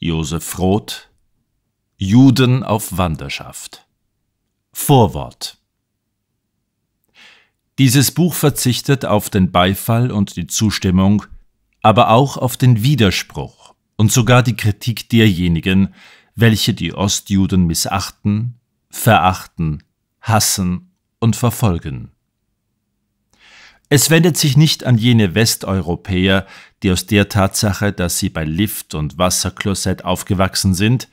Josef Roth Juden auf Wanderschaft Vorwort Dieses Buch verzichtet auf den Beifall und die Zustimmung, aber auch auf den Widerspruch und sogar die Kritik derjenigen, welche die Ostjuden missachten, verachten, hassen und verfolgen. Es wendet sich nicht an jene Westeuropäer, die aus der Tatsache, dass sie bei Lift- und Wasserklosett aufgewachsen sind,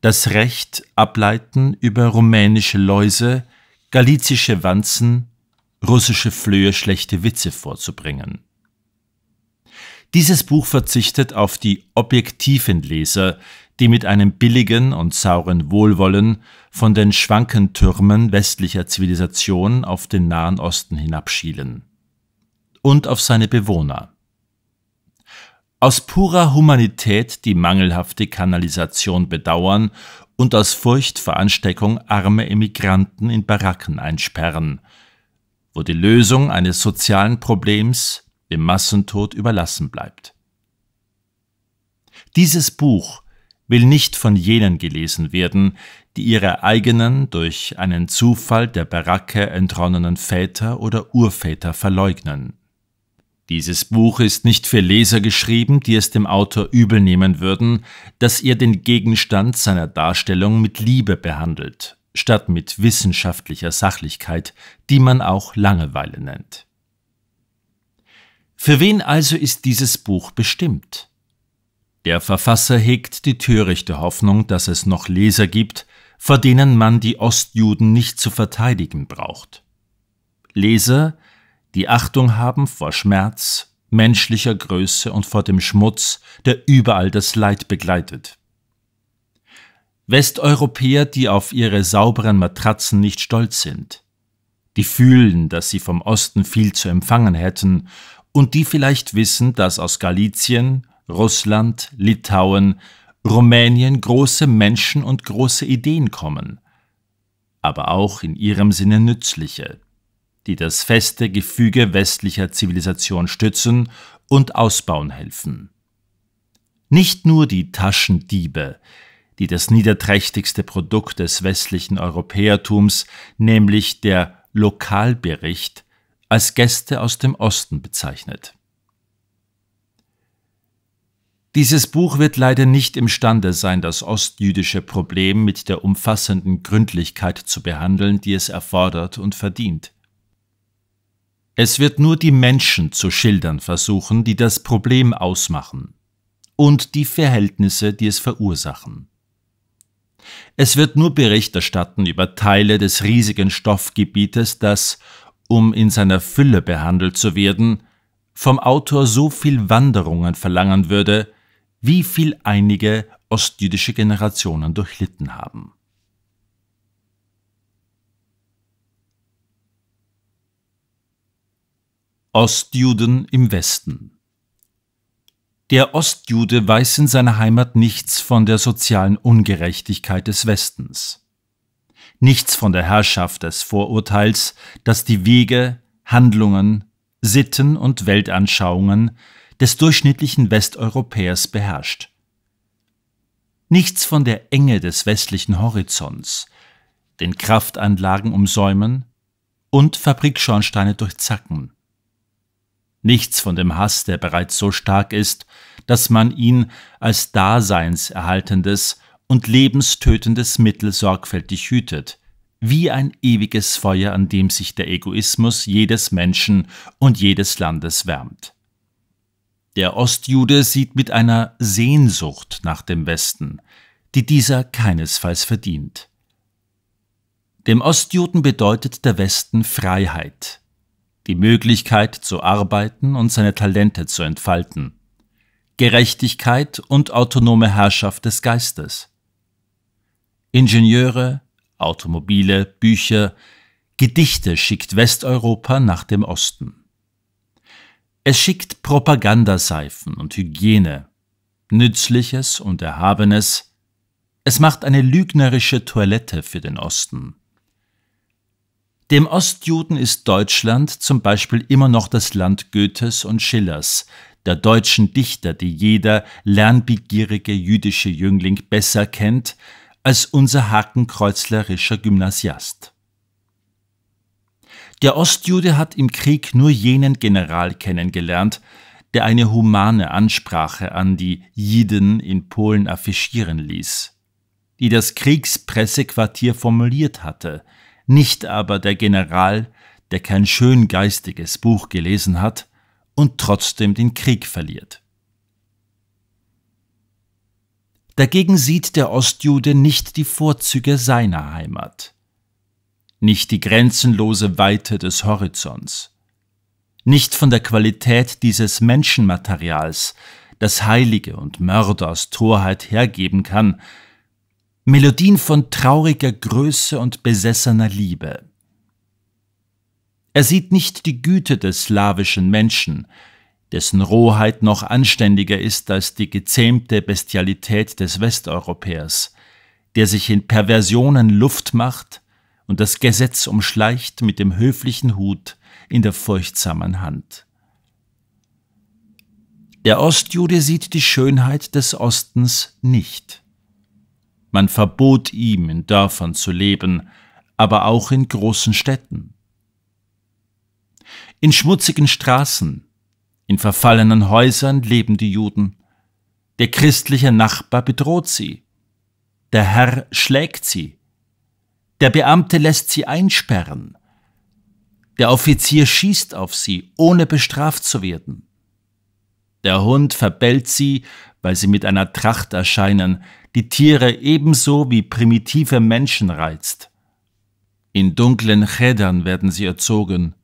das Recht ableiten, über rumänische Läuse, galizische Wanzen, russische Flöhe schlechte Witze vorzubringen. Dieses Buch verzichtet auf die objektiven Leser, die mit einem billigen und sauren Wohlwollen von den schwanken Türmen westlicher Zivilisation auf den Nahen Osten hinabschielen. Und auf seine Bewohner aus purer Humanität die mangelhafte Kanalisation bedauern und aus Furcht vor Ansteckung arme Emigranten in Baracken einsperren, wo die Lösung eines sozialen Problems dem Massentod überlassen bleibt. Dieses Buch will nicht von jenen gelesen werden, die ihre eigenen, durch einen Zufall der Baracke entronnenen Väter oder Urväter verleugnen. Dieses Buch ist nicht für Leser geschrieben, die es dem Autor übelnehmen würden, dass er den Gegenstand seiner Darstellung mit Liebe behandelt, statt mit wissenschaftlicher Sachlichkeit, die man auch Langeweile nennt. Für wen also ist dieses Buch bestimmt? Der Verfasser hegt die törichte Hoffnung, dass es noch Leser gibt, vor denen man die Ostjuden nicht zu verteidigen braucht. Leser, die Achtung haben vor Schmerz, menschlicher Größe und vor dem Schmutz, der überall das Leid begleitet. Westeuropäer, die auf ihre sauberen Matratzen nicht stolz sind, die fühlen, dass sie vom Osten viel zu empfangen hätten und die vielleicht wissen, dass aus Galizien, Russland, Litauen, Rumänien große Menschen und große Ideen kommen, aber auch in ihrem Sinne nützliche, die das feste Gefüge westlicher Zivilisation stützen und ausbauen helfen. Nicht nur die Taschendiebe, die das niederträchtigste Produkt des westlichen Europäertums, nämlich der Lokalbericht, als Gäste aus dem Osten bezeichnet. Dieses Buch wird leider nicht imstande sein, das ostjüdische Problem mit der umfassenden Gründlichkeit zu behandeln, die es erfordert und verdient. Es wird nur die Menschen zu schildern versuchen, die das Problem ausmachen und die Verhältnisse, die es verursachen. Es wird nur Bericht erstatten über Teile des riesigen Stoffgebietes, das, um in seiner Fülle behandelt zu werden, vom Autor so viel Wanderungen verlangen würde, wie viel einige ostjüdische Generationen durchlitten haben. Ostjuden im Westen Der Ostjude weiß in seiner Heimat nichts von der sozialen Ungerechtigkeit des Westens. Nichts von der Herrschaft des Vorurteils, das die Wege, Handlungen, Sitten und Weltanschauungen des durchschnittlichen Westeuropäers beherrscht. Nichts von der Enge des westlichen Horizonts, den Kraftanlagen umsäumen und Fabrikschornsteine durchzacken, nichts von dem Hass, der bereits so stark ist, dass man ihn als daseinserhaltendes und lebenstötendes Mittel sorgfältig hütet, wie ein ewiges Feuer, an dem sich der Egoismus jedes Menschen und jedes Landes wärmt. Der Ostjude sieht mit einer Sehnsucht nach dem Westen, die dieser keinesfalls verdient. Dem Ostjuden bedeutet der Westen Freiheit, die Möglichkeit zu arbeiten und seine Talente zu entfalten, Gerechtigkeit und autonome Herrschaft des Geistes. Ingenieure, Automobile, Bücher, Gedichte schickt Westeuropa nach dem Osten. Es schickt Propagandaseifen und Hygiene, Nützliches und Erhabenes. Es macht eine lügnerische Toilette für den Osten. Dem Ostjuden ist Deutschland zum Beispiel immer noch das Land Goethes und Schillers, der deutschen Dichter, die jeder lernbegierige jüdische Jüngling besser kennt als unser hakenkreuzlerischer Gymnasiast. Der Ostjude hat im Krieg nur jenen General kennengelernt, der eine humane Ansprache an die Jiden in Polen affichieren ließ, die das Kriegspressequartier formuliert hatte – nicht aber der General, der kein schön geistiges Buch gelesen hat und trotzdem den Krieg verliert. Dagegen sieht der Ostjude nicht die Vorzüge seiner Heimat, nicht die grenzenlose Weite des Horizonts, nicht von der Qualität dieses Menschenmaterials, das Heilige und Mörder aus Torheit hergeben kann, Melodien von trauriger Größe und besessener Liebe. Er sieht nicht die Güte des slawischen Menschen, dessen Rohheit noch anständiger ist als die gezähmte Bestialität des Westeuropäers, der sich in Perversionen Luft macht und das Gesetz umschleicht mit dem höflichen Hut in der furchtsamen Hand. Der Ostjude sieht die Schönheit des Ostens nicht. Man verbot ihm, in Dörfern zu leben, aber auch in großen Städten. In schmutzigen Straßen, in verfallenen Häusern leben die Juden. Der christliche Nachbar bedroht sie. Der Herr schlägt sie. Der Beamte lässt sie einsperren. Der Offizier schießt auf sie, ohne bestraft zu werden. Der Hund verbellt sie, weil sie mit einer Tracht erscheinen, die Tiere ebenso wie primitive Menschen reizt. In dunklen Cheder werden sie erzogen.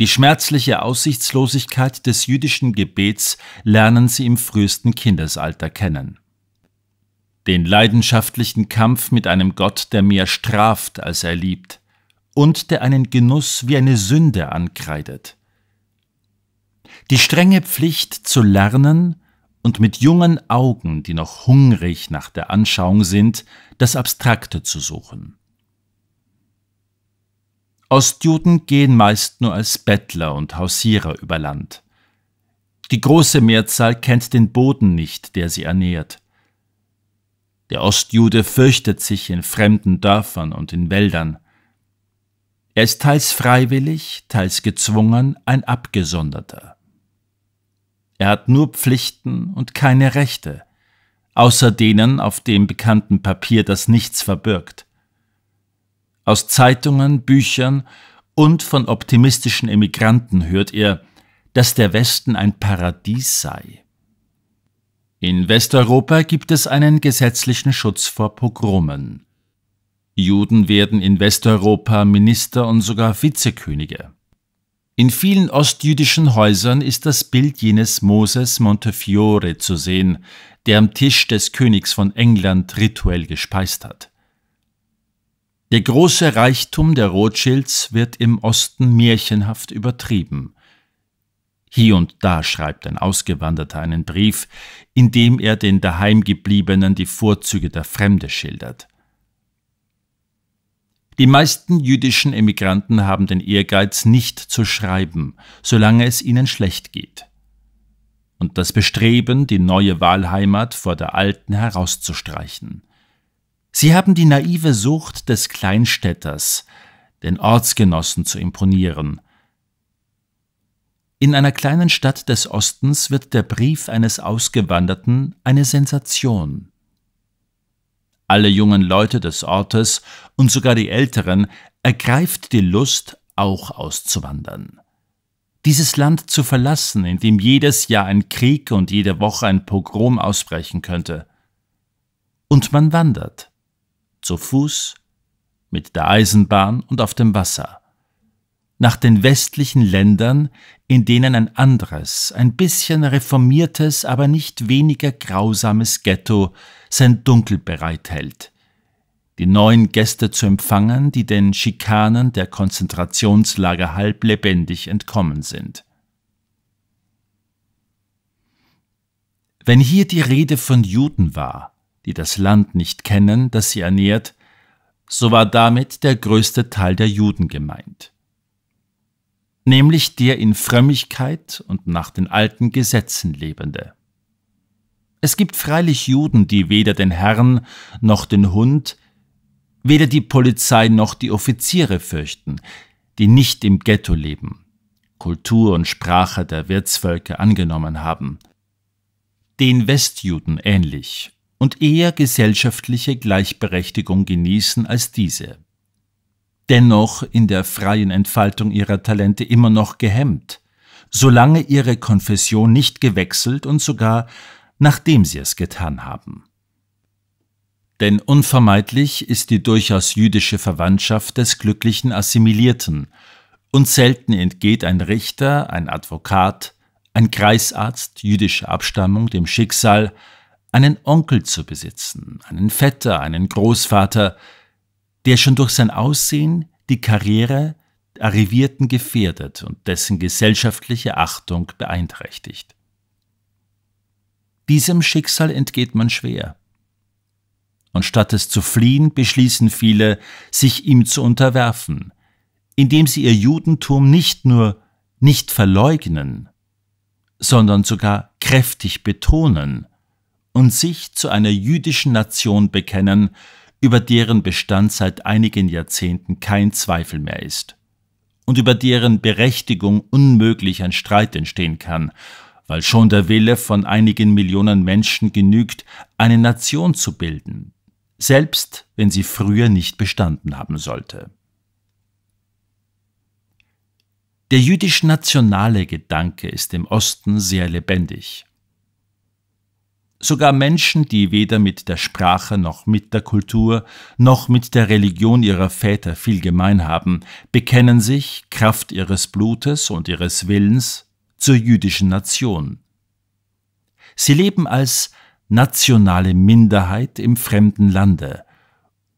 Die schmerzliche Aussichtslosigkeit des jüdischen Gebets lernen sie im frühesten Kindesalter kennen. Den leidenschaftlichen Kampf mit einem Gott, der mehr straft, als er liebt, und der einen Genuss wie eine Sünde ankreidet. Die strenge Pflicht zu lernen, und mit jungen Augen, die noch hungrig nach der Anschauung sind, das Abstrakte zu suchen. Ostjuden gehen meist nur als Bettler und Hausierer über Land. Die große Mehrzahl kennt den Boden nicht, der sie ernährt. Der Ostjude fürchtet sich in fremden Dörfern und in Wäldern. Er ist teils freiwillig, teils gezwungen ein Abgesonderter. Er hat nur Pflichten und keine Rechte, außer denen auf dem bekannten Papier, das nichts verbirgt. Aus Zeitungen, Büchern und von optimistischen Emigranten hört er, dass der Westen ein Paradies sei. In Westeuropa gibt es einen gesetzlichen Schutz vor Pogromen. Juden werden in Westeuropa Minister und sogar Vizekönige. In vielen ostjüdischen Häusern ist das Bild jenes Moses Montefiore zu sehen, der am Tisch des Königs von England rituell gespeist hat. Der große Reichtum der Rothschilds wird im Osten märchenhaft übertrieben. Hier und da schreibt ein Ausgewanderter einen Brief, in dem er den Daheimgebliebenen die Vorzüge der Fremde schildert. Die meisten jüdischen Emigranten haben den Ehrgeiz, nicht zu schreiben, solange es ihnen schlecht geht. Und das Bestreben, die neue Wahlheimat vor der alten herauszustreichen. Sie haben die naive Sucht des Kleinstädters, den Ortsgenossen zu imponieren. In einer kleinen Stadt des Ostens wird der Brief eines Ausgewanderten eine Sensation. Alle jungen Leute des Ortes und sogar die Älteren ergreift die Lust, auch auszuwandern. Dieses Land zu verlassen, in dem jedes Jahr ein Krieg und jede Woche ein Pogrom ausbrechen könnte. Und man wandert. Zu Fuß, mit der Eisenbahn und auf dem Wasser. Nach den westlichen Ländern, in denen ein anderes, ein bisschen reformiertes, aber nicht weniger grausames Ghetto sein Dunkel bereithält. Die neuen Gäste zu empfangen, die den Schikanen der Konzentrationslager halb lebendig entkommen sind. Wenn hier die Rede von Juden war, die das Land nicht kennen, das sie ernährt, so war damit der größte Teil der Juden gemeint nämlich der in Frömmigkeit und nach den alten Gesetzen lebende. Es gibt freilich Juden, die weder den Herrn noch den Hund, weder die Polizei noch die Offiziere fürchten, die nicht im Ghetto leben, Kultur und Sprache der Wirtsvölker angenommen haben, den Westjuden ähnlich und eher gesellschaftliche Gleichberechtigung genießen als diese dennoch in der freien Entfaltung ihrer Talente immer noch gehemmt, solange ihre Konfession nicht gewechselt und sogar nachdem sie es getan haben. Denn unvermeidlich ist die durchaus jüdische Verwandtschaft des glücklichen Assimilierten, und selten entgeht ein Richter, ein Advokat, ein Kreisarzt jüdischer Abstammung dem Schicksal, einen Onkel zu besitzen, einen Vetter, einen Großvater, der schon durch sein Aussehen die Karriere Arrivierten gefährdet und dessen gesellschaftliche Achtung beeinträchtigt. Diesem Schicksal entgeht man schwer. Und statt es zu fliehen, beschließen viele, sich ihm zu unterwerfen, indem sie ihr Judentum nicht nur nicht verleugnen, sondern sogar kräftig betonen und sich zu einer jüdischen Nation bekennen, über deren Bestand seit einigen Jahrzehnten kein Zweifel mehr ist und über deren Berechtigung unmöglich ein Streit entstehen kann, weil schon der Wille von einigen Millionen Menschen genügt, eine Nation zu bilden, selbst wenn sie früher nicht bestanden haben sollte. Der jüdisch-nationale Gedanke ist im Osten sehr lebendig. Sogar Menschen, die weder mit der Sprache noch mit der Kultur noch mit der Religion ihrer Väter viel gemein haben, bekennen sich, Kraft ihres Blutes und ihres Willens, zur jüdischen Nation. Sie leben als nationale Minderheit im fremden Lande,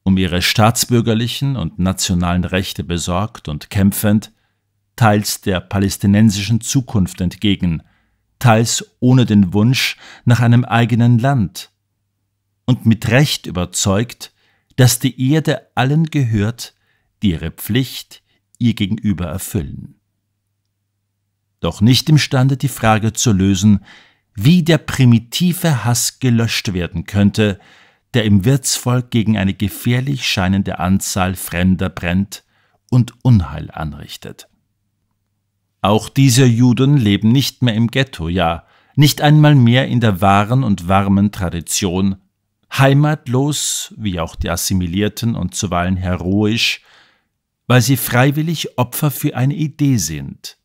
um ihre staatsbürgerlichen und nationalen Rechte besorgt und kämpfend, teils der palästinensischen Zukunft entgegen, teils ohne den Wunsch nach einem eigenen Land und mit Recht überzeugt, dass die Erde allen gehört, die ihre Pflicht ihr gegenüber erfüllen. Doch nicht imstande, die Frage zu lösen, wie der primitive Hass gelöscht werden könnte, der im Wirtsvolk gegen eine gefährlich scheinende Anzahl Fremder brennt und Unheil anrichtet. Auch diese Juden leben nicht mehr im Ghetto, ja, nicht einmal mehr in der wahren und warmen Tradition, heimatlos, wie auch die Assimilierten und zuweilen heroisch, weil sie freiwillig Opfer für eine Idee sind,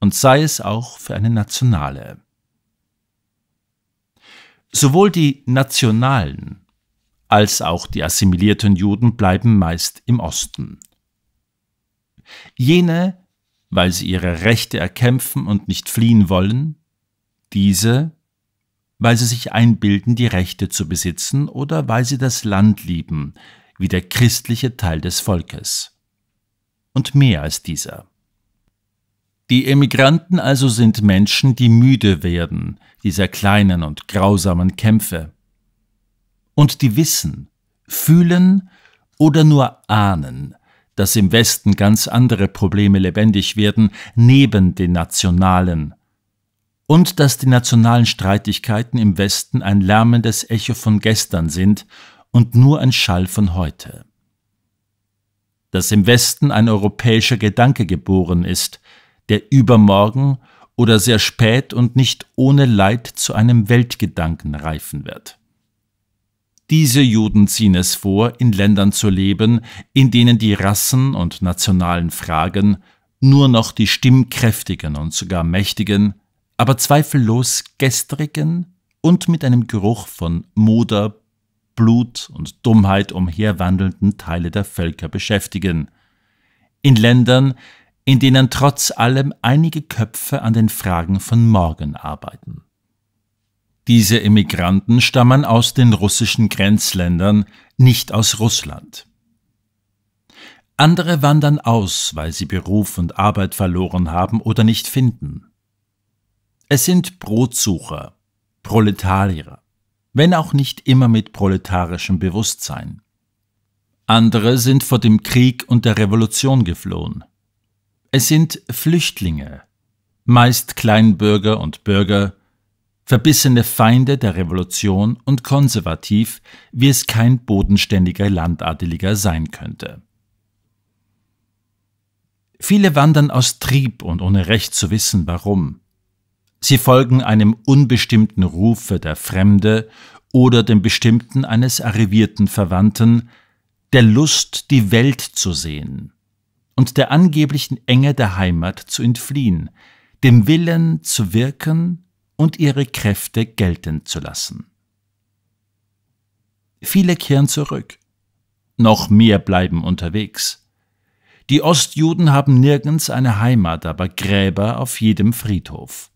und sei es auch für eine nationale. Sowohl die nationalen als auch die assimilierten Juden bleiben meist im Osten. Jene, weil sie ihre Rechte erkämpfen und nicht fliehen wollen, diese, weil sie sich einbilden, die Rechte zu besitzen oder weil sie das Land lieben, wie der christliche Teil des Volkes. Und mehr als dieser. Die Emigranten also sind Menschen, die müde werden dieser kleinen und grausamen Kämpfe. Und die wissen, fühlen oder nur ahnen, dass im Westen ganz andere Probleme lebendig werden neben den nationalen. Und dass die nationalen Streitigkeiten im Westen ein lärmendes Echo von gestern sind und nur ein Schall von heute. Dass im Westen ein europäischer Gedanke geboren ist, der übermorgen oder sehr spät und nicht ohne Leid zu einem Weltgedanken reifen wird. Diese Juden ziehen es vor, in Ländern zu leben, in denen die Rassen und nationalen Fragen nur noch die stimmkräftigen und sogar mächtigen, aber zweifellos gestrigen und mit einem Geruch von Moder, Blut und Dummheit umherwandelnden Teile der Völker beschäftigen. In Ländern, in denen trotz allem einige Köpfe an den Fragen von morgen arbeiten. Diese Immigranten stammen aus den russischen Grenzländern, nicht aus Russland. Andere wandern aus, weil sie Beruf und Arbeit verloren haben oder nicht finden. Es sind Brotsucher, Proletarier, wenn auch nicht immer mit proletarischem Bewusstsein. Andere sind vor dem Krieg und der Revolution geflohen. Es sind Flüchtlinge, meist Kleinbürger und Bürger, verbissene Feinde der Revolution und konservativ, wie es kein bodenständiger Landadeliger sein könnte. Viele wandern aus Trieb und ohne recht zu wissen warum. Sie folgen einem unbestimmten Rufe der Fremde oder dem Bestimmten eines arrivierten Verwandten, der Lust, die Welt zu sehen und der angeblichen Enge der Heimat zu entfliehen, dem Willen zu wirken und ihre Kräfte gelten zu lassen. Viele kehren zurück. Noch mehr bleiben unterwegs. Die Ostjuden haben nirgends eine Heimat, aber Gräber auf jedem Friedhof.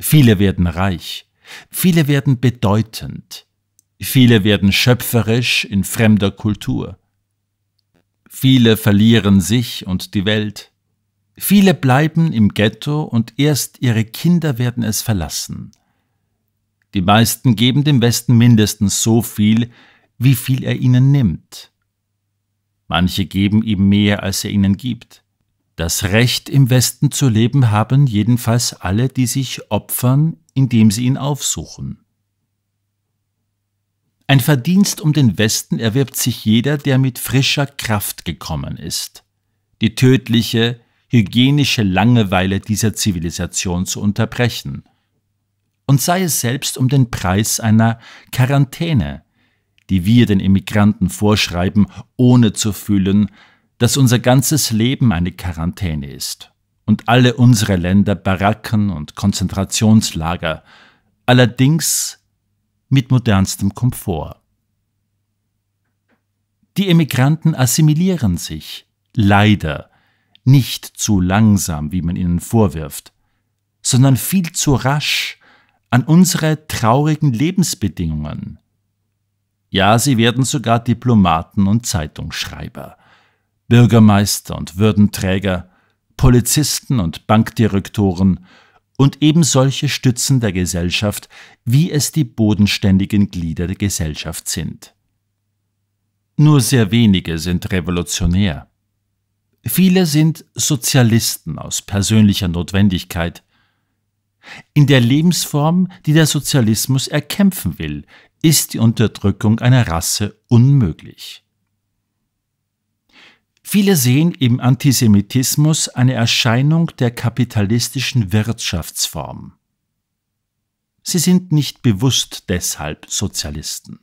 Viele werden reich, viele werden bedeutend, viele werden schöpferisch in fremder Kultur. Viele verlieren sich und die Welt. Viele bleiben im Ghetto und erst ihre Kinder werden es verlassen. Die meisten geben dem Westen mindestens so viel, wie viel er ihnen nimmt. Manche geben ihm mehr, als er ihnen gibt. Das Recht, im Westen zu leben, haben jedenfalls alle, die sich opfern, indem sie ihn aufsuchen. Ein Verdienst um den Westen erwirbt sich jeder, der mit frischer Kraft gekommen ist. Die tödliche, hygienische Langeweile dieser Zivilisation zu unterbrechen. Und sei es selbst um den Preis einer Quarantäne, die wir den Immigranten vorschreiben, ohne zu fühlen, dass unser ganzes Leben eine Quarantäne ist und alle unsere Länder Baracken und Konzentrationslager, allerdings mit modernstem Komfort. Die Emigranten assimilieren sich, leider, nicht zu langsam, wie man ihnen vorwirft, sondern viel zu rasch an unsere traurigen Lebensbedingungen. Ja, sie werden sogar Diplomaten und Zeitungsschreiber, Bürgermeister und Würdenträger, Polizisten und Bankdirektoren und eben solche Stützen der Gesellschaft, wie es die bodenständigen Glieder der Gesellschaft sind. Nur sehr wenige sind revolutionär. Viele sind Sozialisten aus persönlicher Notwendigkeit. In der Lebensform, die der Sozialismus erkämpfen will, ist die Unterdrückung einer Rasse unmöglich. Viele sehen im Antisemitismus eine Erscheinung der kapitalistischen Wirtschaftsform. Sie sind nicht bewusst deshalb Sozialisten.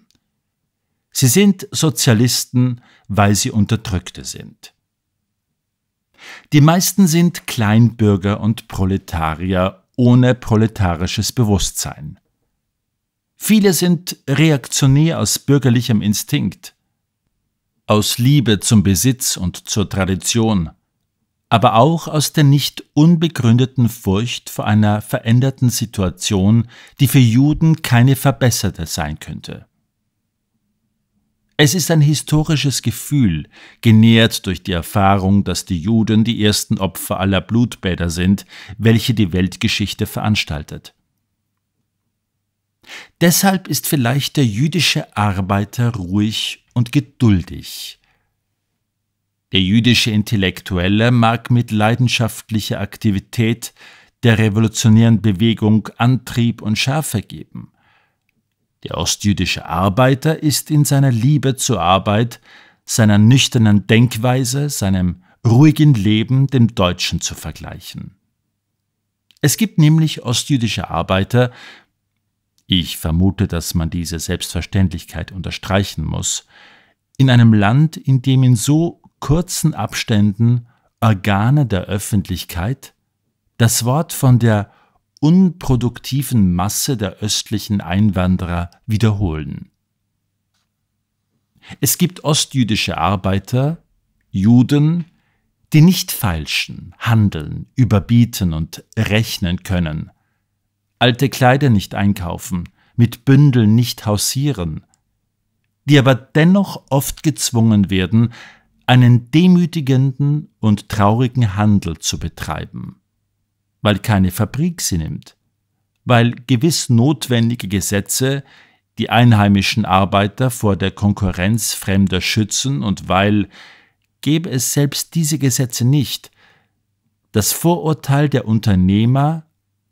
Sie sind Sozialisten, weil sie Unterdrückte sind. Die meisten sind Kleinbürger und Proletarier ohne proletarisches Bewusstsein. Viele sind reaktionär aus bürgerlichem Instinkt, aus Liebe zum Besitz und zur Tradition, aber auch aus der nicht unbegründeten Furcht vor einer veränderten Situation, die für Juden keine verbesserte sein könnte. Es ist ein historisches Gefühl, genährt durch die Erfahrung, dass die Juden die ersten Opfer aller Blutbäder sind, welche die Weltgeschichte veranstaltet. Deshalb ist vielleicht der jüdische Arbeiter ruhig und geduldig. Der jüdische Intellektuelle mag mit leidenschaftlicher Aktivität der revolutionären Bewegung Antrieb und Schärfe geben. Der ostjüdische Arbeiter ist in seiner Liebe zur Arbeit, seiner nüchternen Denkweise, seinem ruhigen Leben dem Deutschen zu vergleichen. Es gibt nämlich ostjüdische Arbeiter, ich vermute, dass man diese Selbstverständlichkeit unterstreichen muss, in einem Land, in dem in so kurzen Abständen Organe der Öffentlichkeit das Wort von der unproduktiven Masse der östlichen Einwanderer wiederholen. Es gibt ostjüdische Arbeiter, Juden, die nicht feilschen, handeln, überbieten und rechnen können, alte Kleider nicht einkaufen, mit Bündeln nicht hausieren, die aber dennoch oft gezwungen werden, einen demütigenden und traurigen Handel zu betreiben weil keine Fabrik sie nimmt, weil gewiss notwendige Gesetze die einheimischen Arbeiter vor der Konkurrenz Fremder schützen und weil, gäbe es selbst diese Gesetze nicht, das Vorurteil der Unternehmer,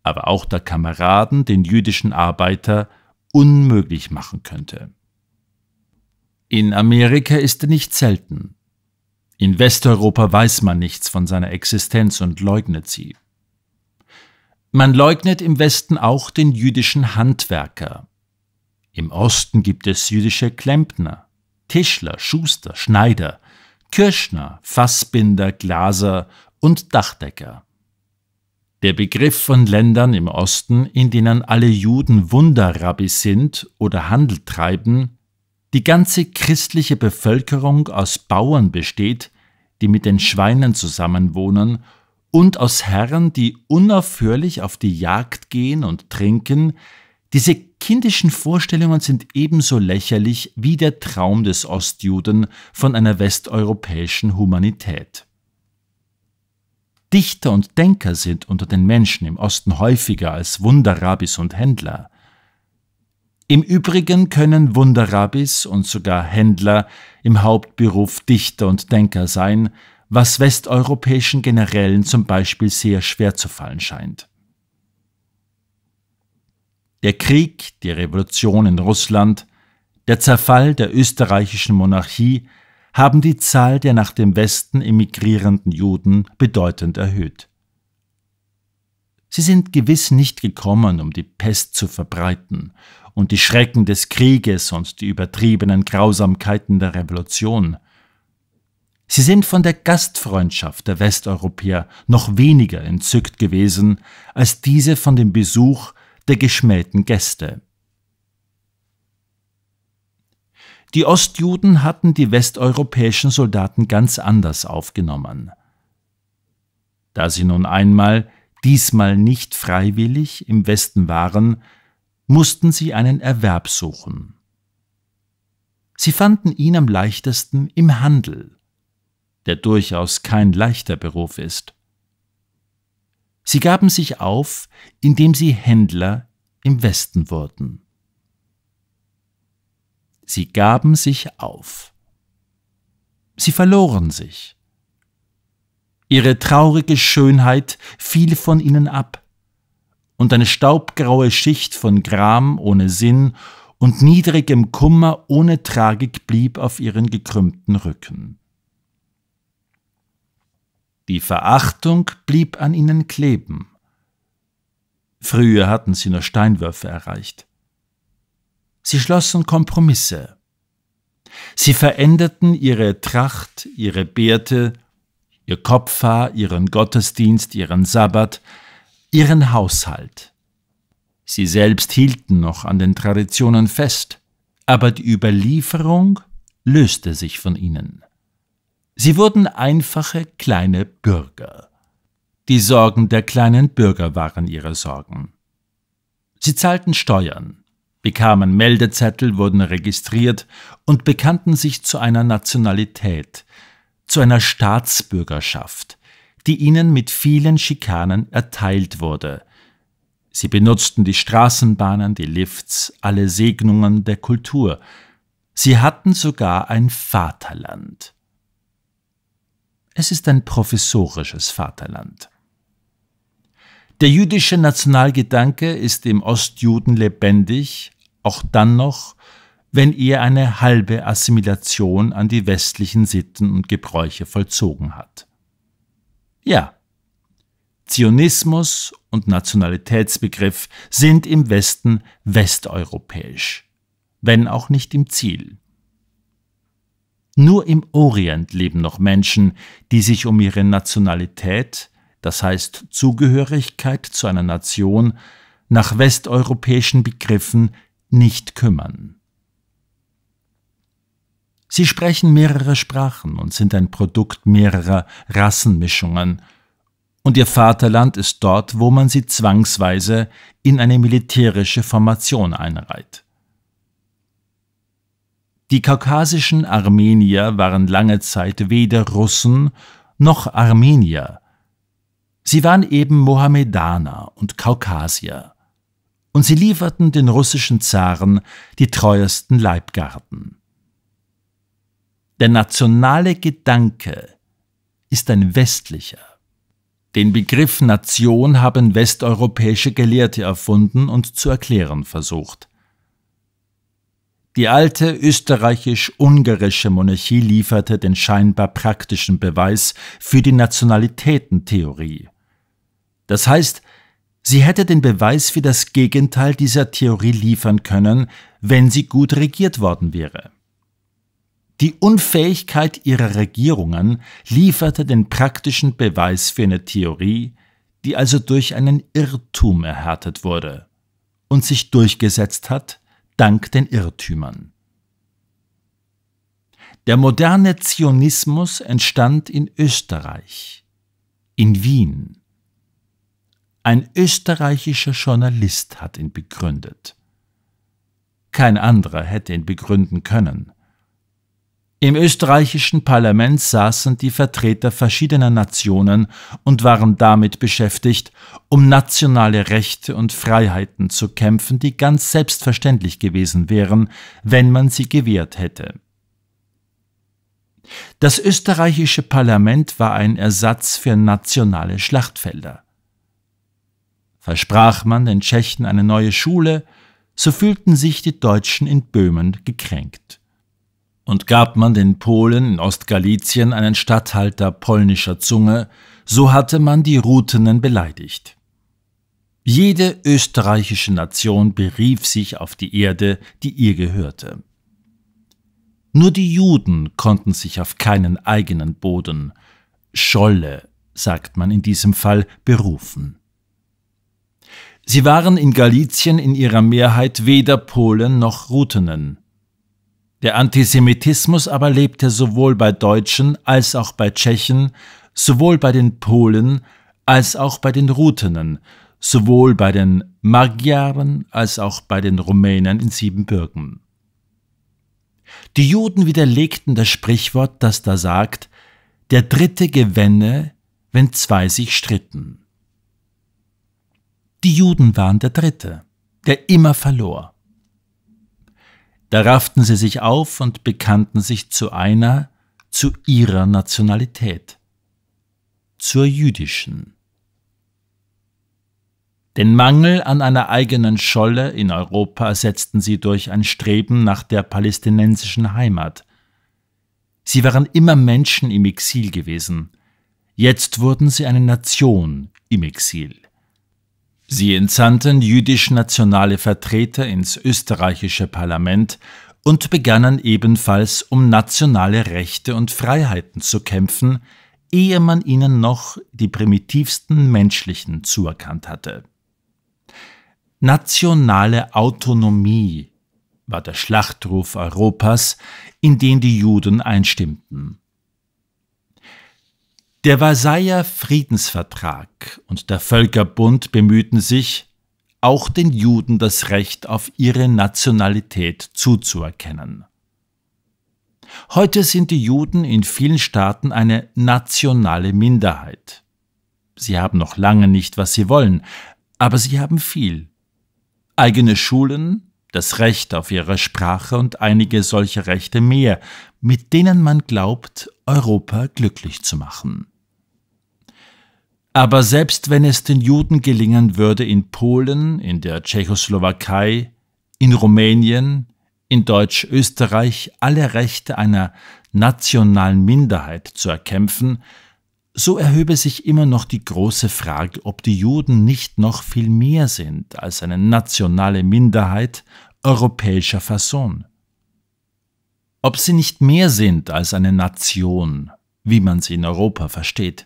aber auch der Kameraden den jüdischen Arbeiter unmöglich machen könnte. In Amerika ist er nicht selten. In Westeuropa weiß man nichts von seiner Existenz und leugnet sie. Man leugnet im Westen auch den jüdischen Handwerker. Im Osten gibt es jüdische Klempner, Tischler, Schuster, Schneider, Kirschner, Fassbinder, Glaser und Dachdecker. Der Begriff von Ländern im Osten, in denen alle Juden Wunderrabbi sind oder Handel treiben, die ganze christliche Bevölkerung aus Bauern besteht, die mit den Schweinen zusammenwohnen und aus Herren, die unaufhörlich auf die Jagd gehen und trinken, diese kindischen Vorstellungen sind ebenso lächerlich wie der Traum des Ostjuden von einer westeuropäischen Humanität. Dichter und Denker sind unter den Menschen im Osten häufiger als Wunderrabis und Händler. Im Übrigen können Wunderrabis und sogar Händler im Hauptberuf Dichter und Denker sein, was westeuropäischen Generälen zum Beispiel sehr schwer zu fallen scheint. Der Krieg, die Revolution in Russland, der Zerfall der österreichischen Monarchie haben die Zahl der nach dem Westen emigrierenden Juden bedeutend erhöht. Sie sind gewiss nicht gekommen, um die Pest zu verbreiten und die Schrecken des Krieges und die übertriebenen Grausamkeiten der Revolution – Sie sind von der Gastfreundschaft der Westeuropäer noch weniger entzückt gewesen als diese von dem Besuch der geschmähten Gäste. Die Ostjuden hatten die westeuropäischen Soldaten ganz anders aufgenommen. Da sie nun einmal, diesmal nicht freiwillig, im Westen waren, mussten sie einen Erwerb suchen. Sie fanden ihn am leichtesten im Handel der durchaus kein leichter Beruf ist. Sie gaben sich auf, indem sie Händler im Westen wurden. Sie gaben sich auf. Sie verloren sich. Ihre traurige Schönheit fiel von ihnen ab, und eine staubgraue Schicht von Gram ohne Sinn und niedrigem Kummer ohne Tragik blieb auf ihren gekrümmten Rücken. Die Verachtung blieb an ihnen kleben. Früher hatten sie nur Steinwürfe erreicht. Sie schlossen Kompromisse. Sie veränderten ihre Tracht, ihre Bärte, ihr Kopfhaar, ihren Gottesdienst, ihren Sabbat, ihren Haushalt. Sie selbst hielten noch an den Traditionen fest, aber die Überlieferung löste sich von ihnen. Sie wurden einfache kleine Bürger. Die Sorgen der kleinen Bürger waren ihre Sorgen. Sie zahlten Steuern, bekamen Meldezettel, wurden registriert und bekannten sich zu einer Nationalität, zu einer Staatsbürgerschaft, die ihnen mit vielen Schikanen erteilt wurde. Sie benutzten die Straßenbahnen, die Lifts, alle Segnungen der Kultur. Sie hatten sogar ein Vaterland. Es ist ein professorisches Vaterland. Der jüdische Nationalgedanke ist im Ostjuden lebendig, auch dann noch, wenn er eine halbe Assimilation an die westlichen Sitten und Gebräuche vollzogen hat. Ja, Zionismus und Nationalitätsbegriff sind im Westen westeuropäisch, wenn auch nicht im Ziel. Nur im Orient leben noch Menschen, die sich um ihre Nationalität, das heißt Zugehörigkeit zu einer Nation, nach westeuropäischen Begriffen nicht kümmern. Sie sprechen mehrere Sprachen und sind ein Produkt mehrerer Rassenmischungen, und ihr Vaterland ist dort, wo man sie zwangsweise in eine militärische Formation einreiht. Die kaukasischen Armenier waren lange Zeit weder Russen noch Armenier. Sie waren eben Mohammedaner und Kaukasier. Und sie lieferten den russischen Zaren die treuesten Leibgarten. Der nationale Gedanke ist ein westlicher. Den Begriff Nation haben westeuropäische Gelehrte erfunden und zu erklären versucht. Die alte österreichisch-ungarische Monarchie lieferte den scheinbar praktischen Beweis für die Nationalitätentheorie. Das heißt, sie hätte den Beweis für das Gegenteil dieser Theorie liefern können, wenn sie gut regiert worden wäre. Die Unfähigkeit ihrer Regierungen lieferte den praktischen Beweis für eine Theorie, die also durch einen Irrtum erhärtet wurde und sich durchgesetzt hat, dank den Irrtümern. Der moderne Zionismus entstand in Österreich, in Wien. Ein österreichischer Journalist hat ihn begründet. Kein anderer hätte ihn begründen können. Im österreichischen Parlament saßen die Vertreter verschiedener Nationen und waren damit beschäftigt, um nationale Rechte und Freiheiten zu kämpfen, die ganz selbstverständlich gewesen wären, wenn man sie gewährt hätte. Das österreichische Parlament war ein Ersatz für nationale Schlachtfelder. Versprach man den Tschechen eine neue Schule, so fühlten sich die Deutschen in Böhmen gekränkt und gab man den Polen in Ostgalizien einen Statthalter polnischer Zunge, so hatte man die Rutenen beleidigt. Jede österreichische Nation berief sich auf die Erde, die ihr gehörte. Nur die Juden konnten sich auf keinen eigenen Boden, Scholle, sagt man in diesem Fall, berufen. Sie waren in Galizien in ihrer Mehrheit weder Polen noch Rutenen. Der Antisemitismus aber lebte sowohl bei Deutschen als auch bei Tschechen, sowohl bei den Polen als auch bei den Rutenen, sowohl bei den Magyaren als auch bei den Rumänern in Siebenbürgen. Die Juden widerlegten das Sprichwort, das da sagt, der Dritte gewänne, wenn zwei sich stritten. Die Juden waren der Dritte, der immer verlor. Da rafften sie sich auf und bekannten sich zu einer, zu ihrer Nationalität, zur jüdischen. Den Mangel an einer eigenen Scholle in Europa ersetzten sie durch ein Streben nach der palästinensischen Heimat. Sie waren immer Menschen im Exil gewesen, jetzt wurden sie eine Nation im Exil. Sie entsandten jüdisch-nationale Vertreter ins österreichische Parlament und begannen ebenfalls um nationale Rechte und Freiheiten zu kämpfen, ehe man ihnen noch die primitivsten menschlichen zuerkannt hatte. Nationale Autonomie war der Schlachtruf Europas, in den die Juden einstimmten. Der Versailler Friedensvertrag und der Völkerbund bemühten sich, auch den Juden das Recht auf ihre Nationalität zuzuerkennen. Heute sind die Juden in vielen Staaten eine nationale Minderheit. Sie haben noch lange nicht, was sie wollen, aber sie haben viel. Eigene Schulen, das Recht auf ihre Sprache und einige solche Rechte mehr, mit denen man glaubt, Europa glücklich zu machen. Aber selbst wenn es den Juden gelingen würde, in Polen, in der Tschechoslowakei, in Rumänien, in Deutsch-Österreich alle Rechte einer nationalen Minderheit zu erkämpfen, so erhöbe sich immer noch die große Frage, ob die Juden nicht noch viel mehr sind als eine nationale Minderheit europäischer Fasson. Ob sie nicht mehr sind als eine Nation, wie man sie in Europa versteht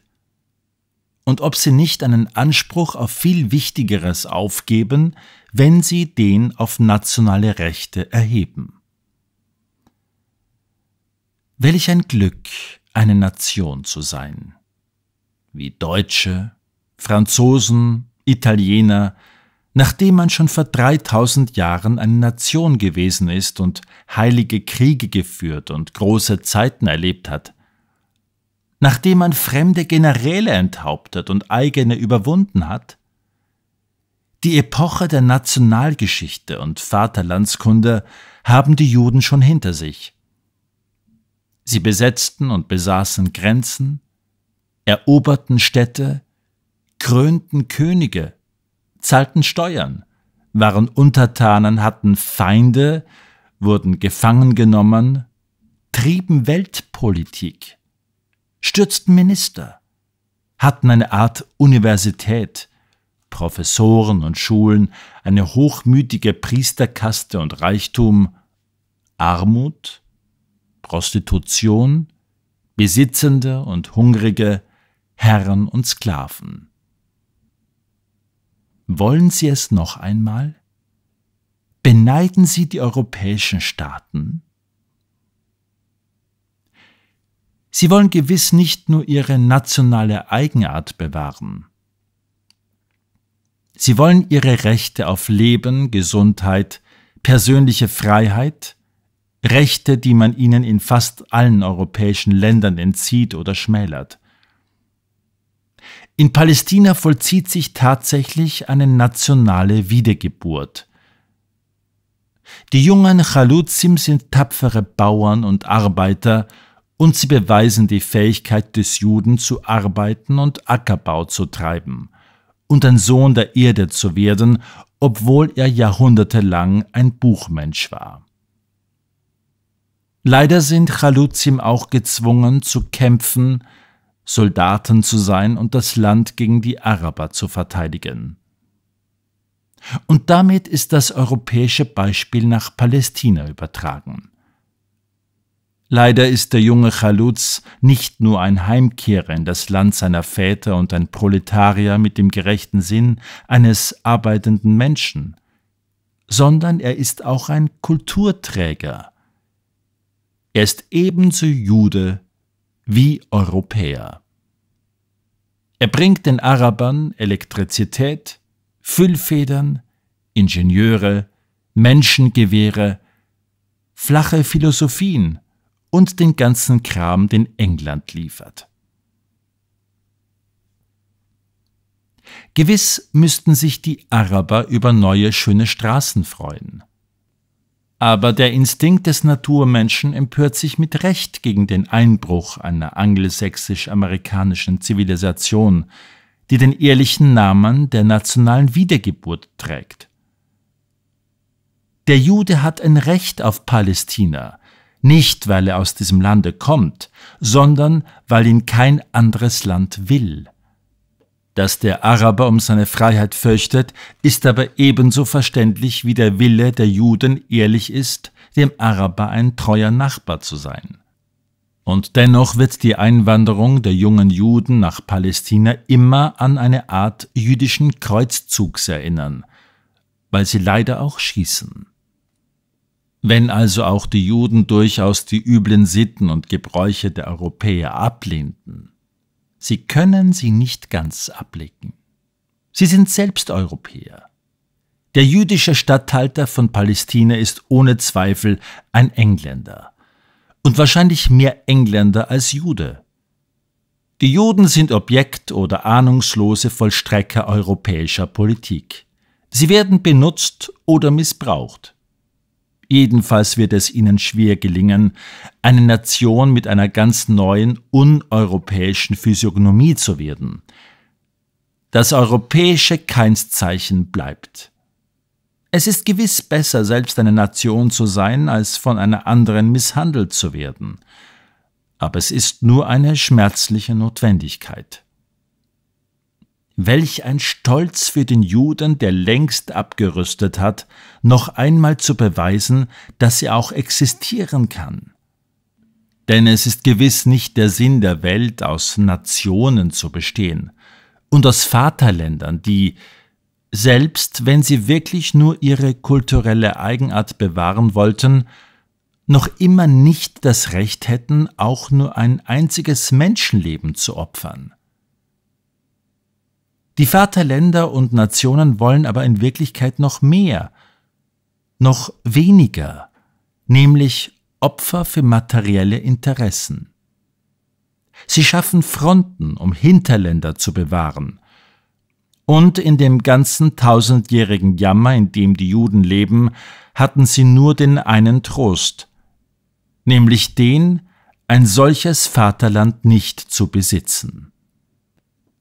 und ob sie nicht einen Anspruch auf viel Wichtigeres aufgeben, wenn sie den auf nationale Rechte erheben. Welch ein Glück, eine Nation zu sein. Wie Deutsche, Franzosen, Italiener, nachdem man schon vor 3000 Jahren eine Nation gewesen ist und heilige Kriege geführt und große Zeiten erlebt hat, nachdem man fremde Generäle enthauptet und eigene überwunden hat? Die Epoche der Nationalgeschichte und Vaterlandskunde haben die Juden schon hinter sich. Sie besetzten und besaßen Grenzen, eroberten Städte, krönten Könige, zahlten Steuern, waren Untertanen, hatten Feinde, wurden gefangen genommen, trieben Weltpolitik stürzten Minister, hatten eine Art Universität, Professoren und Schulen, eine hochmütige Priesterkaste und Reichtum, Armut, Prostitution, Besitzende und Hungrige, Herren und Sklaven. Wollen Sie es noch einmal? Beneiden Sie die europäischen Staaten? Sie wollen gewiss nicht nur ihre nationale Eigenart bewahren. Sie wollen ihre Rechte auf Leben, Gesundheit, persönliche Freiheit, Rechte, die man ihnen in fast allen europäischen Ländern entzieht oder schmälert. In Palästina vollzieht sich tatsächlich eine nationale Wiedergeburt. Die jungen Chaluzim sind tapfere Bauern und Arbeiter und sie beweisen die Fähigkeit des Juden zu arbeiten und Ackerbau zu treiben und ein Sohn der Erde zu werden, obwohl er jahrhundertelang ein Buchmensch war. Leider sind Chaluzim auch gezwungen zu kämpfen, Soldaten zu sein und das Land gegen die Araber zu verteidigen. Und damit ist das europäische Beispiel nach Palästina übertragen. Leider ist der junge Chalutz nicht nur ein Heimkehrer in das Land seiner Väter und ein Proletarier mit dem gerechten Sinn eines arbeitenden Menschen, sondern er ist auch ein Kulturträger. Er ist ebenso Jude wie Europäer. Er bringt den Arabern Elektrizität, Füllfedern, Ingenieure, Menschengewehre, flache Philosophien, und den ganzen Kram, den England liefert. Gewiss müssten sich die Araber über neue schöne Straßen freuen. Aber der Instinkt des Naturmenschen empört sich mit Recht gegen den Einbruch einer angelsächsisch-amerikanischen Zivilisation, die den ehrlichen Namen der nationalen Wiedergeburt trägt. Der Jude hat ein Recht auf Palästina, nicht weil er aus diesem Lande kommt, sondern weil ihn kein anderes Land will. Dass der Araber um seine Freiheit fürchtet, ist aber ebenso verständlich wie der Wille der Juden ehrlich ist, dem Araber ein treuer Nachbar zu sein. Und dennoch wird die Einwanderung der jungen Juden nach Palästina immer an eine Art jüdischen Kreuzzugs erinnern, weil sie leider auch schießen. Wenn also auch die Juden durchaus die üblen Sitten und Gebräuche der Europäer ablehnten, sie können sie nicht ganz ablegen. Sie sind selbst Europäer. Der jüdische Statthalter von Palästina ist ohne Zweifel ein Engländer und wahrscheinlich mehr Engländer als Jude. Die Juden sind Objekt oder ahnungslose Vollstrecker europäischer Politik. Sie werden benutzt oder missbraucht. Jedenfalls wird es ihnen schwer gelingen, eine Nation mit einer ganz neuen, uneuropäischen Physiognomie zu werden. Das europäische Keinszeichen bleibt. Es ist gewiss besser, selbst eine Nation zu sein, als von einer anderen misshandelt zu werden. Aber es ist nur eine schmerzliche Notwendigkeit. Welch ein Stolz für den Juden, der längst abgerüstet hat, noch einmal zu beweisen, dass er auch existieren kann. Denn es ist gewiss nicht der Sinn der Welt, aus Nationen zu bestehen und aus Vaterländern, die, selbst wenn sie wirklich nur ihre kulturelle Eigenart bewahren wollten, noch immer nicht das Recht hätten, auch nur ein einziges Menschenleben zu opfern. Die Vaterländer und Nationen wollen aber in Wirklichkeit noch mehr, noch weniger, nämlich Opfer für materielle Interessen. Sie schaffen Fronten, um Hinterländer zu bewahren. Und in dem ganzen tausendjährigen Jammer, in dem die Juden leben, hatten sie nur den einen Trost, nämlich den, ein solches Vaterland nicht zu besitzen.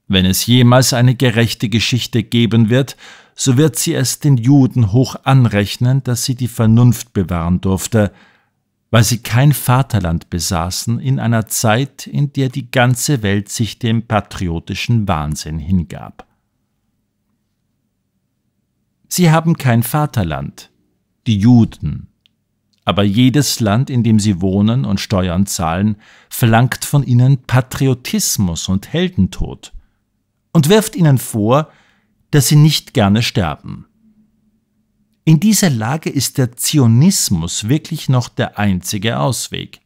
Wenn es jemals eine gerechte Geschichte geben wird, so wird sie es den Juden hoch anrechnen, dass sie die Vernunft bewahren durfte, weil sie kein Vaterland besaßen in einer Zeit, in der die ganze Welt sich dem patriotischen Wahnsinn hingab. Sie haben kein Vaterland, die Juden, aber jedes Land, in dem sie wohnen und Steuern zahlen, verlangt von ihnen Patriotismus und Heldentod und wirft ihnen vor, dass sie nicht gerne sterben. In dieser Lage ist der Zionismus wirklich noch der einzige Ausweg.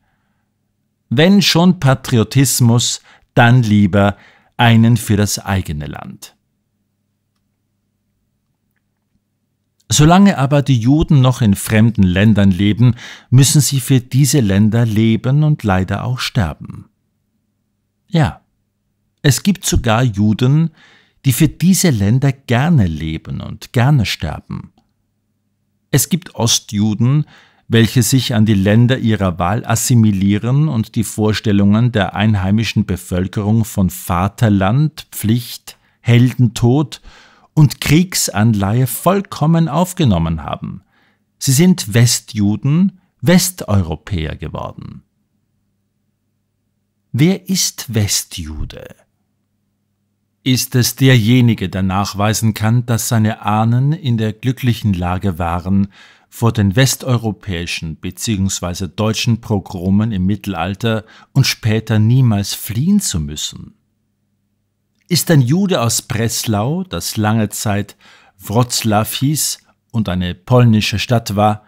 Wenn schon Patriotismus, dann lieber einen für das eigene Land. Solange aber die Juden noch in fremden Ländern leben, müssen sie für diese Länder leben und leider auch sterben. Ja, es gibt sogar Juden, die für diese Länder gerne leben und gerne sterben. Es gibt Ostjuden, welche sich an die Länder ihrer Wahl assimilieren und die Vorstellungen der einheimischen Bevölkerung von Vaterland, Pflicht, Heldentod und Kriegsanleihe vollkommen aufgenommen haben. Sie sind Westjuden, Westeuropäer geworden. Wer ist Westjude? ist es derjenige, der nachweisen kann, dass seine Ahnen in der glücklichen Lage waren, vor den westeuropäischen bzw. deutschen Pogromen im Mittelalter und später niemals fliehen zu müssen. Ist ein Jude aus Breslau, das lange Zeit Wroclaw hieß und eine polnische Stadt war,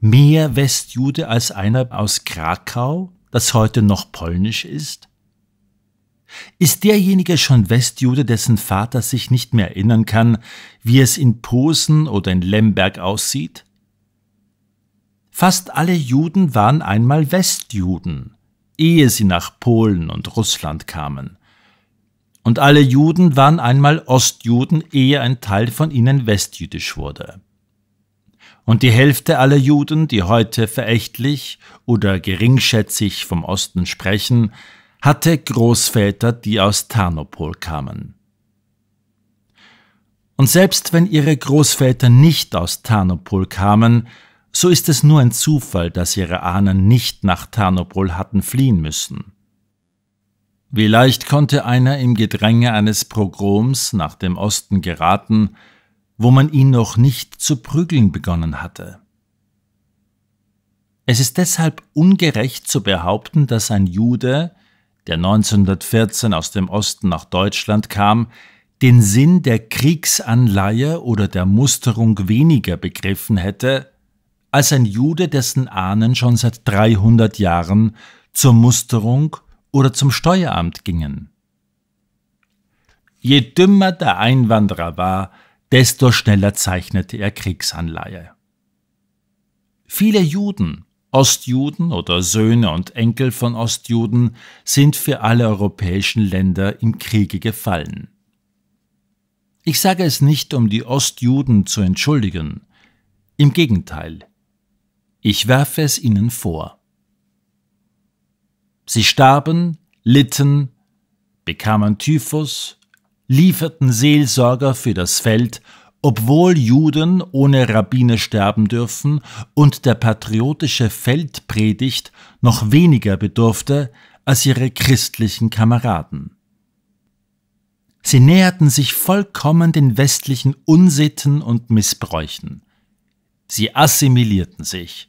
mehr Westjude als einer aus Krakau, das heute noch polnisch ist? Ist derjenige schon Westjude, dessen Vater sich nicht mehr erinnern kann, wie es in Posen oder in Lemberg aussieht? Fast alle Juden waren einmal Westjuden, ehe sie nach Polen und Russland kamen. Und alle Juden waren einmal Ostjuden, ehe ein Teil von ihnen westjüdisch wurde. Und die Hälfte aller Juden, die heute verächtlich oder geringschätzig vom Osten sprechen, hatte Großväter, die aus Tarnopol kamen. Und selbst wenn ihre Großväter nicht aus Tarnopol kamen, so ist es nur ein Zufall, dass ihre Ahnen nicht nach Tarnopol hatten fliehen müssen. Wie leicht konnte einer im Gedränge eines Pogroms nach dem Osten geraten, wo man ihn noch nicht zu prügeln begonnen hatte. Es ist deshalb ungerecht zu behaupten, dass ein Jude, der 1914 aus dem Osten nach Deutschland kam, den Sinn der Kriegsanleihe oder der Musterung weniger begriffen hätte, als ein Jude, dessen Ahnen schon seit 300 Jahren zur Musterung oder zum Steueramt gingen. Je dümmer der Einwanderer war, desto schneller zeichnete er Kriegsanleihe. Viele Juden, Ostjuden oder Söhne und Enkel von Ostjuden sind für alle europäischen Länder im Kriege gefallen. Ich sage es nicht, um die Ostjuden zu entschuldigen. Im Gegenteil. Ich werfe es ihnen vor. Sie starben, litten, bekamen Typhus, lieferten Seelsorger für das Feld obwohl Juden ohne Rabbine sterben dürfen und der patriotische Feldpredigt noch weniger bedurfte als ihre christlichen Kameraden. Sie näherten sich vollkommen den westlichen Unsitten und Missbräuchen. Sie assimilierten sich.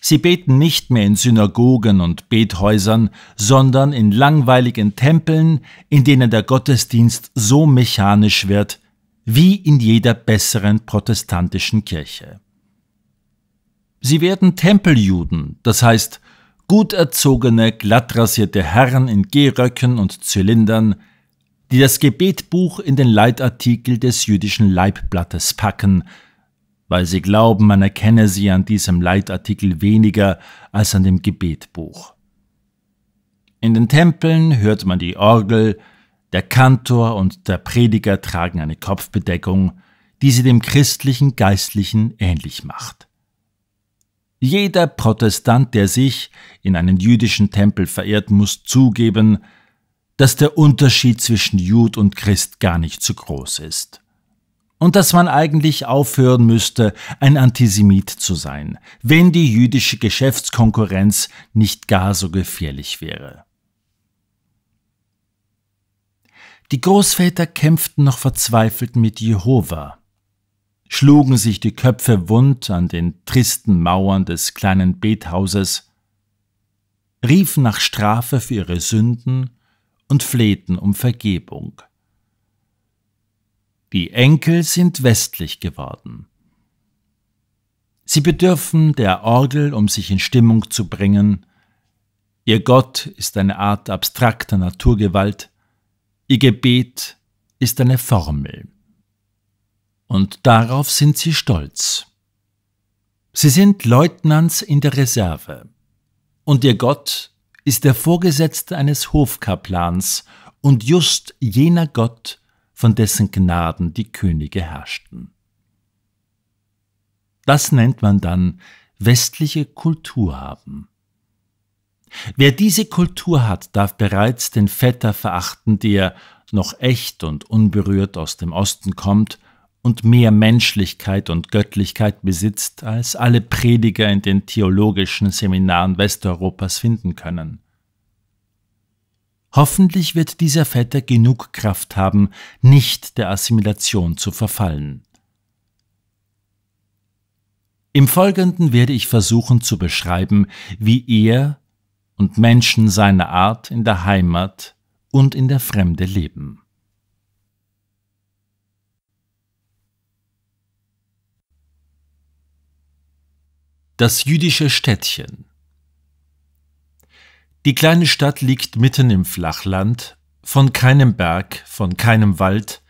Sie beten nicht mehr in Synagogen und Bethäusern, sondern in langweiligen Tempeln, in denen der Gottesdienst so mechanisch wird, wie in jeder besseren protestantischen Kirche. Sie werden Tempeljuden, das heißt gut erzogene, glattrasierte Herren in Gehröcken und Zylindern, die das Gebetbuch in den Leitartikel des jüdischen Leibblattes packen, weil sie glauben, man erkenne sie an diesem Leitartikel weniger als an dem Gebetbuch. In den Tempeln hört man die Orgel, der Kantor und der Prediger tragen eine Kopfbedeckung, die sie dem christlichen Geistlichen ähnlich macht. Jeder Protestant, der sich in einen jüdischen Tempel verehrt, muss zugeben, dass der Unterschied zwischen Jud und Christ gar nicht so groß ist. Und dass man eigentlich aufhören müsste, ein Antisemit zu sein, wenn die jüdische Geschäftskonkurrenz nicht gar so gefährlich wäre. Die Großväter kämpften noch verzweifelt mit Jehova, schlugen sich die Köpfe wund an den tristen Mauern des kleinen Bethauses, riefen nach Strafe für ihre Sünden und flehten um Vergebung. Die Enkel sind westlich geworden. Sie bedürfen der Orgel, um sich in Stimmung zu bringen. Ihr Gott ist eine Art abstrakter Naturgewalt, Ihr Gebet ist eine Formel. Und darauf sind sie stolz. Sie sind Leutnants in der Reserve. Und ihr Gott ist der Vorgesetzte eines Hofkaplans und just jener Gott, von dessen Gnaden die Könige herrschten. Das nennt man dann westliche Kultur haben. Wer diese Kultur hat, darf bereits den Vetter verachten, der noch echt und unberührt aus dem Osten kommt und mehr Menschlichkeit und Göttlichkeit besitzt, als alle Prediger in den theologischen Seminaren Westeuropas finden können. Hoffentlich wird dieser Vetter genug Kraft haben, nicht der Assimilation zu verfallen. Im Folgenden werde ich versuchen zu beschreiben, wie er und Menschen seiner Art in der Heimat und in der Fremde leben. Das jüdische Städtchen Die kleine Stadt liegt mitten im Flachland, von keinem Berg, von keinem Wald,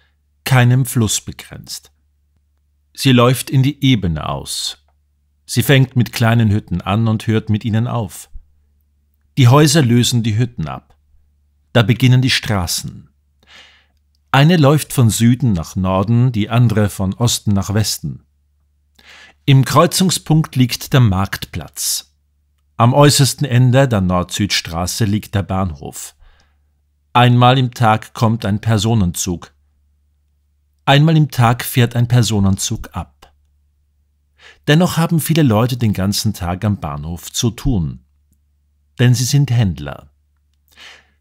keinem Fluss begrenzt. Sie läuft in die Ebene aus. Sie fängt mit kleinen Hütten an und hört mit ihnen auf. Die Häuser lösen die Hütten ab. Da beginnen die Straßen. Eine läuft von Süden nach Norden, die andere von Osten nach Westen. Im Kreuzungspunkt liegt der Marktplatz. Am äußersten Ende der Nord-Süd-Straße liegt der Bahnhof. Einmal im Tag kommt ein Personenzug. Einmal im Tag fährt ein Personenzug ab. Dennoch haben viele Leute den ganzen Tag am Bahnhof zu tun denn sie sind Händler.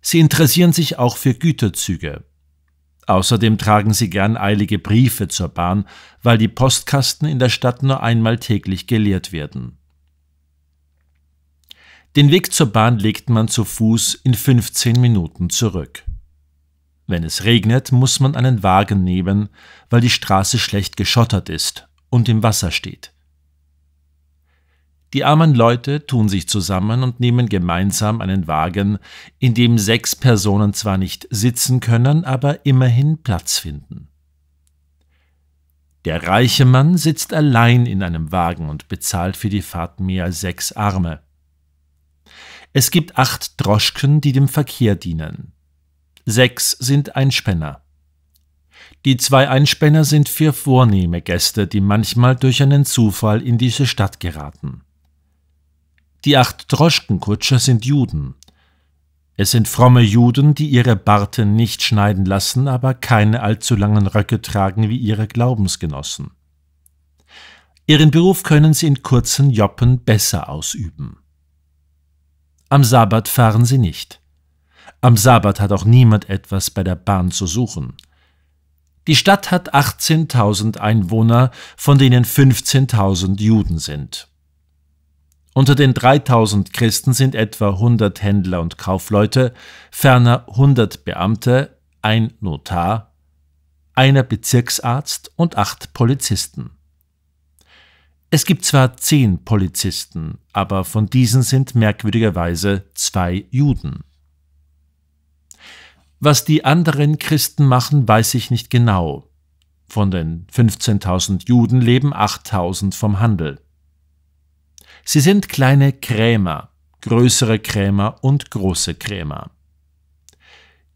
Sie interessieren sich auch für Güterzüge. Außerdem tragen sie gern eilige Briefe zur Bahn, weil die Postkasten in der Stadt nur einmal täglich geleert werden. Den Weg zur Bahn legt man zu Fuß in 15 Minuten zurück. Wenn es regnet, muss man einen Wagen nehmen, weil die Straße schlecht geschottert ist und im Wasser steht. Die armen Leute tun sich zusammen und nehmen gemeinsam einen Wagen, in dem sechs Personen zwar nicht sitzen können, aber immerhin Platz finden. Der reiche Mann sitzt allein in einem Wagen und bezahlt für die Fahrt mehr als sechs Arme. Es gibt acht Droschken, die dem Verkehr dienen. Sechs sind Einspänner. Die zwei Einspänner sind für vornehme Gäste, die manchmal durch einen Zufall in diese Stadt geraten. Die acht Droschkenkutscher sind Juden. Es sind fromme Juden, die ihre Barte nicht schneiden lassen, aber keine allzu langen Röcke tragen wie ihre Glaubensgenossen. Ihren Beruf können sie in kurzen Joppen besser ausüben. Am Sabbat fahren sie nicht. Am Sabbat hat auch niemand etwas bei der Bahn zu suchen. Die Stadt hat 18.000 Einwohner, von denen 15.000 Juden sind. Unter den 3000 Christen sind etwa 100 Händler und Kaufleute, ferner 100 Beamte, ein Notar, einer Bezirksarzt und acht Polizisten. Es gibt zwar zehn Polizisten, aber von diesen sind merkwürdigerweise zwei Juden. Was die anderen Christen machen, weiß ich nicht genau. Von den 15.000 Juden leben 8.000 vom Handel. Sie sind kleine Krämer, größere Krämer und große Krämer.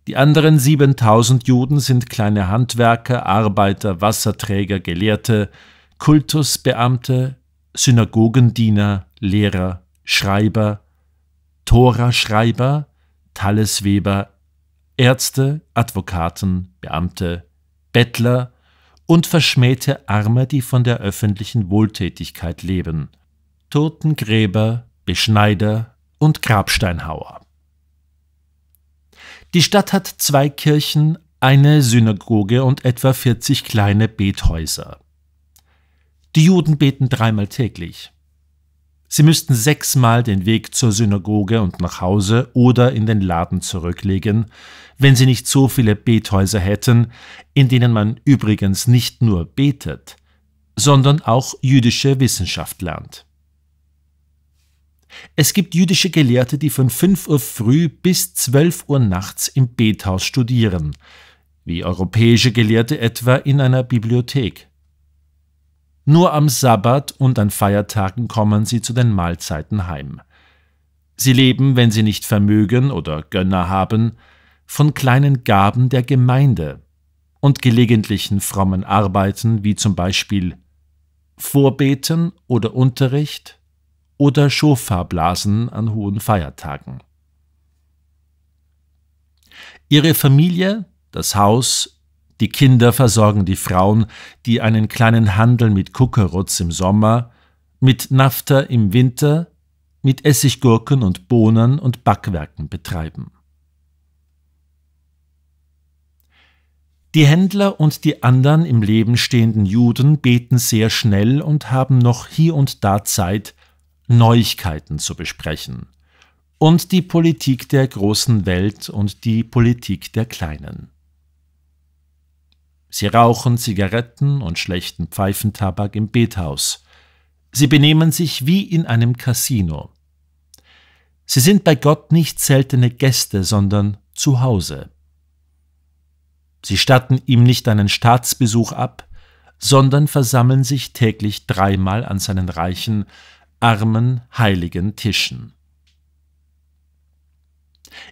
Die anderen 7000 Juden sind kleine Handwerker, Arbeiter, Wasserträger, Gelehrte, Kultusbeamte, Synagogendiener, Lehrer, Schreiber, Toraschreiber, Tallesweber, Ärzte, Advokaten, Beamte, Bettler und verschmähte Arme, die von der öffentlichen Wohltätigkeit leben. Totengräber, Beschneider und Grabsteinhauer. Die Stadt hat zwei Kirchen, eine Synagoge und etwa 40 kleine Bethäuser. Die Juden beten dreimal täglich. Sie müssten sechsmal den Weg zur Synagoge und nach Hause oder in den Laden zurücklegen, wenn sie nicht so viele Bethäuser hätten, in denen man übrigens nicht nur betet, sondern auch jüdische Wissenschaft lernt. Es gibt jüdische Gelehrte, die von 5 Uhr früh bis 12 Uhr nachts im Bethaus studieren, wie europäische Gelehrte etwa in einer Bibliothek. Nur am Sabbat und an Feiertagen kommen sie zu den Mahlzeiten heim. Sie leben, wenn sie nicht Vermögen oder Gönner haben, von kleinen Gaben der Gemeinde und gelegentlichen frommen Arbeiten wie zum Beispiel Vorbeten oder Unterricht, oder Schofarblasen an hohen Feiertagen. Ihre Familie, das Haus, die Kinder versorgen die Frauen, die einen kleinen Handel mit Kuckerutz im Sommer, mit Nafta im Winter, mit Essiggurken und Bohnen und Backwerken betreiben. Die Händler und die anderen im Leben stehenden Juden beten sehr schnell und haben noch hier und da Zeit, Neuigkeiten zu besprechen und die Politik der großen Welt und die Politik der kleinen. Sie rauchen Zigaretten und schlechten Pfeifentabak im Bethaus. Sie benehmen sich wie in einem Casino. Sie sind bei Gott nicht seltene Gäste, sondern zu Hause. Sie statten ihm nicht einen Staatsbesuch ab, sondern versammeln sich täglich dreimal an seinen Reichen armen heiligen Tischen.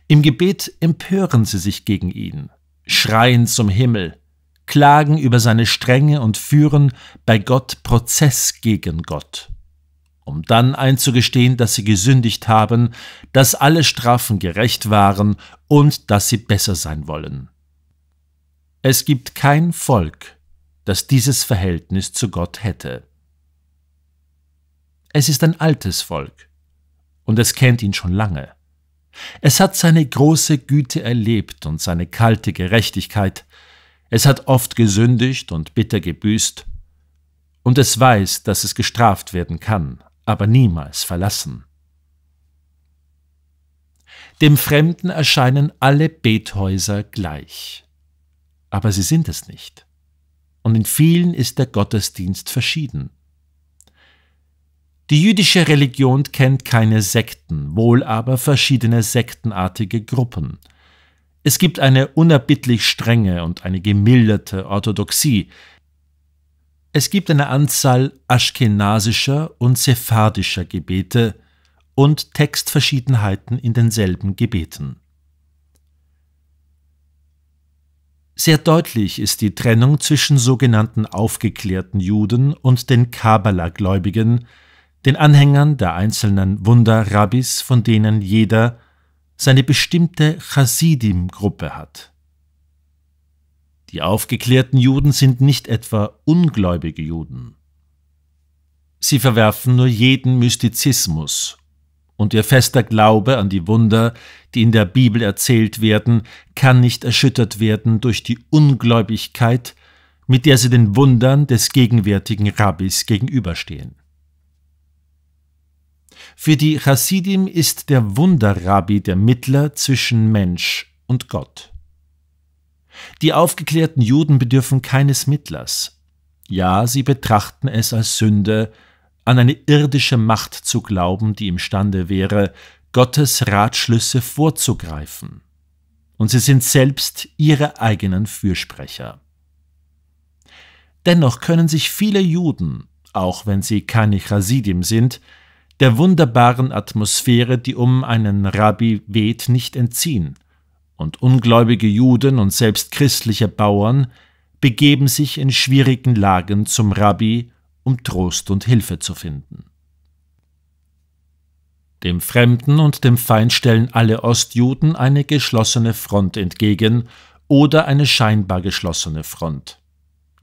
Im Gebet empören sie sich gegen ihn, schreien zum Himmel, klagen über seine Strenge und führen bei Gott Prozess gegen Gott, um dann einzugestehen, dass sie gesündigt haben, dass alle Strafen gerecht waren und dass sie besser sein wollen. Es gibt kein Volk, das dieses Verhältnis zu Gott hätte. Es ist ein altes Volk und es kennt ihn schon lange. Es hat seine große Güte erlebt und seine kalte Gerechtigkeit. Es hat oft gesündigt und bitter gebüßt. Und es weiß, dass es gestraft werden kann, aber niemals verlassen. Dem Fremden erscheinen alle Bethäuser gleich. Aber sie sind es nicht. Und in vielen ist der Gottesdienst verschieden. Die jüdische Religion kennt keine Sekten, wohl aber verschiedene sektenartige Gruppen. Es gibt eine unerbittlich strenge und eine gemilderte Orthodoxie. Es gibt eine Anzahl aschkenasischer und sephardischer Gebete und Textverschiedenheiten in denselben Gebeten. Sehr deutlich ist die Trennung zwischen sogenannten aufgeklärten Juden und den Kabbala-Gläubigen, den Anhängern der einzelnen Wunderrabbis, von denen jeder seine bestimmte Chasidim-Gruppe hat. Die aufgeklärten Juden sind nicht etwa ungläubige Juden. Sie verwerfen nur jeden Mystizismus und ihr fester Glaube an die Wunder, die in der Bibel erzählt werden, kann nicht erschüttert werden durch die Ungläubigkeit, mit der sie den Wundern des gegenwärtigen Rabbis gegenüberstehen. Für die Chassidim ist der Wunderrabbi der Mittler zwischen Mensch und Gott. Die aufgeklärten Juden bedürfen keines Mittlers. Ja, sie betrachten es als Sünde, an eine irdische Macht zu glauben, die imstande wäre, Gottes Ratschlüsse vorzugreifen. Und sie sind selbst ihre eigenen Fürsprecher. Dennoch können sich viele Juden, auch wenn sie keine Chasidim sind, der wunderbaren Atmosphäre, die um einen Rabbi weht, nicht entziehen, und ungläubige Juden und selbst christliche Bauern begeben sich in schwierigen Lagen zum Rabbi, um Trost und Hilfe zu finden. Dem Fremden und dem Feind stellen alle Ostjuden eine geschlossene Front entgegen oder eine scheinbar geschlossene Front.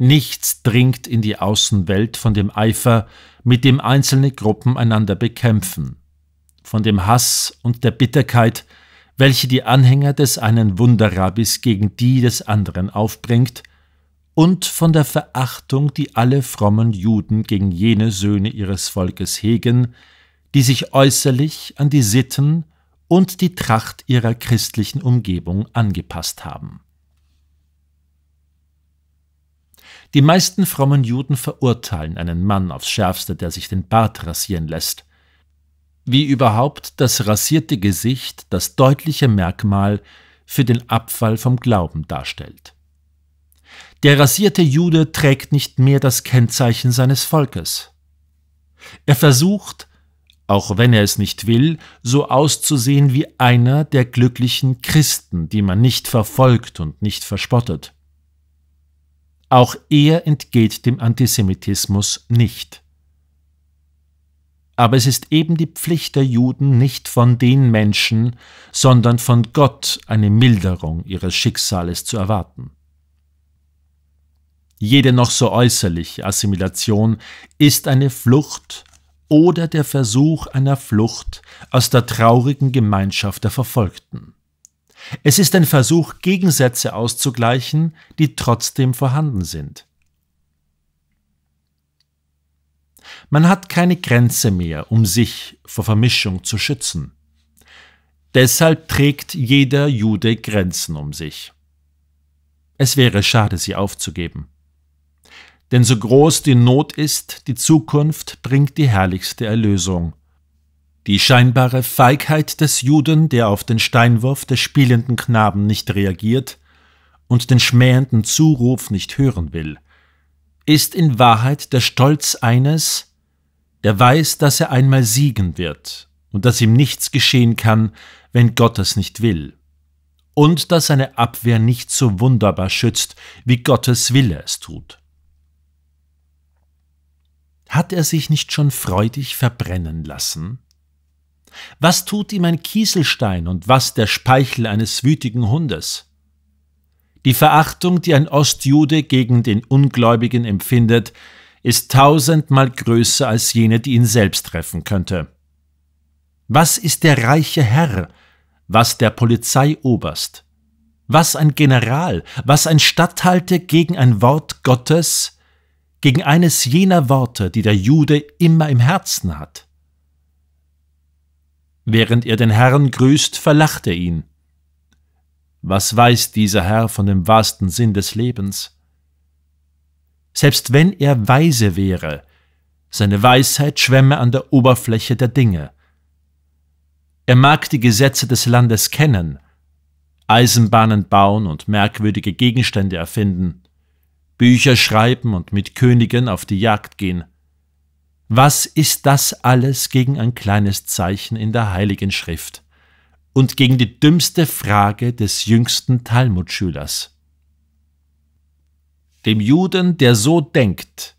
Nichts dringt in die Außenwelt von dem Eifer, mit dem einzelne Gruppen einander bekämpfen, von dem Hass und der Bitterkeit, welche die Anhänger des einen Wunderrabbis gegen die des anderen aufbringt, und von der Verachtung, die alle frommen Juden gegen jene Söhne ihres Volkes hegen, die sich äußerlich an die Sitten und die Tracht ihrer christlichen Umgebung angepasst haben. Die meisten frommen Juden verurteilen einen Mann aufs Schärfste, der sich den Bart rasieren lässt. Wie überhaupt das rasierte Gesicht das deutliche Merkmal für den Abfall vom Glauben darstellt. Der rasierte Jude trägt nicht mehr das Kennzeichen seines Volkes. Er versucht, auch wenn er es nicht will, so auszusehen wie einer der glücklichen Christen, die man nicht verfolgt und nicht verspottet. Auch er entgeht dem Antisemitismus nicht. Aber es ist eben die Pflicht der Juden, nicht von den Menschen, sondern von Gott eine Milderung ihres Schicksales zu erwarten. Jede noch so äußerliche Assimilation ist eine Flucht oder der Versuch einer Flucht aus der traurigen Gemeinschaft der Verfolgten. Es ist ein Versuch, Gegensätze auszugleichen, die trotzdem vorhanden sind. Man hat keine Grenze mehr, um sich vor Vermischung zu schützen. Deshalb trägt jeder Jude Grenzen um sich. Es wäre schade, sie aufzugeben. Denn so groß die Not ist, die Zukunft bringt die herrlichste Erlösung. Die scheinbare Feigheit des Juden, der auf den Steinwurf des spielenden Knaben nicht reagiert und den schmähenden Zuruf nicht hören will, ist in Wahrheit der Stolz eines, der weiß, dass er einmal siegen wird und dass ihm nichts geschehen kann, wenn Gott es nicht will, und dass seine Abwehr nicht so wunderbar schützt, wie Gottes Wille es tut. Hat er sich nicht schon freudig verbrennen lassen? Was tut ihm ein Kieselstein und was der Speichel eines wütigen Hundes? Die Verachtung, die ein Ostjude gegen den Ungläubigen empfindet, ist tausendmal größer als jene, die ihn selbst treffen könnte. Was ist der reiche Herr? Was der Polizeioberst? Was ein General? Was ein Statthalter gegen ein Wort Gottes? Gegen eines jener Worte, die der Jude immer im Herzen hat? Während er den Herrn grüßt, verlacht er ihn. Was weiß dieser Herr von dem wahrsten Sinn des Lebens? Selbst wenn er weise wäre, seine Weisheit schwämme an der Oberfläche der Dinge. Er mag die Gesetze des Landes kennen, Eisenbahnen bauen und merkwürdige Gegenstände erfinden, Bücher schreiben und mit Königen auf die Jagd gehen. Was ist das alles gegen ein kleines Zeichen in der Heiligen Schrift und gegen die dümmste Frage des jüngsten Talmudschülers? Dem Juden, der so denkt,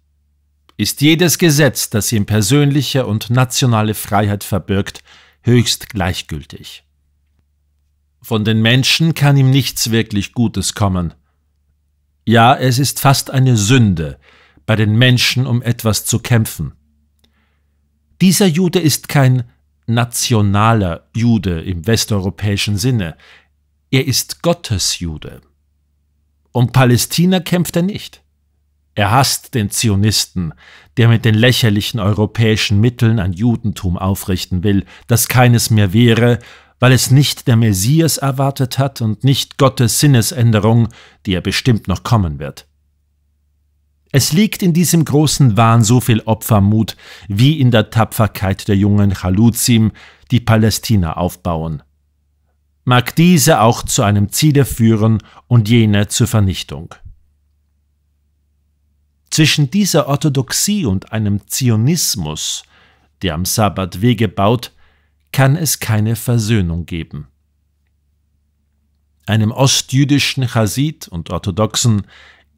ist jedes Gesetz, das ihm persönliche und nationale Freiheit verbirgt, höchst gleichgültig. Von den Menschen kann ihm nichts wirklich Gutes kommen. Ja, es ist fast eine Sünde, bei den Menschen um etwas zu kämpfen. Dieser Jude ist kein nationaler Jude im westeuropäischen Sinne. Er ist Gottes Jude. Um Palästina kämpft er nicht. Er hasst den Zionisten, der mit den lächerlichen europäischen Mitteln ein Judentum aufrichten will, das keines mehr wäre, weil es nicht der Messias erwartet hat und nicht Gottes Sinnesänderung, die er bestimmt noch kommen wird. Es liegt in diesem großen Wahn so viel Opfermut wie in der Tapferkeit der jungen Chaluzim, die Palästina aufbauen. Mag diese auch zu einem Ziele führen und jene zur Vernichtung. Zwischen dieser Orthodoxie und einem Zionismus, der am Sabbat Wege baut, kann es keine Versöhnung geben. Einem ostjüdischen Chasid und Orthodoxen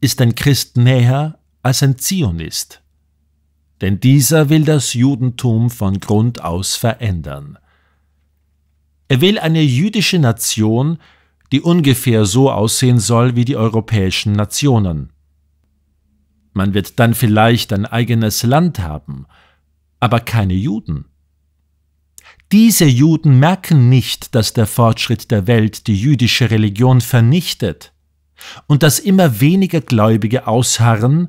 ist ein Christ näher als ein Zionist. Denn dieser will das Judentum von Grund aus verändern. Er will eine jüdische Nation, die ungefähr so aussehen soll wie die europäischen Nationen. Man wird dann vielleicht ein eigenes Land haben, aber keine Juden. Diese Juden merken nicht, dass der Fortschritt der Welt die jüdische Religion vernichtet und dass immer weniger Gläubige ausharren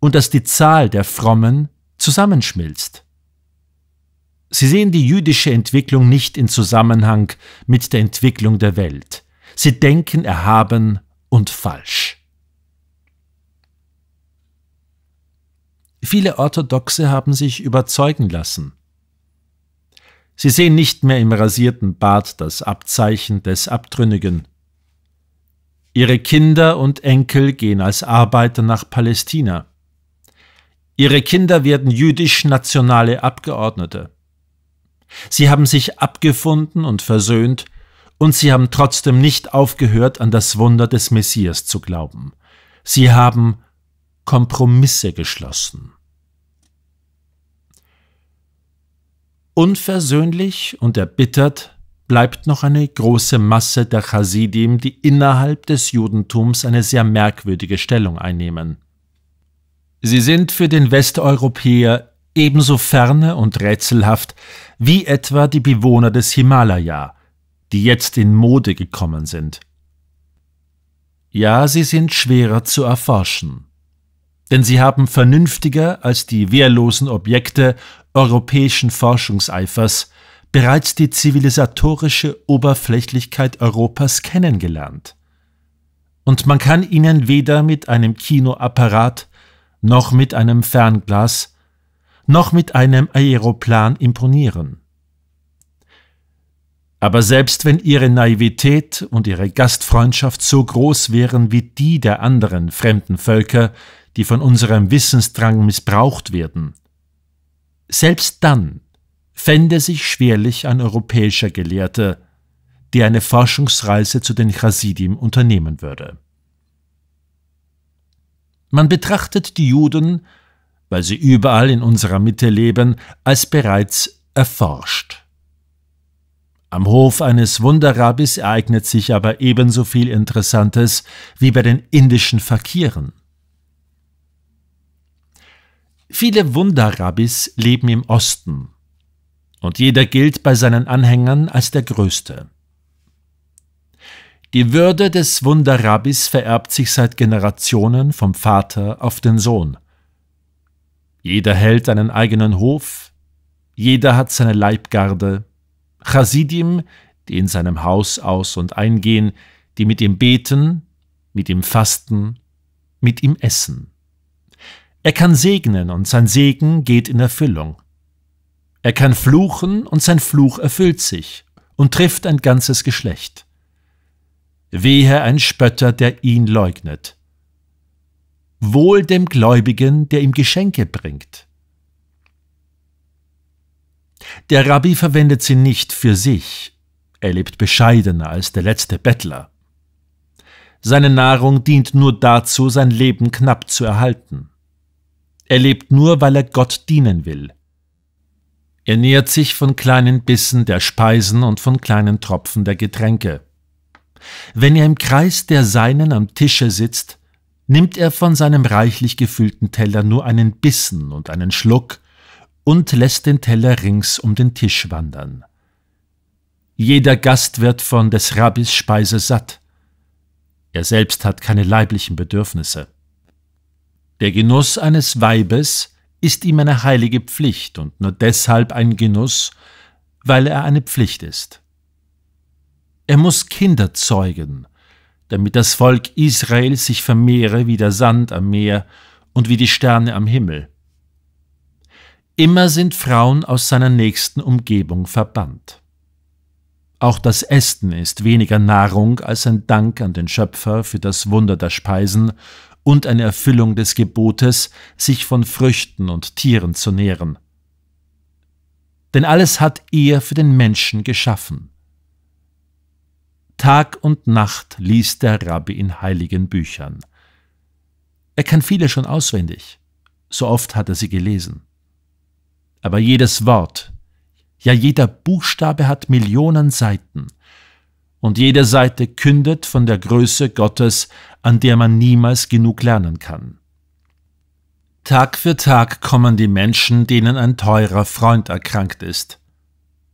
und dass die Zahl der Frommen zusammenschmilzt. Sie sehen die jüdische Entwicklung nicht in Zusammenhang mit der Entwicklung der Welt. Sie denken erhaben und falsch. Viele Orthodoxe haben sich überzeugen lassen. Sie sehen nicht mehr im rasierten Bart das Abzeichen des Abtrünnigen. Ihre Kinder und Enkel gehen als Arbeiter nach Palästina. Ihre Kinder werden jüdisch-nationale Abgeordnete. Sie haben sich abgefunden und versöhnt, und sie haben trotzdem nicht aufgehört, an das Wunder des Messias zu glauben. Sie haben Kompromisse geschlossen. Unversöhnlich und erbittert bleibt noch eine große Masse der Hasidim, die innerhalb des Judentums eine sehr merkwürdige Stellung einnehmen. Sie sind für den Westeuropäer ebenso ferne und rätselhaft wie etwa die Bewohner des Himalaya, die jetzt in Mode gekommen sind. Ja, sie sind schwerer zu erforschen, denn sie haben vernünftiger als die wehrlosen Objekte europäischen Forschungseifers bereits die zivilisatorische Oberflächlichkeit Europas kennengelernt. Und man kann ihnen weder mit einem Kinoapparat noch mit einem Fernglas, noch mit einem Aeroplan imponieren. Aber selbst wenn ihre Naivität und ihre Gastfreundschaft so groß wären wie die der anderen fremden Völker, die von unserem Wissensdrang missbraucht werden, selbst dann fände sich schwerlich ein europäischer Gelehrter, der eine Forschungsreise zu den Chasidim unternehmen würde. Man betrachtet die Juden, weil sie überall in unserer Mitte leben, als bereits erforscht. Am Hof eines Wunderrabbis ereignet sich aber ebenso viel Interessantes wie bei den indischen Fakiren. Viele Wunderrabbis leben im Osten, und jeder gilt bei seinen Anhängern als der Größte. Die Würde des Wunderrabbis vererbt sich seit Generationen vom Vater auf den Sohn. Jeder hält einen eigenen Hof, jeder hat seine Leibgarde. Chasidim, die in seinem Haus aus und eingehen, die mit ihm beten, mit ihm fasten, mit ihm essen. Er kann segnen und sein Segen geht in Erfüllung. Er kann fluchen und sein Fluch erfüllt sich und trifft ein ganzes Geschlecht. Wehe ein Spötter, der ihn leugnet. Wohl dem Gläubigen, der ihm Geschenke bringt. Der Rabbi verwendet sie nicht für sich, er lebt bescheidener als der letzte Bettler. Seine Nahrung dient nur dazu, sein Leben knapp zu erhalten. Er lebt nur, weil er Gott dienen will. Er nährt sich von kleinen Bissen der Speisen und von kleinen Tropfen der Getränke. Wenn er im Kreis der Seinen am Tische sitzt, nimmt er von seinem reichlich gefüllten Teller nur einen Bissen und einen Schluck und lässt den Teller rings um den Tisch wandern. Jeder Gast wird von des Rabbis Speise satt. Er selbst hat keine leiblichen Bedürfnisse. Der Genuss eines Weibes ist ihm eine heilige Pflicht und nur deshalb ein Genuss, weil er eine Pflicht ist. Er muss Kinder zeugen, damit das Volk Israel sich vermehre wie der Sand am Meer und wie die Sterne am Himmel. Immer sind Frauen aus seiner nächsten Umgebung verbannt. Auch das Ästen ist weniger Nahrung als ein Dank an den Schöpfer für das Wunder der Speisen und eine Erfüllung des Gebotes, sich von Früchten und Tieren zu nähren. Denn alles hat er für den Menschen geschaffen. Tag und Nacht liest der Rabbi in heiligen Büchern. Er kann viele schon auswendig, so oft hat er sie gelesen. Aber jedes Wort, ja jeder Buchstabe hat Millionen Seiten, und jede Seite kündet von der Größe Gottes, an der man niemals genug lernen kann. Tag für Tag kommen die Menschen, denen ein teurer Freund erkrankt ist.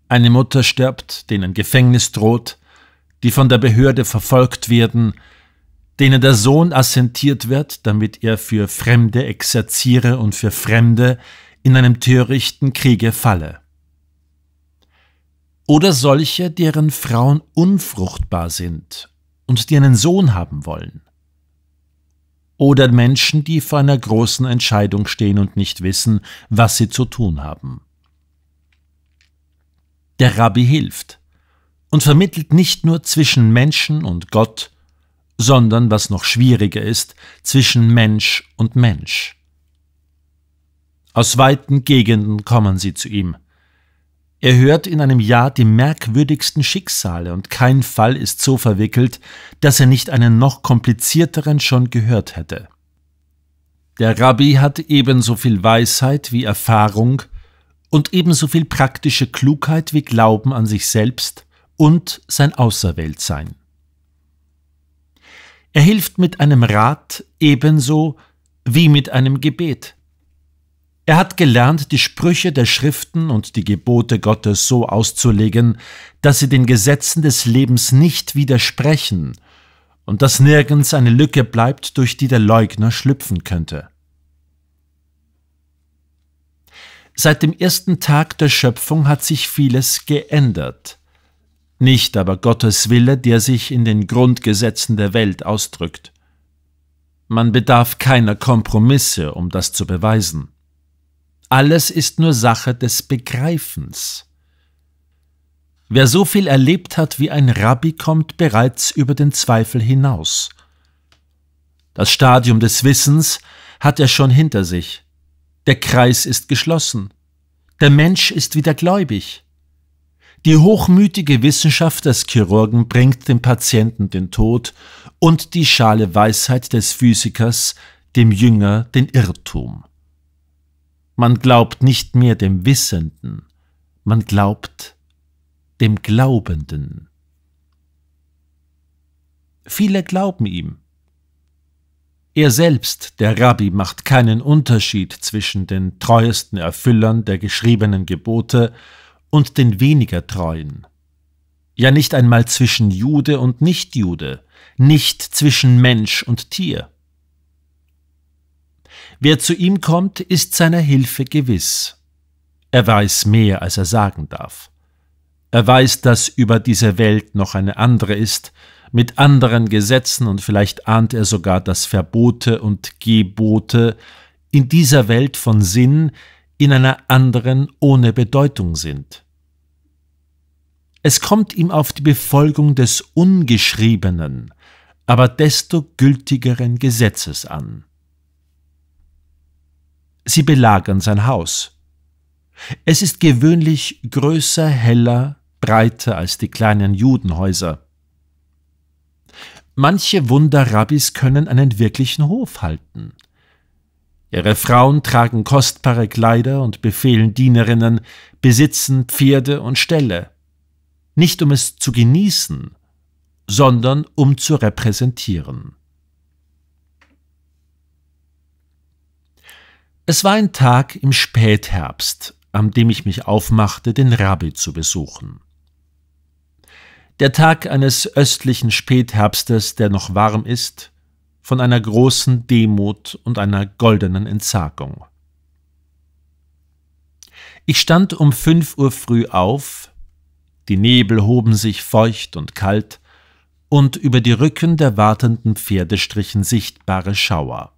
Eine Mutter stirbt, denen Gefängnis droht, die von der Behörde verfolgt werden, denen der Sohn assentiert wird, damit er für Fremde exerziere und für Fremde in einem törichten Kriege falle. Oder solche, deren Frauen unfruchtbar sind und die einen Sohn haben wollen. Oder Menschen, die vor einer großen Entscheidung stehen und nicht wissen, was sie zu tun haben. Der Rabbi hilft und vermittelt nicht nur zwischen Menschen und Gott, sondern, was noch schwieriger ist, zwischen Mensch und Mensch. Aus weiten Gegenden kommen sie zu ihm. Er hört in einem Jahr die merkwürdigsten Schicksale und kein Fall ist so verwickelt, dass er nicht einen noch komplizierteren schon gehört hätte. Der Rabbi hat ebenso viel Weisheit wie Erfahrung und ebenso viel praktische Klugheit wie Glauben an sich selbst und sein Auserwähltsein. Er hilft mit einem Rat ebenso wie mit einem Gebet. Er hat gelernt, die Sprüche der Schriften und die Gebote Gottes so auszulegen, dass sie den Gesetzen des Lebens nicht widersprechen und dass nirgends eine Lücke bleibt, durch die der Leugner schlüpfen könnte. Seit dem ersten Tag der Schöpfung hat sich vieles geändert nicht aber Gottes Wille, der sich in den Grundgesetzen der Welt ausdrückt. Man bedarf keiner Kompromisse, um das zu beweisen. Alles ist nur Sache des Begreifens. Wer so viel erlebt hat wie ein Rabbi, kommt bereits über den Zweifel hinaus. Das Stadium des Wissens hat er schon hinter sich. Der Kreis ist geschlossen. Der Mensch ist wieder gläubig. Die hochmütige Wissenschaft des Chirurgen bringt dem Patienten den Tod und die schale Weisheit des Physikers dem Jünger den Irrtum. Man glaubt nicht mehr dem Wissenden, man glaubt dem Glaubenden. Viele glauben ihm. Er selbst, der Rabbi, macht keinen Unterschied zwischen den treuesten Erfüllern der geschriebenen Gebote und den weniger Treuen. Ja nicht einmal zwischen Jude und Nichtjude, nicht zwischen Mensch und Tier. Wer zu ihm kommt, ist seiner Hilfe gewiss. Er weiß mehr, als er sagen darf. Er weiß, dass über diese Welt noch eine andere ist, mit anderen Gesetzen und vielleicht ahnt er sogar, dass Verbote und Gebote in dieser Welt von Sinn in einer anderen ohne Bedeutung sind. Es kommt ihm auf die Befolgung des ungeschriebenen, aber desto gültigeren Gesetzes an. Sie belagern sein Haus. Es ist gewöhnlich größer, heller, breiter als die kleinen Judenhäuser. Manche Wunderrabbis können einen wirklichen Hof halten. Ihre Frauen tragen kostbare Kleider und befehlen Dienerinnen, besitzen Pferde und Ställe nicht um es zu genießen, sondern um zu repräsentieren. Es war ein Tag im Spätherbst, an dem ich mich aufmachte, den Rabbi zu besuchen. Der Tag eines östlichen Spätherbstes, der noch warm ist, von einer großen Demut und einer goldenen Entsagung. Ich stand um fünf Uhr früh auf, die Nebel hoben sich feucht und kalt, und über die Rücken der wartenden Pferde strichen sichtbare Schauer.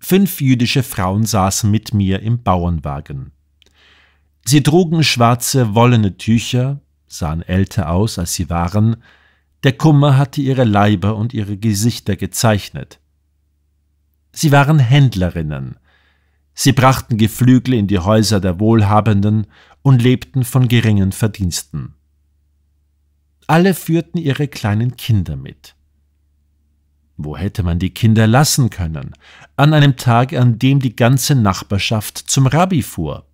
Fünf jüdische Frauen saßen mit mir im Bauernwagen. Sie trugen schwarze wollene Tücher, sahen älter aus, als sie waren, der Kummer hatte ihre Leiber und ihre Gesichter gezeichnet. Sie waren Händlerinnen. Sie brachten Geflügel in die Häuser der Wohlhabenden und lebten von geringen Verdiensten. Alle führten ihre kleinen Kinder mit. Wo hätte man die Kinder lassen können? An einem Tag, an dem die ganze Nachbarschaft zum Rabbi fuhr.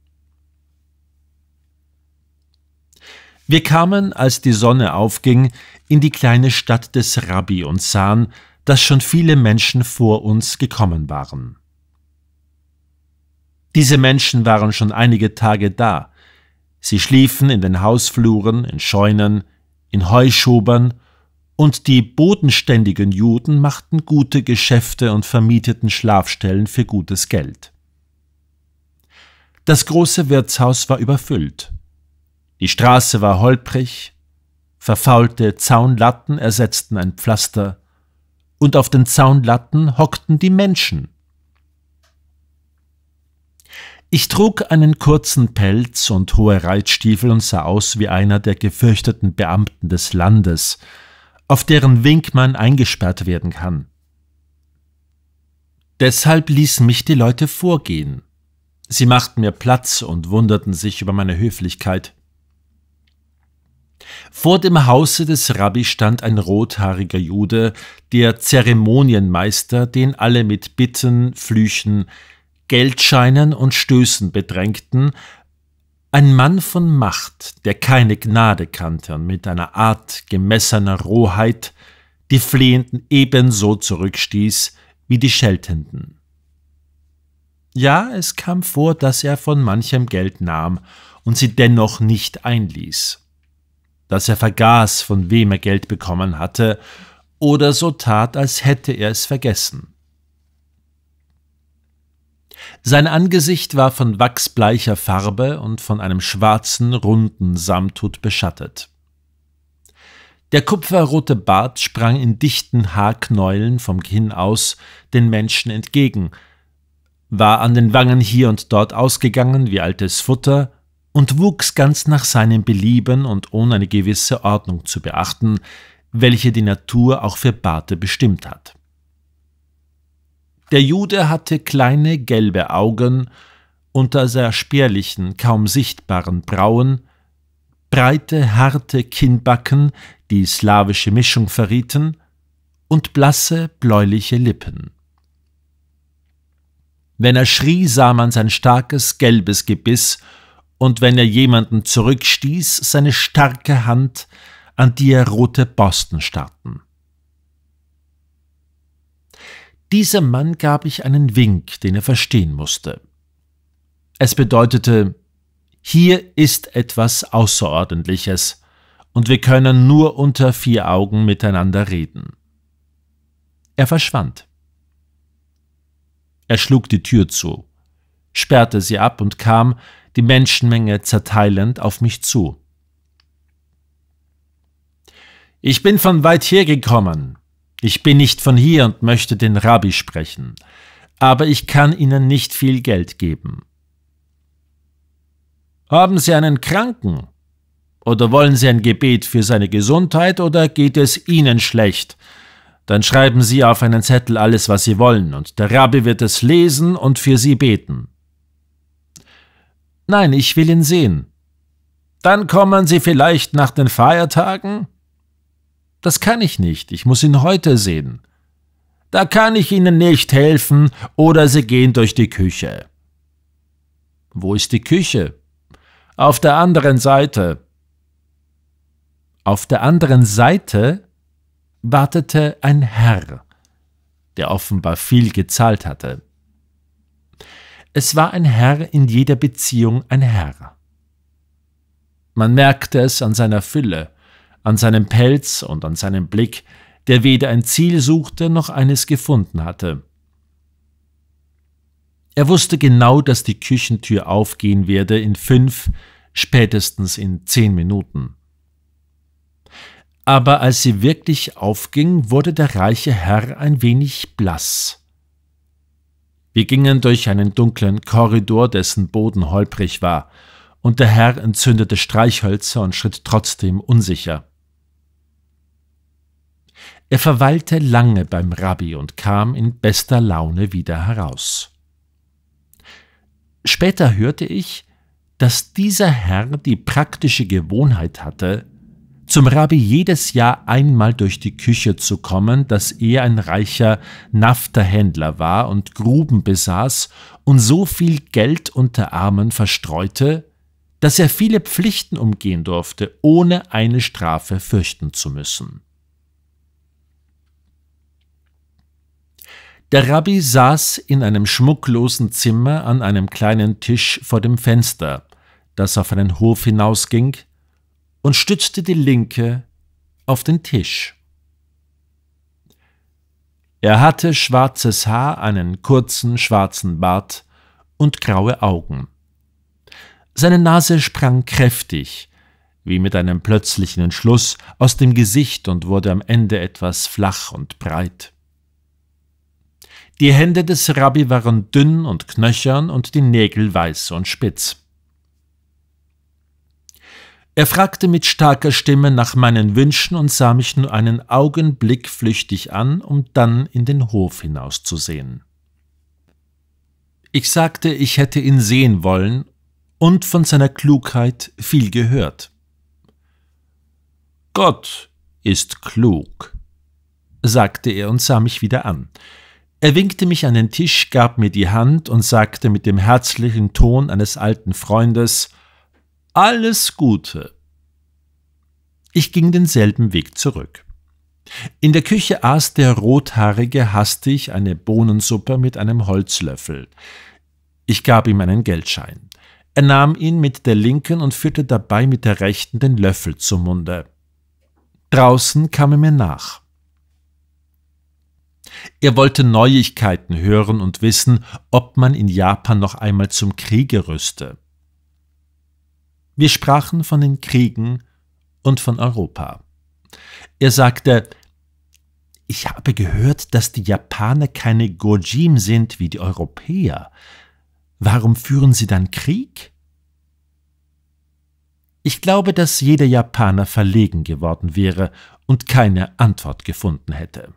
Wir kamen, als die Sonne aufging, in die kleine Stadt des Rabbi und sahen, dass schon viele Menschen vor uns gekommen waren. Diese Menschen waren schon einige Tage da, Sie schliefen in den Hausfluren, in Scheunen, in Heuschobern, und die bodenständigen Juden machten gute Geschäfte und vermieteten Schlafstellen für gutes Geld. Das große Wirtshaus war überfüllt. Die Straße war holprig, verfaulte Zaunlatten ersetzten ein Pflaster, und auf den Zaunlatten hockten die Menschen, ich trug einen kurzen Pelz und hohe Reitstiefel und sah aus wie einer der gefürchteten Beamten des Landes, auf deren Wink man eingesperrt werden kann. Deshalb ließen mich die Leute vorgehen. Sie machten mir Platz und wunderten sich über meine Höflichkeit. Vor dem Hause des Rabbi stand ein rothaariger Jude, der Zeremonienmeister, den alle mit Bitten, Flüchen, Geldscheinen und Stößen bedrängten, ein Mann von Macht, der keine Gnade kannte und mit einer Art gemessener Rohheit die Flehenden ebenso zurückstieß wie die Scheltenden. Ja, es kam vor, dass er von manchem Geld nahm und sie dennoch nicht einließ, dass er vergaß, von wem er Geld bekommen hatte, oder so tat, als hätte er es vergessen. Sein Angesicht war von wachsbleicher Farbe und von einem schwarzen, runden Samthut beschattet. Der kupferrote Bart sprang in dichten Haarknäulen vom Kinn aus den Menschen entgegen, war an den Wangen hier und dort ausgegangen wie altes Futter und wuchs ganz nach seinem Belieben und ohne eine gewisse Ordnung zu beachten, welche die Natur auch für Barte bestimmt hat. Der Jude hatte kleine gelbe Augen, unter sehr spärlichen, kaum sichtbaren Brauen, breite, harte Kinnbacken, die slawische Mischung verrieten, und blasse, bläuliche Lippen. Wenn er schrie, sah man sein starkes, gelbes Gebiss, und wenn er jemanden zurückstieß, seine starke Hand, an die er rote Borsten starrten. Diesem Mann gab ich einen Wink, den er verstehen musste. Es bedeutete, hier ist etwas Außerordentliches, und wir können nur unter vier Augen miteinander reden. Er verschwand. Er schlug die Tür zu, sperrte sie ab und kam, die Menschenmenge zerteilend, auf mich zu. Ich bin von weit her gekommen, ich bin nicht von hier und möchte den Rabbi sprechen, aber ich kann Ihnen nicht viel Geld geben. Haben Sie einen Kranken? Oder wollen Sie ein Gebet für seine Gesundheit oder geht es Ihnen schlecht? Dann schreiben Sie auf einen Zettel alles, was Sie wollen, und der Rabbi wird es lesen und für Sie beten. Nein, ich will ihn sehen. Dann kommen Sie vielleicht nach den Feiertagen? Das kann ich nicht, ich muss ihn heute sehen. Da kann ich Ihnen nicht helfen, oder Sie gehen durch die Küche. Wo ist die Küche? Auf der anderen Seite. Auf der anderen Seite wartete ein Herr, der offenbar viel gezahlt hatte. Es war ein Herr in jeder Beziehung ein Herr. Man merkte es an seiner Fülle an seinem Pelz und an seinem Blick, der weder ein Ziel suchte noch eines gefunden hatte. Er wusste genau, dass die Küchentür aufgehen werde in fünf, spätestens in zehn Minuten. Aber als sie wirklich aufging, wurde der reiche Herr ein wenig blass. Wir gingen durch einen dunklen Korridor, dessen Boden holprig war, und der Herr entzündete Streichhölzer und schritt trotzdem unsicher. Er verweilte lange beim Rabbi und kam in bester Laune wieder heraus. Später hörte ich, dass dieser Herr die praktische Gewohnheit hatte, zum Rabbi jedes Jahr einmal durch die Küche zu kommen, dass er ein reicher Nafterhändler war und Gruben besaß und so viel Geld unter Armen verstreute, dass er viele Pflichten umgehen durfte, ohne eine Strafe fürchten zu müssen. Der Rabbi saß in einem schmucklosen Zimmer an einem kleinen Tisch vor dem Fenster, das auf einen Hof hinausging, und stützte die Linke auf den Tisch. Er hatte schwarzes Haar, einen kurzen schwarzen Bart und graue Augen. Seine Nase sprang kräftig, wie mit einem plötzlichen Entschluss, aus dem Gesicht und wurde am Ende etwas flach und breit. Die Hände des Rabbi waren dünn und knöchern und die Nägel weiß und spitz. Er fragte mit starker Stimme nach meinen Wünschen und sah mich nur einen Augenblick flüchtig an, um dann in den Hof hinauszusehen. Ich sagte, ich hätte ihn sehen wollen und von seiner Klugheit viel gehört. Gott ist klug, sagte er und sah mich wieder an. Er winkte mich an den Tisch, gab mir die Hand und sagte mit dem herzlichen Ton eines alten Freundes Alles Gute. Ich ging denselben Weg zurück. In der Küche aß der Rothaarige hastig eine Bohnensuppe mit einem Holzlöffel. Ich gab ihm einen Geldschein. Er nahm ihn mit der linken und führte dabei mit der rechten den Löffel zum Munde. Draußen kam er mir nach. Er wollte Neuigkeiten hören und wissen, ob man in Japan noch einmal zum Kriege rüste. Wir sprachen von den Kriegen und von Europa. Er sagte, ich habe gehört, dass die Japaner keine Gojim sind wie die Europäer. Warum führen sie dann Krieg? Ich glaube, dass jeder Japaner verlegen geworden wäre und keine Antwort gefunden hätte.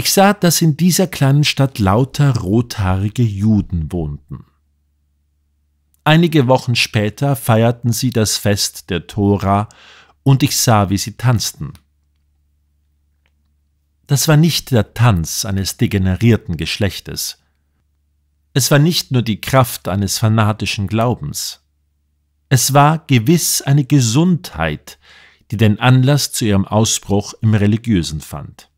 Ich sah, dass in dieser kleinen Stadt lauter rothaarige Juden wohnten. Einige Wochen später feierten sie das Fest der Tora und ich sah, wie sie tanzten. Das war nicht der Tanz eines degenerierten Geschlechtes. Es war nicht nur die Kraft eines fanatischen Glaubens. Es war gewiss eine Gesundheit, die den Anlass zu ihrem Ausbruch im Religiösen fand.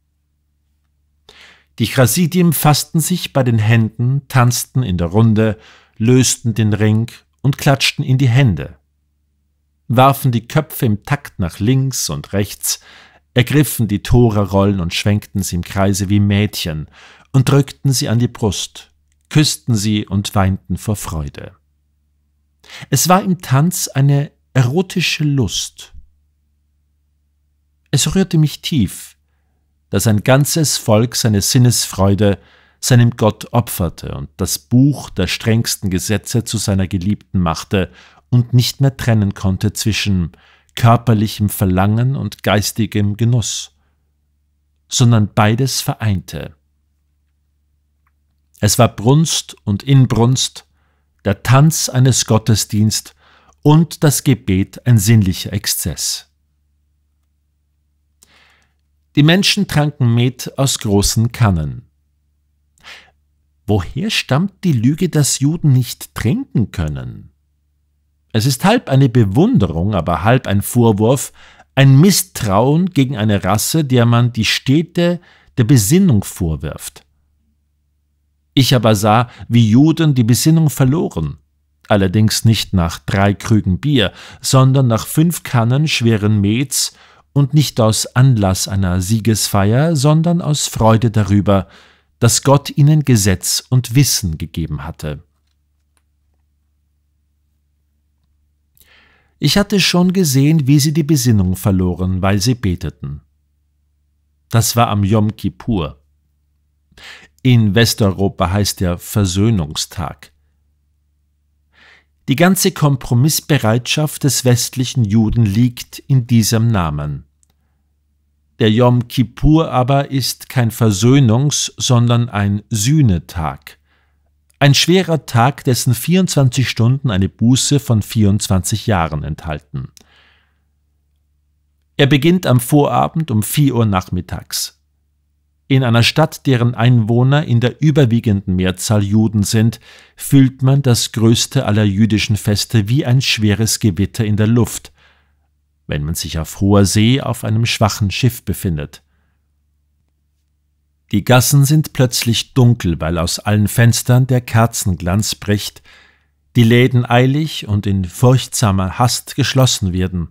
Die Chasidim fassten sich bei den Händen, tanzten in der Runde, lösten den Ring und klatschten in die Hände, warfen die Köpfe im Takt nach links und rechts, ergriffen die Torarollen und schwenkten sie im Kreise wie Mädchen und drückten sie an die Brust, küssten sie und weinten vor Freude. Es war im Tanz eine erotische Lust. Es rührte mich tief, dass ein ganzes Volk seine Sinnesfreude seinem Gott opferte und das Buch der strengsten Gesetze zu seiner Geliebten machte und nicht mehr trennen konnte zwischen körperlichem Verlangen und geistigem Genuss, sondern beides vereinte. Es war Brunst und Inbrunst, der Tanz eines Gottesdienst und das Gebet ein sinnlicher Exzess. Die Menschen tranken Met aus großen Kannen. Woher stammt die Lüge, dass Juden nicht trinken können? Es ist halb eine Bewunderung, aber halb ein Vorwurf, ein Misstrauen gegen eine Rasse, der man die Städte der Besinnung vorwirft. Ich aber sah, wie Juden die Besinnung verloren, allerdings nicht nach drei Krügen Bier, sondern nach fünf Kannen schweren Mets und nicht aus Anlass einer Siegesfeier, sondern aus Freude darüber, dass Gott ihnen Gesetz und Wissen gegeben hatte. Ich hatte schon gesehen, wie sie die Besinnung verloren, weil sie beteten. Das war am Yom Kippur. In Westeuropa heißt er Versöhnungstag. Die ganze Kompromissbereitschaft des westlichen Juden liegt in diesem Namen. Der Yom Kippur aber ist kein Versöhnungs, sondern ein Sühnetag. Ein schwerer Tag, dessen 24 Stunden eine Buße von 24 Jahren enthalten. Er beginnt am Vorabend um 4 Uhr nachmittags. In einer Stadt, deren Einwohner in der überwiegenden Mehrzahl Juden sind, fühlt man das größte aller jüdischen Feste wie ein schweres Gewitter in der Luft, wenn man sich auf hoher See auf einem schwachen Schiff befindet. Die Gassen sind plötzlich dunkel, weil aus allen Fenstern der Kerzenglanz bricht, die Läden eilig und in furchtsamer Hast geschlossen werden.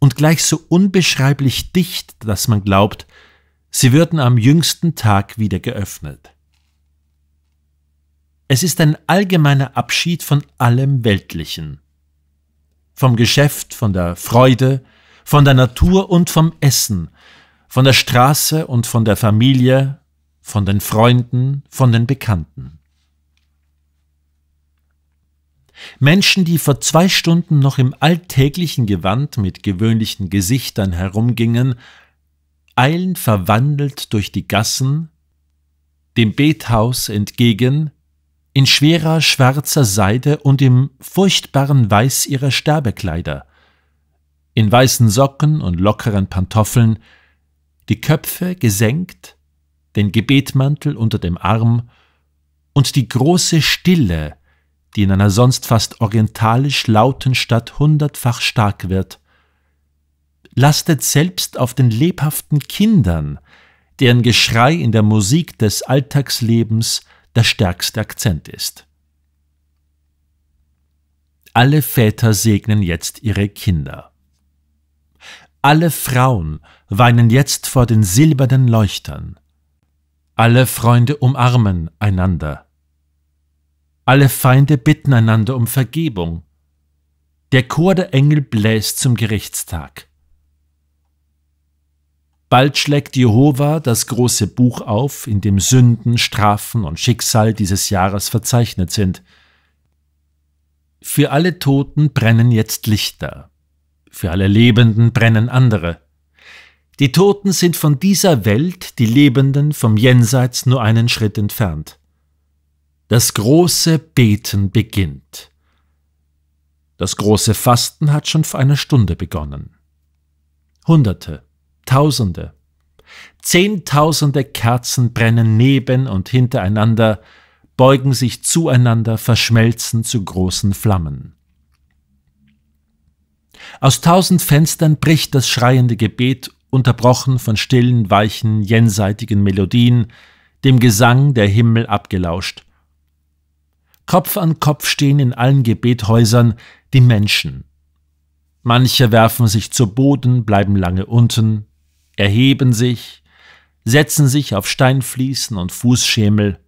Und gleich so unbeschreiblich dicht, dass man glaubt, Sie würden am jüngsten Tag wieder geöffnet. Es ist ein allgemeiner Abschied von allem Weltlichen. Vom Geschäft, von der Freude, von der Natur und vom Essen, von der Straße und von der Familie, von den Freunden, von den Bekannten. Menschen, die vor zwei Stunden noch im alltäglichen Gewand mit gewöhnlichen Gesichtern herumgingen, eilen verwandelt durch die Gassen, dem Bethaus entgegen, in schwerer schwarzer Seide und im furchtbaren Weiß ihrer Sterbekleider, in weißen Socken und lockeren Pantoffeln, die Köpfe gesenkt, den Gebetmantel unter dem Arm und die große Stille, die in einer sonst fast orientalisch lauten Stadt hundertfach stark wird, lastet selbst auf den lebhaften Kindern, deren Geschrei in der Musik des Alltagslebens der stärkste Akzent ist. Alle Väter segnen jetzt ihre Kinder. Alle Frauen weinen jetzt vor den silbernen Leuchtern. Alle Freunde umarmen einander. Alle Feinde bitten einander um Vergebung. Der Chor der Engel bläst zum Gerichtstag. Bald schlägt Jehova das große Buch auf, in dem Sünden, Strafen und Schicksal dieses Jahres verzeichnet sind. Für alle Toten brennen jetzt Lichter, für alle Lebenden brennen andere. Die Toten sind von dieser Welt, die Lebenden vom Jenseits nur einen Schritt entfernt. Das große Beten beginnt. Das große Fasten hat schon vor einer Stunde begonnen. Hunderte, Tausende. Zehntausende Kerzen brennen neben und hintereinander, beugen sich zueinander, verschmelzen zu großen Flammen. Aus tausend Fenstern bricht das schreiende Gebet, unterbrochen von stillen, weichen, jenseitigen Melodien, dem Gesang der Himmel abgelauscht. Kopf an Kopf stehen in allen Gebethäusern die Menschen. Manche werfen sich zu Boden, bleiben lange unten, erheben sich, setzen sich auf Steinfliesen und Fußschemel,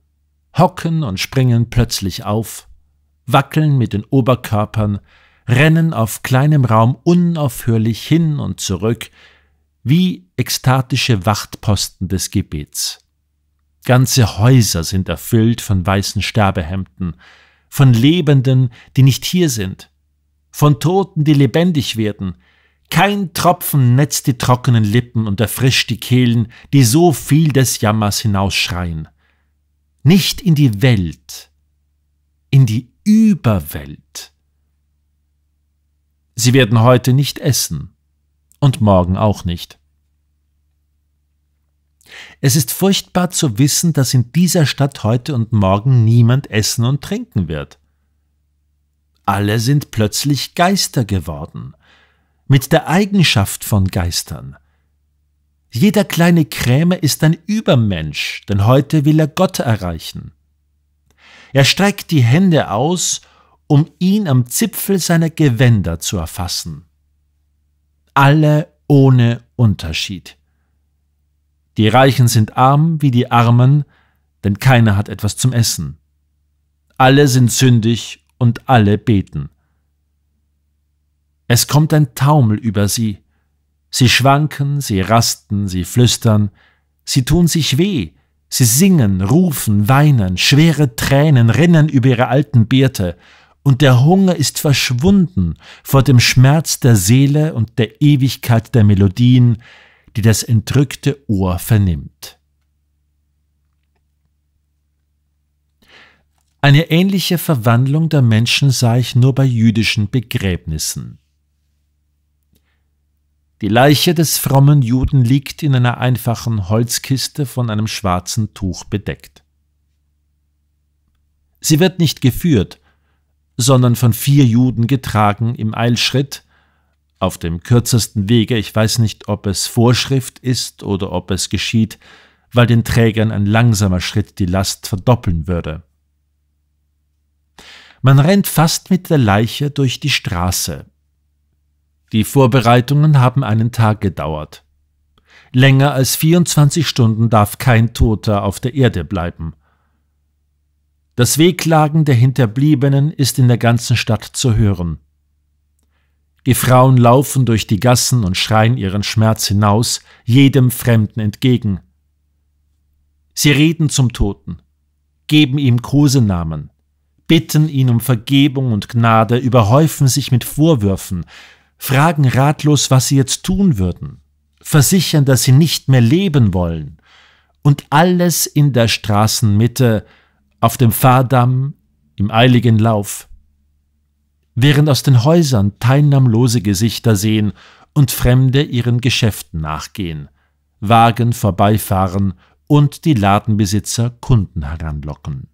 hocken und springen plötzlich auf, wackeln mit den Oberkörpern, rennen auf kleinem Raum unaufhörlich hin und zurück, wie ekstatische Wachtposten des Gebets. Ganze Häuser sind erfüllt von weißen Sterbehemden, von Lebenden, die nicht hier sind, von Toten, die lebendig werden, kein Tropfen netzt die trockenen Lippen und erfrischt die Kehlen, die so viel des Jammers hinausschreien. Nicht in die Welt, in die Überwelt. Sie werden heute nicht essen und morgen auch nicht. Es ist furchtbar zu wissen, dass in dieser Stadt heute und morgen niemand essen und trinken wird. Alle sind plötzlich Geister geworden mit der Eigenschaft von Geistern. Jeder kleine Krämer ist ein Übermensch, denn heute will er Gott erreichen. Er streckt die Hände aus, um ihn am Zipfel seiner Gewänder zu erfassen. Alle ohne Unterschied. Die Reichen sind arm wie die Armen, denn keiner hat etwas zum Essen. Alle sind sündig und alle beten. Es kommt ein Taumel über sie. Sie schwanken, sie rasten, sie flüstern, sie tun sich weh, sie singen, rufen, weinen, schwere Tränen rinnen über ihre alten Birte, und der Hunger ist verschwunden vor dem Schmerz der Seele und der Ewigkeit der Melodien, die das entrückte Ohr vernimmt. Eine ähnliche Verwandlung der Menschen sah ich nur bei jüdischen Begräbnissen. Die Leiche des frommen Juden liegt in einer einfachen Holzkiste von einem schwarzen Tuch bedeckt. Sie wird nicht geführt, sondern von vier Juden getragen im Eilschritt, auf dem kürzesten Wege, ich weiß nicht, ob es Vorschrift ist oder ob es geschieht, weil den Trägern ein langsamer Schritt die Last verdoppeln würde. Man rennt fast mit der Leiche durch die Straße, die Vorbereitungen haben einen Tag gedauert. Länger als 24 Stunden darf kein Toter auf der Erde bleiben. Das Wehklagen der Hinterbliebenen ist in der ganzen Stadt zu hören. Die Frauen laufen durch die Gassen und schreien ihren Schmerz hinaus, jedem Fremden entgegen. Sie reden zum Toten, geben ihm Kosenamen, bitten ihn um Vergebung und Gnade, überhäufen sich mit Vorwürfen, fragen ratlos, was sie jetzt tun würden, versichern, dass sie nicht mehr leben wollen. Und alles in der Straßenmitte, auf dem Fahrdamm, im eiligen Lauf. Während aus den Häusern teilnahmlose Gesichter sehen und Fremde ihren Geschäften nachgehen, Wagen vorbeifahren und die Ladenbesitzer Kunden heranlocken.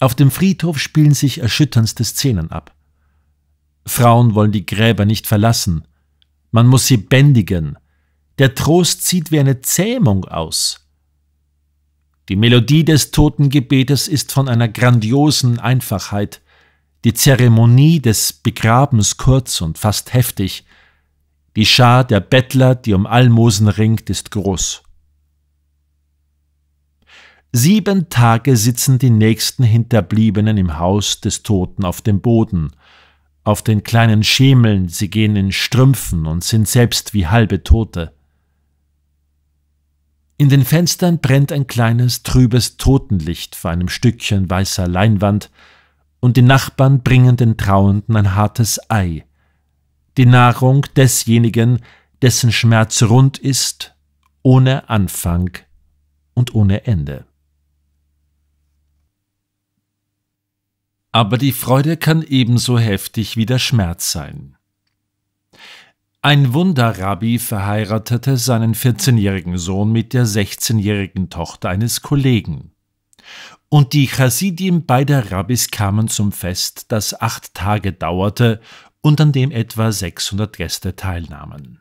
Auf dem Friedhof spielen sich erschütterndste Szenen ab. Frauen wollen die Gräber nicht verlassen. Man muss sie bändigen. Der Trost sieht wie eine Zähmung aus. Die Melodie des Totengebetes ist von einer grandiosen Einfachheit, die Zeremonie des Begrabens kurz und fast heftig, die Schar der Bettler, die um Almosen ringt, ist groß. Sieben Tage sitzen die nächsten Hinterbliebenen im Haus des Toten auf dem Boden, auf den kleinen Schemeln, sie gehen in Strümpfen und sind selbst wie halbe Tote. In den Fenstern brennt ein kleines, trübes Totenlicht vor einem Stückchen weißer Leinwand, und die Nachbarn bringen den Trauenden ein hartes Ei, die Nahrung desjenigen, dessen Schmerz rund ist, ohne Anfang und ohne Ende. Aber die Freude kann ebenso heftig wie der Schmerz sein. Ein Wunderrabbi verheiratete seinen 14-jährigen Sohn mit der 16-jährigen Tochter eines Kollegen. Und die Chasidim beider Rabbis kamen zum Fest, das acht Tage dauerte und an dem etwa 600 Gäste teilnahmen.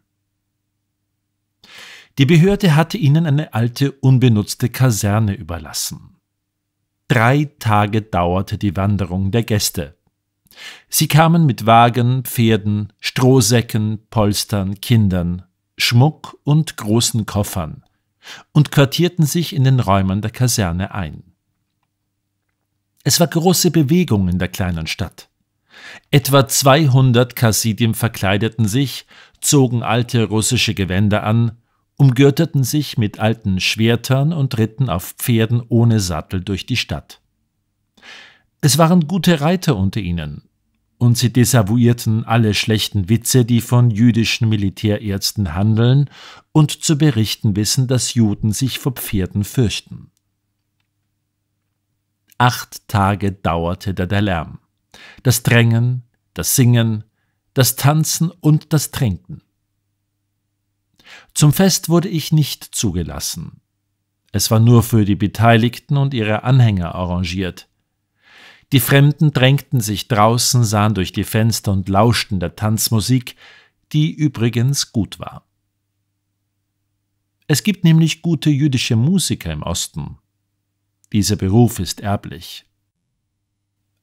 Die Behörde hatte ihnen eine alte, unbenutzte Kaserne überlassen. Drei Tage dauerte die Wanderung der Gäste. Sie kamen mit Wagen, Pferden, Strohsäcken, Polstern, Kindern, Schmuck und großen Koffern und quartierten sich in den Räumen der Kaserne ein. Es war große Bewegung in der kleinen Stadt. Etwa 200 Kassidim verkleideten sich, zogen alte russische Gewänder an umgürteten sich mit alten Schwertern und ritten auf Pferden ohne Sattel durch die Stadt. Es waren gute Reiter unter ihnen, und sie desavouierten alle schlechten Witze, die von jüdischen Militärärzten handeln und zu berichten wissen, dass Juden sich vor Pferden fürchten. Acht Tage dauerte da der Lärm. Das Drängen, das Singen, das Tanzen und das Trinken. Zum Fest wurde ich nicht zugelassen. Es war nur für die Beteiligten und ihre Anhänger arrangiert. Die Fremden drängten sich draußen, sahen durch die Fenster und lauschten der Tanzmusik, die übrigens gut war. Es gibt nämlich gute jüdische Musiker im Osten. Dieser Beruf ist erblich.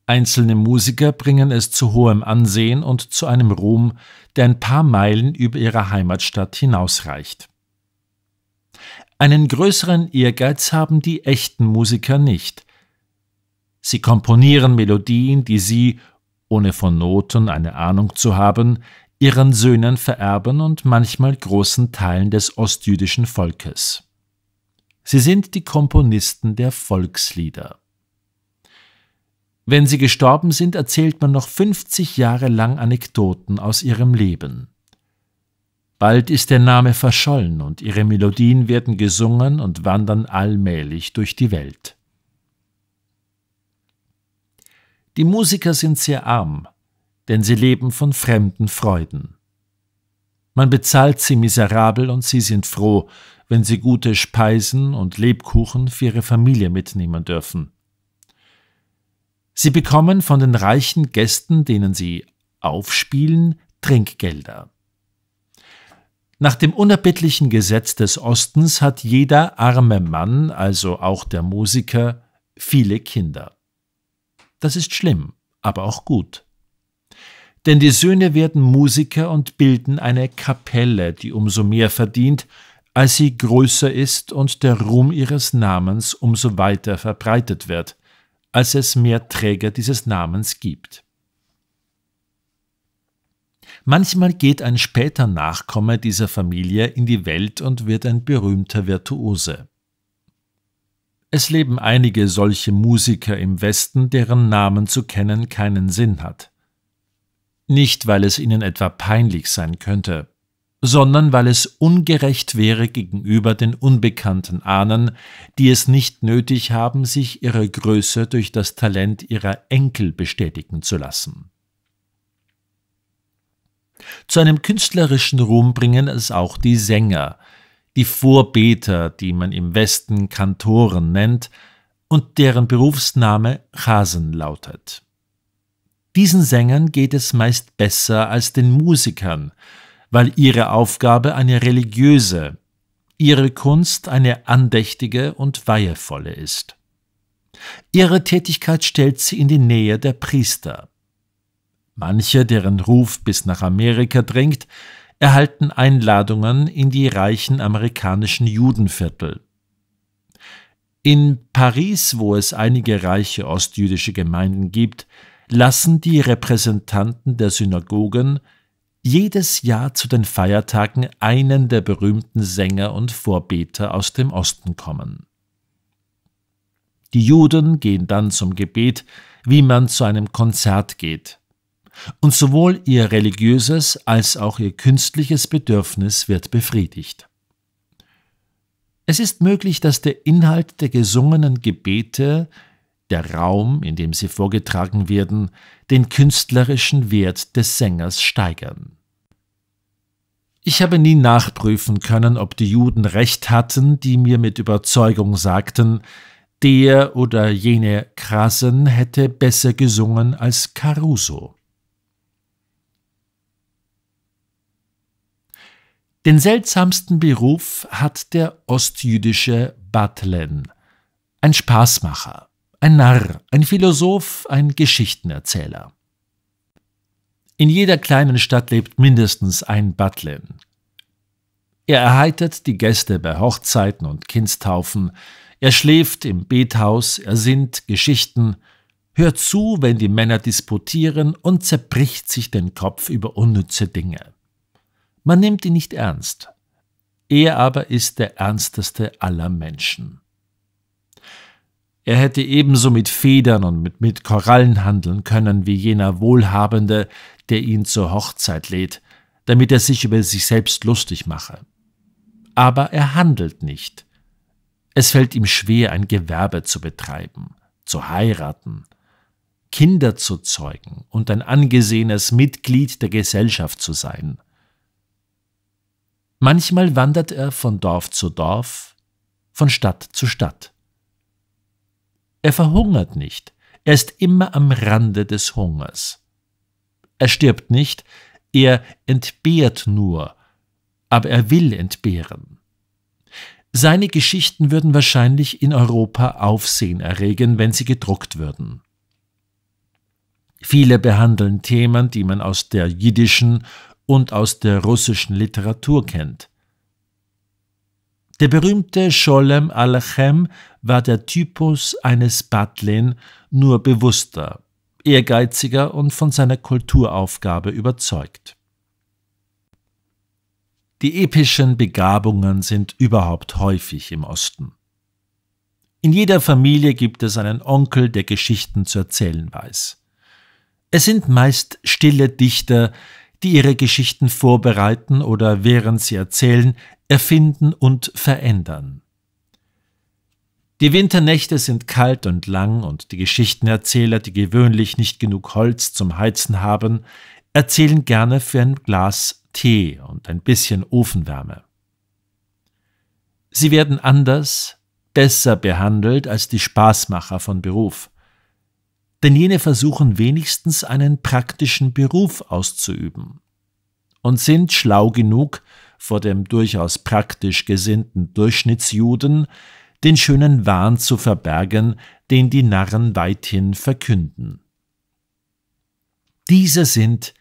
Einzelne Musiker bringen es zu hohem Ansehen und zu einem Ruhm, der ein paar Meilen über ihre Heimatstadt hinausreicht. Einen größeren Ehrgeiz haben die echten Musiker nicht. Sie komponieren Melodien, die sie, ohne von Noten eine Ahnung zu haben, ihren Söhnen vererben und manchmal großen Teilen des ostjüdischen Volkes. Sie sind die Komponisten der Volkslieder. Wenn sie gestorben sind, erzählt man noch 50 Jahre lang Anekdoten aus ihrem Leben. Bald ist der Name verschollen und ihre Melodien werden gesungen und wandern allmählich durch die Welt. Die Musiker sind sehr arm, denn sie leben von fremden Freuden. Man bezahlt sie miserabel und sie sind froh, wenn sie gute Speisen und Lebkuchen für ihre Familie mitnehmen dürfen. Sie bekommen von den reichen Gästen, denen sie aufspielen, Trinkgelder. Nach dem unerbittlichen Gesetz des Ostens hat jeder arme Mann, also auch der Musiker, viele Kinder. Das ist schlimm, aber auch gut. Denn die Söhne werden Musiker und bilden eine Kapelle, die umso mehr verdient, als sie größer ist und der Ruhm ihres Namens umso weiter verbreitet wird als es mehr Träger dieses Namens gibt. Manchmal geht ein später Nachkomme dieser Familie in die Welt und wird ein berühmter Virtuose. Es leben einige solche Musiker im Westen, deren Namen zu kennen keinen Sinn hat. Nicht, weil es ihnen etwa peinlich sein könnte sondern weil es ungerecht wäre gegenüber den unbekannten Ahnen, die es nicht nötig haben, sich ihre Größe durch das Talent ihrer Enkel bestätigen zu lassen. Zu einem künstlerischen Ruhm bringen es auch die Sänger, die Vorbeter, die man im Westen Kantoren nennt und deren Berufsname Hasen lautet. Diesen Sängern geht es meist besser als den Musikern, weil ihre Aufgabe eine religiöse, ihre Kunst eine andächtige und weihevolle ist. Ihre Tätigkeit stellt sie in die Nähe der Priester. Manche, deren Ruf bis nach Amerika dringt, erhalten Einladungen in die reichen amerikanischen Judenviertel. In Paris, wo es einige reiche ostjüdische Gemeinden gibt, lassen die Repräsentanten der Synagogen jedes Jahr zu den Feiertagen einen der berühmten Sänger und Vorbeter aus dem Osten kommen. Die Juden gehen dann zum Gebet, wie man zu einem Konzert geht. Und sowohl ihr religiöses als auch ihr künstliches Bedürfnis wird befriedigt. Es ist möglich, dass der Inhalt der gesungenen Gebete der Raum, in dem sie vorgetragen werden, den künstlerischen Wert des Sängers steigern. Ich habe nie nachprüfen können, ob die Juden recht hatten, die mir mit Überzeugung sagten, der oder jene Krasen hätte besser gesungen als Caruso. Den seltsamsten Beruf hat der ostjüdische Batlen, ein Spaßmacher ein Narr, ein Philosoph, ein Geschichtenerzähler. In jeder kleinen Stadt lebt mindestens ein Butlin. Er erheitert die Gäste bei Hochzeiten und Kindstaufen, er schläft im Bethaus, er sinnt Geschichten, hört zu, wenn die Männer disputieren und zerbricht sich den Kopf über unnütze Dinge. Man nimmt ihn nicht ernst. Er aber ist der ernsteste aller Menschen. Er hätte ebenso mit Federn und mit, mit Korallen handeln können wie jener Wohlhabende, der ihn zur Hochzeit lädt, damit er sich über sich selbst lustig mache. Aber er handelt nicht. Es fällt ihm schwer, ein Gewerbe zu betreiben, zu heiraten, Kinder zu zeugen und ein angesehenes Mitglied der Gesellschaft zu sein. Manchmal wandert er von Dorf zu Dorf, von Stadt zu Stadt. Er verhungert nicht. Er ist immer am Rande des Hungers. Er stirbt nicht, er entbehrt nur, aber er will entbehren. Seine Geschichten würden wahrscheinlich in Europa Aufsehen erregen, wenn sie gedruckt würden. Viele behandeln Themen, die man aus der jiddischen und aus der russischen Literatur kennt. Der berühmte Scholem Alechem war der Typus eines Badlin, nur bewusster, ehrgeiziger und von seiner Kulturaufgabe überzeugt. Die epischen Begabungen sind überhaupt häufig im Osten. In jeder Familie gibt es einen Onkel, der Geschichten zu erzählen weiß. Es sind meist stille Dichter, die ihre Geschichten vorbereiten oder während sie erzählen, erfinden und verändern. Die Winternächte sind kalt und lang und die Geschichtenerzähler, die gewöhnlich nicht genug Holz zum Heizen haben, erzählen gerne für ein Glas Tee und ein bisschen Ofenwärme. Sie werden anders, besser behandelt als die Spaßmacher von Beruf. Denn jene versuchen wenigstens einen praktischen Beruf auszuüben und sind schlau genug, vor dem durchaus praktisch gesinnten Durchschnittsjuden, den schönen Wahn zu verbergen, den die Narren weithin verkünden. Diese sind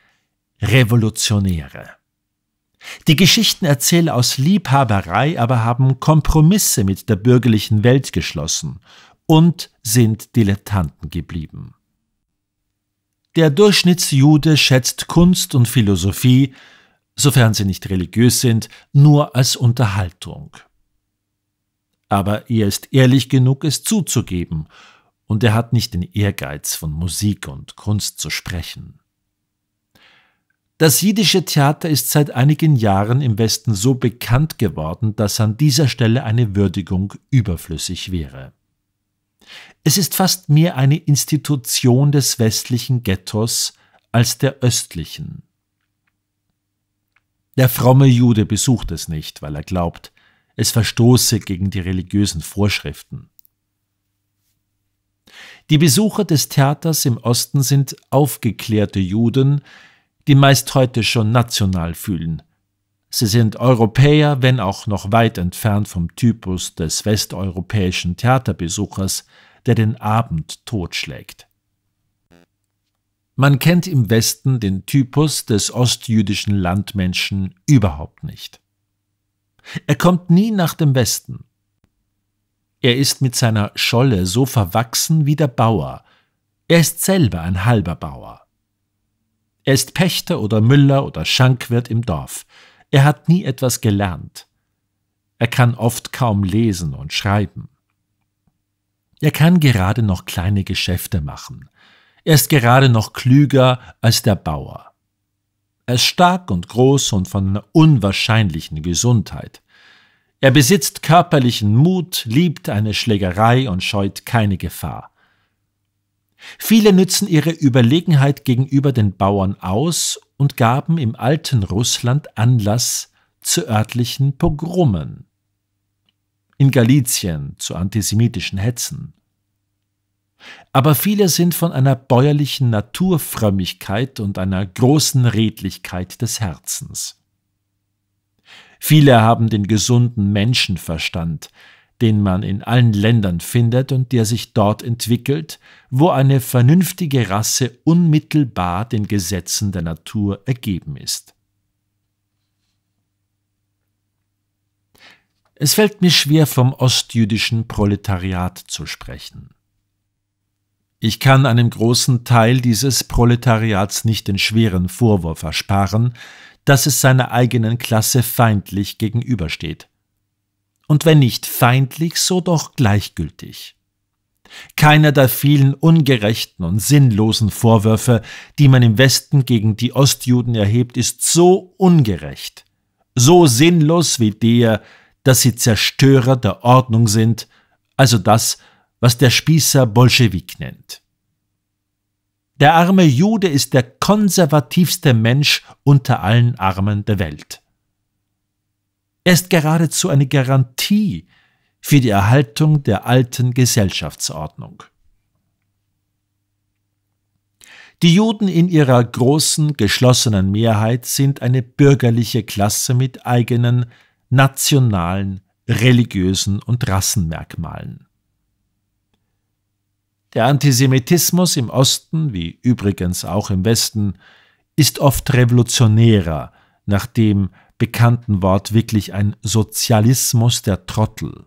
Revolutionäre. Die Geschichtenerzähler aus Liebhaberei aber haben Kompromisse mit der bürgerlichen Welt geschlossen und sind Dilettanten geblieben. Der Durchschnittsjude schätzt Kunst und Philosophie sofern sie nicht religiös sind, nur als Unterhaltung. Aber er ist ehrlich genug, es zuzugeben, und er hat nicht den Ehrgeiz, von Musik und Kunst zu sprechen. Das jiddische Theater ist seit einigen Jahren im Westen so bekannt geworden, dass an dieser Stelle eine Würdigung überflüssig wäre. Es ist fast mehr eine Institution des westlichen Ghettos als der östlichen. Der fromme Jude besucht es nicht, weil er glaubt, es verstoße gegen die religiösen Vorschriften. Die Besucher des Theaters im Osten sind aufgeklärte Juden, die meist heute schon national fühlen. Sie sind Europäer, wenn auch noch weit entfernt vom Typus des westeuropäischen Theaterbesuchers, der den Abend totschlägt. Man kennt im Westen den Typus des ostjüdischen Landmenschen überhaupt nicht. Er kommt nie nach dem Westen. Er ist mit seiner Scholle so verwachsen wie der Bauer. Er ist selber ein halber Bauer. Er ist Pächter oder Müller oder Schankwirt im Dorf. Er hat nie etwas gelernt. Er kann oft kaum lesen und schreiben. Er kann gerade noch kleine Geschäfte machen, er ist gerade noch klüger als der Bauer. Er ist stark und groß und von einer unwahrscheinlichen Gesundheit. Er besitzt körperlichen Mut, liebt eine Schlägerei und scheut keine Gefahr. Viele nützen ihre Überlegenheit gegenüber den Bauern aus und gaben im alten Russland Anlass zu örtlichen Pogromen. In Galizien zu antisemitischen Hetzen aber viele sind von einer bäuerlichen Naturfrömmigkeit und einer großen Redlichkeit des Herzens. Viele haben den gesunden Menschenverstand, den man in allen Ländern findet und der sich dort entwickelt, wo eine vernünftige Rasse unmittelbar den Gesetzen der Natur ergeben ist. Es fällt mir schwer, vom ostjüdischen Proletariat zu sprechen. Ich kann einem großen Teil dieses Proletariats nicht den schweren Vorwurf ersparen, dass es seiner eigenen Klasse feindlich gegenübersteht. Und wenn nicht feindlich, so doch gleichgültig. Keiner der vielen ungerechten und sinnlosen Vorwürfe, die man im Westen gegen die Ostjuden erhebt, ist so ungerecht, so sinnlos wie der, dass sie Zerstörer der Ordnung sind, also das, was der Spießer Bolschewik nennt. Der arme Jude ist der konservativste Mensch unter allen Armen der Welt. Er ist geradezu eine Garantie für die Erhaltung der alten Gesellschaftsordnung. Die Juden in ihrer großen, geschlossenen Mehrheit sind eine bürgerliche Klasse mit eigenen nationalen, religiösen und Rassenmerkmalen. Der Antisemitismus im Osten, wie übrigens auch im Westen, ist oft revolutionärer, nach dem bekannten Wort wirklich ein Sozialismus der Trottel,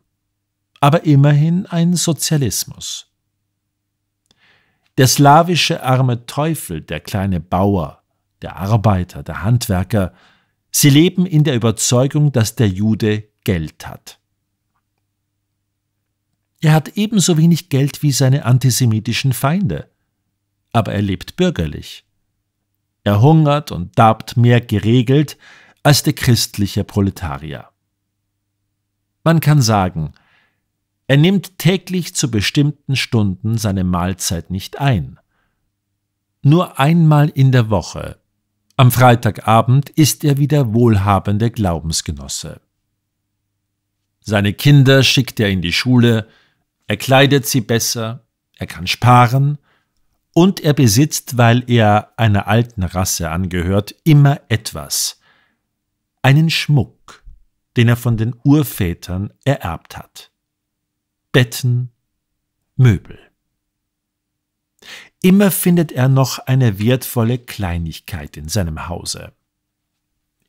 aber immerhin ein Sozialismus. Der slawische arme Teufel, der kleine Bauer, der Arbeiter, der Handwerker, sie leben in der Überzeugung, dass der Jude Geld hat. Er hat ebenso wenig Geld wie seine antisemitischen Feinde. Aber er lebt bürgerlich. Er hungert und darbt mehr geregelt als der christliche Proletarier. Man kann sagen, er nimmt täglich zu bestimmten Stunden seine Mahlzeit nicht ein. Nur einmal in der Woche, am Freitagabend, ist er wieder wohlhabender Glaubensgenosse. Seine Kinder schickt er in die Schule, er kleidet sie besser, er kann sparen und er besitzt, weil er einer alten Rasse angehört, immer etwas. Einen Schmuck, den er von den Urvätern ererbt hat. Betten, Möbel. Immer findet er noch eine wertvolle Kleinigkeit in seinem Hause.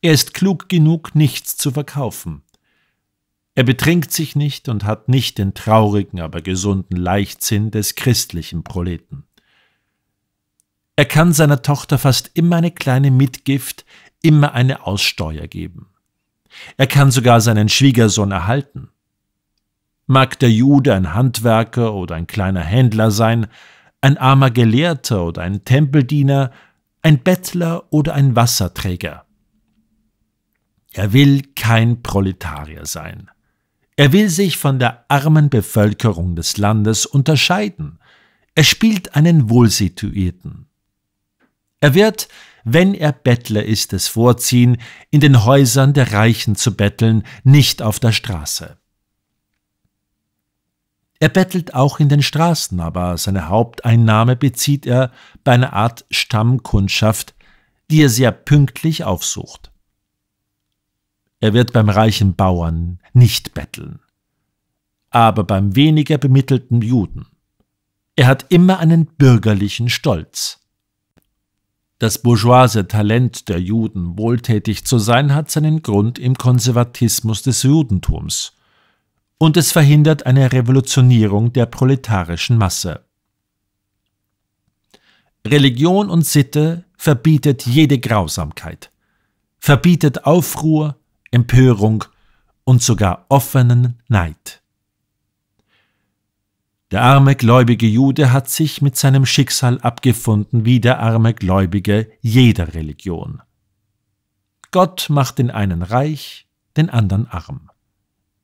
Er ist klug genug, nichts zu verkaufen. Er betrinkt sich nicht und hat nicht den traurigen, aber gesunden Leichtsinn des christlichen Proleten. Er kann seiner Tochter fast immer eine kleine Mitgift, immer eine Aussteuer geben. Er kann sogar seinen Schwiegersohn erhalten. Mag der Jude ein Handwerker oder ein kleiner Händler sein, ein armer Gelehrter oder ein Tempeldiener, ein Bettler oder ein Wasserträger. Er will kein Proletarier sein. Er will sich von der armen Bevölkerung des Landes unterscheiden. Er spielt einen Wohlsituierten. Er wird, wenn er Bettler ist, es vorziehen, in den Häusern der Reichen zu betteln, nicht auf der Straße. Er bettelt auch in den Straßen, aber seine Haupteinnahme bezieht er bei einer Art Stammkundschaft, die er sehr pünktlich aufsucht. Er wird beim reichen Bauern nicht betteln, aber beim weniger bemittelten Juden. Er hat immer einen bürgerlichen Stolz. Das bourgeoise Talent der Juden, wohltätig zu sein, hat seinen Grund im Konservatismus des Judentums. Und es verhindert eine Revolutionierung der proletarischen Masse. Religion und Sitte verbietet jede Grausamkeit, verbietet Aufruhr, Empörung und sogar offenen Neid. Der arme gläubige Jude hat sich mit seinem Schicksal abgefunden wie der arme Gläubige jeder Religion. Gott macht den einen reich, den anderen arm.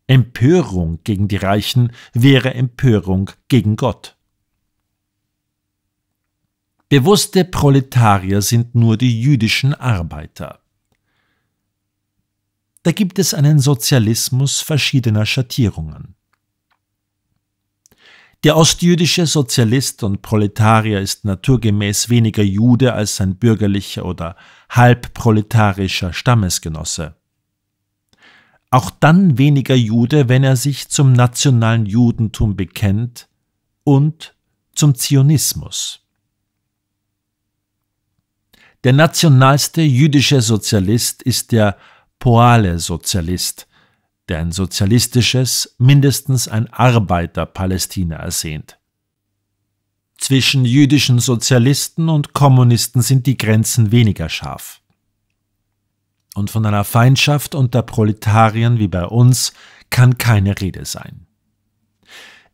Empörung gegen die Reichen wäre Empörung gegen Gott. Bewusste Proletarier sind nur die jüdischen Arbeiter da gibt es einen Sozialismus verschiedener Schattierungen. Der ostjüdische Sozialist und Proletarier ist naturgemäß weniger Jude als sein bürgerlicher oder halbproletarischer Stammesgenosse. Auch dann weniger Jude, wenn er sich zum nationalen Judentum bekennt und zum Zionismus. Der nationalste jüdische Sozialist ist der Poale-Sozialist, der ein sozialistisches, mindestens ein Arbeiter-Palästina ersehnt. Zwischen jüdischen Sozialisten und Kommunisten sind die Grenzen weniger scharf. Und von einer Feindschaft unter Proletariern wie bei uns kann keine Rede sein.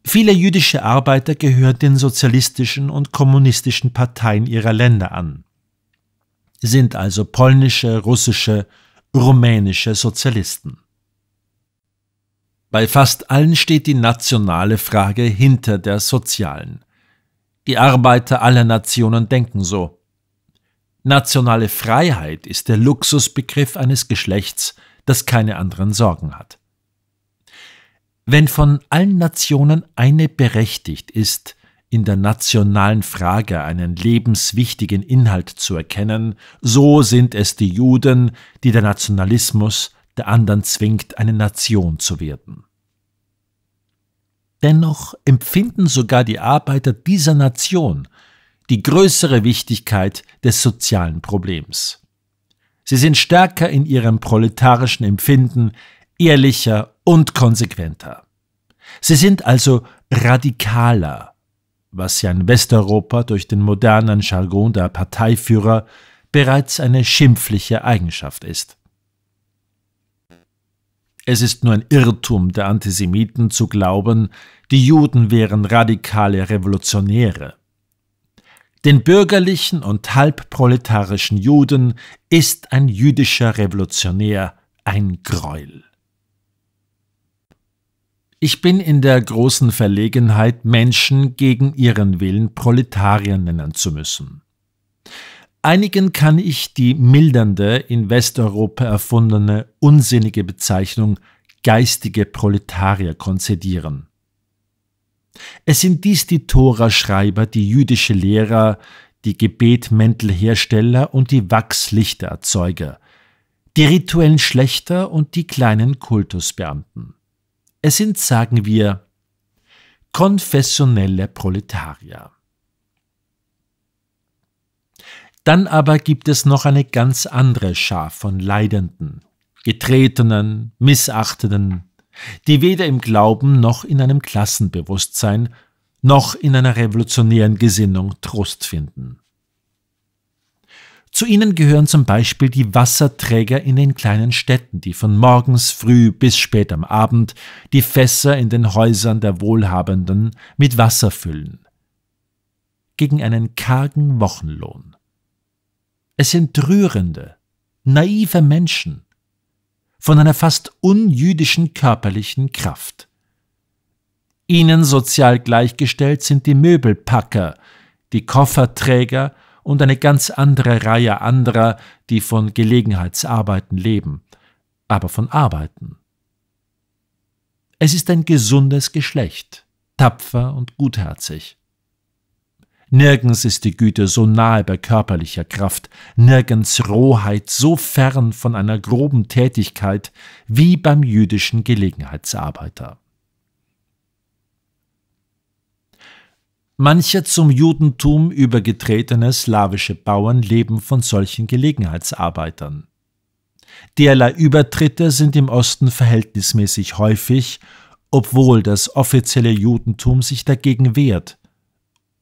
Viele jüdische Arbeiter gehören den sozialistischen und kommunistischen Parteien ihrer Länder an, sind also polnische, russische, rumänische Sozialisten. Bei fast allen steht die nationale Frage hinter der sozialen. Die Arbeiter aller Nationen denken so. Nationale Freiheit ist der Luxusbegriff eines Geschlechts, das keine anderen Sorgen hat. Wenn von allen Nationen eine berechtigt ist, in der nationalen Frage einen lebenswichtigen Inhalt zu erkennen, so sind es die Juden, die der Nationalismus der anderen zwingt, eine Nation zu werden. Dennoch empfinden sogar die Arbeiter dieser Nation die größere Wichtigkeit des sozialen Problems. Sie sind stärker in ihrem proletarischen Empfinden, ehrlicher und konsequenter. Sie sind also radikaler was ja in Westeuropa durch den modernen Jargon der Parteiführer bereits eine schimpfliche Eigenschaft ist. Es ist nur ein Irrtum der Antisemiten zu glauben, die Juden wären radikale Revolutionäre. Den bürgerlichen und halbproletarischen Juden ist ein jüdischer Revolutionär ein Gräuel. Ich bin in der großen Verlegenheit, Menschen gegen ihren Willen Proletarier nennen zu müssen. Einigen kann ich die mildernde, in Westeuropa erfundene, unsinnige Bezeichnung geistige Proletarier konzedieren. Es sind dies die Toraschreiber, die jüdische Lehrer, die Gebetmäntelhersteller und die Wachslichterzeuger, die rituellen Schlechter und die kleinen Kultusbeamten. Es sind, sagen wir, konfessionelle Proletarier. Dann aber gibt es noch eine ganz andere Schar von Leidenden, Getretenen, Missachteten, die weder im Glauben noch in einem Klassenbewusstsein noch in einer revolutionären Gesinnung Trost finden. Zu ihnen gehören zum Beispiel die Wasserträger in den kleinen Städten, die von morgens früh bis spät am Abend die Fässer in den Häusern der Wohlhabenden mit Wasser füllen. Gegen einen kargen Wochenlohn. Es sind rührende, naive Menschen von einer fast unjüdischen körperlichen Kraft. Ihnen sozial gleichgestellt sind die Möbelpacker, die Kofferträger und eine ganz andere Reihe anderer, die von Gelegenheitsarbeiten leben, aber von Arbeiten. Es ist ein gesundes Geschlecht, tapfer und gutherzig. Nirgends ist die Güte so nahe bei körperlicher Kraft, nirgends Rohheit so fern von einer groben Tätigkeit wie beim jüdischen Gelegenheitsarbeiter. Manche zum Judentum übergetretene slawische Bauern leben von solchen Gelegenheitsarbeitern. Derlei Übertritte sind im Osten verhältnismäßig häufig, obwohl das offizielle Judentum sich dagegen wehrt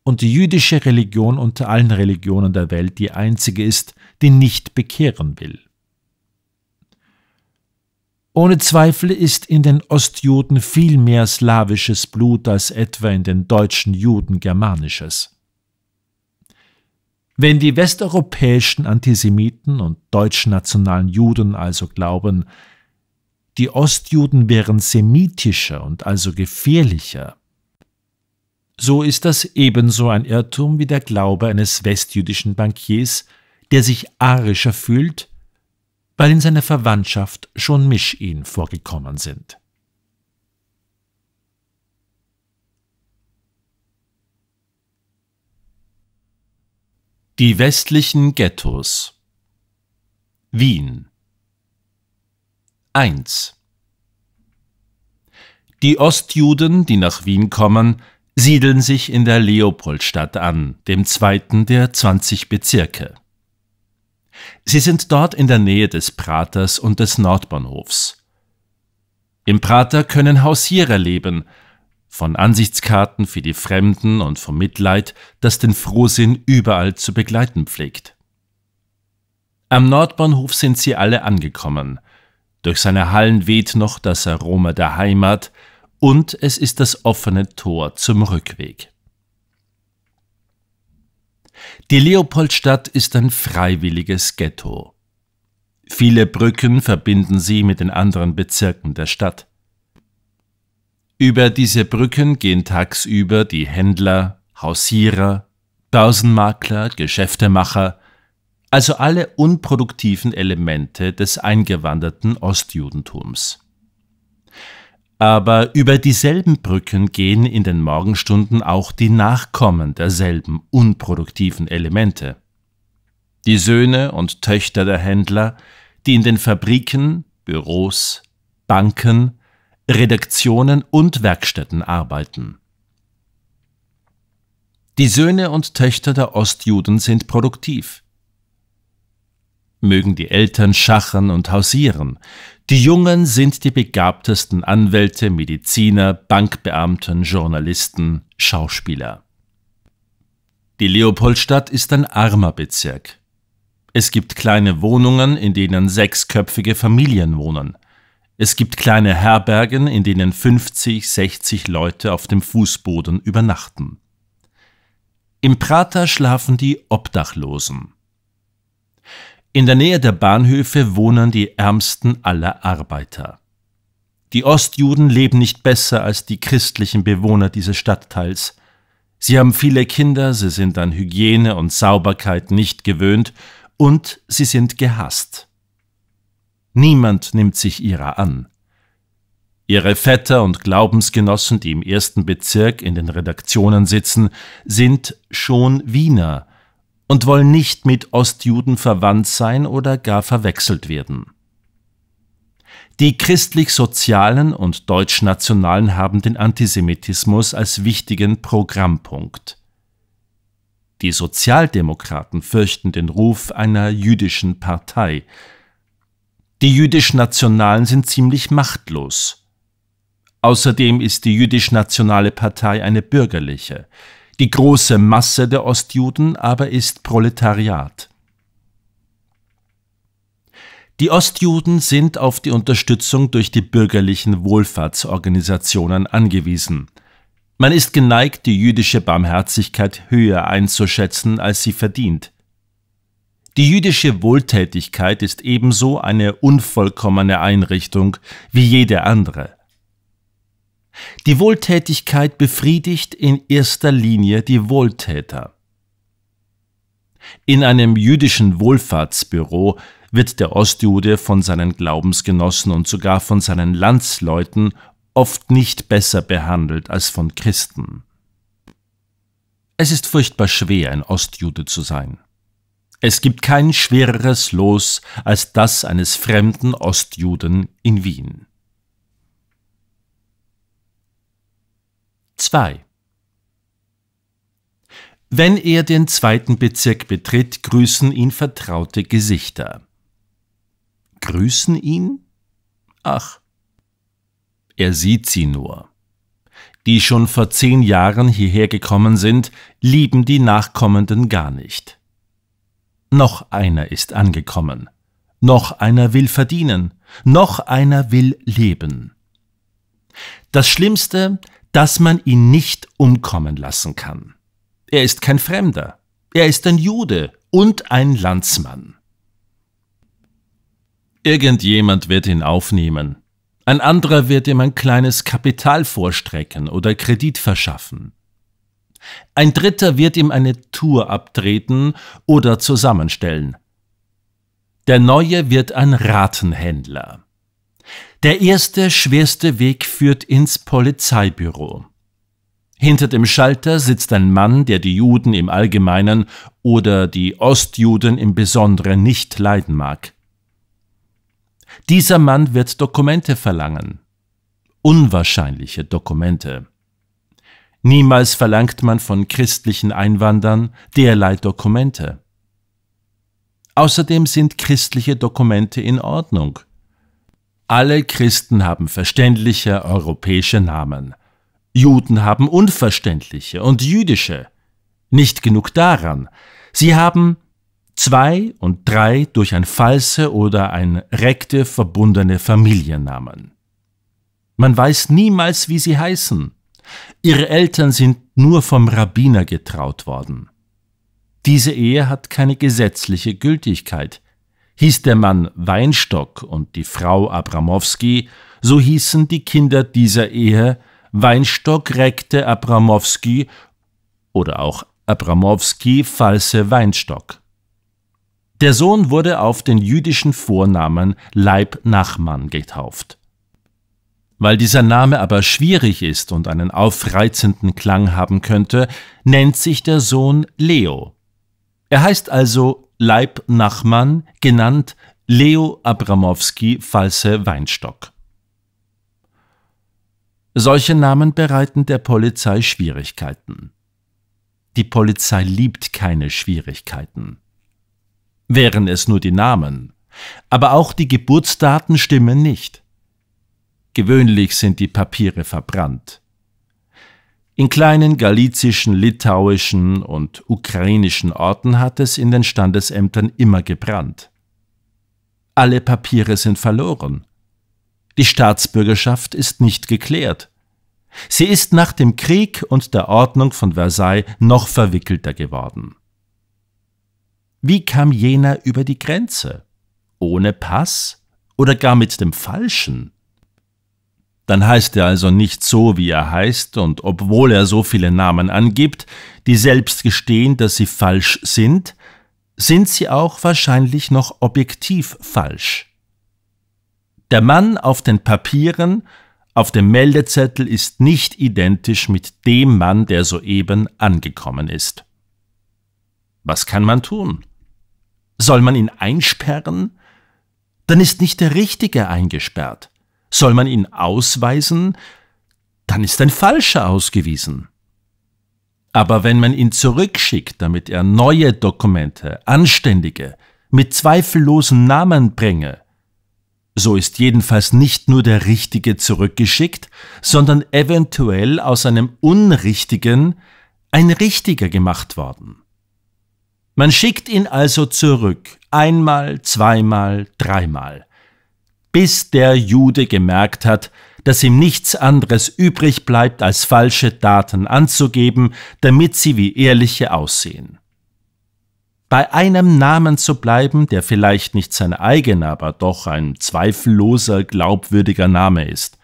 und die jüdische Religion unter allen Religionen der Welt die einzige ist, die nicht bekehren will. Ohne Zweifel ist in den Ostjuden viel mehr slawisches Blut als etwa in den deutschen Juden germanisches. Wenn die westeuropäischen Antisemiten und deutschnationalen Juden also glauben, die Ostjuden wären semitischer und also gefährlicher, so ist das ebenso ein Irrtum wie der Glaube eines westjüdischen Bankiers, der sich arischer fühlt weil in seiner Verwandtschaft schon Misch-Ihn vorgekommen sind. Die westlichen Ghettos Wien 1 Die Ostjuden, die nach Wien kommen, siedeln sich in der Leopoldstadt an, dem zweiten der 20 Bezirke. Sie sind dort in der Nähe des Praters und des Nordbahnhofs. Im Prater können Hausierer leben, von Ansichtskarten für die Fremden und vom Mitleid, das den Frohsinn überall zu begleiten pflegt. Am Nordbahnhof sind sie alle angekommen. Durch seine Hallen weht noch das Aroma der Heimat und es ist das offene Tor zum Rückweg. Die Leopoldstadt ist ein freiwilliges Ghetto. Viele Brücken verbinden sie mit den anderen Bezirken der Stadt. Über diese Brücken gehen tagsüber die Händler, Hausierer, Börsenmakler, Geschäftemacher, also alle unproduktiven Elemente des eingewanderten Ostjudentums. Aber über dieselben Brücken gehen in den Morgenstunden auch die Nachkommen derselben unproduktiven Elemente. Die Söhne und Töchter der Händler, die in den Fabriken, Büros, Banken, Redaktionen und Werkstätten arbeiten. Die Söhne und Töchter der Ostjuden sind produktiv mögen die Eltern schachen und hausieren. Die Jungen sind die begabtesten Anwälte, Mediziner, Bankbeamten, Journalisten, Schauspieler. Die Leopoldstadt ist ein armer Bezirk. Es gibt kleine Wohnungen, in denen sechsköpfige Familien wohnen. Es gibt kleine Herbergen, in denen 50, 60 Leute auf dem Fußboden übernachten. Im Prater schlafen die Obdachlosen. In der Nähe der Bahnhöfe wohnen die ärmsten aller Arbeiter. Die Ostjuden leben nicht besser als die christlichen Bewohner dieses Stadtteils. Sie haben viele Kinder, sie sind an Hygiene und Sauberkeit nicht gewöhnt und sie sind gehasst. Niemand nimmt sich ihrer an. Ihre Vetter und Glaubensgenossen, die im ersten Bezirk in den Redaktionen sitzen, sind schon Wiener, und wollen nicht mit Ostjuden verwandt sein oder gar verwechselt werden. Die christlich-sozialen und deutschnationalen haben den Antisemitismus als wichtigen Programmpunkt. Die Sozialdemokraten fürchten den Ruf einer jüdischen Partei. Die jüdisch-nationalen sind ziemlich machtlos. Außerdem ist die jüdisch-nationale Partei eine bürgerliche. Die große Masse der Ostjuden aber ist Proletariat. Die Ostjuden sind auf die Unterstützung durch die bürgerlichen Wohlfahrtsorganisationen angewiesen. Man ist geneigt, die jüdische Barmherzigkeit höher einzuschätzen, als sie verdient. Die jüdische Wohltätigkeit ist ebenso eine unvollkommene Einrichtung wie jede andere. Die Wohltätigkeit befriedigt in erster Linie die Wohltäter. In einem jüdischen Wohlfahrtsbüro wird der Ostjude von seinen Glaubensgenossen und sogar von seinen Landsleuten oft nicht besser behandelt als von Christen. Es ist furchtbar schwer, ein Ostjude zu sein. Es gibt kein schwereres Los als das eines fremden Ostjuden in Wien. 2. Wenn er den zweiten Bezirk betritt, grüßen ihn vertraute Gesichter. Grüßen ihn? Ach, er sieht sie nur. Die schon vor zehn Jahren hierher gekommen sind, lieben die Nachkommenden gar nicht. Noch einer ist angekommen. Noch einer will verdienen. Noch einer will leben. Das Schlimmste, dass man ihn nicht umkommen lassen kann. Er ist kein Fremder, er ist ein Jude und ein Landsmann. Irgendjemand wird ihn aufnehmen, ein anderer wird ihm ein kleines Kapital vorstrecken oder Kredit verschaffen. Ein dritter wird ihm eine Tour abtreten oder zusammenstellen. Der neue wird ein Ratenhändler. Der erste, schwerste Weg führt ins Polizeibüro. Hinter dem Schalter sitzt ein Mann, der die Juden im Allgemeinen oder die Ostjuden im Besonderen nicht leiden mag. Dieser Mann wird Dokumente verlangen. Unwahrscheinliche Dokumente. Niemals verlangt man von christlichen Einwandern derlei Dokumente. Außerdem sind christliche Dokumente in Ordnung. Alle Christen haben verständliche europäische Namen. Juden haben unverständliche und jüdische. Nicht genug daran. Sie haben zwei und drei durch ein false oder ein rekte verbundene Familiennamen. Man weiß niemals, wie sie heißen. Ihre Eltern sind nur vom Rabbiner getraut worden. Diese Ehe hat keine gesetzliche Gültigkeit. Hieß der Mann Weinstock und die Frau Abramowski, so hießen die Kinder dieser Ehe Weinstock Rekte Abramowski oder auch Abramowski false Weinstock. Der Sohn wurde auf den jüdischen Vornamen Leib Nachmann getauft. Weil dieser Name aber schwierig ist und einen aufreizenden Klang haben könnte, nennt sich der Sohn Leo. Er heißt also Leib Nachmann, genannt Leo Abramowski False Weinstock. Solche Namen bereiten der Polizei Schwierigkeiten. Die Polizei liebt keine Schwierigkeiten. Wären es nur die Namen, aber auch die Geburtsdaten stimmen nicht. Gewöhnlich sind die Papiere verbrannt. In kleinen galizischen, litauischen und ukrainischen Orten hat es in den Standesämtern immer gebrannt. Alle Papiere sind verloren. Die Staatsbürgerschaft ist nicht geklärt. Sie ist nach dem Krieg und der Ordnung von Versailles noch verwickelter geworden. Wie kam jener über die Grenze? Ohne Pass oder gar mit dem falschen? Dann heißt er also nicht so, wie er heißt, und obwohl er so viele Namen angibt, die selbst gestehen, dass sie falsch sind, sind sie auch wahrscheinlich noch objektiv falsch. Der Mann auf den Papieren, auf dem Meldezettel ist nicht identisch mit dem Mann, der soeben angekommen ist. Was kann man tun? Soll man ihn einsperren? Dann ist nicht der Richtige eingesperrt. Soll man ihn ausweisen, dann ist ein Falscher ausgewiesen. Aber wenn man ihn zurückschickt, damit er neue Dokumente, anständige, mit zweifellosen Namen bringe, so ist jedenfalls nicht nur der Richtige zurückgeschickt, sondern eventuell aus einem Unrichtigen ein Richtiger gemacht worden. Man schickt ihn also zurück, einmal, zweimal, dreimal, bis der Jude gemerkt hat, dass ihm nichts anderes übrig bleibt, als falsche Daten anzugeben, damit sie wie ehrliche aussehen. Bei einem Namen zu bleiben, der vielleicht nicht sein eigener, aber doch ein zweifelloser, glaubwürdiger Name ist.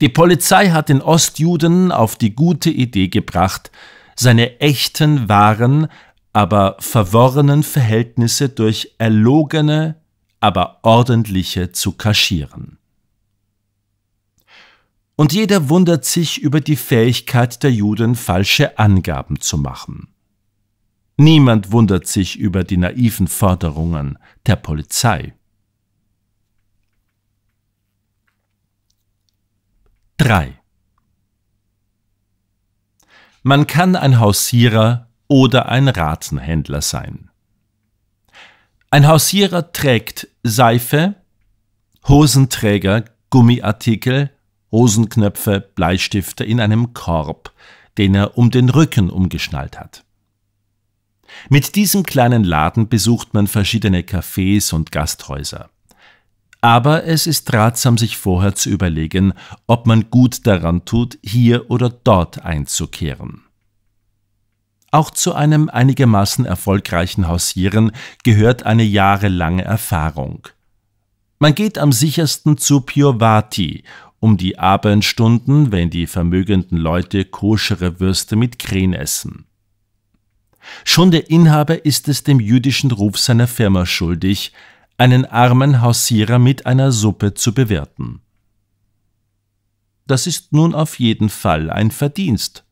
Die Polizei hat den Ostjuden auf die gute Idee gebracht, seine echten, wahren, aber verworrenen Verhältnisse durch erlogene, aber ordentliche zu kaschieren. Und jeder wundert sich über die Fähigkeit der Juden, falsche Angaben zu machen. Niemand wundert sich über die naiven Forderungen der Polizei. 3. Man kann ein Hausierer oder ein Ratenhändler sein. Ein Hausierer trägt Seife, Hosenträger, Gummiartikel, Hosenknöpfe, Bleistifte in einem Korb, den er um den Rücken umgeschnallt hat. Mit diesem kleinen Laden besucht man verschiedene Cafés und Gasthäuser. Aber es ist ratsam, sich vorher zu überlegen, ob man gut daran tut, hier oder dort einzukehren. Auch zu einem einigermaßen erfolgreichen Hausieren gehört eine jahrelange Erfahrung. Man geht am sichersten zu Piovati, um die Abendstunden, wenn die vermögenden Leute koschere Würste mit Kren essen. Schon der Inhaber ist es dem jüdischen Ruf seiner Firma schuldig, einen armen Hausierer mit einer Suppe zu bewirten. Das ist nun auf jeden Fall ein Verdienst,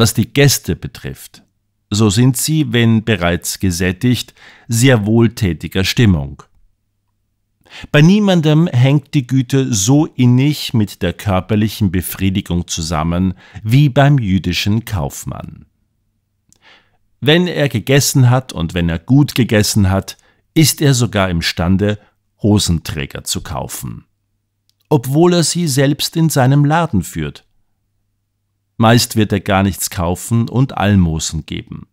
was die Gäste betrifft, so sind sie, wenn bereits gesättigt, sehr wohltätiger Stimmung. Bei niemandem hängt die Güte so innig mit der körperlichen Befriedigung zusammen wie beim jüdischen Kaufmann. Wenn er gegessen hat und wenn er gut gegessen hat, ist er sogar imstande, Hosenträger zu kaufen, obwohl er sie selbst in seinem Laden führt, meist wird er gar nichts kaufen und Almosen geben.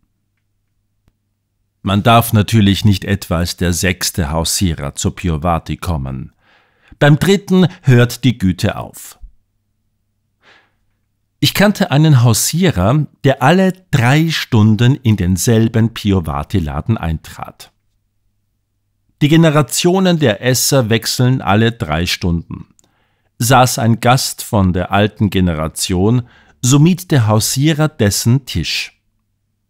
Man darf natürlich nicht etwa als der sechste Hausierer zur Piovati kommen. Beim dritten hört die Güte auf. Ich kannte einen Hausierer, der alle drei Stunden in denselben Piovati-Laden eintrat. Die Generationen der Esser wechseln alle drei Stunden. Saß ein Gast von der alten Generation, so mied der Hausierer dessen Tisch.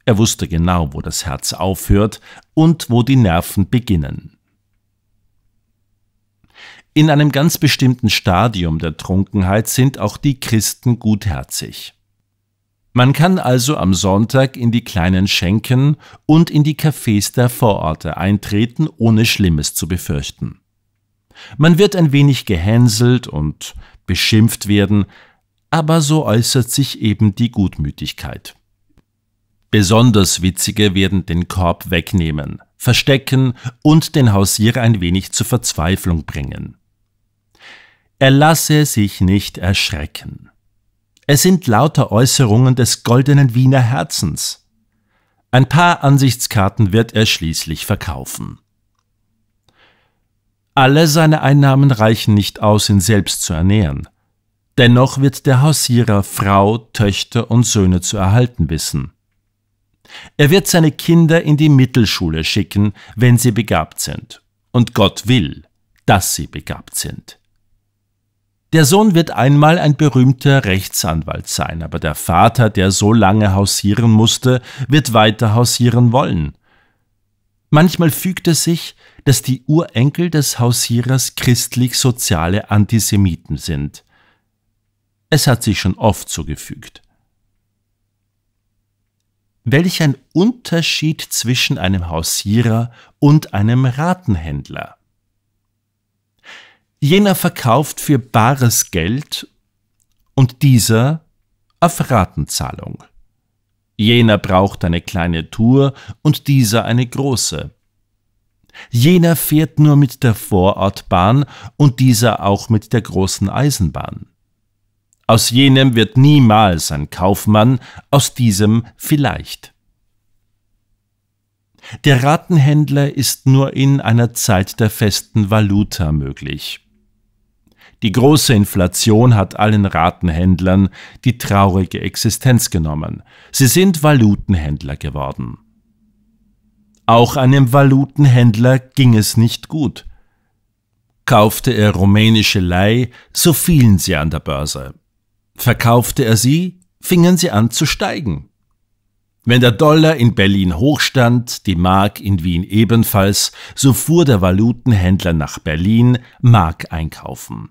Er wusste genau, wo das Herz aufhört und wo die Nerven beginnen. In einem ganz bestimmten Stadium der Trunkenheit sind auch die Christen gutherzig. Man kann also am Sonntag in die kleinen Schenken und in die Cafés der Vororte eintreten, ohne Schlimmes zu befürchten. Man wird ein wenig gehänselt und beschimpft werden, aber so äußert sich eben die Gutmütigkeit. Besonders Witzige werden den Korb wegnehmen, verstecken und den Hausierer ein wenig zur Verzweiflung bringen. Er lasse sich nicht erschrecken. Es sind lauter Äußerungen des goldenen Wiener Herzens. Ein paar Ansichtskarten wird er schließlich verkaufen. Alle seine Einnahmen reichen nicht aus, ihn selbst zu ernähren. Dennoch wird der Hausierer Frau, Töchter und Söhne zu erhalten wissen. Er wird seine Kinder in die Mittelschule schicken, wenn sie begabt sind. Und Gott will, dass sie begabt sind. Der Sohn wird einmal ein berühmter Rechtsanwalt sein, aber der Vater, der so lange hausieren musste, wird weiter hausieren wollen. Manchmal fügt es sich, dass die Urenkel des Hausierers christlich-soziale Antisemiten sind. Es hat sich schon oft so gefügt. Welch ein Unterschied zwischen einem Hausierer und einem Ratenhändler. Jener verkauft für bares Geld und dieser auf Ratenzahlung. Jener braucht eine kleine Tour und dieser eine große. Jener fährt nur mit der Vorortbahn und dieser auch mit der großen Eisenbahn. Aus jenem wird niemals ein Kaufmann, aus diesem vielleicht. Der Ratenhändler ist nur in einer Zeit der festen Valuta möglich. Die große Inflation hat allen Ratenhändlern die traurige Existenz genommen. Sie sind Valutenhändler geworden. Auch einem Valutenhändler ging es nicht gut. Kaufte er rumänische Leih, so fielen sie an der Börse. Verkaufte er sie, fingen sie an zu steigen. Wenn der Dollar in Berlin hochstand, die Mark in Wien ebenfalls, so fuhr der Valutenhändler nach Berlin Mark einkaufen.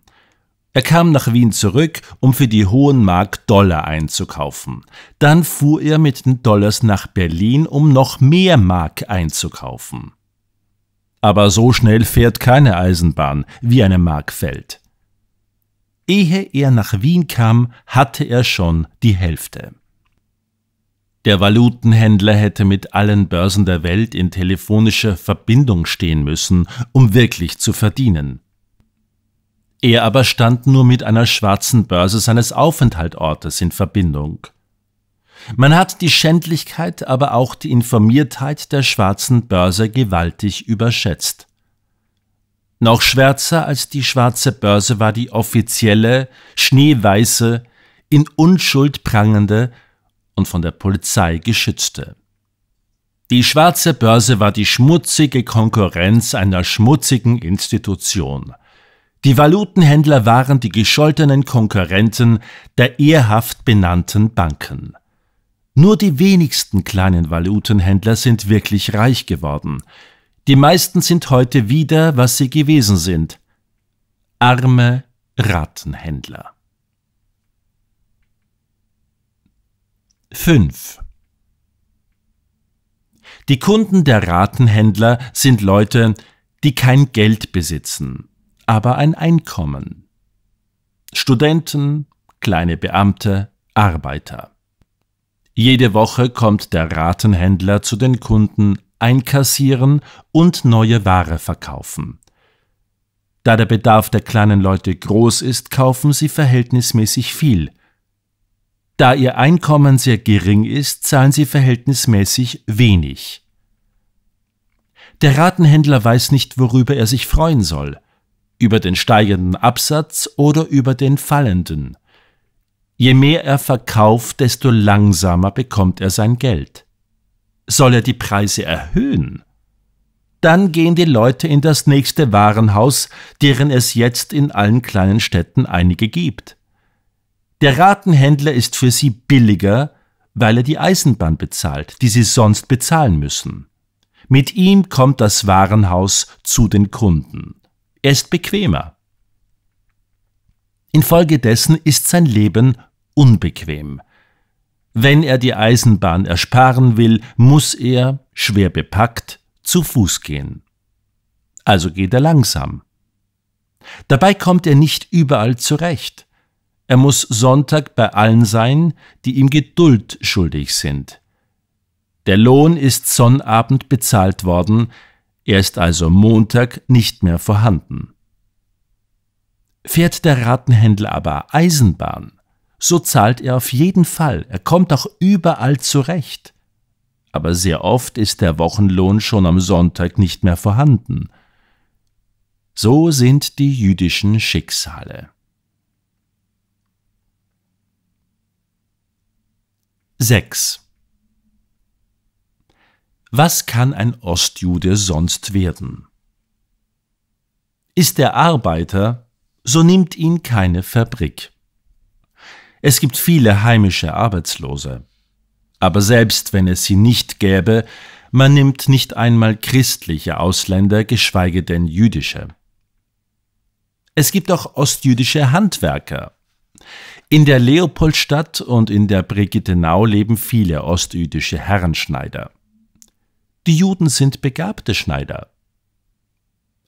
Er kam nach Wien zurück, um für die hohen Mark Dollar einzukaufen. Dann fuhr er mit den Dollars nach Berlin, um noch mehr Mark einzukaufen. Aber so schnell fährt keine Eisenbahn, wie eine Mark fällt. Ehe er nach Wien kam, hatte er schon die Hälfte. Der Valutenhändler hätte mit allen Börsen der Welt in telefonischer Verbindung stehen müssen, um wirklich zu verdienen. Er aber stand nur mit einer schwarzen Börse seines Aufenthaltortes in Verbindung. Man hat die Schändlichkeit, aber auch die Informiertheit der schwarzen Börse gewaltig überschätzt. Noch schwärzer als die schwarze Börse war die offizielle, schneeweiße, in Unschuld prangende und von der Polizei geschützte. Die schwarze Börse war die schmutzige Konkurrenz einer schmutzigen Institution. Die Valutenhändler waren die gescholtenen Konkurrenten der ehrhaft benannten Banken. Nur die wenigsten kleinen Valutenhändler sind wirklich reich geworden – die meisten sind heute wieder, was sie gewesen sind. Arme Rattenhändler. 5. Die Kunden der Ratenhändler sind Leute, die kein Geld besitzen, aber ein Einkommen. Studenten, kleine Beamte, Arbeiter. Jede Woche kommt der Ratenhändler zu den Kunden einkassieren und neue Ware verkaufen. Da der Bedarf der kleinen Leute groß ist, kaufen sie verhältnismäßig viel. Da ihr Einkommen sehr gering ist, zahlen sie verhältnismäßig wenig. Der Ratenhändler weiß nicht, worüber er sich freuen soll, über den steigenden Absatz oder über den fallenden. Je mehr er verkauft, desto langsamer bekommt er sein Geld. Soll er die Preise erhöhen? Dann gehen die Leute in das nächste Warenhaus, deren es jetzt in allen kleinen Städten einige gibt. Der Ratenhändler ist für sie billiger, weil er die Eisenbahn bezahlt, die sie sonst bezahlen müssen. Mit ihm kommt das Warenhaus zu den Kunden. Er ist bequemer. Infolgedessen ist sein Leben unbequem. Wenn er die Eisenbahn ersparen will, muss er, schwer bepackt, zu Fuß gehen. Also geht er langsam. Dabei kommt er nicht überall zurecht. Er muss Sonntag bei allen sein, die ihm Geduld schuldig sind. Der Lohn ist Sonnabend bezahlt worden, er ist also Montag nicht mehr vorhanden. Fährt der Ratenhändler aber Eisenbahn, so zahlt er auf jeden Fall, er kommt auch überall zurecht. Aber sehr oft ist der Wochenlohn schon am Sonntag nicht mehr vorhanden. So sind die jüdischen Schicksale. Sechs. Was kann ein Ostjude sonst werden? Ist er Arbeiter, so nimmt ihn keine Fabrik. Es gibt viele heimische Arbeitslose. Aber selbst wenn es sie nicht gäbe, man nimmt nicht einmal christliche Ausländer, geschweige denn jüdische. Es gibt auch ostjüdische Handwerker. In der Leopoldstadt und in der Brigittenau leben viele ostjüdische Herrenschneider. Die Juden sind begabte Schneider.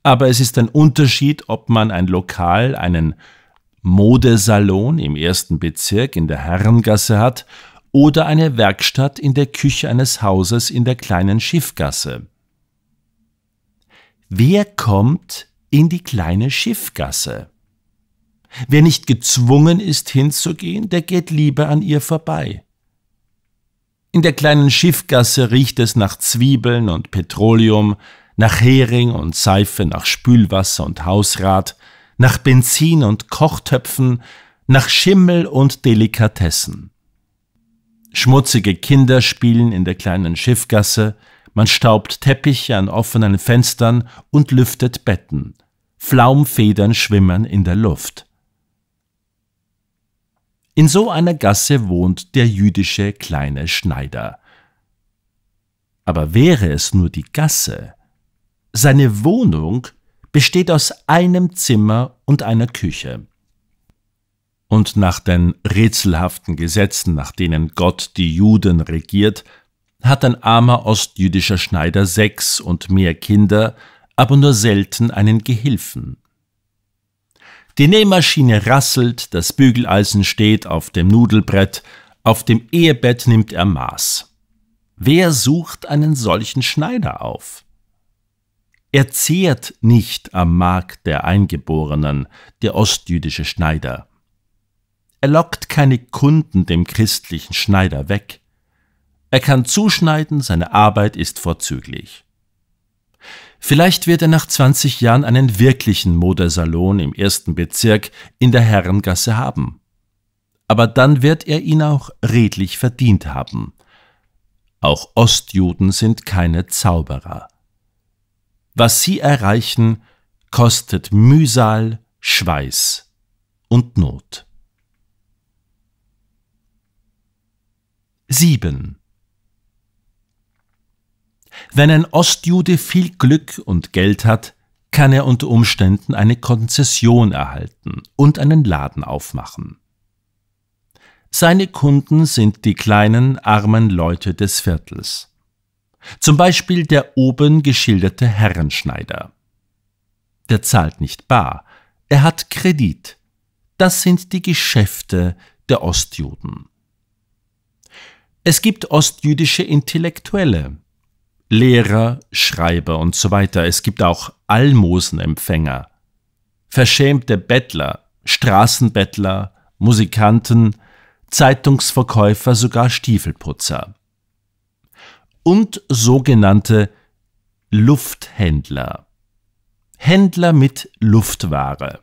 Aber es ist ein Unterschied, ob man ein Lokal, einen Modesalon im ersten Bezirk in der Herrengasse hat oder eine Werkstatt in der Küche eines Hauses in der kleinen Schiffgasse. Wer kommt in die kleine Schiffgasse? Wer nicht gezwungen ist hinzugehen, der geht lieber an ihr vorbei. In der kleinen Schiffgasse riecht es nach Zwiebeln und Petroleum, nach Hering und Seife, nach Spülwasser und Hausrat, nach Benzin und Kochtöpfen, nach Schimmel und Delikatessen. Schmutzige Kinder spielen in der kleinen Schiffgasse, man staubt Teppiche an offenen Fenstern und lüftet Betten. Flaumfedern schwimmen in der Luft. In so einer Gasse wohnt der jüdische kleine Schneider. Aber wäre es nur die Gasse, seine Wohnung besteht aus einem Zimmer und einer Küche. Und nach den rätselhaften Gesetzen, nach denen Gott die Juden regiert, hat ein armer ostjüdischer Schneider sechs und mehr Kinder, aber nur selten einen Gehilfen. Die Nähmaschine rasselt, das Bügeleisen steht auf dem Nudelbrett, auf dem Ehebett nimmt er Maß. Wer sucht einen solchen Schneider auf? Er zehrt nicht am Markt der Eingeborenen, der ostjüdische Schneider. Er lockt keine Kunden dem christlichen Schneider weg. Er kann zuschneiden, seine Arbeit ist vorzüglich. Vielleicht wird er nach 20 Jahren einen wirklichen Modersalon im ersten Bezirk in der Herrengasse haben. Aber dann wird er ihn auch redlich verdient haben. Auch Ostjuden sind keine Zauberer. Was sie erreichen, kostet Mühsal, Schweiß und Not. 7. Wenn ein Ostjude viel Glück und Geld hat, kann er unter Umständen eine Konzession erhalten und einen Laden aufmachen. Seine Kunden sind die kleinen, armen Leute des Viertels. Zum Beispiel der oben geschilderte Herrenschneider. Der zahlt nicht bar, er hat Kredit. Das sind die Geschäfte der Ostjuden. Es gibt ostjüdische Intellektuelle, Lehrer, Schreiber und so weiter. Es gibt auch Almosenempfänger, verschämte Bettler, Straßenbettler, Musikanten, Zeitungsverkäufer, sogar Stiefelputzer und sogenannte Lufthändler. Händler mit Luftware.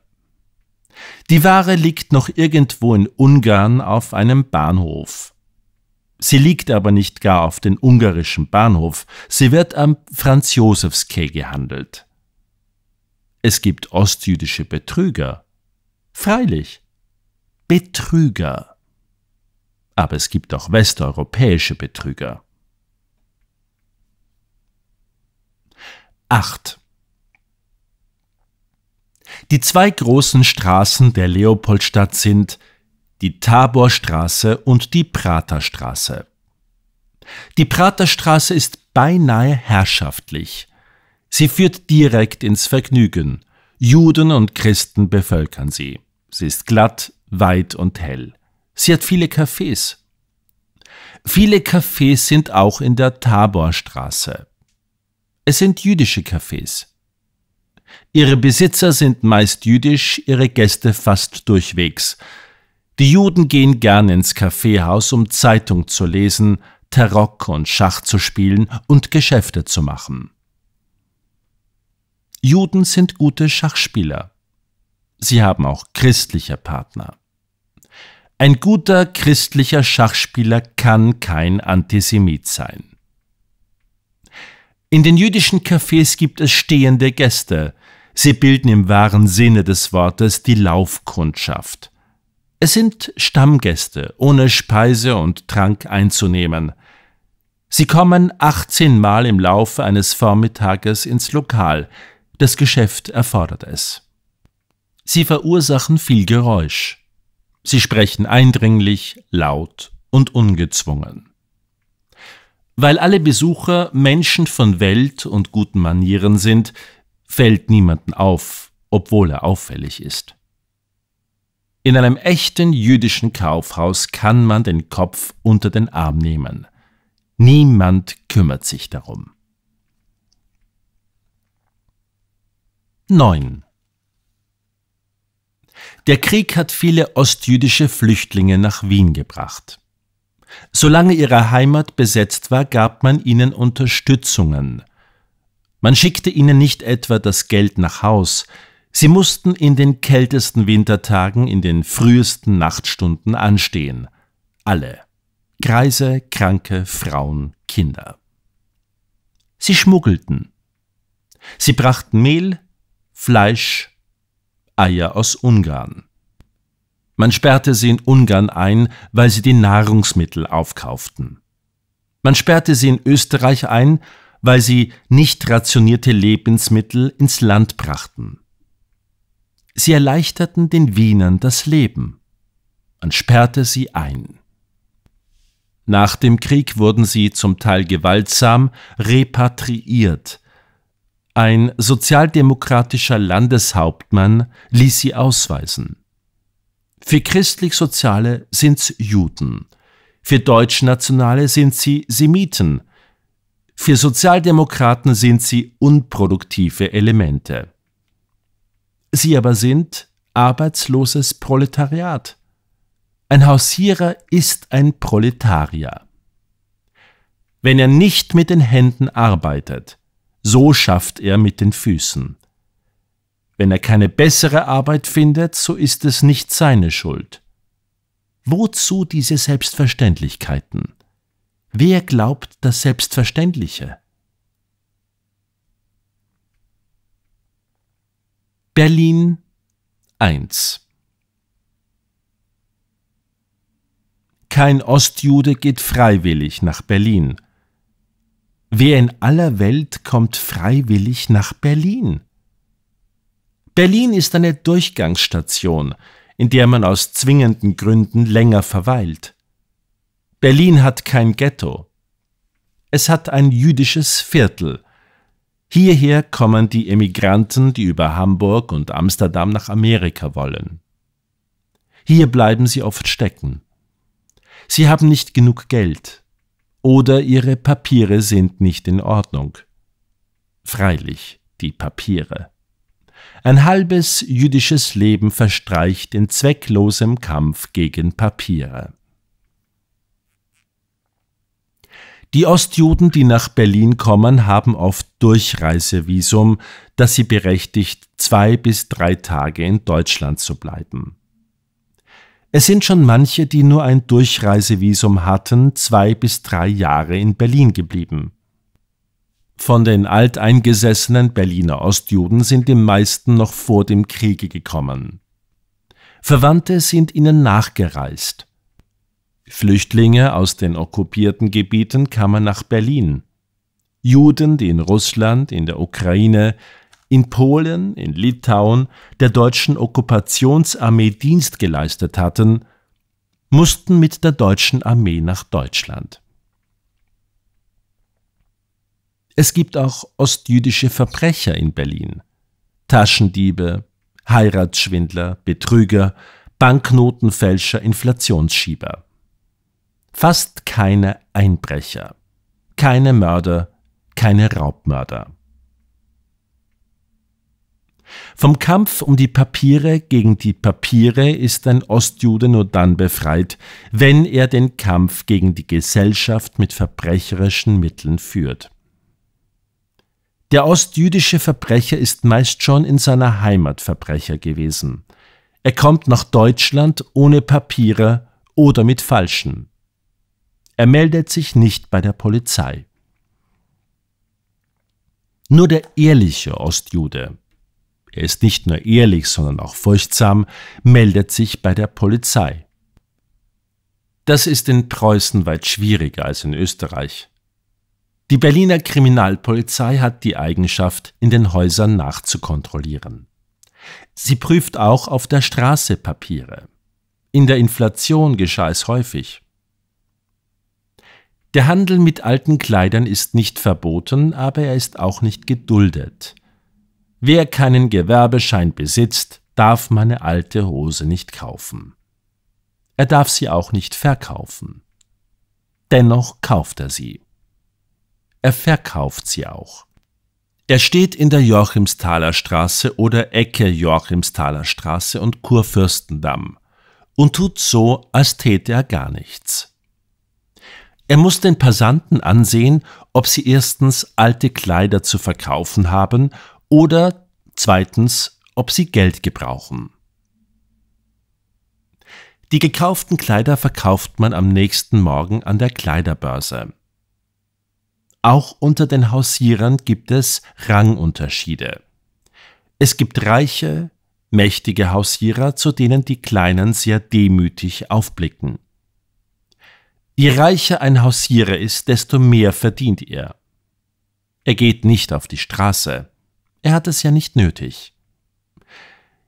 Die Ware liegt noch irgendwo in Ungarn auf einem Bahnhof. Sie liegt aber nicht gar auf dem ungarischen Bahnhof, sie wird am Franz-Josefs-Quai gehandelt. Es gibt ostjüdische Betrüger. Freilich. Betrüger. Aber es gibt auch westeuropäische Betrüger. 8. Die zwei großen Straßen der Leopoldstadt sind die Taborstraße und die Praterstraße. Die Praterstraße ist beinahe herrschaftlich. Sie führt direkt ins Vergnügen. Juden und Christen bevölkern sie. Sie ist glatt, weit und hell. Sie hat viele Cafés. Viele Cafés sind auch in der Taborstraße. Es sind jüdische Cafés. Ihre Besitzer sind meist jüdisch, ihre Gäste fast durchwegs. Die Juden gehen gern ins Kaffeehaus, um Zeitung zu lesen, Tarock und Schach zu spielen und Geschäfte zu machen. Juden sind gute Schachspieler. Sie haben auch christliche Partner. Ein guter christlicher Schachspieler kann kein Antisemit sein. In den jüdischen Cafés gibt es stehende Gäste. Sie bilden im wahren Sinne des Wortes die Laufkundschaft. Es sind Stammgäste, ohne Speise und Trank einzunehmen. Sie kommen 18 Mal im Laufe eines Vormittages ins Lokal. Das Geschäft erfordert es. Sie verursachen viel Geräusch. Sie sprechen eindringlich, laut und ungezwungen. Weil alle Besucher Menschen von Welt und guten Manieren sind, fällt niemanden auf, obwohl er auffällig ist. In einem echten jüdischen Kaufhaus kann man den Kopf unter den Arm nehmen. Niemand kümmert sich darum. 9. Der Krieg hat viele ostjüdische Flüchtlinge nach Wien gebracht. Solange ihre Heimat besetzt war, gab man ihnen Unterstützungen. Man schickte ihnen nicht etwa das Geld nach Haus, sie mussten in den kältesten Wintertagen in den frühesten Nachtstunden anstehen. Alle. Greise, Kranke, Frauen, Kinder. Sie schmuggelten. Sie brachten Mehl, Fleisch, Eier aus Ungarn. Man sperrte sie in Ungarn ein, weil sie die Nahrungsmittel aufkauften. Man sperrte sie in Österreich ein, weil sie nicht rationierte Lebensmittel ins Land brachten. Sie erleichterten den Wienern das Leben. Man sperrte sie ein. Nach dem Krieg wurden sie zum Teil gewaltsam repatriiert. Ein sozialdemokratischer Landeshauptmann ließ sie ausweisen. Für christlich-soziale sind's Juden. Für Deutschnationale sind sie Semiten. Für Sozialdemokraten sind sie unproduktive Elemente. Sie aber sind arbeitsloses Proletariat. Ein Hausierer ist ein Proletarier. Wenn er nicht mit den Händen arbeitet, so schafft er mit den Füßen. Wenn er keine bessere Arbeit findet, so ist es nicht seine Schuld. Wozu diese Selbstverständlichkeiten? Wer glaubt das Selbstverständliche? Berlin 1 Kein Ostjude geht freiwillig nach Berlin. Wer in aller Welt kommt freiwillig nach Berlin? Berlin ist eine Durchgangsstation, in der man aus zwingenden Gründen länger verweilt. Berlin hat kein Ghetto. Es hat ein jüdisches Viertel. Hierher kommen die Emigranten, die über Hamburg und Amsterdam nach Amerika wollen. Hier bleiben sie oft stecken. Sie haben nicht genug Geld oder ihre Papiere sind nicht in Ordnung. Freilich die Papiere. Ein halbes jüdisches Leben verstreicht in zwecklosem Kampf gegen Papiere. Die Ostjuden, die nach Berlin kommen, haben oft Durchreisevisum, das sie berechtigt, zwei bis drei Tage in Deutschland zu bleiben. Es sind schon manche, die nur ein Durchreisevisum hatten, zwei bis drei Jahre in Berlin geblieben. Von den alteingesessenen Berliner Ostjuden sind die meisten noch vor dem Kriege gekommen. Verwandte sind ihnen nachgereist. Flüchtlinge aus den okkupierten Gebieten kamen nach Berlin. Juden, die in Russland, in der Ukraine, in Polen, in Litauen der deutschen Okkupationsarmee Dienst geleistet hatten, mussten mit der deutschen Armee nach Deutschland. Es gibt auch ostjüdische Verbrecher in Berlin. Taschendiebe, Heiratsschwindler, Betrüger, Banknotenfälscher, Inflationsschieber. Fast keine Einbrecher, keine Mörder, keine Raubmörder. Vom Kampf um die Papiere gegen die Papiere ist ein Ostjude nur dann befreit, wenn er den Kampf gegen die Gesellschaft mit verbrecherischen Mitteln führt. Der ostjüdische Verbrecher ist meist schon in seiner Heimat Verbrecher gewesen. Er kommt nach Deutschland ohne Papiere oder mit falschen. Er meldet sich nicht bei der Polizei. Nur der ehrliche Ostjude, er ist nicht nur ehrlich, sondern auch furchtsam, meldet sich bei der Polizei. Das ist in Preußen weit schwieriger als in Österreich. Die Berliner Kriminalpolizei hat die Eigenschaft, in den Häusern nachzukontrollieren. Sie prüft auch auf der Straße Papiere. In der Inflation geschah es häufig. Der Handel mit alten Kleidern ist nicht verboten, aber er ist auch nicht geduldet. Wer keinen Gewerbeschein besitzt, darf meine alte Hose nicht kaufen. Er darf sie auch nicht verkaufen. Dennoch kauft er sie er verkauft sie auch. Er steht in der Joachimsthaler Straße oder Ecke Joachimsthaler Straße und Kurfürstendamm und tut so, als täte er gar nichts. Er muss den Passanten ansehen, ob sie erstens alte Kleider zu verkaufen haben oder zweitens, ob sie Geld gebrauchen. Die gekauften Kleider verkauft man am nächsten Morgen an der Kleiderbörse. Auch unter den Hausierern gibt es Rangunterschiede. Es gibt reiche, mächtige Hausierer, zu denen die Kleinen sehr demütig aufblicken. Je reicher ein Hausierer ist, desto mehr verdient er. Er geht nicht auf die Straße. Er hat es ja nicht nötig.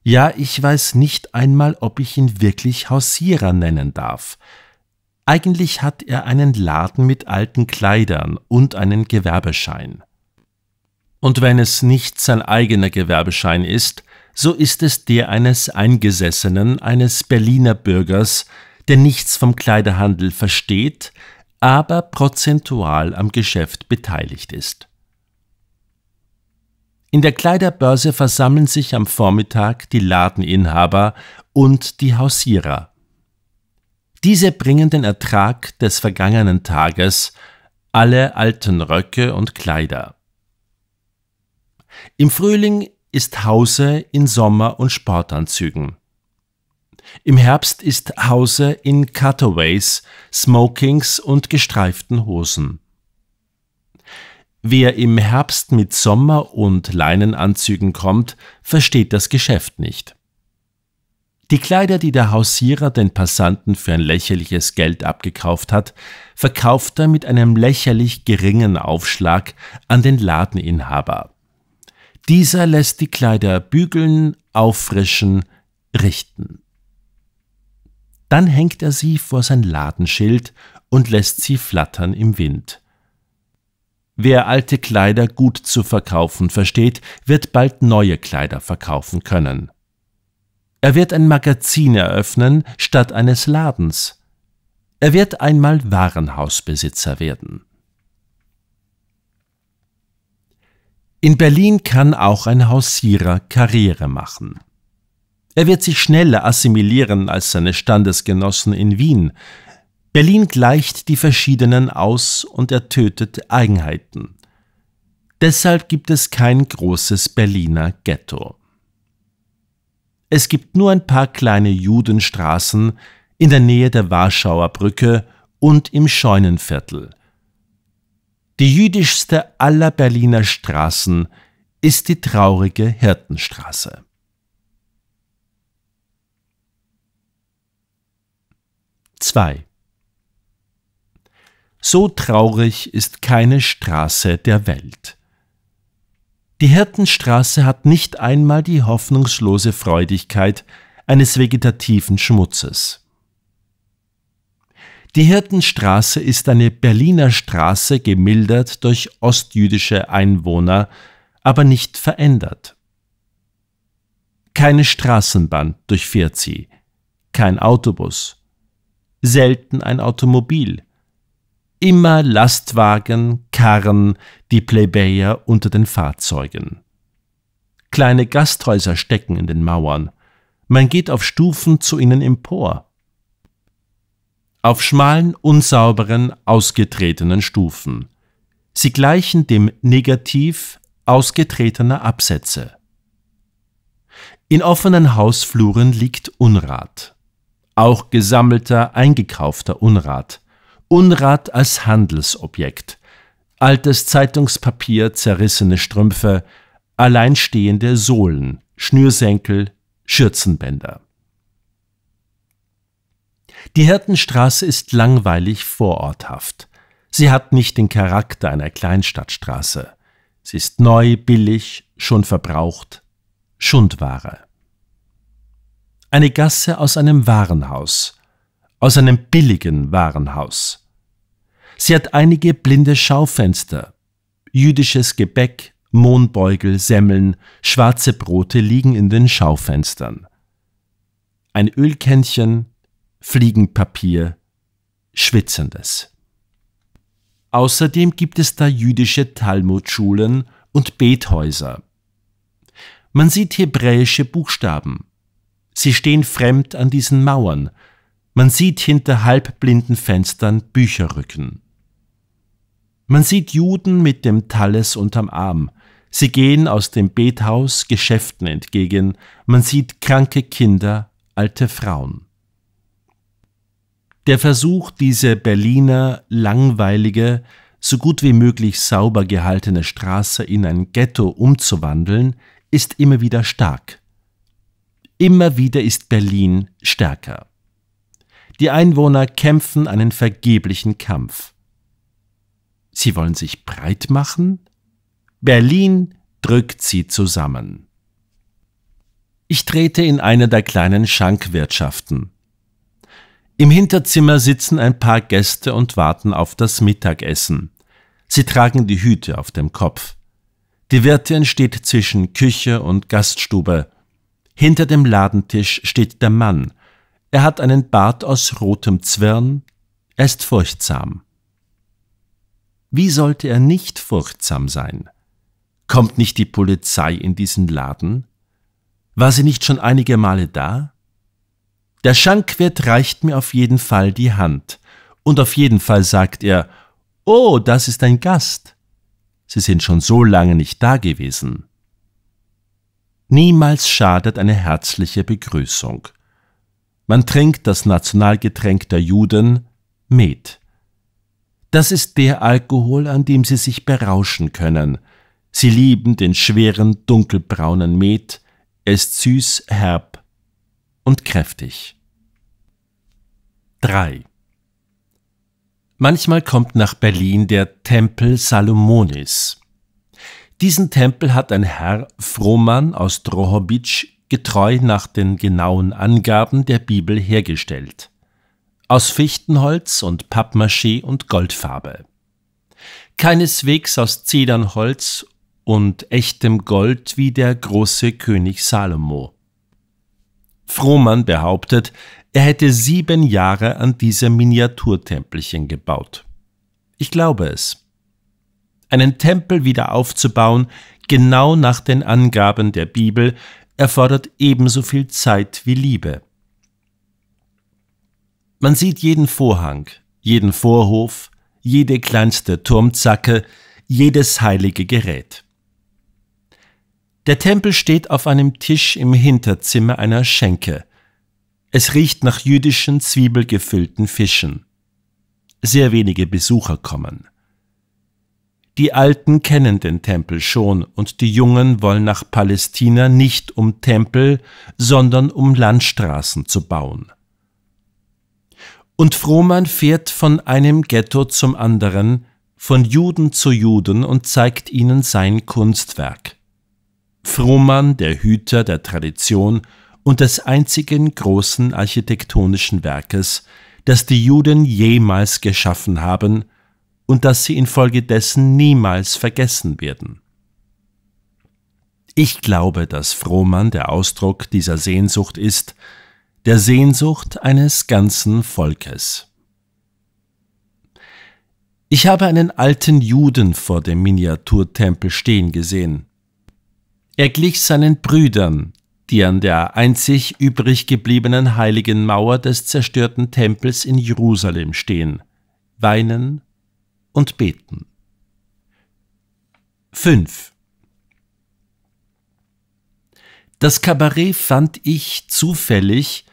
Ja, ich weiß nicht einmal, ob ich ihn wirklich Hausierer nennen darf. Eigentlich hat er einen Laden mit alten Kleidern und einen Gewerbeschein. Und wenn es nicht sein eigener Gewerbeschein ist, so ist es der eines Eingesessenen, eines Berliner Bürgers, der nichts vom Kleiderhandel versteht, aber prozentual am Geschäft beteiligt ist. In der Kleiderbörse versammeln sich am Vormittag die Ladeninhaber und die Hausierer. Diese bringen den Ertrag des vergangenen Tages, alle alten Röcke und Kleider. Im Frühling ist Hause in Sommer- und Sportanzügen. Im Herbst ist Hause in Cutaways, Smokings und gestreiften Hosen. Wer im Herbst mit Sommer- und Leinenanzügen kommt, versteht das Geschäft nicht. Die Kleider, die der Hausierer den Passanten für ein lächerliches Geld abgekauft hat, verkauft er mit einem lächerlich geringen Aufschlag an den Ladeninhaber. Dieser lässt die Kleider bügeln, auffrischen, richten. Dann hängt er sie vor sein Ladenschild und lässt sie flattern im Wind. Wer alte Kleider gut zu verkaufen versteht, wird bald neue Kleider verkaufen können. Er wird ein Magazin eröffnen statt eines Ladens. Er wird einmal Warenhausbesitzer werden. In Berlin kann auch ein Hausierer Karriere machen. Er wird sich schneller assimilieren als seine Standesgenossen in Wien. Berlin gleicht die verschiedenen aus und ertötet Eigenheiten. Deshalb gibt es kein großes Berliner Ghetto. Es gibt nur ein paar kleine Judenstraßen in der Nähe der Warschauer Brücke und im Scheunenviertel. Die jüdischste aller Berliner Straßen ist die traurige Hirtenstraße. Zwei. So traurig ist keine Straße der Welt. Die Hirtenstraße hat nicht einmal die hoffnungslose Freudigkeit eines vegetativen Schmutzes. Die Hirtenstraße ist eine Berliner Straße gemildert durch ostjüdische Einwohner, aber nicht verändert. Keine Straßenbahn durchfährt sie, kein Autobus, selten ein Automobil, immer Lastwagen, Karren, die Plebejer unter den Fahrzeugen. Kleine Gasthäuser stecken in den Mauern. Man geht auf Stufen zu ihnen empor. Auf schmalen, unsauberen, ausgetretenen Stufen. Sie gleichen dem Negativ ausgetretener Absätze. In offenen Hausfluren liegt Unrat. Auch gesammelter, eingekaufter Unrat – Unrat als Handelsobjekt, altes Zeitungspapier, zerrissene Strümpfe, alleinstehende Sohlen, Schnürsenkel, Schürzenbänder. Die Hirtenstraße ist langweilig vororthaft. Sie hat nicht den Charakter einer Kleinstadtstraße. Sie ist neu, billig, schon verbraucht, Schundware. Eine Gasse aus einem Warenhaus, aus einem billigen Warenhaus. Sie hat einige blinde Schaufenster. Jüdisches Gebäck, Mohnbeugel, Semmeln, schwarze Brote liegen in den Schaufenstern. Ein Ölkännchen, Fliegenpapier, Schwitzendes. Außerdem gibt es da jüdische Talmudschulen und Bethäuser. Man sieht hebräische Buchstaben. Sie stehen fremd an diesen Mauern, man sieht hinter halbblinden Fenstern Bücherrücken. Man sieht Juden mit dem Talles unterm Arm. Sie gehen aus dem Bethaus Geschäften entgegen. Man sieht kranke Kinder, alte Frauen. Der Versuch, diese Berliner langweilige, so gut wie möglich sauber gehaltene Straße in ein Ghetto umzuwandeln, ist immer wieder stark. Immer wieder ist Berlin stärker. Die Einwohner kämpfen einen vergeblichen Kampf. Sie wollen sich breit machen? Berlin drückt sie zusammen. Ich trete in eine der kleinen Schankwirtschaften. Im Hinterzimmer sitzen ein paar Gäste und warten auf das Mittagessen. Sie tragen die Hüte auf dem Kopf. Die Wirtin steht zwischen Küche und Gaststube. Hinter dem Ladentisch steht der Mann er hat einen Bart aus rotem Zwirn, er ist furchtsam. Wie sollte er nicht furchtsam sein? Kommt nicht die Polizei in diesen Laden? War sie nicht schon einige Male da? Der Schankwirt reicht mir auf jeden Fall die Hand, und auf jeden Fall sagt er, Oh, das ist ein Gast. Sie sind schon so lange nicht da gewesen. Niemals schadet eine herzliche Begrüßung. Man trinkt das Nationalgetränk der Juden, Met. Das ist der Alkohol, an dem sie sich berauschen können. Sie lieben den schweren, dunkelbraunen Met. Er ist süß, herb und kräftig. 3. Manchmal kommt nach Berlin der Tempel Salomonis. Diesen Tempel hat ein Herr Frohmann aus Drohobitsch getreu nach den genauen Angaben der Bibel hergestellt. Aus Fichtenholz und Pappmaché und Goldfarbe. Keineswegs aus Zedernholz und echtem Gold wie der große König Salomo. Frohmann behauptet, er hätte sieben Jahre an diesem Miniaturtempelchen gebaut. Ich glaube es. Einen Tempel wieder aufzubauen, genau nach den Angaben der Bibel, erfordert ebenso viel Zeit wie Liebe. Man sieht jeden Vorhang, jeden Vorhof, jede kleinste Turmzacke, jedes heilige Gerät. Der Tempel steht auf einem Tisch im Hinterzimmer einer Schenke. Es riecht nach jüdischen, zwiebelgefüllten Fischen. Sehr wenige Besucher kommen. Die Alten kennen den Tempel schon und die Jungen wollen nach Palästina nicht um Tempel, sondern um Landstraßen zu bauen. Und Frohmann fährt von einem Ghetto zum anderen, von Juden zu Juden und zeigt ihnen sein Kunstwerk. Frohmann, der Hüter der Tradition und des einzigen großen architektonischen Werkes, das die Juden jemals geschaffen haben – und dass sie infolgedessen niemals vergessen werden. Ich glaube, dass Frohmann der Ausdruck dieser Sehnsucht ist, der Sehnsucht eines ganzen Volkes. Ich habe einen alten Juden vor dem Miniaturtempel stehen gesehen. Er glich seinen Brüdern, die an der einzig übrig gebliebenen heiligen Mauer des zerstörten Tempels in Jerusalem stehen, weinen und beten. 5. Das Kabarett fand ich zufällig,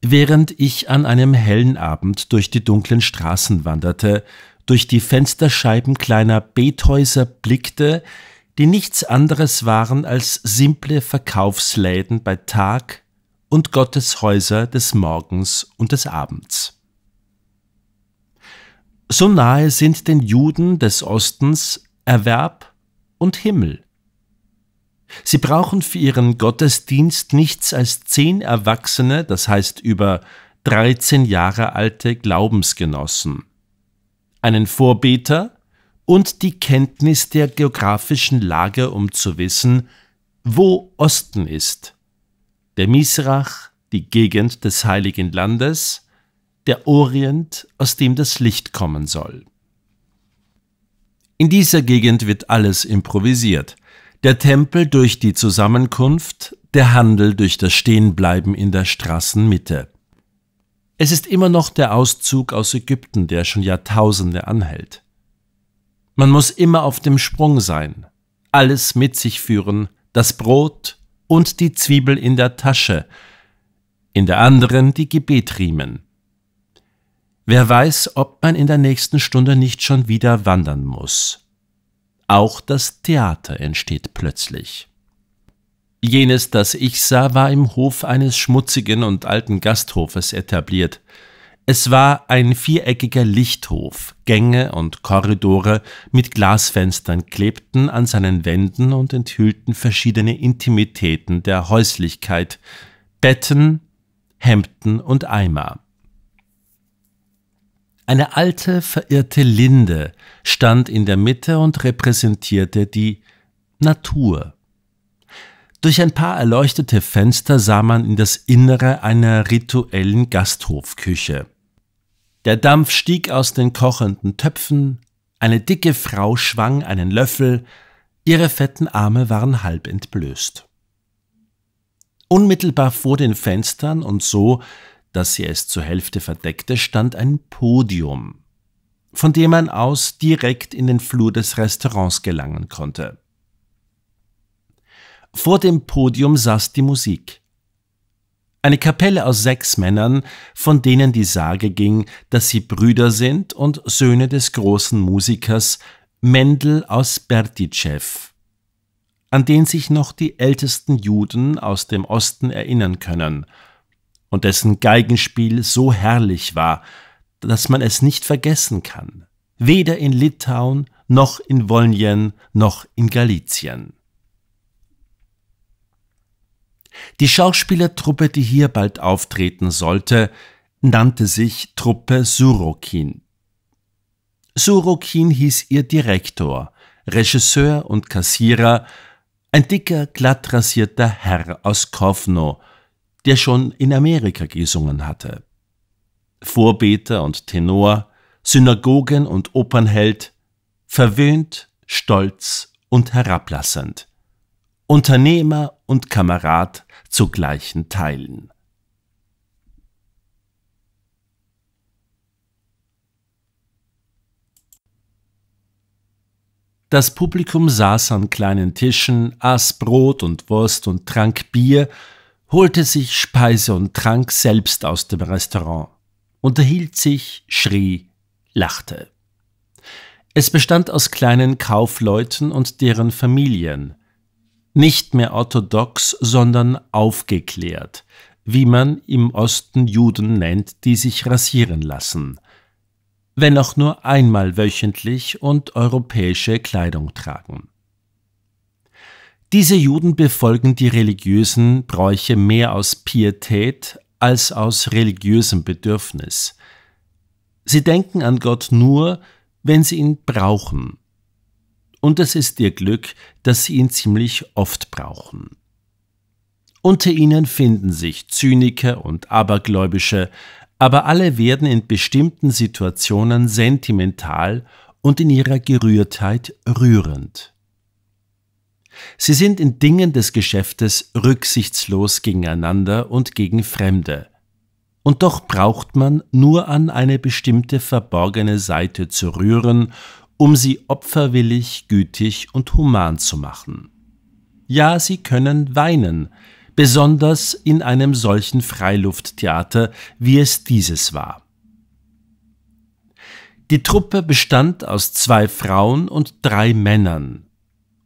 während ich an einem hellen Abend durch die dunklen Straßen wanderte, durch die Fensterscheiben kleiner Bethäuser blickte, die nichts anderes waren als simple Verkaufsläden bei Tag und Gotteshäuser des Morgens und des Abends. So nahe sind den Juden des Ostens Erwerb und Himmel. Sie brauchen für ihren Gottesdienst nichts als zehn Erwachsene, das heißt über 13 Jahre alte Glaubensgenossen, einen Vorbeter und die Kenntnis der geografischen Lage, um zu wissen, wo Osten ist. Der Misrach, die Gegend des heiligen Landes, der Orient, aus dem das Licht kommen soll. In dieser Gegend wird alles improvisiert. Der Tempel durch die Zusammenkunft, der Handel durch das Stehenbleiben in der Straßenmitte. Es ist immer noch der Auszug aus Ägypten, der schon Jahrtausende anhält. Man muss immer auf dem Sprung sein, alles mit sich führen, das Brot und die Zwiebel in der Tasche, in der anderen die Gebetriemen. Wer weiß, ob man in der nächsten Stunde nicht schon wieder wandern muss. Auch das Theater entsteht plötzlich. Jenes, das ich sah, war im Hof eines schmutzigen und alten Gasthofes etabliert. Es war ein viereckiger Lichthof, Gänge und Korridore mit Glasfenstern klebten an seinen Wänden und enthüllten verschiedene Intimitäten der Häuslichkeit, Betten, Hemden und Eimer. Eine alte, verirrte Linde stand in der Mitte und repräsentierte die Natur. Durch ein paar erleuchtete Fenster sah man in das Innere einer rituellen Gasthofküche. Der Dampf stieg aus den kochenden Töpfen, eine dicke Frau schwang einen Löffel, ihre fetten Arme waren halb entblößt. Unmittelbar vor den Fenstern und so das sie es zur Hälfte verdeckte, stand ein Podium, von dem man aus direkt in den Flur des Restaurants gelangen konnte. Vor dem Podium saß die Musik. Eine Kapelle aus sechs Männern, von denen die Sage ging, dass sie Brüder sind und Söhne des großen Musikers Mendel aus Berdichev, an den sich noch die ältesten Juden aus dem Osten erinnern können – und dessen Geigenspiel so herrlich war, dass man es nicht vergessen kann, weder in Litauen noch in Wolnien noch in Galizien. Die Schauspielertruppe, die hier bald auftreten sollte, nannte sich Truppe Surokin. Surokin hieß ihr Direktor, Regisseur und Kassierer, ein dicker, glattrasierter Herr aus Kovno, der schon in Amerika gesungen hatte. Vorbeter und Tenor, Synagogen und Opernheld, verwöhnt, stolz und herablassend, Unternehmer und Kamerad zu gleichen Teilen. Das Publikum saß an kleinen Tischen, aß Brot und Wurst und trank Bier holte sich Speise und Trank selbst aus dem Restaurant, unterhielt sich, schrie, lachte. Es bestand aus kleinen Kaufleuten und deren Familien, nicht mehr orthodox, sondern aufgeklärt, wie man im Osten Juden nennt, die sich rasieren lassen, wenn auch nur einmal wöchentlich und europäische Kleidung tragen. Diese Juden befolgen die religiösen Bräuche mehr aus Pietät als aus religiösem Bedürfnis. Sie denken an Gott nur, wenn sie ihn brauchen. Und es ist ihr Glück, dass sie ihn ziemlich oft brauchen. Unter ihnen finden sich Zyniker und Abergläubische, aber alle werden in bestimmten Situationen sentimental und in ihrer Gerührtheit rührend. Sie sind in Dingen des Geschäftes rücksichtslos gegeneinander und gegen Fremde. Und doch braucht man nur an eine bestimmte verborgene Seite zu rühren, um sie opferwillig, gütig und human zu machen. Ja, sie können weinen, besonders in einem solchen Freilufttheater, wie es dieses war. Die Truppe bestand aus zwei Frauen und drei Männern,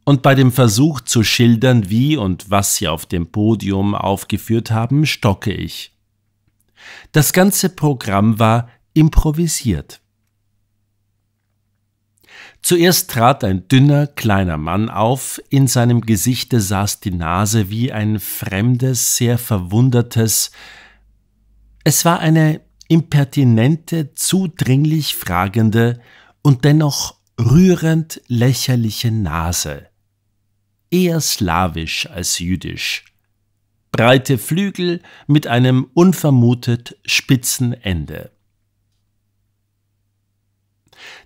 und bei dem Versuch zu schildern, wie und was sie auf dem Podium aufgeführt haben, stocke ich. Das ganze Programm war improvisiert. Zuerst trat ein dünner, kleiner Mann auf, in seinem Gesichte saß die Nase wie ein fremdes, sehr verwundertes. Es war eine impertinente, zudringlich fragende und dennoch rührend lächerliche Nase eher slawisch als jüdisch. Breite Flügel mit einem unvermutet spitzen Ende.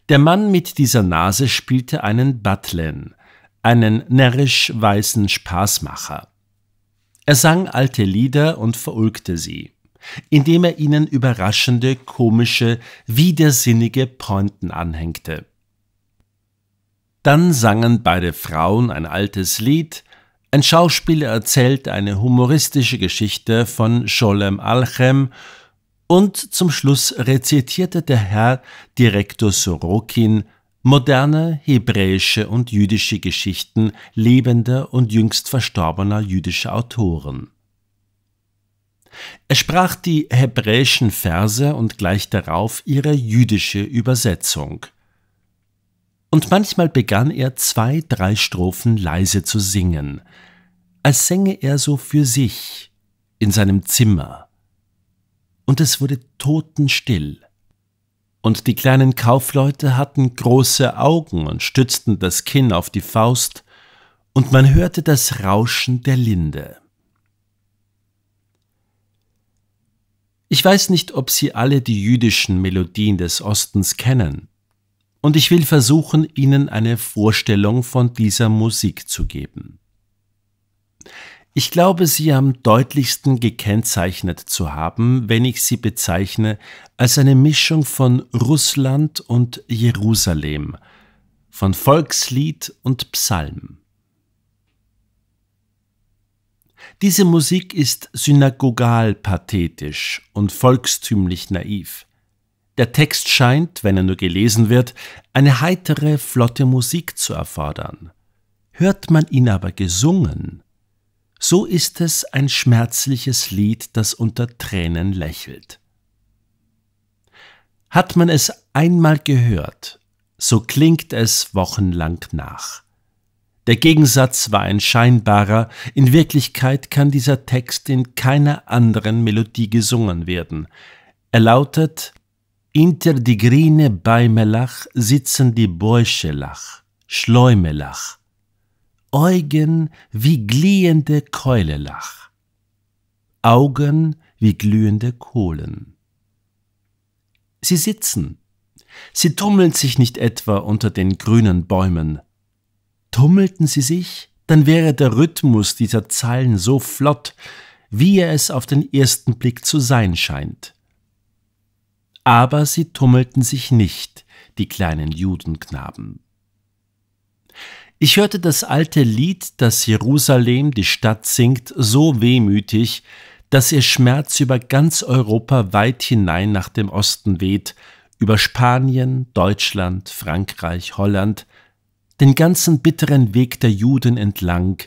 Der Mann mit dieser Nase spielte einen Butlen, einen närrisch weißen Spaßmacher. Er sang alte Lieder und verulgte sie, indem er ihnen überraschende, komische, widersinnige Pointen anhängte. Dann sangen beide Frauen ein altes Lied, ein Schauspieler erzählt eine humoristische Geschichte von Scholem Alchem und zum Schluss rezitierte der Herr Direktor Sorokin moderne hebräische und jüdische Geschichten lebender und jüngst verstorbener jüdischer Autoren. Er sprach die hebräischen Verse und gleich darauf ihre jüdische Übersetzung – und manchmal begann er zwei, drei Strophen leise zu singen, als sänge er so für sich in seinem Zimmer. Und es wurde totenstill. Und die kleinen Kaufleute hatten große Augen und stützten das Kinn auf die Faust, und man hörte das Rauschen der Linde. Ich weiß nicht, ob Sie alle die jüdischen Melodien des Ostens kennen und ich will versuchen, Ihnen eine Vorstellung von dieser Musik zu geben. Ich glaube, sie am deutlichsten gekennzeichnet zu haben, wenn ich sie bezeichne als eine Mischung von Russland und Jerusalem, von Volkslied und Psalm. Diese Musik ist synagogal pathetisch und volkstümlich naiv. Der Text scheint, wenn er nur gelesen wird, eine heitere, flotte Musik zu erfordern. Hört man ihn aber gesungen, so ist es ein schmerzliches Lied, das unter Tränen lächelt. Hat man es einmal gehört, so klingt es wochenlang nach. Der Gegensatz war ein scheinbarer, in Wirklichkeit kann dieser Text in keiner anderen Melodie gesungen werden. Er lautet Inter die grüne Beimelach sitzen die Bäuschelach, Schleumelach, Eugen wie gliehende Keulelach, Augen wie glühende Kohlen. Sie sitzen, sie tummeln sich nicht etwa unter den grünen Bäumen. Tummelten sie sich, dann wäre der Rhythmus dieser Zeilen so flott, wie er es auf den ersten Blick zu sein scheint. Aber sie tummelten sich nicht, die kleinen Judenknaben. Ich hörte das alte Lied, das Jerusalem, die Stadt singt, so wehmütig, dass ihr Schmerz über ganz Europa weit hinein nach dem Osten weht, über Spanien, Deutschland, Frankreich, Holland, den ganzen bitteren Weg der Juden entlang.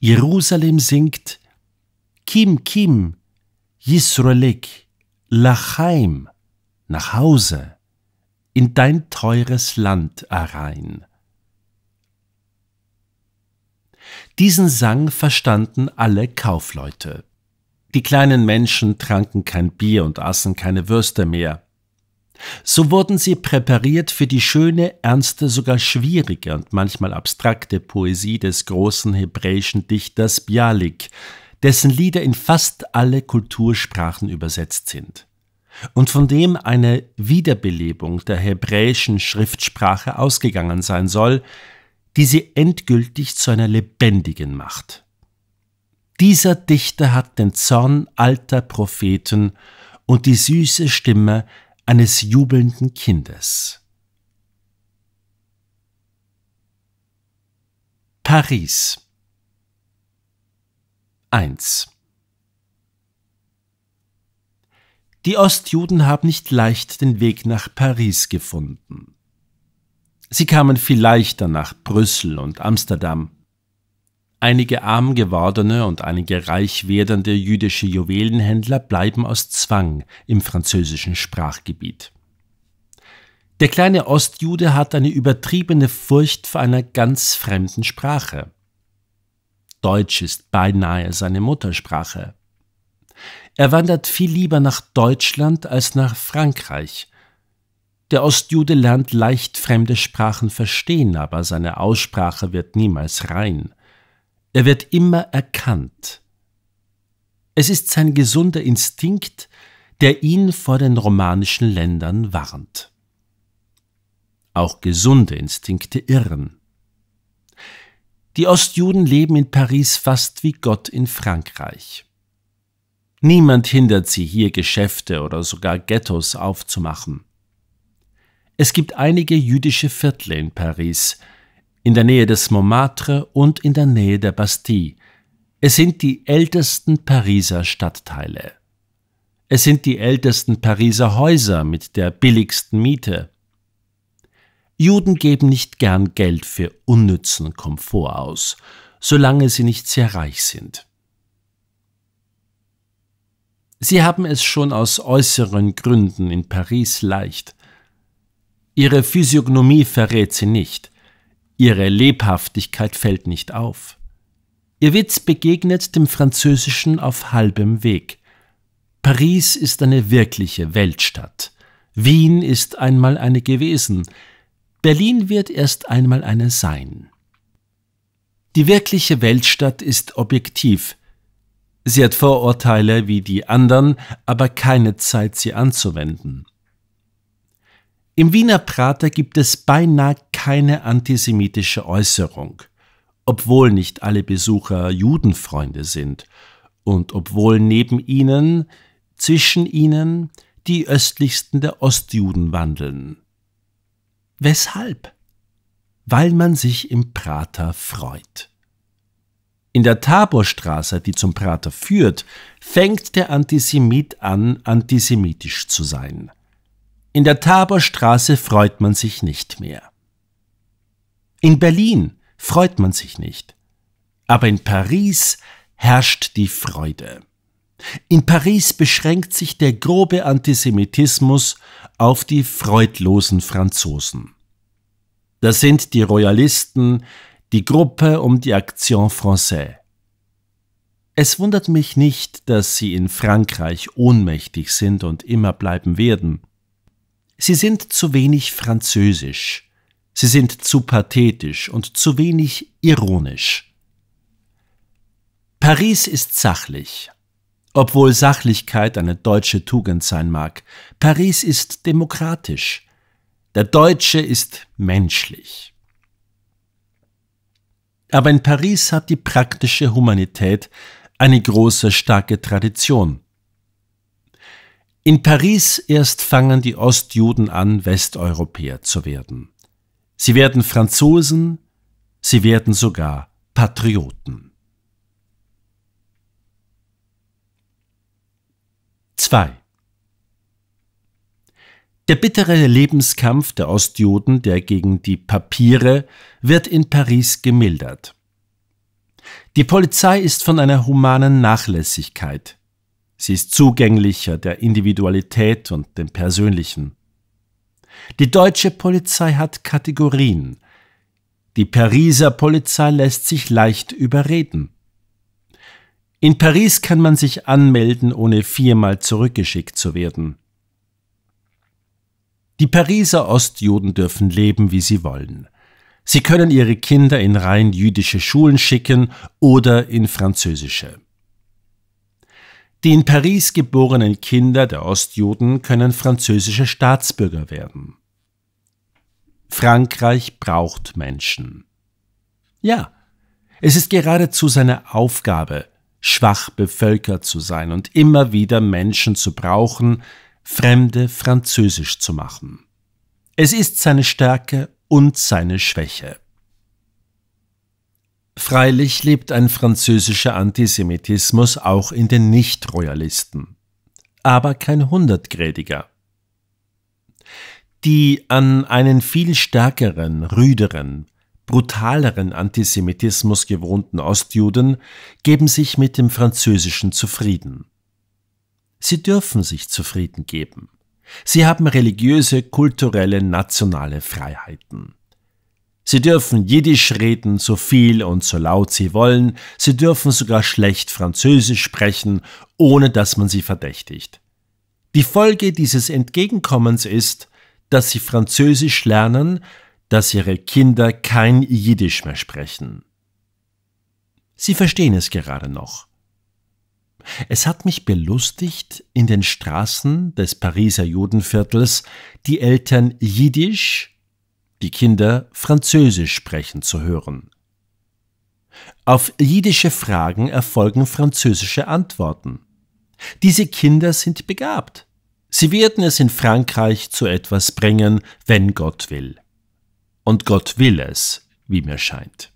Jerusalem singt Kim Kim, Yisroelik. Lachheim, nach Hause, in dein teures Land herein. Diesen Sang verstanden alle Kaufleute. Die kleinen Menschen tranken kein Bier und aßen keine Würste mehr. So wurden sie präpariert für die schöne, ernste, sogar schwierige und manchmal abstrakte Poesie des großen hebräischen Dichters Bialik, dessen Lieder in fast alle Kultursprachen übersetzt sind und von dem eine Wiederbelebung der hebräischen Schriftsprache ausgegangen sein soll, die sie endgültig zu einer lebendigen macht. Dieser Dichter hat den Zorn alter Propheten und die süße Stimme eines jubelnden Kindes. Paris 1 Die Ostjuden haben nicht leicht den Weg nach Paris gefunden. Sie kamen viel leichter nach Brüssel und Amsterdam. Einige arm gewordene und einige reich werdende jüdische Juwelenhändler bleiben aus Zwang im französischen Sprachgebiet. Der kleine Ostjude hat eine übertriebene Furcht vor einer ganz fremden Sprache. Deutsch ist beinahe seine Muttersprache. Er wandert viel lieber nach Deutschland als nach Frankreich. Der Ostjude lernt leicht fremde Sprachen verstehen, aber seine Aussprache wird niemals rein. Er wird immer erkannt. Es ist sein gesunder Instinkt, der ihn vor den romanischen Ländern warnt. Auch gesunde Instinkte irren. Die Ostjuden leben in Paris fast wie Gott in Frankreich. Niemand hindert sie, hier Geschäfte oder sogar Ghettos aufzumachen. Es gibt einige jüdische Viertel in Paris, in der Nähe des Montmartre und in der Nähe der Bastille. Es sind die ältesten Pariser Stadtteile. Es sind die ältesten Pariser Häuser mit der billigsten Miete. Juden geben nicht gern Geld für unnützen Komfort aus, solange sie nicht sehr reich sind. Sie haben es schon aus äußeren Gründen in Paris leicht. Ihre Physiognomie verrät sie nicht, ihre Lebhaftigkeit fällt nicht auf. Ihr Witz begegnet dem Französischen auf halbem Weg. Paris ist eine wirkliche Weltstadt. Wien ist einmal eine gewesen, Berlin wird erst einmal eine sein. Die wirkliche Weltstadt ist objektiv. Sie hat Vorurteile wie die anderen, aber keine Zeit, sie anzuwenden. Im Wiener Prater gibt es beinahe keine antisemitische Äußerung, obwohl nicht alle Besucher Judenfreunde sind und obwohl neben ihnen, zwischen ihnen, die östlichsten der Ostjuden wandeln. Weshalb? Weil man sich im Prater freut. In der Taborstraße, die zum Prater führt, fängt der Antisemit an, antisemitisch zu sein. In der Taborstraße freut man sich nicht mehr. In Berlin freut man sich nicht. Aber in Paris herrscht die Freude. In Paris beschränkt sich der grobe Antisemitismus auf die freudlosen Franzosen. Das sind die Royalisten, die Gruppe um die Action Française. Es wundert mich nicht, dass sie in Frankreich ohnmächtig sind und immer bleiben werden. Sie sind zu wenig französisch, sie sind zu pathetisch und zu wenig ironisch. Paris ist sachlich, obwohl Sachlichkeit eine deutsche Tugend sein mag, Paris ist demokratisch. Der Deutsche ist menschlich. Aber in Paris hat die praktische Humanität eine große, starke Tradition. In Paris erst fangen die Ostjuden an, Westeuropäer zu werden. Sie werden Franzosen, sie werden sogar Patrioten. 2. Der bittere Lebenskampf der Ostjuden, der gegen die Papiere, wird in Paris gemildert. Die Polizei ist von einer humanen Nachlässigkeit. Sie ist zugänglicher der Individualität und dem Persönlichen. Die deutsche Polizei hat Kategorien. Die Pariser Polizei lässt sich leicht überreden. In Paris kann man sich anmelden, ohne viermal zurückgeschickt zu werden. Die Pariser Ostjuden dürfen leben, wie sie wollen. Sie können ihre Kinder in rein jüdische Schulen schicken oder in französische. Die in Paris geborenen Kinder der Ostjuden können französische Staatsbürger werden. Frankreich braucht Menschen. Ja, es ist geradezu seine Aufgabe, schwach bevölkert zu sein und immer wieder Menschen zu brauchen, Fremde französisch zu machen. Es ist seine Stärke und seine Schwäche. Freilich lebt ein französischer Antisemitismus auch in den Nicht-Royalisten. Aber kein hundertgrädiger. Die an einen viel stärkeren, rüderen, brutaleren Antisemitismus gewohnten Ostjuden geben sich mit dem Französischen zufrieden. Sie dürfen sich zufrieden geben. Sie haben religiöse, kulturelle, nationale Freiheiten. Sie dürfen Jiddisch reden, so viel und so laut sie wollen, sie dürfen sogar schlecht Französisch sprechen, ohne dass man sie verdächtigt. Die Folge dieses Entgegenkommens ist, dass sie Französisch lernen, dass ihre Kinder kein Jiddisch mehr sprechen. Sie verstehen es gerade noch. Es hat mich belustigt, in den Straßen des Pariser Judenviertels die Eltern Jiddisch, die Kinder Französisch sprechen zu hören. Auf jiddische Fragen erfolgen französische Antworten. Diese Kinder sind begabt. Sie werden es in Frankreich zu etwas bringen, wenn Gott will. Und Gott will es, wie mir scheint.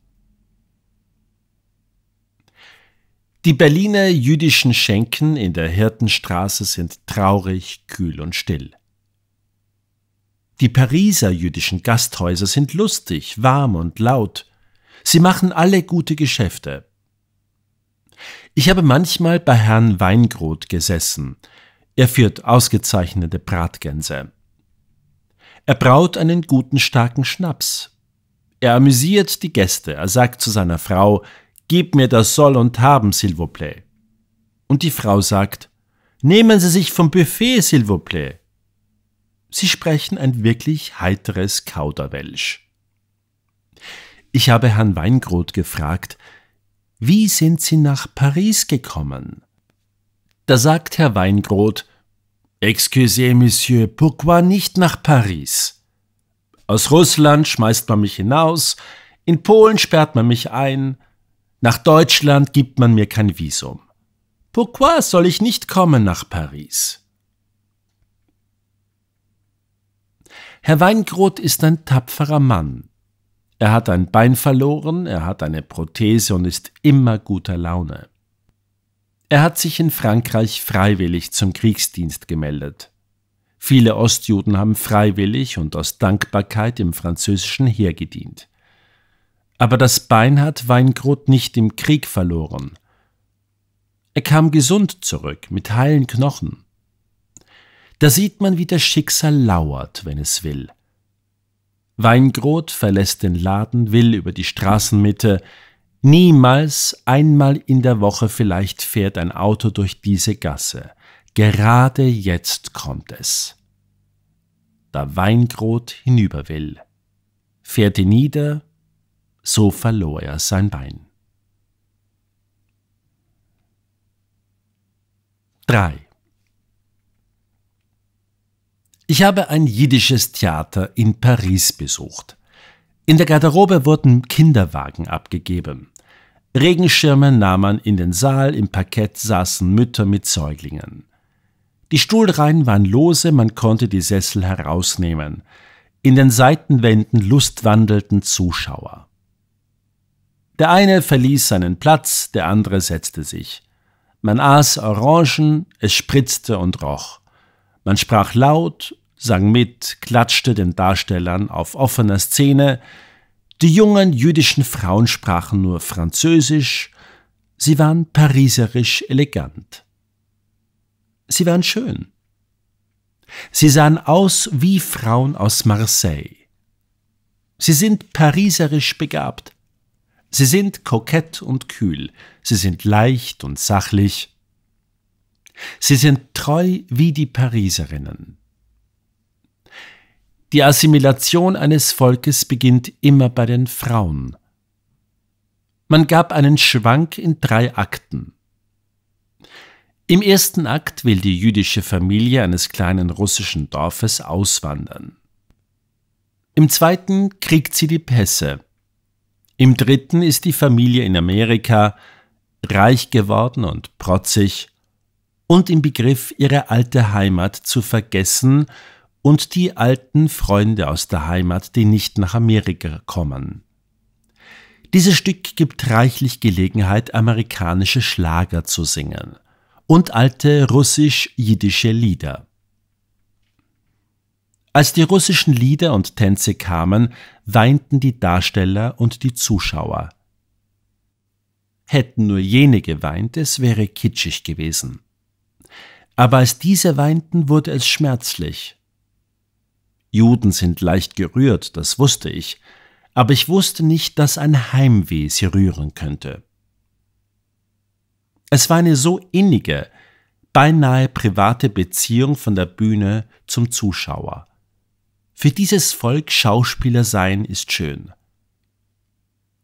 Die Berliner jüdischen Schenken in der Hirtenstraße sind traurig, kühl und still. Die Pariser jüdischen Gasthäuser sind lustig, warm und laut. Sie machen alle gute Geschäfte. Ich habe manchmal bei Herrn Weingroth gesessen. Er führt ausgezeichnete Bratgänse. Er braut einen guten starken Schnaps. Er amüsiert die Gäste. Er sagt zu seiner Frau, Gib mir das Soll und Haben, s'il vous plaît. Und die Frau sagt, Nehmen Sie sich vom Buffet, s'il vous plaît. Sie sprechen ein wirklich heiteres Kauderwelsch. Ich habe Herrn Weingroth gefragt, wie sind Sie nach Paris gekommen? Da sagt Herr Weingroth, Excusez, Monsieur, pourquoi nicht nach Paris? Aus Russland schmeißt man mich hinaus, in Polen sperrt man mich ein, nach Deutschland gibt man mir kein Visum. Pourquoi soll ich nicht kommen nach Paris? Herr Weingroth ist ein tapferer Mann. Er hat ein Bein verloren, er hat eine Prothese und ist immer guter Laune. Er hat sich in Frankreich freiwillig zum Kriegsdienst gemeldet. Viele Ostjuden haben freiwillig und aus Dankbarkeit im französischen Heer gedient. Aber das Bein hat Weingrot nicht im Krieg verloren. Er kam gesund zurück, mit heilen Knochen. Da sieht man, wie das Schicksal lauert, wenn es will. Weingrot verlässt den Laden, will über die Straßenmitte, Niemals einmal in der Woche vielleicht fährt ein Auto durch diese Gasse. Gerade jetzt kommt es. Da Weingrot hinüber will, fährt ihn nieder, so verlor er sein Bein. 3. Ich habe ein jiddisches Theater in Paris besucht. In der Garderobe wurden Kinderwagen abgegeben. Regenschirme nahm man in den Saal, im Parkett saßen Mütter mit Säuglingen. Die Stuhlreihen waren lose, man konnte die Sessel herausnehmen. In den Seitenwänden lustwandelten Zuschauer. Der eine verließ seinen Platz, der andere setzte sich. Man aß Orangen, es spritzte und roch. Man sprach laut, sang mit, klatschte den Darstellern auf offener Szene, die jungen jüdischen Frauen sprachen nur Französisch, sie waren pariserisch elegant. Sie waren schön. Sie sahen aus wie Frauen aus Marseille. Sie sind pariserisch begabt. Sie sind kokett und kühl. Sie sind leicht und sachlich. Sie sind treu wie die Pariserinnen. Die Assimilation eines Volkes beginnt immer bei den Frauen. Man gab einen Schwank in drei Akten. Im ersten Akt will die jüdische Familie eines kleinen russischen Dorfes auswandern. Im zweiten kriegt sie die Pässe. Im dritten ist die Familie in Amerika reich geworden und protzig und im Begriff, ihre alte Heimat zu vergessen und die alten Freunde aus der Heimat, die nicht nach Amerika kommen. Dieses Stück gibt reichlich Gelegenheit, amerikanische Schlager zu singen und alte russisch-jiddische Lieder. Als die russischen Lieder und Tänze kamen, weinten die Darsteller und die Zuschauer. Hätten nur jene geweint, es wäre kitschig gewesen. Aber als diese weinten, wurde es schmerzlich, Juden sind leicht gerührt, das wusste ich, aber ich wusste nicht, dass ein Heimweh sie rühren könnte. Es war eine so innige, beinahe private Beziehung von der Bühne zum Zuschauer. Für dieses Volk Schauspieler sein ist schön.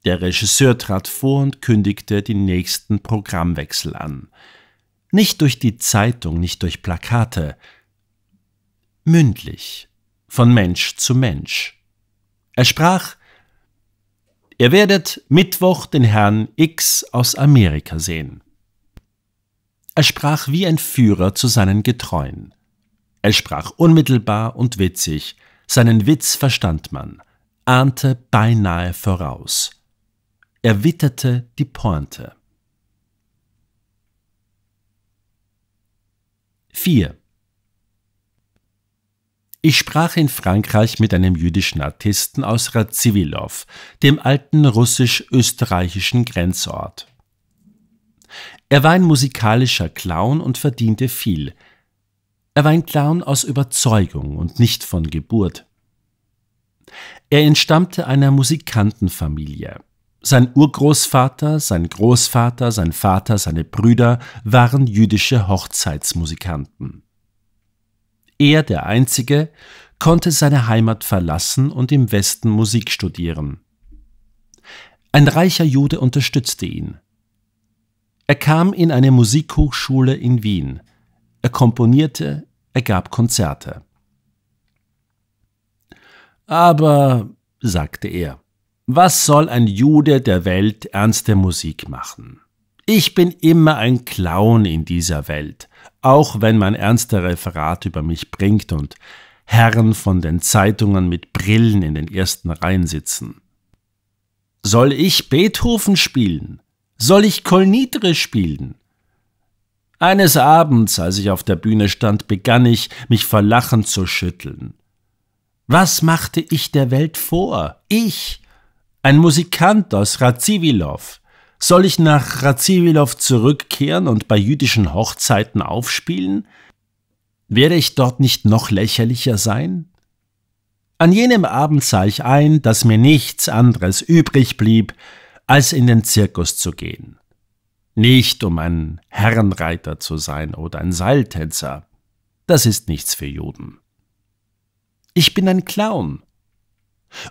Der Regisseur trat vor und kündigte den nächsten Programmwechsel an. Nicht durch die Zeitung, nicht durch Plakate, mündlich, von Mensch zu Mensch. Er sprach, ihr werdet Mittwoch den Herrn X aus Amerika sehen. Er sprach wie ein Führer zu seinen Getreuen. Er sprach unmittelbar und witzig, seinen Witz verstand man, ahnte beinahe voraus. Er witterte die Pointe. 4. Ich sprach in Frankreich mit einem jüdischen Artisten aus Radziwilow, dem alten russisch-österreichischen Grenzort. Er war ein musikalischer Clown und verdiente viel. Er war ein Clown aus Überzeugung und nicht von Geburt. Er entstammte einer Musikantenfamilie. Sein Urgroßvater, sein Großvater, sein Vater, seine Brüder waren jüdische Hochzeitsmusikanten. Er, der Einzige, konnte seine Heimat verlassen und im Westen Musik studieren. Ein reicher Jude unterstützte ihn. Er kam in eine Musikhochschule in Wien. Er komponierte, er gab Konzerte. Aber, sagte er, was soll ein Jude der Welt ernste Musik machen? Ich bin immer ein Clown in dieser Welt auch wenn man ernste Referate über mich bringt und Herren von den Zeitungen mit Brillen in den ersten Reihen sitzen. Soll ich Beethoven spielen? Soll ich Kolnitre spielen? Eines Abends, als ich auf der Bühne stand, begann ich, mich vor Lachen zu schütteln. Was machte ich der Welt vor? Ich, ein Musikant aus Radziwilow, soll ich nach Radziwilow zurückkehren und bei jüdischen Hochzeiten aufspielen? Werde ich dort nicht noch lächerlicher sein? An jenem Abend sah ich ein, dass mir nichts anderes übrig blieb, als in den Zirkus zu gehen. Nicht um ein Herrenreiter zu sein oder ein Seiltänzer. Das ist nichts für Juden. Ich bin ein Clown,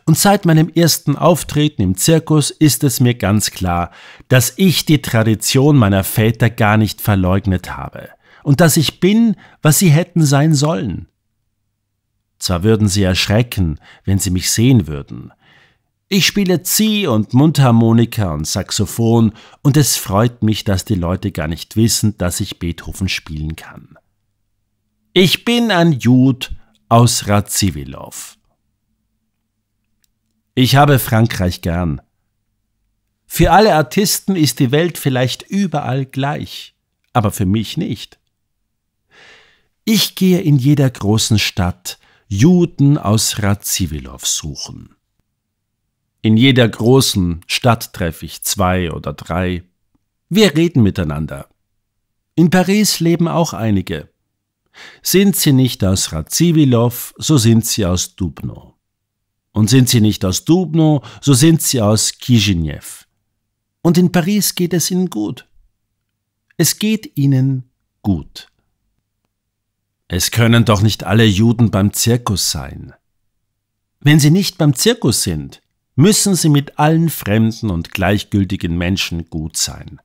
und seit meinem ersten Auftreten im Zirkus ist es mir ganz klar, dass ich die Tradition meiner Väter gar nicht verleugnet habe und dass ich bin, was sie hätten sein sollen. Zwar würden sie erschrecken, wenn sie mich sehen würden. Ich spiele Zieh- und Mundharmonika und Saxophon und es freut mich, dass die Leute gar nicht wissen, dass ich Beethoven spielen kann. Ich bin ein Jud aus Radziwilow. Ich habe Frankreich gern. Für alle Artisten ist die Welt vielleicht überall gleich, aber für mich nicht. Ich gehe in jeder großen Stadt Juden aus Radziwilow suchen. In jeder großen Stadt treffe ich zwei oder drei. Wir reden miteinander. In Paris leben auch einige. Sind sie nicht aus Radziwilow, so sind sie aus Dubno. Und sind sie nicht aus Dubno, so sind sie aus Kishinev. Und in Paris geht es ihnen gut. Es geht ihnen gut. Es können doch nicht alle Juden beim Zirkus sein. Wenn sie nicht beim Zirkus sind, müssen sie mit allen fremden und gleichgültigen Menschen gut sein.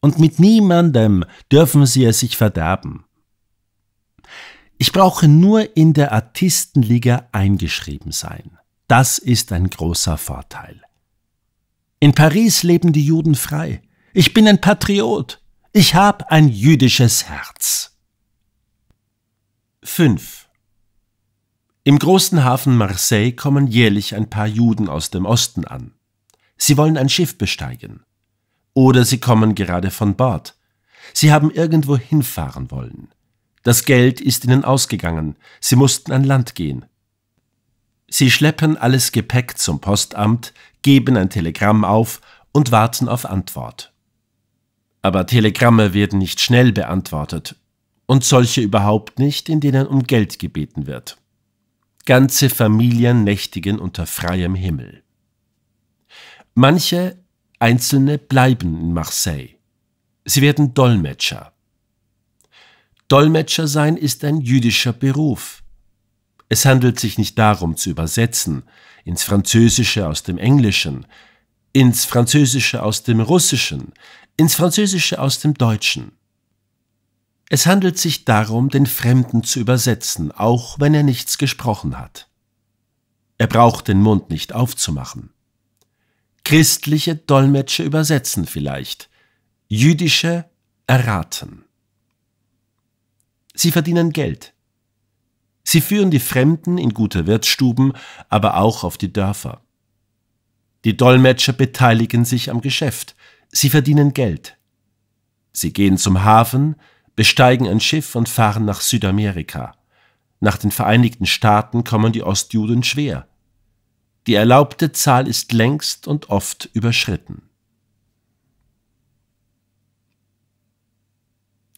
Und mit niemandem dürfen sie es sich verderben. Ich brauche nur in der Artistenliga eingeschrieben sein. Das ist ein großer Vorteil. In Paris leben die Juden frei. Ich bin ein Patriot. Ich habe ein jüdisches Herz. 5. Im großen Hafen Marseille kommen jährlich ein paar Juden aus dem Osten an. Sie wollen ein Schiff besteigen. Oder sie kommen gerade von Bord. Sie haben irgendwo hinfahren wollen. Das Geld ist ihnen ausgegangen. Sie mussten an Land gehen. Sie schleppen alles Gepäck zum Postamt, geben ein Telegramm auf und warten auf Antwort. Aber Telegramme werden nicht schnell beantwortet und solche überhaupt nicht, in denen um Geld gebeten wird. Ganze Familien nächtigen unter freiem Himmel. Manche Einzelne bleiben in Marseille. Sie werden Dolmetscher. Dolmetscher sein ist ein jüdischer Beruf. Es handelt sich nicht darum zu übersetzen, ins Französische aus dem Englischen, ins Französische aus dem Russischen, ins Französische aus dem Deutschen. Es handelt sich darum, den Fremden zu übersetzen, auch wenn er nichts gesprochen hat. Er braucht den Mund nicht aufzumachen. Christliche Dolmetscher übersetzen vielleicht, jüdische erraten. Sie verdienen Geld. Sie führen die Fremden in gute Wirtsstuben, aber auch auf die Dörfer. Die Dolmetscher beteiligen sich am Geschäft. Sie verdienen Geld. Sie gehen zum Hafen, besteigen ein Schiff und fahren nach Südamerika. Nach den Vereinigten Staaten kommen die Ostjuden schwer. Die erlaubte Zahl ist längst und oft überschritten.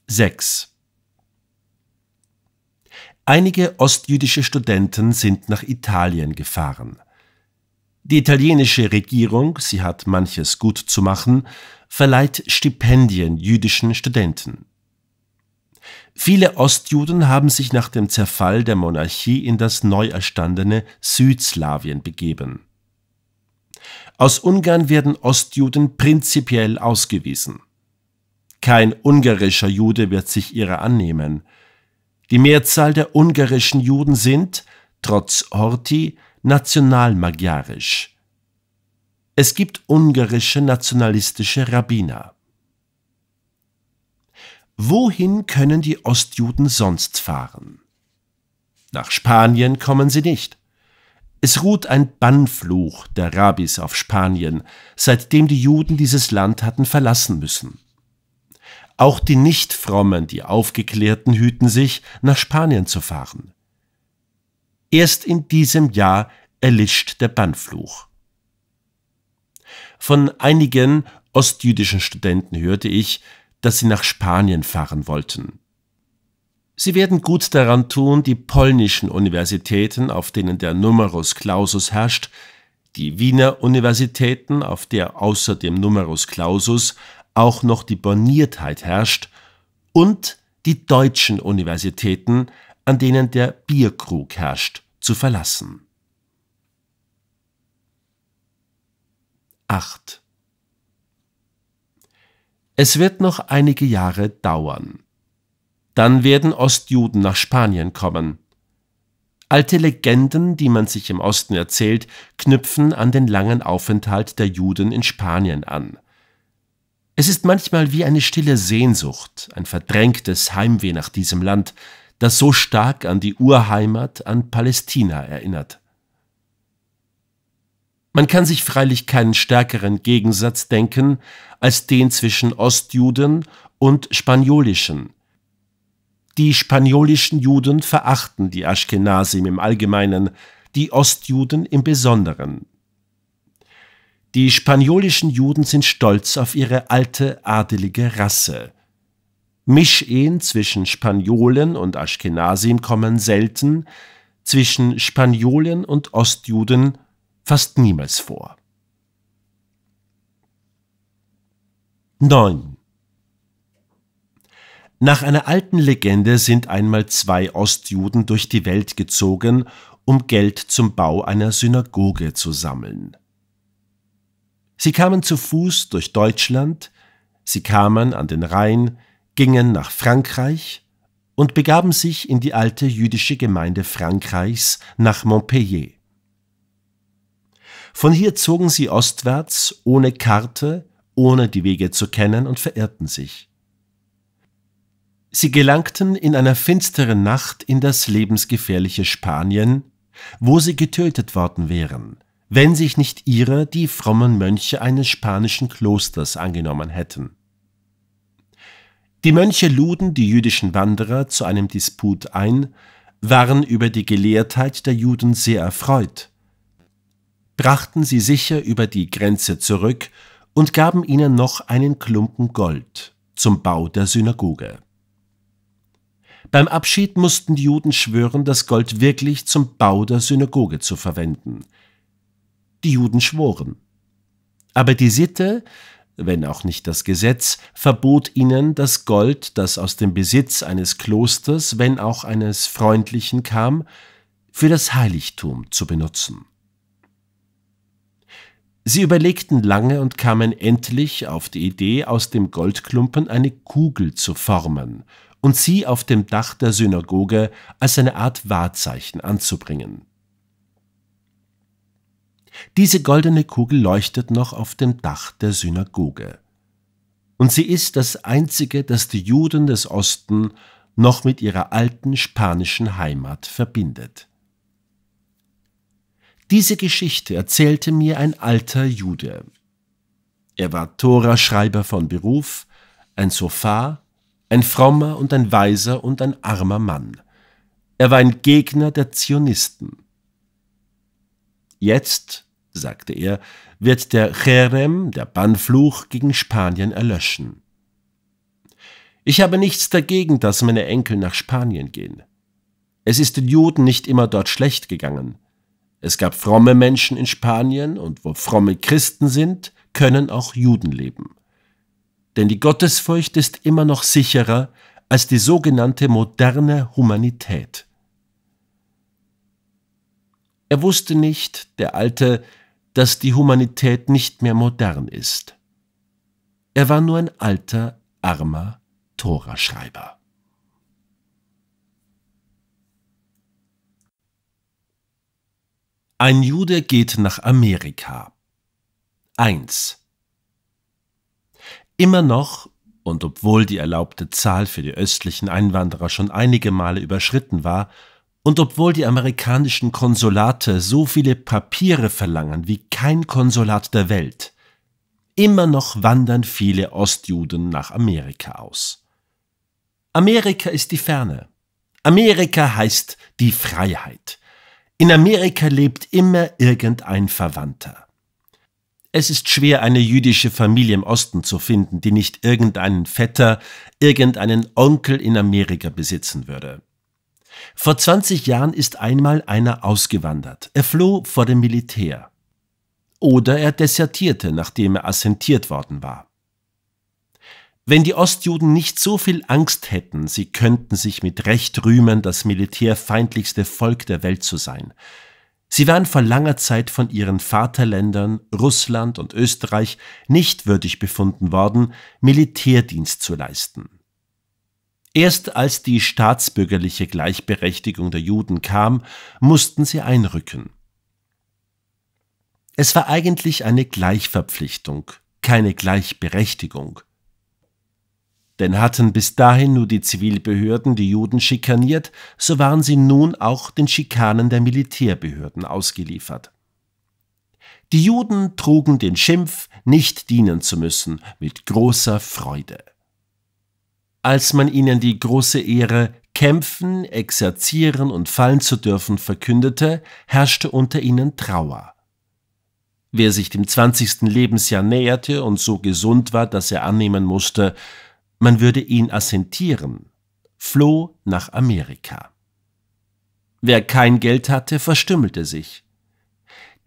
6. Einige ostjüdische Studenten sind nach Italien gefahren. Die italienische Regierung, sie hat manches gut zu machen, verleiht Stipendien jüdischen Studenten. Viele Ostjuden haben sich nach dem Zerfall der Monarchie in das neu erstandene Südslawien begeben. Aus Ungarn werden Ostjuden prinzipiell ausgewiesen. Kein ungarischer Jude wird sich ihrer annehmen – die Mehrzahl der ungarischen Juden sind, trotz Horthy, nationalmagyarisch. Es gibt ungarische nationalistische Rabbiner. Wohin können die Ostjuden sonst fahren? Nach Spanien kommen sie nicht. Es ruht ein Bannfluch der Rabbis auf Spanien, seitdem die Juden dieses Land hatten verlassen müssen. Auch die Nichtfrommen, die Aufgeklärten hüten sich, nach Spanien zu fahren. Erst in diesem Jahr erlischt der Bannfluch. Von einigen ostjüdischen Studenten hörte ich, dass sie nach Spanien fahren wollten. Sie werden gut daran tun, die polnischen Universitäten, auf denen der Numerus Clausus herrscht, die Wiener Universitäten, auf der außer dem Numerus Clausus auch noch die Borniertheit herrscht und die deutschen Universitäten, an denen der Bierkrug herrscht, zu verlassen. 8. Es wird noch einige Jahre dauern. Dann werden Ostjuden nach Spanien kommen. Alte Legenden, die man sich im Osten erzählt, knüpfen an den langen Aufenthalt der Juden in Spanien an – es ist manchmal wie eine stille Sehnsucht, ein verdrängtes Heimweh nach diesem Land, das so stark an die Urheimat, an Palästina erinnert. Man kann sich freilich keinen stärkeren Gegensatz denken als den zwischen Ostjuden und Spaniolischen. Die spaniolischen Juden verachten die Aschkenasim im Allgemeinen, die Ostjuden im Besonderen. Die spanjolischen Juden sind stolz auf ihre alte, adelige Rasse. Mischehen zwischen Spaniolen und Aschkenasim kommen selten, zwischen Spaniolen und Ostjuden fast niemals vor. 9. Nach einer alten Legende sind einmal zwei Ostjuden durch die Welt gezogen, um Geld zum Bau einer Synagoge zu sammeln. Sie kamen zu Fuß durch Deutschland, sie kamen an den Rhein, gingen nach Frankreich und begaben sich in die alte jüdische Gemeinde Frankreichs nach Montpellier. Von hier zogen sie ostwärts, ohne Karte, ohne die Wege zu kennen und verirrten sich. Sie gelangten in einer finsteren Nacht in das lebensgefährliche Spanien, wo sie getötet worden wären – wenn sich nicht ihrer die frommen Mönche eines spanischen Klosters angenommen hätten. Die Mönche luden die jüdischen Wanderer zu einem Disput ein, waren über die Gelehrtheit der Juden sehr erfreut, brachten sie sicher über die Grenze zurück und gaben ihnen noch einen Klumpen Gold zum Bau der Synagoge. Beim Abschied mussten die Juden schwören, das Gold wirklich zum Bau der Synagoge zu verwenden – die Juden schworen. Aber die Sitte, wenn auch nicht das Gesetz, verbot ihnen, das Gold, das aus dem Besitz eines Klosters, wenn auch eines freundlichen kam, für das Heiligtum zu benutzen. Sie überlegten lange und kamen endlich auf die Idee, aus dem Goldklumpen eine Kugel zu formen und sie auf dem Dach der Synagoge als eine Art Wahrzeichen anzubringen. Diese goldene Kugel leuchtet noch auf dem Dach der Synagoge. Und sie ist das einzige, das die Juden des Osten noch mit ihrer alten spanischen Heimat verbindet. Diese Geschichte erzählte mir ein alter Jude. Er war Toraschreiber von Beruf, ein Sofar, ein frommer und ein weiser und ein armer Mann. Er war ein Gegner der Zionisten. Jetzt, sagte er, wird der Cherem, der Bannfluch gegen Spanien erlöschen. Ich habe nichts dagegen, dass meine Enkel nach Spanien gehen. Es ist den Juden nicht immer dort schlecht gegangen. Es gab fromme Menschen in Spanien, und wo fromme Christen sind, können auch Juden leben. Denn die Gottesfurcht ist immer noch sicherer als die sogenannte moderne Humanität. Er wusste nicht, der alte dass die Humanität nicht mehr modern ist. Er war nur ein alter, armer Toraschreiber. Ein Jude geht nach Amerika. 1. Immer noch, und obwohl die erlaubte Zahl für die östlichen Einwanderer schon einige Male überschritten war, und obwohl die amerikanischen Konsulate so viele Papiere verlangen wie kein Konsulat der Welt, immer noch wandern viele Ostjuden nach Amerika aus. Amerika ist die Ferne. Amerika heißt die Freiheit. In Amerika lebt immer irgendein Verwandter. Es ist schwer, eine jüdische Familie im Osten zu finden, die nicht irgendeinen Vetter, irgendeinen Onkel in Amerika besitzen würde. Vor 20 Jahren ist einmal einer ausgewandert. Er floh vor dem Militär. Oder er desertierte, nachdem er assentiert worden war. Wenn die Ostjuden nicht so viel Angst hätten, sie könnten sich mit Recht rühmen, das militärfeindlichste Volk der Welt zu sein. Sie waren vor langer Zeit von ihren Vaterländern Russland und Österreich nicht würdig befunden worden, Militärdienst zu leisten. Erst als die staatsbürgerliche Gleichberechtigung der Juden kam, mussten sie einrücken. Es war eigentlich eine Gleichverpflichtung, keine Gleichberechtigung. Denn hatten bis dahin nur die Zivilbehörden die Juden schikaniert, so waren sie nun auch den Schikanen der Militärbehörden ausgeliefert. Die Juden trugen den Schimpf, nicht dienen zu müssen, mit großer Freude als man ihnen die große Ehre, kämpfen, exerzieren und fallen zu dürfen, verkündete, herrschte unter ihnen Trauer. Wer sich dem zwanzigsten Lebensjahr näherte und so gesund war, dass er annehmen musste, man würde ihn assentieren, floh nach Amerika. Wer kein Geld hatte, verstümmelte sich.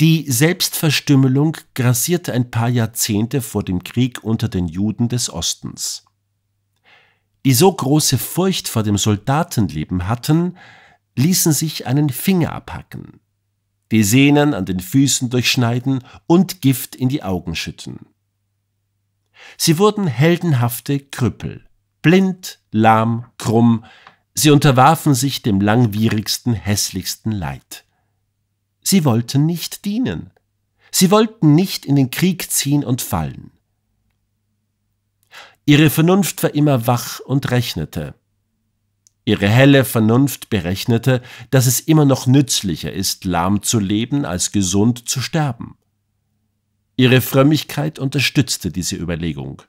Die Selbstverstümmelung grassierte ein paar Jahrzehnte vor dem Krieg unter den Juden des Ostens die so große Furcht vor dem Soldatenleben hatten, ließen sich einen Finger abhacken, die Sehnen an den Füßen durchschneiden und Gift in die Augen schütten. Sie wurden heldenhafte Krüppel, blind, lahm, krumm, sie unterwarfen sich dem langwierigsten, hässlichsten Leid. Sie wollten nicht dienen. Sie wollten nicht in den Krieg ziehen und fallen. Ihre Vernunft war immer wach und rechnete. Ihre helle Vernunft berechnete, dass es immer noch nützlicher ist, lahm zu leben, als gesund zu sterben. Ihre Frömmigkeit unterstützte diese Überlegung.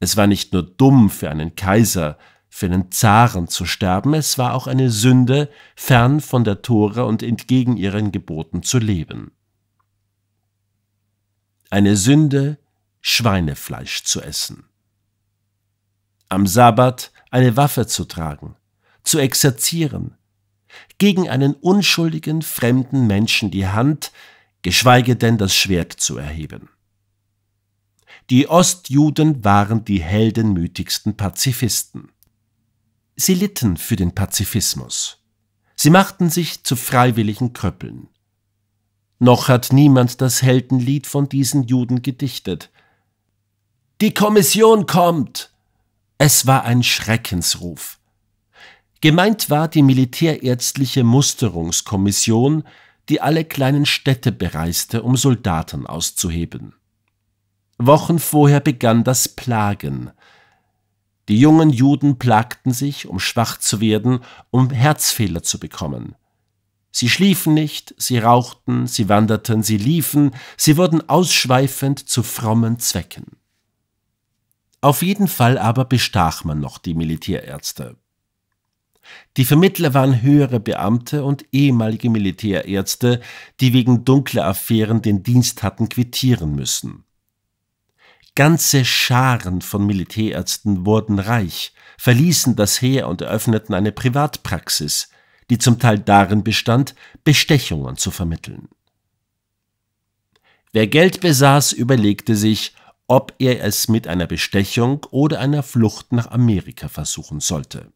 Es war nicht nur dumm für einen Kaiser, für einen Zaren zu sterben, es war auch eine Sünde, fern von der Tora und entgegen ihren Geboten zu leben. Eine Sünde, Schweinefleisch zu essen. Am Sabbat eine Waffe zu tragen, zu exerzieren, gegen einen unschuldigen fremden Menschen die Hand, geschweige denn das Schwert zu erheben. Die Ostjuden waren die heldenmütigsten Pazifisten. Sie litten für den Pazifismus. Sie machten sich zu freiwilligen Kröppeln. Noch hat niemand das Heldenlied von diesen Juden gedichtet. Die Kommission kommt! Es war ein Schreckensruf. Gemeint war die militärärztliche Musterungskommission, die alle kleinen Städte bereiste, um Soldaten auszuheben. Wochen vorher begann das Plagen. Die jungen Juden plagten sich, um schwach zu werden, um Herzfehler zu bekommen. Sie schliefen nicht, sie rauchten, sie wanderten, sie liefen, sie wurden ausschweifend zu frommen Zwecken. Auf jeden Fall aber bestach man noch die Militärärzte. Die Vermittler waren höhere Beamte und ehemalige Militärärzte, die wegen dunkler Affären den Dienst hatten quittieren müssen. Ganze Scharen von Militärärzten wurden reich, verließen das Heer und eröffneten eine Privatpraxis, die zum Teil darin bestand, Bestechungen zu vermitteln. Wer Geld besaß, überlegte sich, ob er es mit einer Bestechung oder einer Flucht nach Amerika versuchen sollte.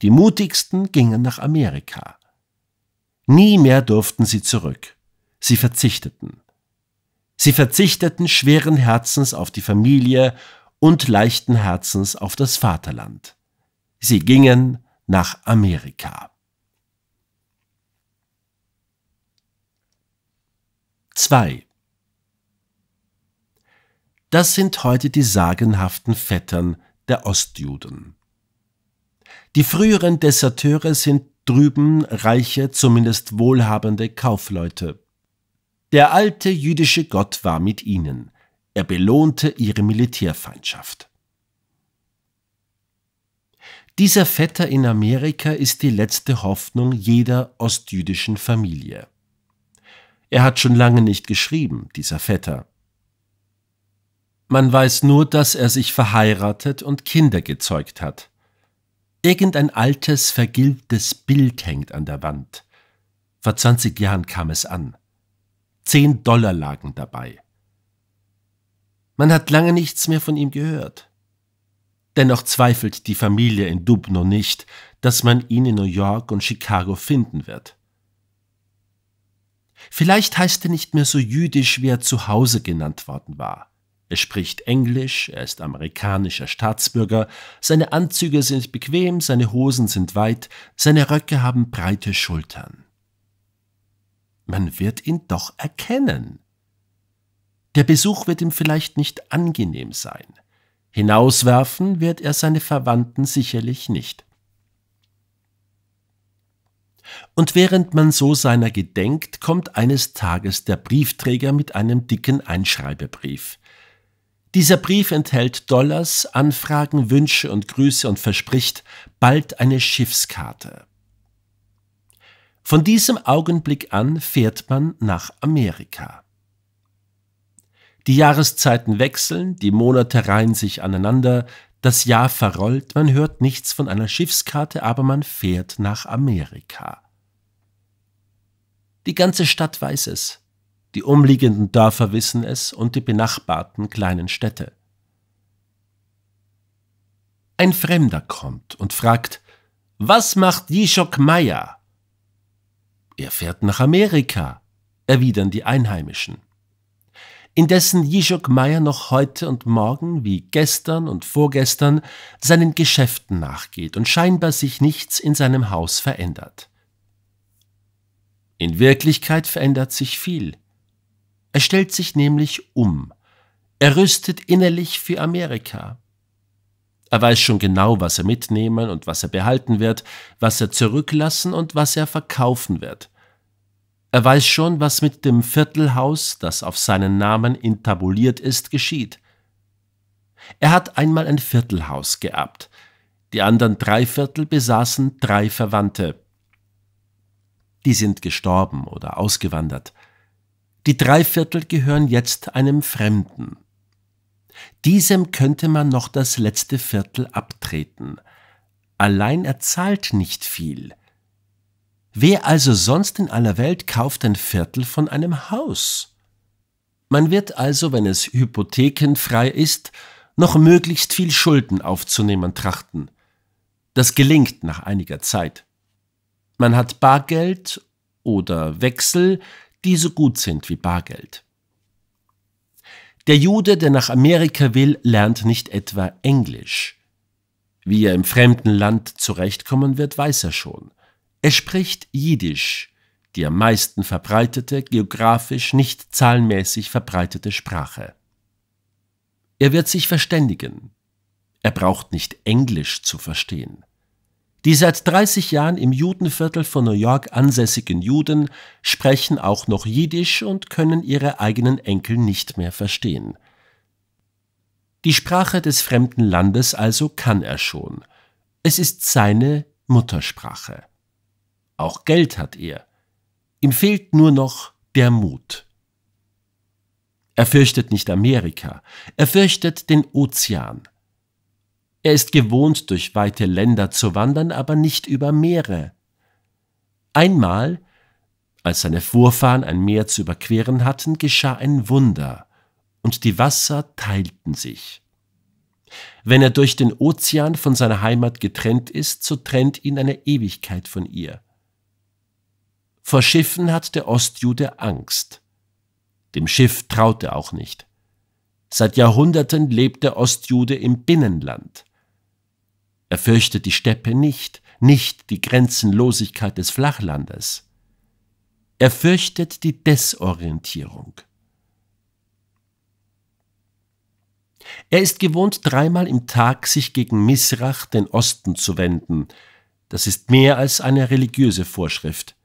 Die mutigsten gingen nach Amerika. Nie mehr durften sie zurück. Sie verzichteten. Sie verzichteten schweren Herzens auf die Familie und leichten Herzens auf das Vaterland. Sie gingen nach Amerika. 2. Das sind heute die sagenhaften Vettern der Ostjuden. Die früheren Deserteure sind drüben reiche, zumindest wohlhabende Kaufleute. Der alte jüdische Gott war mit ihnen. Er belohnte ihre Militärfeindschaft. Dieser Vetter in Amerika ist die letzte Hoffnung jeder ostjüdischen Familie. Er hat schon lange nicht geschrieben, dieser Vetter. Man weiß nur, dass er sich verheiratet und Kinder gezeugt hat. Irgendein altes, vergilbtes Bild hängt an der Wand. Vor 20 Jahren kam es an. Zehn Dollar lagen dabei. Man hat lange nichts mehr von ihm gehört. Dennoch zweifelt die Familie in Dubno nicht, dass man ihn in New York und Chicago finden wird. Vielleicht heißt er nicht mehr so jüdisch, wie er zu Hause genannt worden war. Er spricht Englisch, er ist amerikanischer Staatsbürger, seine Anzüge sind bequem, seine Hosen sind weit, seine Röcke haben breite Schultern. Man wird ihn doch erkennen. Der Besuch wird ihm vielleicht nicht angenehm sein. Hinauswerfen wird er seine Verwandten sicherlich nicht. Und während man so seiner gedenkt, kommt eines Tages der Briefträger mit einem dicken Einschreibebrief. Dieser Brief enthält Dollars, Anfragen, Wünsche und Grüße und verspricht bald eine Schiffskarte. Von diesem Augenblick an fährt man nach Amerika. Die Jahreszeiten wechseln, die Monate reihen sich aneinander, das Jahr verrollt, man hört nichts von einer Schiffskarte, aber man fährt nach Amerika. Die ganze Stadt weiß es die umliegenden Dörfer wissen es und die benachbarten kleinen Städte. Ein Fremder kommt und fragt, was macht Jishok Meyer? Er fährt nach Amerika, erwidern die Einheimischen. Indessen Jishok Meyer noch heute und morgen, wie gestern und vorgestern, seinen Geschäften nachgeht und scheinbar sich nichts in seinem Haus verändert. In Wirklichkeit verändert sich viel. Er stellt sich nämlich um. Er rüstet innerlich für Amerika. Er weiß schon genau, was er mitnehmen und was er behalten wird, was er zurücklassen und was er verkaufen wird. Er weiß schon, was mit dem Viertelhaus, das auf seinen Namen intabuliert ist, geschieht. Er hat einmal ein Viertelhaus geerbt. Die anderen drei Viertel besaßen drei Verwandte. Die sind gestorben oder ausgewandert. Die drei Viertel gehören jetzt einem Fremden. Diesem könnte man noch das letzte Viertel abtreten. Allein er zahlt nicht viel. Wer also sonst in aller Welt kauft ein Viertel von einem Haus? Man wird also, wenn es hypothekenfrei ist, noch möglichst viel Schulden aufzunehmen trachten. Das gelingt nach einiger Zeit. Man hat Bargeld oder Wechsel, die so gut sind wie Bargeld. Der Jude, der nach Amerika will, lernt nicht etwa Englisch. Wie er im fremden Land zurechtkommen wird, weiß er schon. Er spricht Jiddisch, die am meisten verbreitete, geografisch nicht zahlenmäßig verbreitete Sprache. Er wird sich verständigen. Er braucht nicht Englisch zu verstehen. Die seit 30 Jahren im Judenviertel von New York ansässigen Juden sprechen auch noch Jiddisch und können ihre eigenen Enkel nicht mehr verstehen. Die Sprache des fremden Landes also kann er schon. Es ist seine Muttersprache. Auch Geld hat er. Ihm fehlt nur noch der Mut. Er fürchtet nicht Amerika, er fürchtet den Ozean. Er ist gewohnt, durch weite Länder zu wandern, aber nicht über Meere. Einmal, als seine Vorfahren ein Meer zu überqueren hatten, geschah ein Wunder, und die Wasser teilten sich. Wenn er durch den Ozean von seiner Heimat getrennt ist, so trennt ihn eine Ewigkeit von ihr. Vor Schiffen hat der Ostjude Angst. Dem Schiff traut er auch nicht. Seit Jahrhunderten lebt der Ostjude im Binnenland. Er fürchtet die Steppe nicht, nicht die Grenzenlosigkeit des Flachlandes. Er fürchtet die Desorientierung. Er ist gewohnt, dreimal im Tag sich gegen Misrach, den Osten, zu wenden. Das ist mehr als eine religiöse Vorschrift.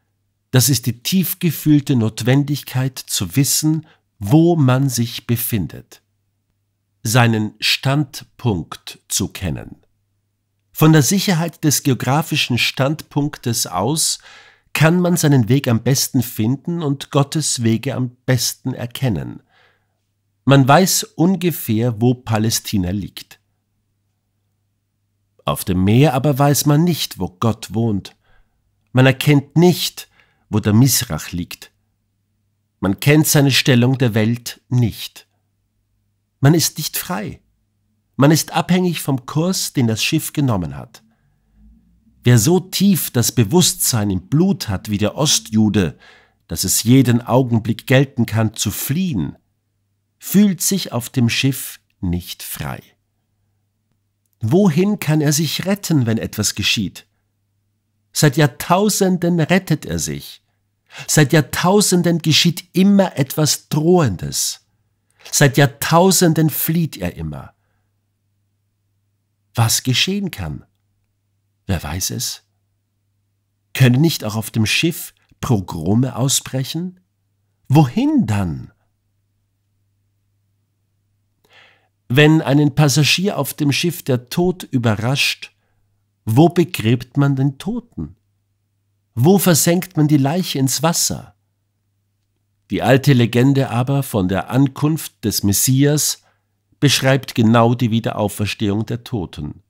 Das ist die tiefgefühlte Notwendigkeit zu wissen, wo man sich befindet. Seinen Standpunkt zu kennen. Von der Sicherheit des geografischen Standpunktes aus kann man seinen Weg am besten finden und Gottes Wege am besten erkennen. Man weiß ungefähr, wo Palästina liegt. Auf dem Meer aber weiß man nicht, wo Gott wohnt. Man erkennt nicht, wo der Misrach liegt. Man kennt seine Stellung der Welt nicht. Man ist nicht frei. Man ist abhängig vom Kurs, den das Schiff genommen hat. Wer so tief das Bewusstsein im Blut hat wie der Ostjude, dass es jeden Augenblick gelten kann, zu fliehen, fühlt sich auf dem Schiff nicht frei. Wohin kann er sich retten, wenn etwas geschieht? Seit Jahrtausenden rettet er sich. Seit Jahrtausenden geschieht immer etwas Drohendes. Seit Jahrtausenden flieht er immer was geschehen kann. Wer weiß es? Können nicht auch auf dem Schiff Progrome ausbrechen? Wohin dann? Wenn einen Passagier auf dem Schiff der Tod überrascht, wo begräbt man den Toten? Wo versenkt man die Leiche ins Wasser? Die alte Legende aber von der Ankunft des Messias beschreibt genau die Wiederauferstehung der Toten.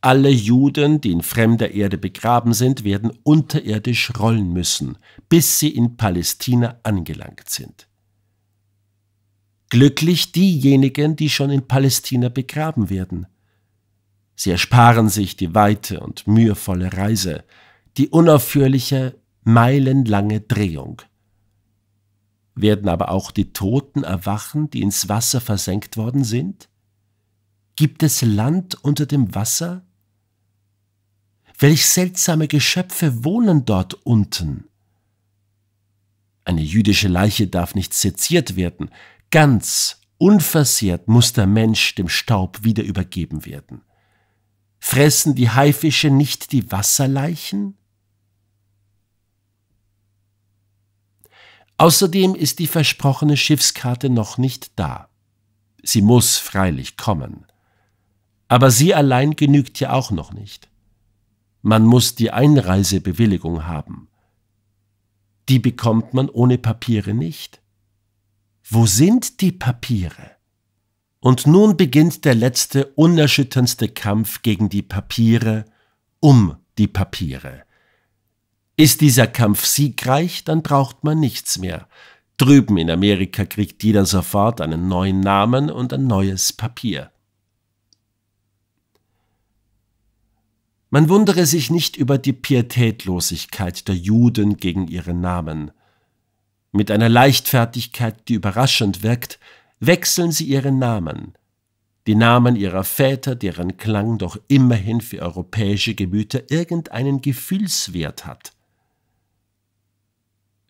Alle Juden, die in fremder Erde begraben sind, werden unterirdisch rollen müssen, bis sie in Palästina angelangt sind. Glücklich diejenigen, die schon in Palästina begraben werden. Sie ersparen sich die weite und mühevolle Reise, die unaufhörliche, meilenlange Drehung. Werden aber auch die Toten erwachen, die ins Wasser versenkt worden sind? Gibt es Land unter dem Wasser? Welch seltsame Geschöpfe wohnen dort unten? Eine jüdische Leiche darf nicht seziert werden. Ganz unversehrt muss der Mensch dem Staub wieder übergeben werden. Fressen die Haifische nicht die Wasserleichen? Außerdem ist die versprochene Schiffskarte noch nicht da. Sie muss freilich kommen. Aber sie allein genügt ja auch noch nicht. Man muss die Einreisebewilligung haben. Die bekommt man ohne Papiere nicht. Wo sind die Papiere? Und nun beginnt der letzte, unerschütterndste Kampf gegen die Papiere um die Papiere. Ist dieser Kampf siegreich, dann braucht man nichts mehr. Drüben in Amerika kriegt jeder sofort einen neuen Namen und ein neues Papier. Man wundere sich nicht über die Pietätlosigkeit der Juden gegen ihre Namen. Mit einer Leichtfertigkeit, die überraschend wirkt, wechseln sie ihre Namen. Die Namen ihrer Väter, deren Klang doch immerhin für europäische Gemüter irgendeinen Gefühlswert hat.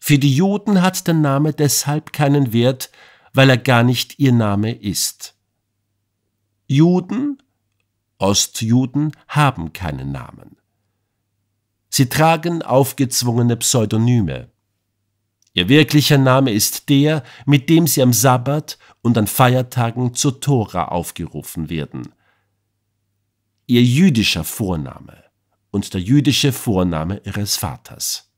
Für die Juden hat der Name deshalb keinen Wert, weil er gar nicht ihr Name ist. Juden, Ostjuden haben keinen Namen. Sie tragen aufgezwungene Pseudonyme. Ihr wirklicher Name ist der, mit dem sie am Sabbat und an Feiertagen zur Tora aufgerufen werden. Ihr jüdischer Vorname und der jüdische Vorname ihres Vaters.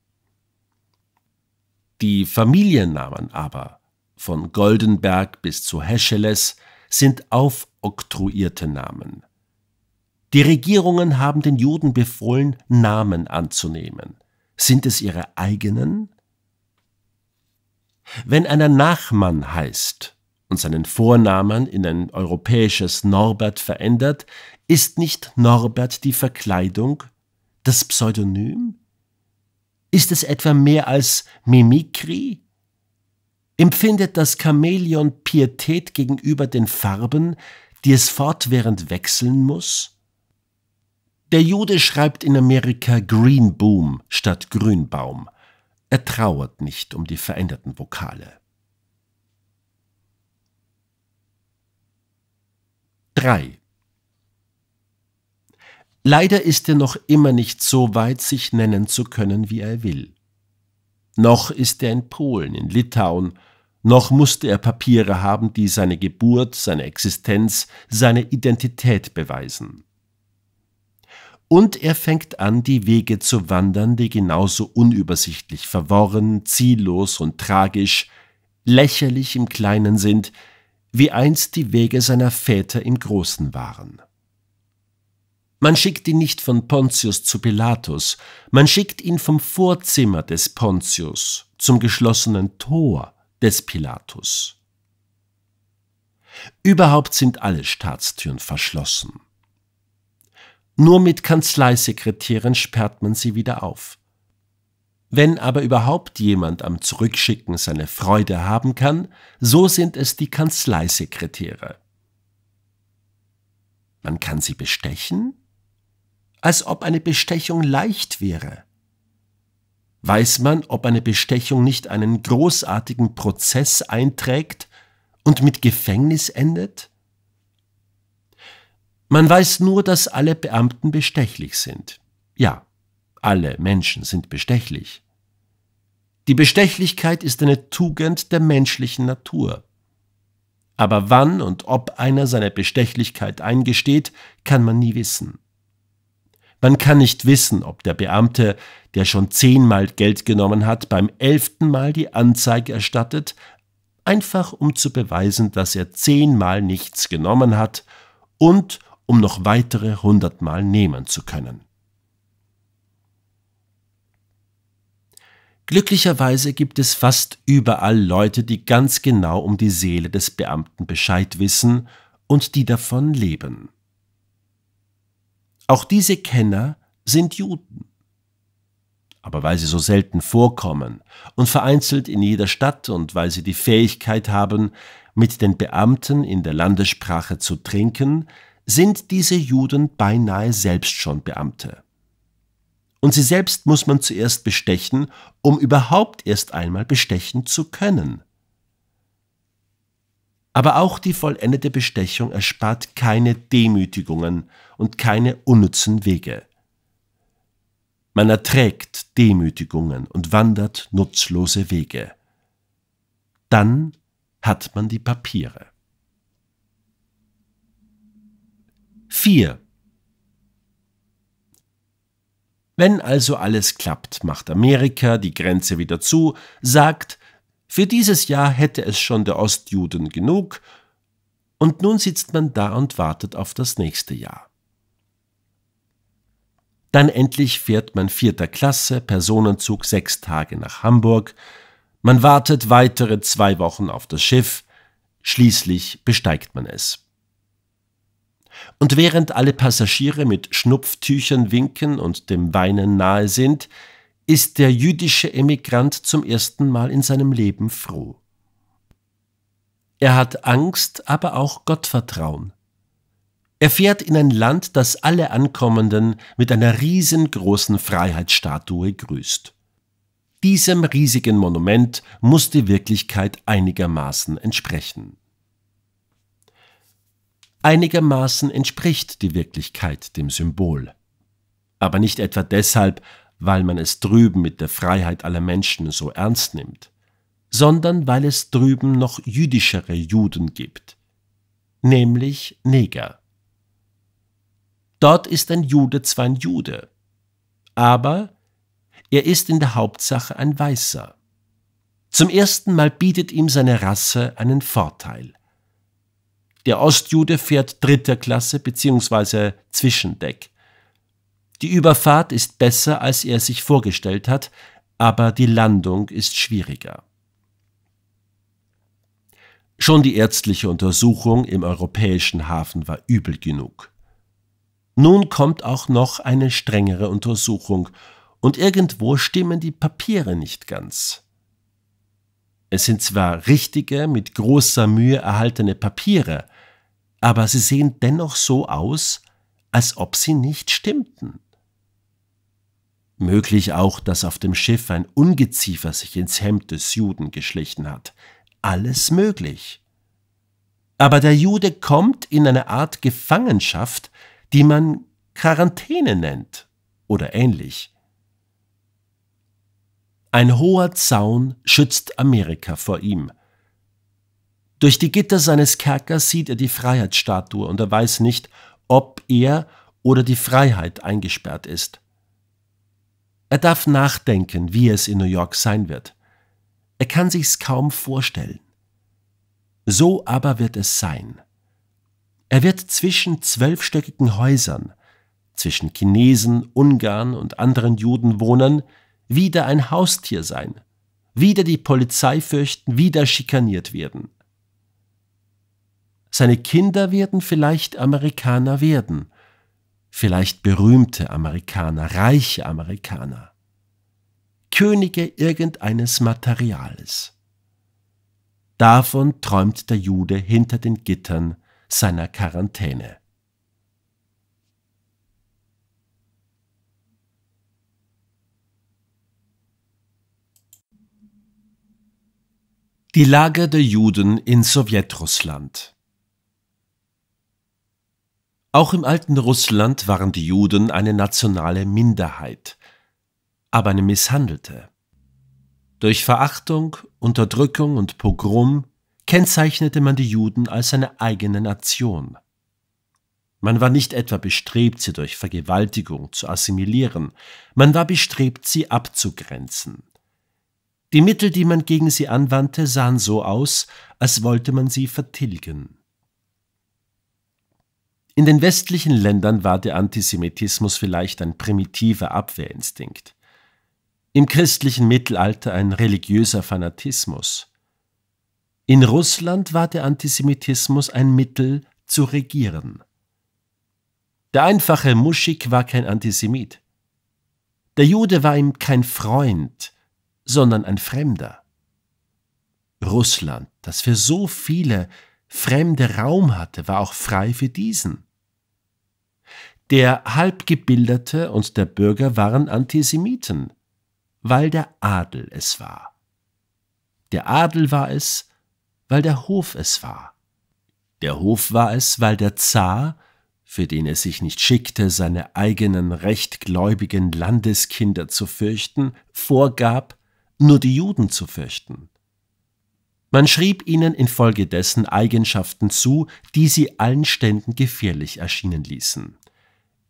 Die Familiennamen aber, von Goldenberg bis zu Hescheles, sind aufoktroyierte Namen. Die Regierungen haben den Juden befohlen, Namen anzunehmen. Sind es ihre eigenen? Wenn einer Nachmann heißt und seinen Vornamen in ein europäisches Norbert verändert, ist nicht Norbert die Verkleidung, das Pseudonym? Ist es etwa mehr als Mimikry? Empfindet das Chamäleon Pietät gegenüber den Farben, die es fortwährend wechseln muss? Der Jude schreibt in Amerika Green Boom statt Grünbaum. Er trauert nicht um die veränderten Vokale. 3. Leider ist er noch immer nicht so weit, sich nennen zu können, wie er will. Noch ist er in Polen, in Litauen, noch musste er Papiere haben, die seine Geburt, seine Existenz, seine Identität beweisen. Und er fängt an, die Wege zu wandern, die genauso unübersichtlich, verworren, ziellos und tragisch, lächerlich im Kleinen sind, wie einst die Wege seiner Väter im Großen waren. Man schickt ihn nicht von Pontius zu Pilatus, man schickt ihn vom Vorzimmer des Pontius zum geschlossenen Tor des Pilatus. Überhaupt sind alle Staatstüren verschlossen. Nur mit Kanzleisekretären sperrt man sie wieder auf. Wenn aber überhaupt jemand am Zurückschicken seine Freude haben kann, so sind es die Kanzleisekretäre. Man kann sie bestechen, als ob eine Bestechung leicht wäre. Weiß man, ob eine Bestechung nicht einen großartigen Prozess einträgt und mit Gefängnis endet? Man weiß nur, dass alle Beamten bestechlich sind. Ja, alle Menschen sind bestechlich. Die Bestechlichkeit ist eine Tugend der menschlichen Natur. Aber wann und ob einer seine Bestechlichkeit eingesteht, kann man nie wissen. Man kann nicht wissen, ob der Beamte, der schon zehnmal Geld genommen hat, beim elften Mal die Anzeige erstattet, einfach um zu beweisen, dass er zehnmal nichts genommen hat und um noch weitere hundertmal nehmen zu können. Glücklicherweise gibt es fast überall Leute, die ganz genau um die Seele des Beamten Bescheid wissen und die davon leben. Auch diese Kenner sind Juden. Aber weil sie so selten vorkommen und vereinzelt in jeder Stadt und weil sie die Fähigkeit haben, mit den Beamten in der Landessprache zu trinken, sind diese Juden beinahe selbst schon Beamte. Und sie selbst muss man zuerst bestechen, um überhaupt erst einmal bestechen zu können. Aber auch die vollendete Bestechung erspart keine Demütigungen und keine unnützen Wege. Man erträgt Demütigungen und wandert nutzlose Wege. Dann hat man die Papiere. 4. Wenn also alles klappt, macht Amerika die Grenze wieder zu, sagt, für dieses Jahr hätte es schon der Ostjuden genug, und nun sitzt man da und wartet auf das nächste Jahr. Dann endlich fährt man vierter Klasse, Personenzug sechs Tage nach Hamburg, man wartet weitere zwei Wochen auf das Schiff, schließlich besteigt man es. Und während alle Passagiere mit Schnupftüchern winken und dem Weinen nahe sind, ist der jüdische Emigrant zum ersten Mal in seinem Leben froh. Er hat Angst, aber auch Gottvertrauen. Er fährt in ein Land, das alle Ankommenden mit einer riesengroßen Freiheitsstatue grüßt. Diesem riesigen Monument muss die Wirklichkeit einigermaßen entsprechen. Einigermaßen entspricht die Wirklichkeit dem Symbol. Aber nicht etwa deshalb, weil man es drüben mit der Freiheit aller Menschen so ernst nimmt, sondern weil es drüben noch jüdischere Juden gibt, nämlich Neger. Dort ist ein Jude zwar ein Jude, aber er ist in der Hauptsache ein Weißer. Zum ersten Mal bietet ihm seine Rasse einen Vorteil. Der Ostjude fährt dritter Klasse bzw. Zwischendeck. Die Überfahrt ist besser, als er sich vorgestellt hat, aber die Landung ist schwieriger. Schon die ärztliche Untersuchung im europäischen Hafen war übel genug. Nun kommt auch noch eine strengere Untersuchung, und irgendwo stimmen die Papiere nicht ganz. Es sind zwar richtige, mit großer Mühe erhaltene Papiere, aber sie sehen dennoch so aus, als ob sie nicht stimmten. Möglich auch, dass auf dem Schiff ein Ungeziefer sich ins Hemd des Juden geschlichen hat. Alles möglich. Aber der Jude kommt in eine Art Gefangenschaft, die man Quarantäne nennt oder ähnlich. Ein hoher Zaun schützt Amerika vor ihm. Durch die Gitter seines Kerkers sieht er die Freiheitsstatue und er weiß nicht, ob er oder die Freiheit eingesperrt ist. Er darf nachdenken, wie es in New York sein wird. Er kann sich's kaum vorstellen. So aber wird es sein. Er wird zwischen zwölfstöckigen Häusern, zwischen Chinesen, Ungarn und anderen Judenwohnern, wieder ein Haustier sein, wieder die Polizei fürchten, wieder schikaniert werden. Seine Kinder werden vielleicht Amerikaner werden, vielleicht berühmte Amerikaner, reiche Amerikaner, Könige irgendeines Materials. Davon träumt der Jude hinter den Gittern seiner Quarantäne. Die Lager der Juden in Sowjetrussland auch im alten Russland waren die Juden eine nationale Minderheit, aber eine misshandelte. Durch Verachtung, Unterdrückung und Pogrom kennzeichnete man die Juden als eine eigene Nation. Man war nicht etwa bestrebt, sie durch Vergewaltigung zu assimilieren, man war bestrebt, sie abzugrenzen. Die Mittel, die man gegen sie anwandte, sahen so aus, als wollte man sie vertilgen. In den westlichen Ländern war der Antisemitismus vielleicht ein primitiver Abwehrinstinkt, im christlichen Mittelalter ein religiöser Fanatismus. In Russland war der Antisemitismus ein Mittel zu regieren. Der einfache Muschik war kein Antisemit. Der Jude war ihm kein Freund, sondern ein Fremder. Russland, das für so viele fremde Raum hatte, war auch frei für diesen. Der Halbgebildete und der Bürger waren Antisemiten, weil der Adel es war. Der Adel war es, weil der Hof es war. Der Hof war es, weil der Zar, für den es sich nicht schickte, seine eigenen rechtgläubigen Landeskinder zu fürchten, vorgab, nur die Juden zu fürchten. Man schrieb ihnen infolgedessen Eigenschaften zu, die sie allen Ständen gefährlich erschienen ließen.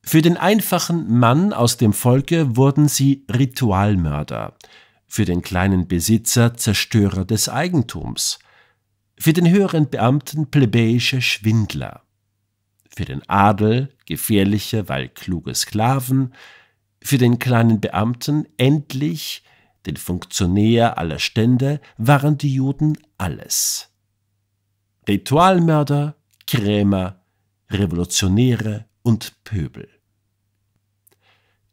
Für den einfachen Mann aus dem Volke wurden sie Ritualmörder, für den kleinen Besitzer Zerstörer des Eigentums, für den höheren Beamten plebejische Schwindler, für den Adel gefährliche, weil kluge Sklaven, für den kleinen Beamten endlich, den Funktionär aller Stände, waren die Juden alles. Ritualmörder, Krämer, Revolutionäre und Pöbel.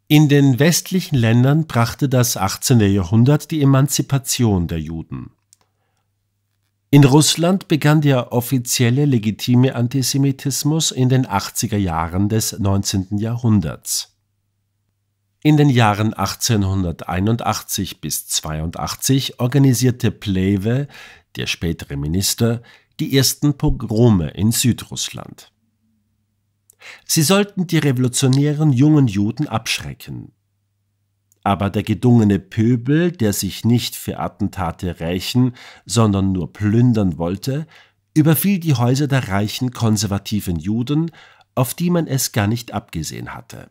In den westlichen Ländern brachte das 18. Jahrhundert die Emanzipation der Juden. In Russland begann der offizielle legitime Antisemitismus in den 80er Jahren des 19. Jahrhunderts. In den Jahren 1881 bis 82 organisierte Plewe, der spätere Minister, die ersten Pogrome in Südrussland. Sie sollten die revolutionären jungen Juden abschrecken. Aber der gedungene Pöbel, der sich nicht für Attentate rächen, sondern nur plündern wollte, überfiel die Häuser der reichen konservativen Juden, auf die man es gar nicht abgesehen hatte.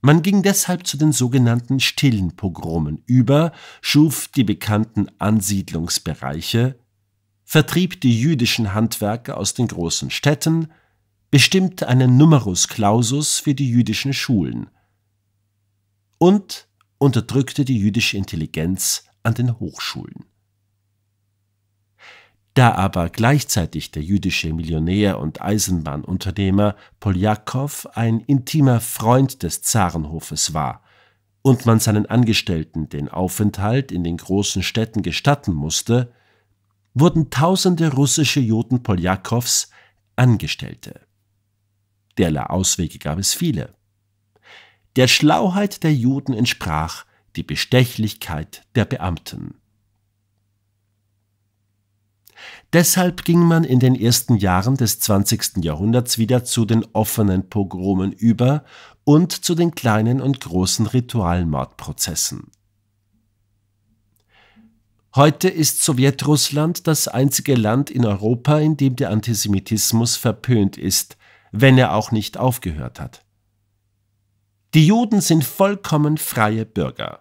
Man ging deshalb zu den sogenannten stillen Pogromen über, schuf die bekannten Ansiedlungsbereiche, vertrieb die jüdischen Handwerker aus den großen Städten, bestimmt einen Numerus Clausus für die jüdischen Schulen und unterdrückte die jüdische Intelligenz an den Hochschulen. Da aber gleichzeitig der jüdische Millionär und Eisenbahnunternehmer Poljakow ein intimer Freund des Zarenhofes war und man seinen Angestellten den Aufenthalt in den großen Städten gestatten musste, wurden tausende russische Juden Poljakows Angestellte derlei Auswege gab es viele. Der Schlauheit der Juden entsprach die Bestechlichkeit der Beamten. Deshalb ging man in den ersten Jahren des 20. Jahrhunderts wieder zu den offenen Pogromen über und zu den kleinen und großen Ritualmordprozessen. Heute ist Sowjetrussland das einzige Land in Europa, in dem der Antisemitismus verpönt ist, wenn er auch nicht aufgehört hat. Die Juden sind vollkommen freie Bürger.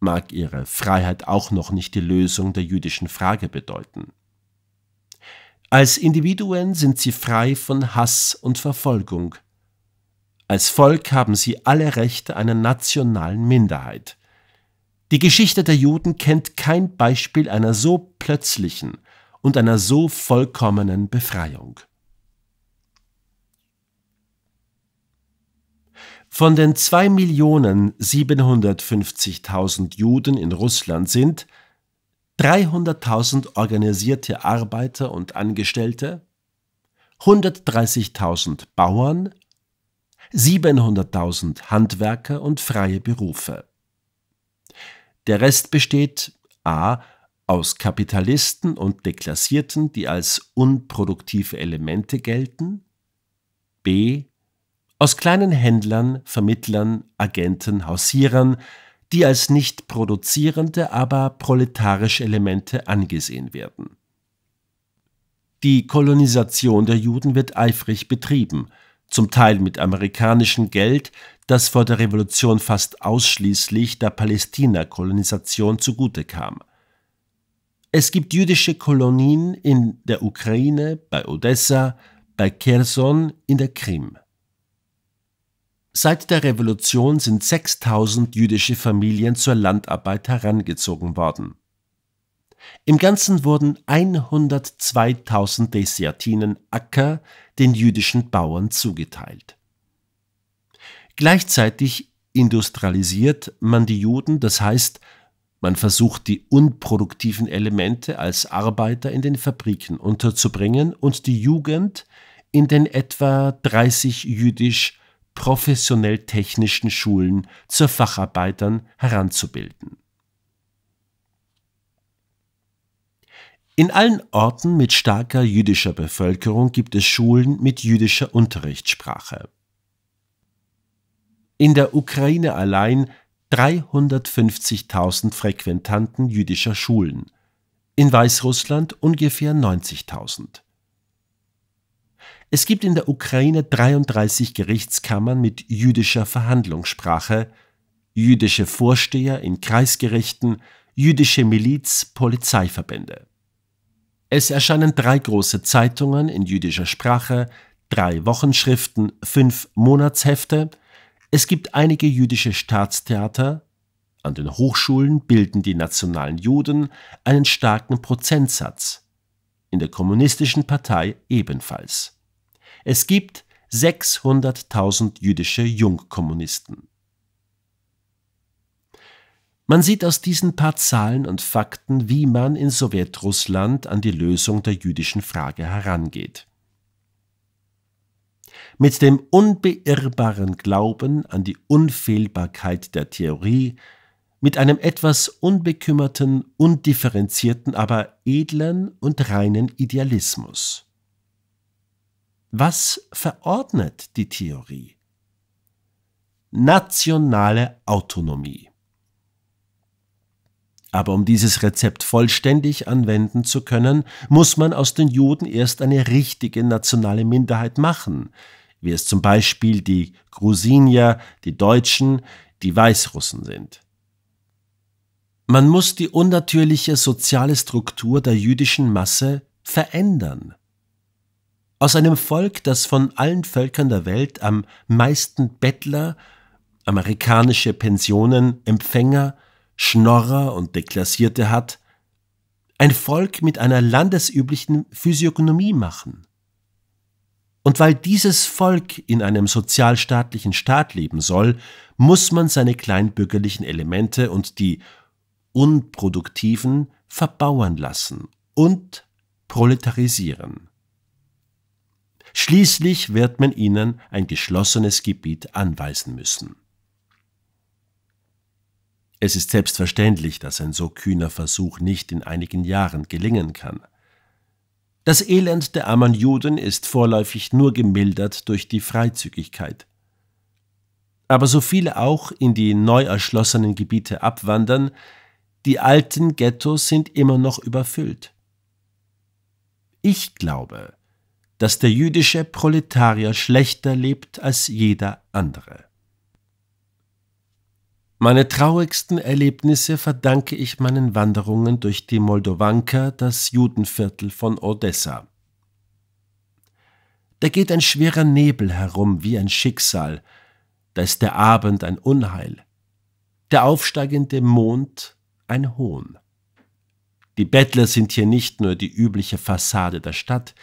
Mag ihre Freiheit auch noch nicht die Lösung der jüdischen Frage bedeuten. Als Individuen sind sie frei von Hass und Verfolgung. Als Volk haben sie alle Rechte einer nationalen Minderheit. Die Geschichte der Juden kennt kein Beispiel einer so plötzlichen und einer so vollkommenen Befreiung. Von den 2.750.000 Juden in Russland sind 300.000 organisierte Arbeiter und Angestellte, 130.000 Bauern, 700.000 Handwerker und freie Berufe. Der Rest besteht a. aus Kapitalisten und Deklassierten, die als unproduktive Elemente gelten, b aus kleinen Händlern, Vermittlern, Agenten, Hausierern, die als nicht produzierende, aber proletarische Elemente angesehen werden. Die Kolonisation der Juden wird eifrig betrieben, zum Teil mit amerikanischem Geld, das vor der Revolution fast ausschließlich der Palästina-Kolonisation zugute kam. Es gibt jüdische Kolonien in der Ukraine, bei Odessa, bei Kherson, in der Krim. Seit der Revolution sind 6000 jüdische Familien zur Landarbeit herangezogen worden. Im Ganzen wurden 102.000 Desiatinen Acker den jüdischen Bauern zugeteilt. Gleichzeitig industrialisiert man die Juden, das heißt, man versucht die unproduktiven Elemente als Arbeiter in den Fabriken unterzubringen und die Jugend in den etwa 30 jüdisch professionell-technischen Schulen zu Facharbeitern heranzubilden. In allen Orten mit starker jüdischer Bevölkerung gibt es Schulen mit jüdischer Unterrichtssprache. In der Ukraine allein 350.000 Frequentanten jüdischer Schulen, in Weißrussland ungefähr 90.000. Es gibt in der Ukraine 33 Gerichtskammern mit jüdischer Verhandlungssprache, jüdische Vorsteher in Kreisgerichten, jüdische Miliz, Polizeiverbände. Es erscheinen drei große Zeitungen in jüdischer Sprache, drei Wochenschriften, fünf Monatshefte. Es gibt einige jüdische Staatstheater. An den Hochschulen bilden die nationalen Juden einen starken Prozentsatz. In der kommunistischen Partei ebenfalls. Es gibt 600.000 jüdische Jungkommunisten. Man sieht aus diesen paar Zahlen und Fakten, wie man in Sowjetrussland an die Lösung der jüdischen Frage herangeht. Mit dem unbeirrbaren Glauben an die Unfehlbarkeit der Theorie, mit einem etwas unbekümmerten, undifferenzierten, aber edlen und reinen Idealismus. Was verordnet die Theorie? Nationale Autonomie. Aber um dieses Rezept vollständig anwenden zu können, muss man aus den Juden erst eine richtige nationale Minderheit machen, wie es zum Beispiel die Grusinier, die Deutschen, die Weißrussen sind. Man muss die unnatürliche soziale Struktur der jüdischen Masse verändern. Aus einem Volk, das von allen Völkern der Welt am meisten Bettler, amerikanische Pensionen, Empfänger, Schnorrer und Deklassierte hat, ein Volk mit einer landesüblichen Physiognomie machen. Und weil dieses Volk in einem sozialstaatlichen Staat leben soll, muss man seine kleinbürgerlichen Elemente und die unproduktiven verbauern lassen und proletarisieren. Schließlich wird man ihnen ein geschlossenes Gebiet anweisen müssen. Es ist selbstverständlich, dass ein so kühner Versuch nicht in einigen Jahren gelingen kann. Das Elend der armen Juden ist vorläufig nur gemildert durch die Freizügigkeit. Aber so viele auch in die neu erschlossenen Gebiete abwandern, die alten Ghettos sind immer noch überfüllt. Ich glaube, dass der jüdische Proletarier schlechter lebt als jeder andere. Meine traurigsten Erlebnisse verdanke ich meinen Wanderungen durch die Moldowanka, das Judenviertel von Odessa. Da geht ein schwerer Nebel herum wie ein Schicksal, da ist der Abend ein Unheil, der aufsteigende Mond ein Hohn. Die Bettler sind hier nicht nur die übliche Fassade der Stadt,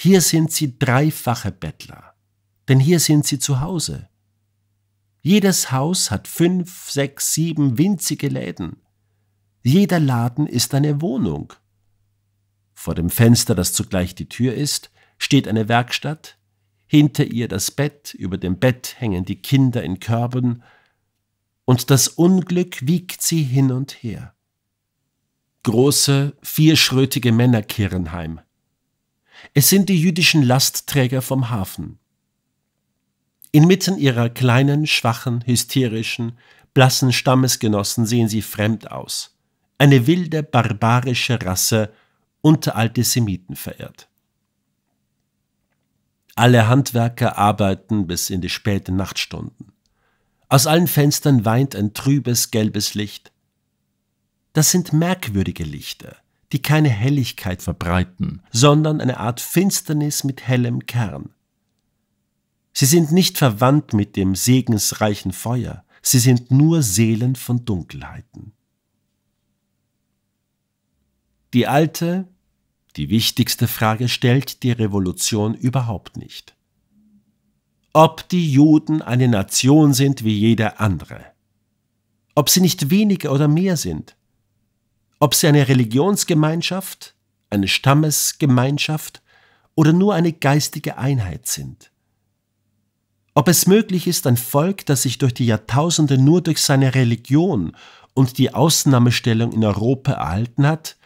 hier sind sie dreifache Bettler, denn hier sind sie zu Hause. Jedes Haus hat fünf, sechs, sieben winzige Läden. Jeder Laden ist eine Wohnung. Vor dem Fenster, das zugleich die Tür ist, steht eine Werkstatt, hinter ihr das Bett, über dem Bett hängen die Kinder in Körben, und das Unglück wiegt sie hin und her. Große, vierschrötige Männer kehren heim. Es sind die jüdischen Lastträger vom Hafen. Inmitten ihrer kleinen, schwachen, hysterischen, blassen Stammesgenossen sehen sie fremd aus. Eine wilde, barbarische Rasse unter Antisemiten verehrt. Alle Handwerker arbeiten bis in die späten Nachtstunden. Aus allen Fenstern weint ein trübes, gelbes Licht. Das sind merkwürdige Lichter – die keine Helligkeit verbreiten, sondern eine Art Finsternis mit hellem Kern. Sie sind nicht verwandt mit dem segensreichen Feuer, sie sind nur Seelen von Dunkelheiten. Die alte, die wichtigste Frage stellt die Revolution überhaupt nicht. Ob die Juden eine Nation sind wie jeder andere. Ob sie nicht weniger oder mehr sind, ob sie eine Religionsgemeinschaft, eine Stammesgemeinschaft oder nur eine geistige Einheit sind. Ob es möglich ist, ein Volk, das sich durch die Jahrtausende nur durch seine Religion und die Ausnahmestellung in Europa erhalten hat,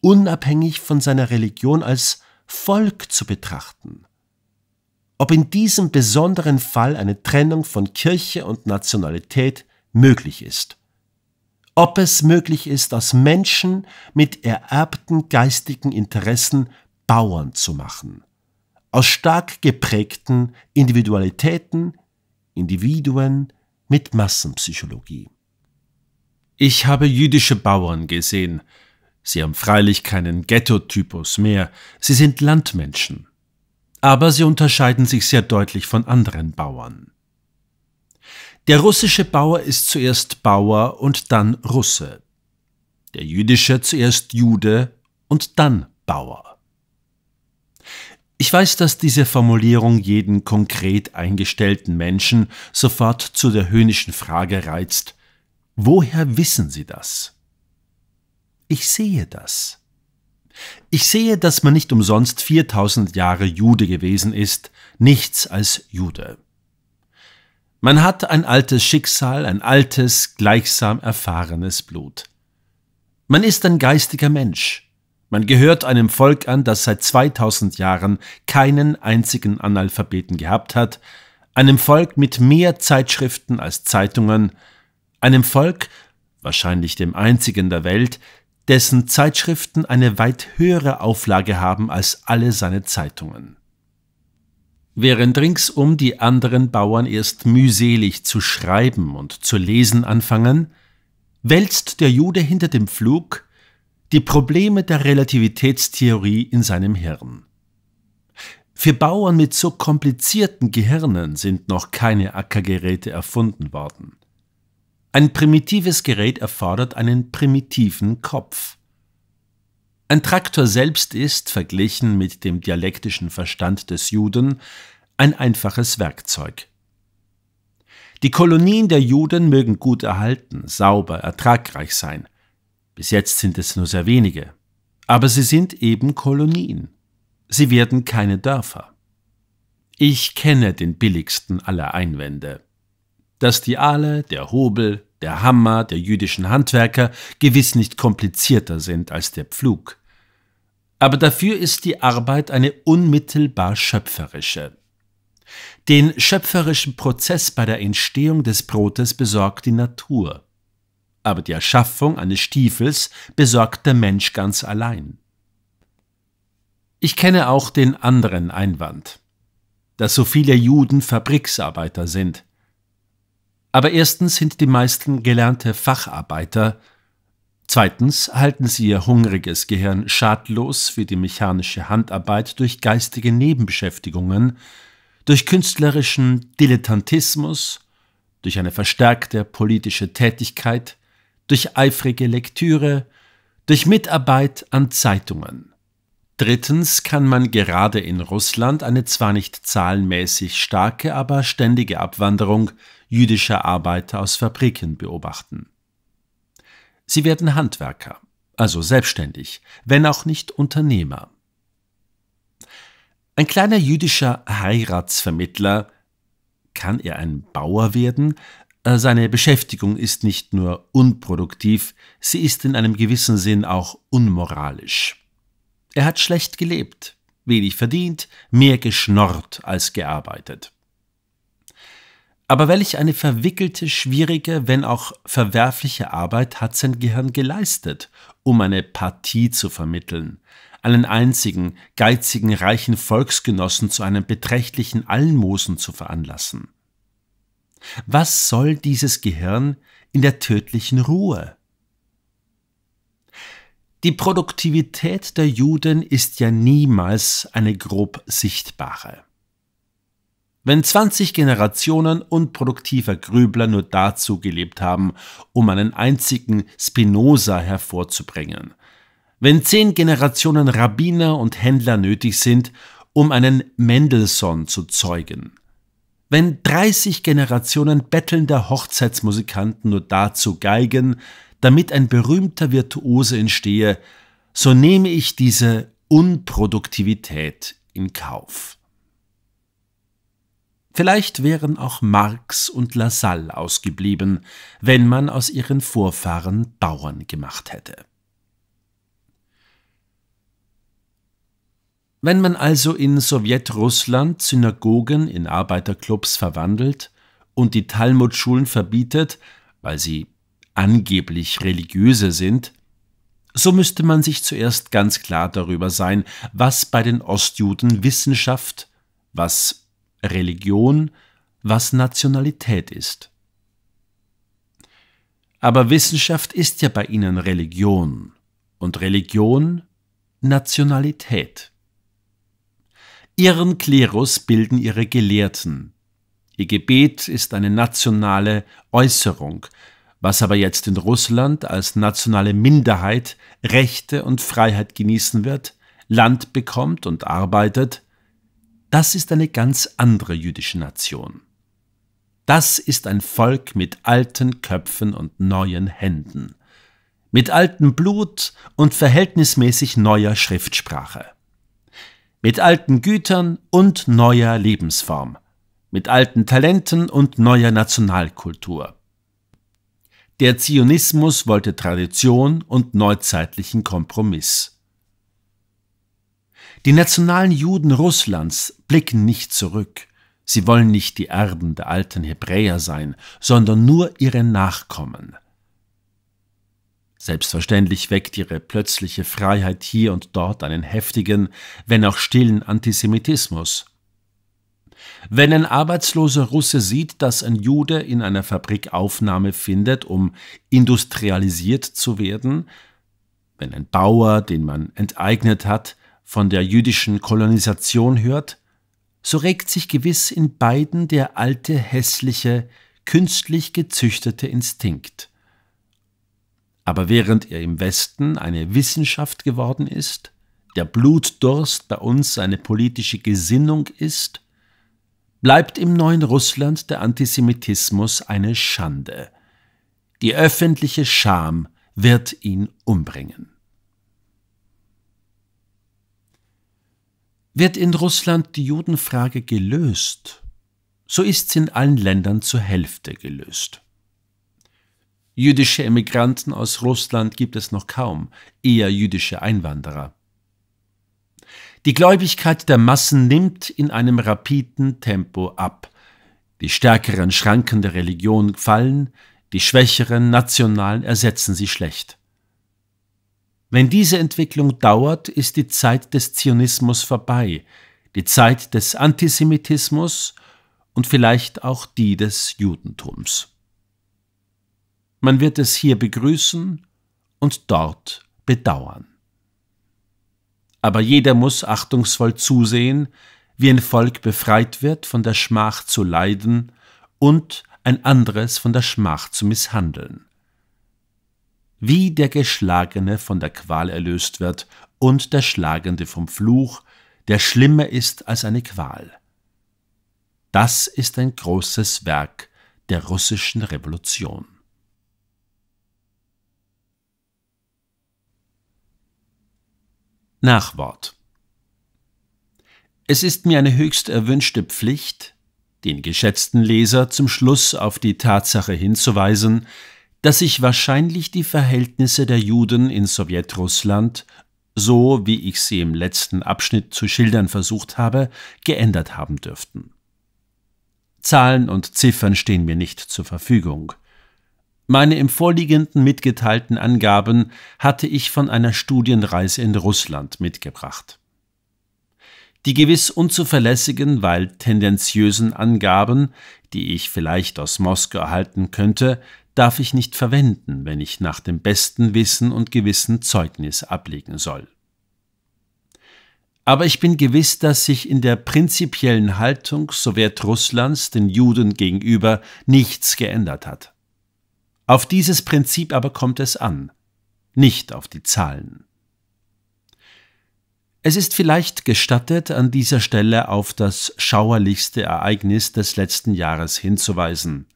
unabhängig von seiner Religion als Volk zu betrachten. Ob in diesem besonderen Fall eine Trennung von Kirche und Nationalität möglich ist ob es möglich ist, aus Menschen mit ererbten geistigen Interessen Bauern zu machen. Aus stark geprägten Individualitäten, Individuen mit Massenpsychologie. Ich habe jüdische Bauern gesehen. Sie haben freilich keinen Ghetto-Typus mehr, sie sind Landmenschen. Aber sie unterscheiden sich sehr deutlich von anderen Bauern. Der russische Bauer ist zuerst Bauer und dann Russe. Der jüdische zuerst Jude und dann Bauer. Ich weiß, dass diese Formulierung jeden konkret eingestellten Menschen sofort zu der höhnischen Frage reizt, woher wissen Sie das? Ich sehe das. Ich sehe, dass man nicht umsonst 4000 Jahre Jude gewesen ist, nichts als Jude. Man hat ein altes Schicksal, ein altes, gleichsam erfahrenes Blut. Man ist ein geistiger Mensch. Man gehört einem Volk an, das seit 2000 Jahren keinen einzigen Analphabeten gehabt hat, einem Volk mit mehr Zeitschriften als Zeitungen, einem Volk, wahrscheinlich dem einzigen der Welt, dessen Zeitschriften eine weit höhere Auflage haben als alle seine Zeitungen. Während ringsum die anderen Bauern erst mühselig zu schreiben und zu lesen anfangen, wälzt der Jude hinter dem Flug die Probleme der Relativitätstheorie in seinem Hirn. Für Bauern mit so komplizierten Gehirnen sind noch keine Ackergeräte erfunden worden. Ein primitives Gerät erfordert einen primitiven Kopf. Ein Traktor selbst ist, verglichen mit dem dialektischen Verstand des Juden, ein einfaches Werkzeug. Die Kolonien der Juden mögen gut erhalten, sauber, ertragreich sein. Bis jetzt sind es nur sehr wenige. Aber sie sind eben Kolonien. Sie werden keine Dörfer. Ich kenne den billigsten aller Einwände. Dass die Ahle, der Hobel, der Hammer der jüdischen Handwerker gewiss nicht komplizierter sind als der Pflug aber dafür ist die Arbeit eine unmittelbar schöpferische. Den schöpferischen Prozess bei der Entstehung des Brotes besorgt die Natur. Aber die Erschaffung eines Stiefels besorgt der Mensch ganz allein. Ich kenne auch den anderen Einwand, dass so viele Juden Fabriksarbeiter sind. Aber erstens sind die meisten gelernte Facharbeiter, Zweitens halten sie ihr hungriges Gehirn schadlos für die mechanische Handarbeit durch geistige Nebenbeschäftigungen, durch künstlerischen Dilettantismus, durch eine verstärkte politische Tätigkeit, durch eifrige Lektüre, durch Mitarbeit an Zeitungen. Drittens kann man gerade in Russland eine zwar nicht zahlenmäßig starke, aber ständige Abwanderung jüdischer Arbeiter aus Fabriken beobachten. Sie werden Handwerker, also selbstständig, wenn auch nicht Unternehmer. Ein kleiner jüdischer Heiratsvermittler, kann er ein Bauer werden? Äh, seine Beschäftigung ist nicht nur unproduktiv, sie ist in einem gewissen Sinn auch unmoralisch. Er hat schlecht gelebt, wenig verdient, mehr geschnorrt als gearbeitet. Aber welch eine verwickelte, schwierige, wenn auch verwerfliche Arbeit hat sein Gehirn geleistet, um eine Partie zu vermitteln, einen einzigen, geizigen, reichen Volksgenossen zu einem beträchtlichen Almosen zu veranlassen. Was soll dieses Gehirn in der tödlichen Ruhe? Die Produktivität der Juden ist ja niemals eine grob sichtbare. Wenn 20 Generationen unproduktiver Grübler nur dazu gelebt haben, um einen einzigen Spinoza hervorzubringen. Wenn 10 Generationen Rabbiner und Händler nötig sind, um einen Mendelssohn zu zeugen. Wenn 30 Generationen bettelnder Hochzeitsmusikanten nur dazu geigen, damit ein berühmter Virtuose entstehe, so nehme ich diese Unproduktivität in Kauf. Vielleicht wären auch Marx und Lassalle ausgeblieben, wenn man aus ihren Vorfahren Bauern gemacht hätte. Wenn man also in Sowjetrussland Synagogen in Arbeiterclubs verwandelt und die Talmudschulen verbietet, weil sie angeblich religiöse sind, so müsste man sich zuerst ganz klar darüber sein, was bei den Ostjuden Wissenschaft, was Religion, was Nationalität ist. Aber Wissenschaft ist ja bei Ihnen Religion und Religion Nationalität. Ihren Klerus bilden Ihre Gelehrten. Ihr Gebet ist eine nationale Äußerung, was aber jetzt in Russland als nationale Minderheit Rechte und Freiheit genießen wird, Land bekommt und arbeitet, das ist eine ganz andere jüdische Nation. Das ist ein Volk mit alten Köpfen und neuen Händen, mit altem Blut und verhältnismäßig neuer Schriftsprache, mit alten Gütern und neuer Lebensform, mit alten Talenten und neuer Nationalkultur. Der Zionismus wollte Tradition und neuzeitlichen Kompromiss. Die nationalen Juden Russlands blicken nicht zurück. Sie wollen nicht die Erben der alten Hebräer sein, sondern nur ihre Nachkommen. Selbstverständlich weckt ihre plötzliche Freiheit hier und dort einen heftigen, wenn auch stillen Antisemitismus. Wenn ein arbeitsloser Russe sieht, dass ein Jude in einer Fabrik Aufnahme findet, um industrialisiert zu werden, wenn ein Bauer, den man enteignet hat, von der jüdischen Kolonisation hört, so regt sich gewiss in beiden der alte, hässliche, künstlich gezüchtete Instinkt. Aber während er im Westen eine Wissenschaft geworden ist, der Blutdurst bei uns eine politische Gesinnung ist, bleibt im neuen Russland der Antisemitismus eine Schande. Die öffentliche Scham wird ihn umbringen. Wird in Russland die Judenfrage gelöst, so ist sie in allen Ländern zur Hälfte gelöst. Jüdische Emigranten aus Russland gibt es noch kaum, eher jüdische Einwanderer. Die Gläubigkeit der Massen nimmt in einem rapiden Tempo ab. Die stärkeren Schranken der Religion fallen, die schwächeren nationalen ersetzen sie schlecht. Wenn diese Entwicklung dauert, ist die Zeit des Zionismus vorbei, die Zeit des Antisemitismus und vielleicht auch die des Judentums. Man wird es hier begrüßen und dort bedauern. Aber jeder muss achtungsvoll zusehen, wie ein Volk befreit wird von der Schmach zu leiden und ein anderes von der Schmach zu misshandeln wie der Geschlagene von der Qual erlöst wird und der Schlagende vom Fluch, der schlimmer ist als eine Qual. Das ist ein großes Werk der russischen Revolution. Nachwort Es ist mir eine höchst erwünschte Pflicht, den geschätzten Leser zum Schluss auf die Tatsache hinzuweisen, dass sich wahrscheinlich die Verhältnisse der Juden in Sowjetrussland, so wie ich sie im letzten Abschnitt zu schildern versucht habe, geändert haben dürften. Zahlen und Ziffern stehen mir nicht zur Verfügung. Meine im vorliegenden mitgeteilten Angaben hatte ich von einer Studienreise in Russland mitgebracht. Die gewiss unzuverlässigen, weil tendenziösen Angaben, die ich vielleicht aus Moskau erhalten könnte, darf ich nicht verwenden, wenn ich nach dem besten Wissen und Gewissen Zeugnis ablegen soll. Aber ich bin gewiss, dass sich in der prinzipiellen Haltung, so Russlands den Juden gegenüber, nichts geändert hat. Auf dieses Prinzip aber kommt es an, nicht auf die Zahlen. Es ist vielleicht gestattet, an dieser Stelle auf das schauerlichste Ereignis des letzten Jahres hinzuweisen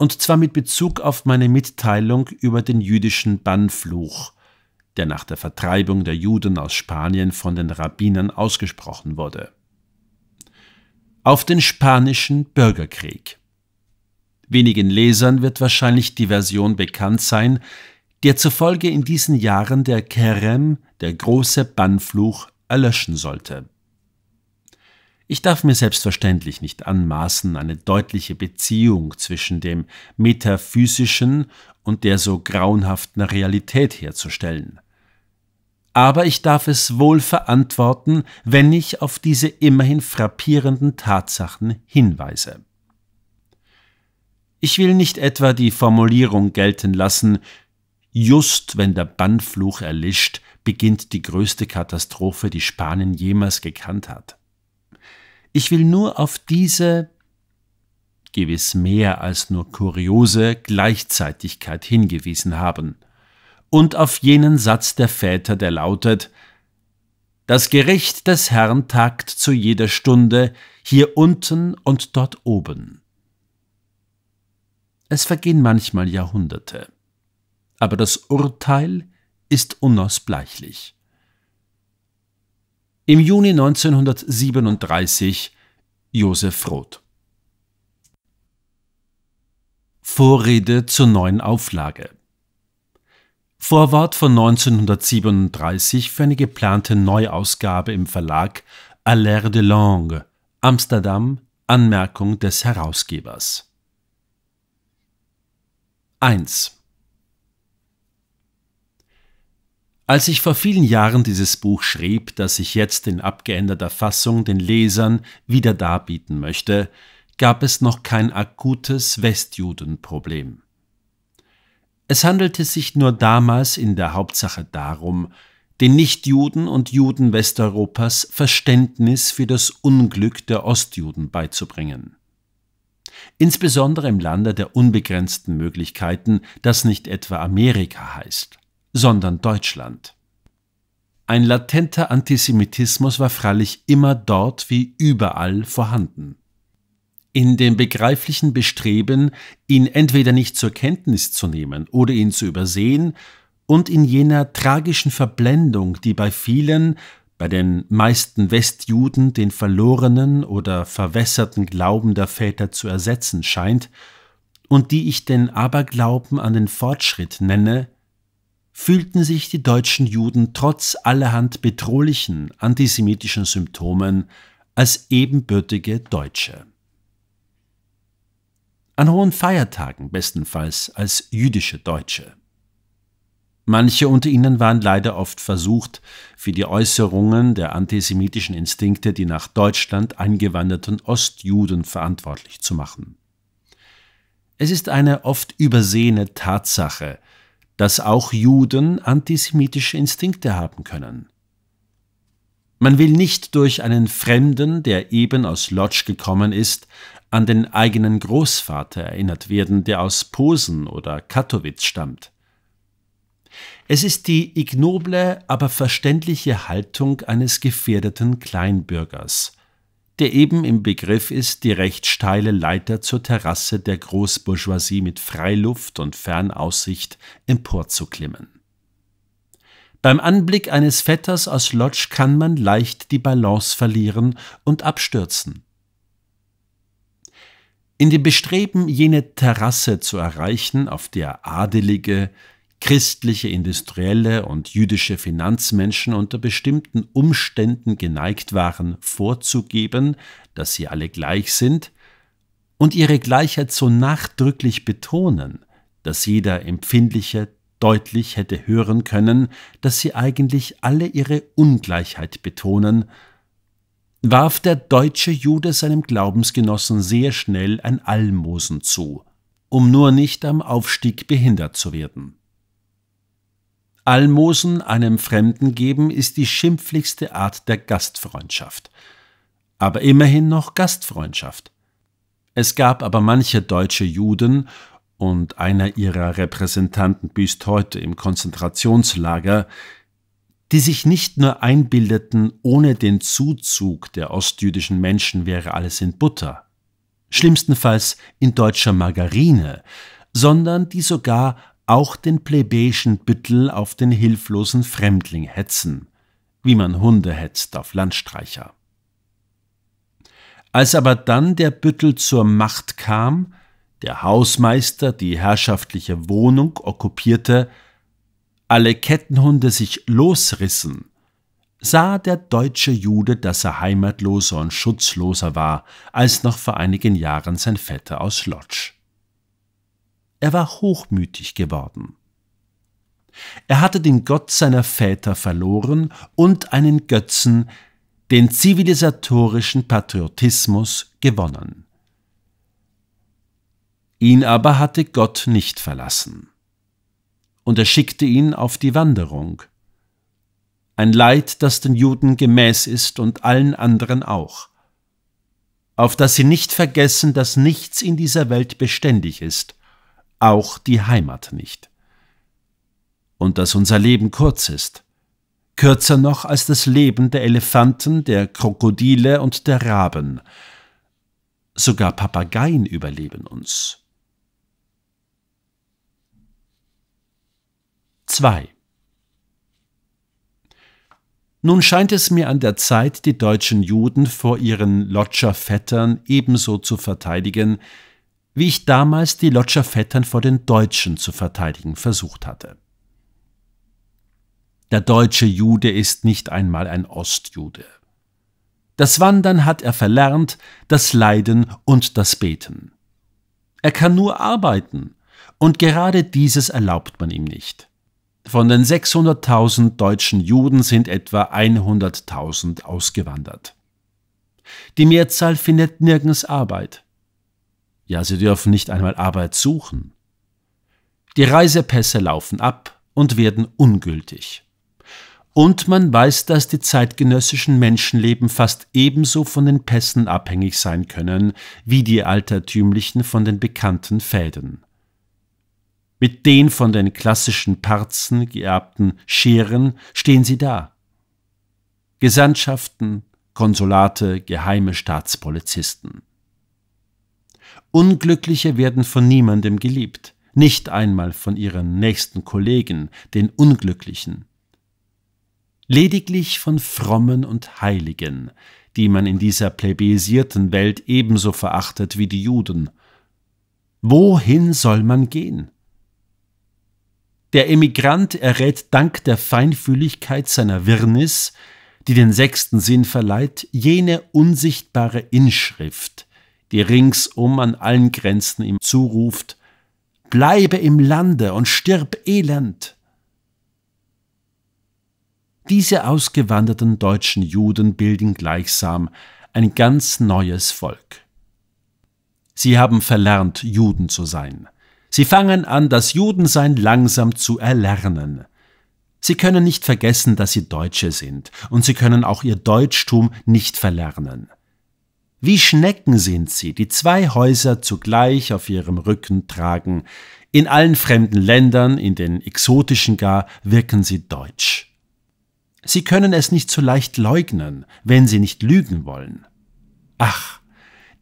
und zwar mit Bezug auf meine Mitteilung über den jüdischen Bannfluch, der nach der Vertreibung der Juden aus Spanien von den Rabbinern ausgesprochen wurde. Auf den spanischen Bürgerkrieg. Wenigen Lesern wird wahrscheinlich die Version bekannt sein, der zufolge in diesen Jahren der Kerem, der große Bannfluch, erlöschen sollte. Ich darf mir selbstverständlich nicht anmaßen, eine deutliche Beziehung zwischen dem Metaphysischen und der so grauenhaften Realität herzustellen. Aber ich darf es wohl verantworten, wenn ich auf diese immerhin frappierenden Tatsachen hinweise. Ich will nicht etwa die Formulierung gelten lassen, just wenn der Bannfluch erlischt, beginnt die größte Katastrophe, die Spanien jemals gekannt hat. Ich will nur auf diese gewiss mehr als nur kuriose Gleichzeitigkeit hingewiesen haben und auf jenen Satz der Väter, der lautet Das Gericht des Herrn tagt zu jeder Stunde hier unten und dort oben. Es vergehen manchmal Jahrhunderte, aber das Urteil ist unausbleichlich. Im Juni 1937 Josef Roth. Vorrede zur neuen Auflage. Vorwort von 1937 für eine geplante Neuausgabe im Verlag Allaire de Langue, Amsterdam, Anmerkung des Herausgebers. 1. Als ich vor vielen Jahren dieses Buch schrieb, das ich jetzt in abgeänderter Fassung den Lesern wieder darbieten möchte, gab es noch kein akutes Westjudenproblem. Es handelte sich nur damals in der Hauptsache darum, den Nichtjuden und Juden Westeuropas Verständnis für das Unglück der Ostjuden beizubringen. Insbesondere im Lande der unbegrenzten Möglichkeiten, das nicht etwa Amerika heißt sondern Deutschland. Ein latenter Antisemitismus war freilich immer dort wie überall vorhanden. In dem begreiflichen Bestreben, ihn entweder nicht zur Kenntnis zu nehmen oder ihn zu übersehen, und in jener tragischen Verblendung, die bei vielen, bei den meisten Westjuden den verlorenen oder verwässerten Glauben der Väter zu ersetzen scheint, und die ich den Aberglauben an den Fortschritt nenne, fühlten sich die deutschen Juden trotz allerhand bedrohlichen antisemitischen Symptomen als ebenbürtige Deutsche. An hohen Feiertagen bestenfalls als jüdische Deutsche. Manche unter ihnen waren leider oft versucht, für die Äußerungen der antisemitischen Instinkte die nach Deutschland eingewanderten Ostjuden verantwortlich zu machen. Es ist eine oft übersehene Tatsache, dass auch Juden antisemitische Instinkte haben können. Man will nicht durch einen Fremden, der eben aus Lodz gekommen ist, an den eigenen Großvater erinnert werden, der aus Posen oder Katowice stammt. Es ist die ignoble, aber verständliche Haltung eines gefährdeten Kleinbürgers, der eben im Begriff ist, die recht steile Leiter zur Terrasse der Großbourgeoisie mit Freiluft und Fernaussicht emporzuklimmen. Beim Anblick eines Vetters aus Lodge kann man leicht die Balance verlieren und abstürzen. In dem Bestreben, jene Terrasse zu erreichen, auf der Adelige, christliche Industrielle und jüdische Finanzmenschen unter bestimmten Umständen geneigt waren, vorzugeben, dass sie alle gleich sind, und ihre Gleichheit so nachdrücklich betonen, dass jeder Empfindliche deutlich hätte hören können, dass sie eigentlich alle ihre Ungleichheit betonen, warf der deutsche Jude seinem Glaubensgenossen sehr schnell ein Almosen zu, um nur nicht am Aufstieg behindert zu werden. Almosen einem Fremden geben ist die schimpflichste Art der Gastfreundschaft. Aber immerhin noch Gastfreundschaft. Es gab aber manche deutsche Juden, und einer ihrer Repräsentanten büßt heute im Konzentrationslager, die sich nicht nur einbildeten, ohne den Zuzug der ostjüdischen Menschen wäre alles in Butter, schlimmstenfalls in deutscher Margarine, sondern die sogar auch den plebejischen Büttel auf den hilflosen Fremdling hetzen, wie man Hunde hetzt auf Landstreicher. Als aber dann der Büttel zur Macht kam, der Hausmeister die herrschaftliche Wohnung okkupierte, alle Kettenhunde sich losrissen, sah der deutsche Jude, dass er heimatloser und schutzloser war, als noch vor einigen Jahren sein Vetter aus Lodz er war hochmütig geworden. Er hatte den Gott seiner Väter verloren und einen Götzen, den zivilisatorischen Patriotismus, gewonnen. Ihn aber hatte Gott nicht verlassen. Und er schickte ihn auf die Wanderung. Ein Leid, das den Juden gemäß ist und allen anderen auch. Auf das sie nicht vergessen, dass nichts in dieser Welt beständig ist, auch die Heimat nicht. Und dass unser Leben kurz ist, kürzer noch als das Leben der Elefanten, der Krokodile und der Raben. Sogar Papageien überleben uns. 2. Nun scheint es mir an der Zeit, die deutschen Juden vor ihren Lotscher-Vettern ebenso zu verteidigen, wie ich damals die Lotscher Vettern vor den Deutschen zu verteidigen versucht hatte. Der deutsche Jude ist nicht einmal ein Ostjude. Das Wandern hat er verlernt, das Leiden und das Beten. Er kann nur arbeiten, und gerade dieses erlaubt man ihm nicht. Von den 600.000 deutschen Juden sind etwa 100.000 ausgewandert. Die Mehrzahl findet nirgends Arbeit. Ja, sie dürfen nicht einmal Arbeit suchen. Die Reisepässe laufen ab und werden ungültig. Und man weiß, dass die zeitgenössischen Menschenleben fast ebenso von den Pässen abhängig sein können, wie die altertümlichen von den bekannten Fäden. Mit den von den klassischen Parzen geerbten Scheren stehen sie da. Gesandtschaften, Konsulate, geheime Staatspolizisten. Unglückliche werden von niemandem geliebt, nicht einmal von ihren nächsten Kollegen, den Unglücklichen. Lediglich von Frommen und Heiligen, die man in dieser plebeisierten Welt ebenso verachtet wie die Juden. Wohin soll man gehen? Der Emigrant errät dank der Feinfühligkeit seiner Wirrnis, die den sechsten Sinn verleiht, jene unsichtbare Inschrift, die ringsum an allen Grenzen ihm zuruft, Bleibe im Lande und stirb elend. Diese ausgewanderten deutschen Juden bilden gleichsam ein ganz neues Volk. Sie haben verlernt, Juden zu sein. Sie fangen an, das Judensein langsam zu erlernen. Sie können nicht vergessen, dass sie Deutsche sind, und sie können auch ihr Deutschtum nicht verlernen. Wie Schnecken sind sie, die zwei Häuser zugleich auf ihrem Rücken tragen. In allen fremden Ländern, in den exotischen gar, wirken sie deutsch. Sie können es nicht so leicht leugnen, wenn sie nicht lügen wollen. Ach,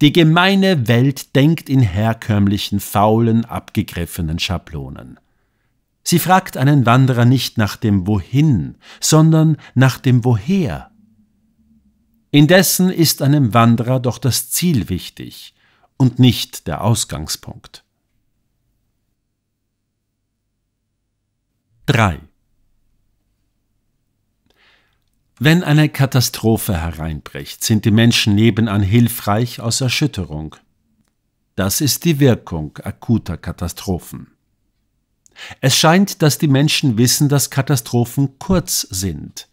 die gemeine Welt denkt in herkömmlichen, faulen, abgegriffenen Schablonen. Sie fragt einen Wanderer nicht nach dem Wohin, sondern nach dem Woher. Indessen ist einem Wanderer doch das Ziel wichtig und nicht der Ausgangspunkt. 3. Wenn eine Katastrophe hereinbricht, sind die Menschen nebenan hilfreich aus Erschütterung. Das ist die Wirkung akuter Katastrophen. Es scheint, dass die Menschen wissen, dass Katastrophen kurz sind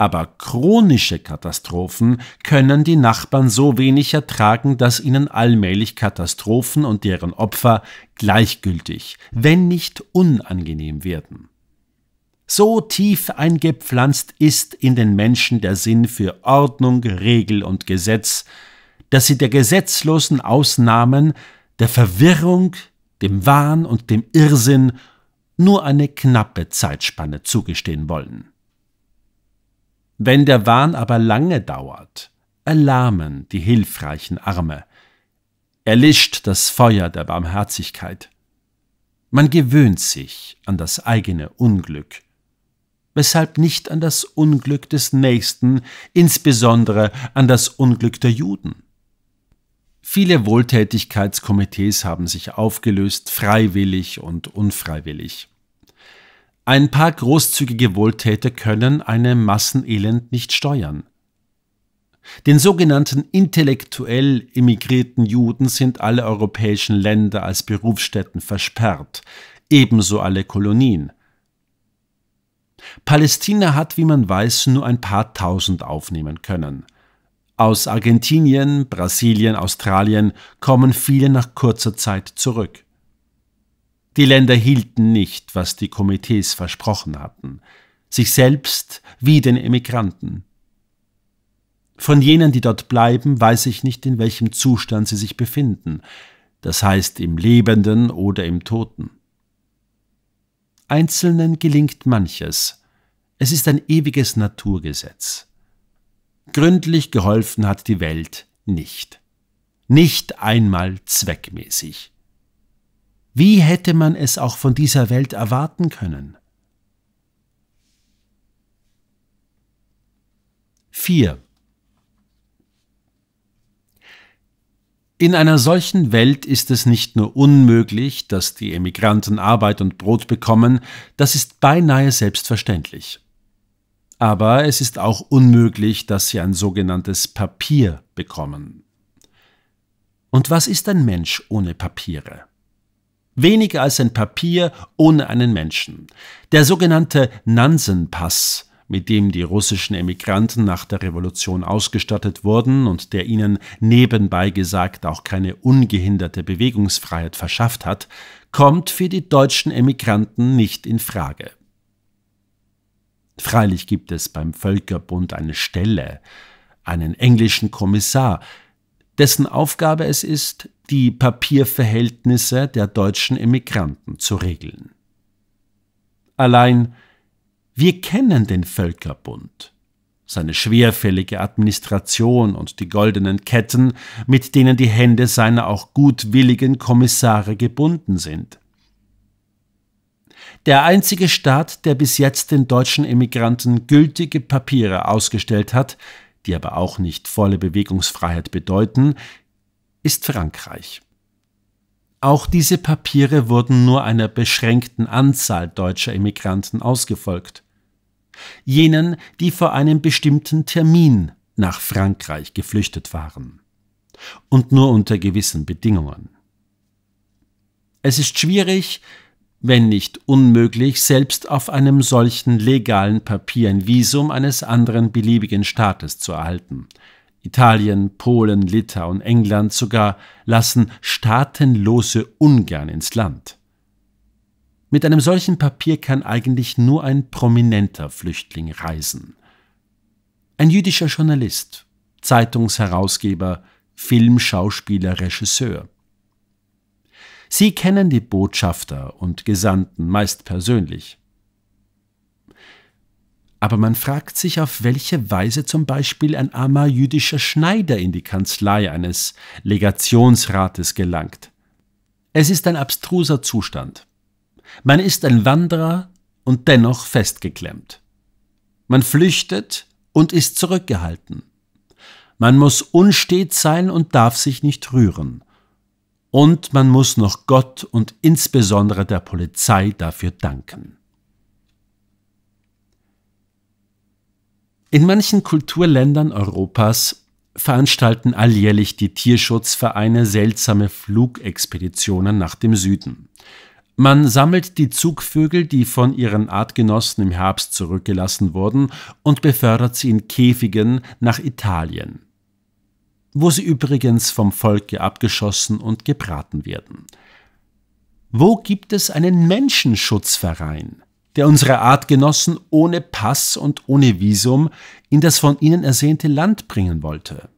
aber chronische Katastrophen können die Nachbarn so wenig ertragen, dass ihnen allmählich Katastrophen und deren Opfer gleichgültig, wenn nicht unangenehm werden. So tief eingepflanzt ist in den Menschen der Sinn für Ordnung, Regel und Gesetz, dass sie der gesetzlosen Ausnahmen, der Verwirrung, dem Wahn und dem Irrsinn nur eine knappe Zeitspanne zugestehen wollen. Wenn der Wahn aber lange dauert, erlahmen die hilfreichen Arme, erlischt das Feuer der Barmherzigkeit. Man gewöhnt sich an das eigene Unglück, weshalb nicht an das Unglück des Nächsten, insbesondere an das Unglück der Juden. Viele Wohltätigkeitskomitees haben sich aufgelöst, freiwillig und unfreiwillig. Ein paar großzügige Wohltäter können eine Massenelend nicht steuern. Den sogenannten intellektuell emigrierten Juden sind alle europäischen Länder als Berufsstätten versperrt, ebenso alle Kolonien. Palästina hat, wie man weiß, nur ein paar tausend aufnehmen können. Aus Argentinien, Brasilien, Australien kommen viele nach kurzer Zeit zurück. Die Länder hielten nicht, was die Komitees versprochen hatten, sich selbst wie den Emigranten. Von jenen, die dort bleiben, weiß ich nicht, in welchem Zustand sie sich befinden, das heißt im Lebenden oder im Toten. Einzelnen gelingt manches, es ist ein ewiges Naturgesetz. Gründlich geholfen hat die Welt nicht. Nicht einmal zweckmäßig. Wie hätte man es auch von dieser Welt erwarten können? 4. In einer solchen Welt ist es nicht nur unmöglich, dass die Emigranten Arbeit und Brot bekommen, das ist beinahe selbstverständlich. Aber es ist auch unmöglich, dass sie ein sogenanntes Papier bekommen. Und was ist ein Mensch ohne Papiere? weniger als ein Papier ohne einen Menschen. Der sogenannte Nansenpass, mit dem die russischen Emigranten nach der Revolution ausgestattet wurden und der ihnen nebenbei gesagt auch keine ungehinderte Bewegungsfreiheit verschafft hat, kommt für die deutschen Emigranten nicht in Frage. Freilich gibt es beim Völkerbund eine Stelle, einen englischen Kommissar, dessen Aufgabe es ist, die Papierverhältnisse der deutschen Emigranten zu regeln. Allein wir kennen den Völkerbund, seine schwerfällige Administration und die goldenen Ketten, mit denen die Hände seiner auch gutwilligen Kommissare gebunden sind. Der einzige Staat, der bis jetzt den deutschen Emigranten gültige Papiere ausgestellt hat, die aber auch nicht volle Bewegungsfreiheit bedeuten, ist Frankreich. Auch diese Papiere wurden nur einer beschränkten Anzahl deutscher Immigranten ausgefolgt. Jenen, die vor einem bestimmten Termin nach Frankreich geflüchtet waren. Und nur unter gewissen Bedingungen. Es ist schwierig, wenn nicht unmöglich, selbst auf einem solchen legalen Papier ein Visum eines anderen beliebigen Staates zu erhalten. Italien, Polen, Litauen, England sogar lassen Staatenlose ungern ins Land. Mit einem solchen Papier kann eigentlich nur ein prominenter Flüchtling reisen. Ein jüdischer Journalist, Zeitungsherausgeber, Filmschauspieler, Regisseur – Sie kennen die Botschafter und Gesandten meist persönlich. Aber man fragt sich, auf welche Weise zum Beispiel ein armer jüdischer Schneider in die Kanzlei eines Legationsrates gelangt. Es ist ein abstruser Zustand. Man ist ein Wanderer und dennoch festgeklemmt. Man flüchtet und ist zurückgehalten. Man muss unstet sein und darf sich nicht rühren. Und man muss noch Gott und insbesondere der Polizei dafür danken. In manchen Kulturländern Europas veranstalten alljährlich die Tierschutzvereine seltsame Flugexpeditionen nach dem Süden. Man sammelt die Zugvögel, die von ihren Artgenossen im Herbst zurückgelassen wurden, und befördert sie in Käfigen nach Italien wo sie übrigens vom Volke abgeschossen und gebraten werden. Wo gibt es einen Menschenschutzverein, der unsere Artgenossen ohne Pass und ohne Visum in das von ihnen ersehnte Land bringen wollte?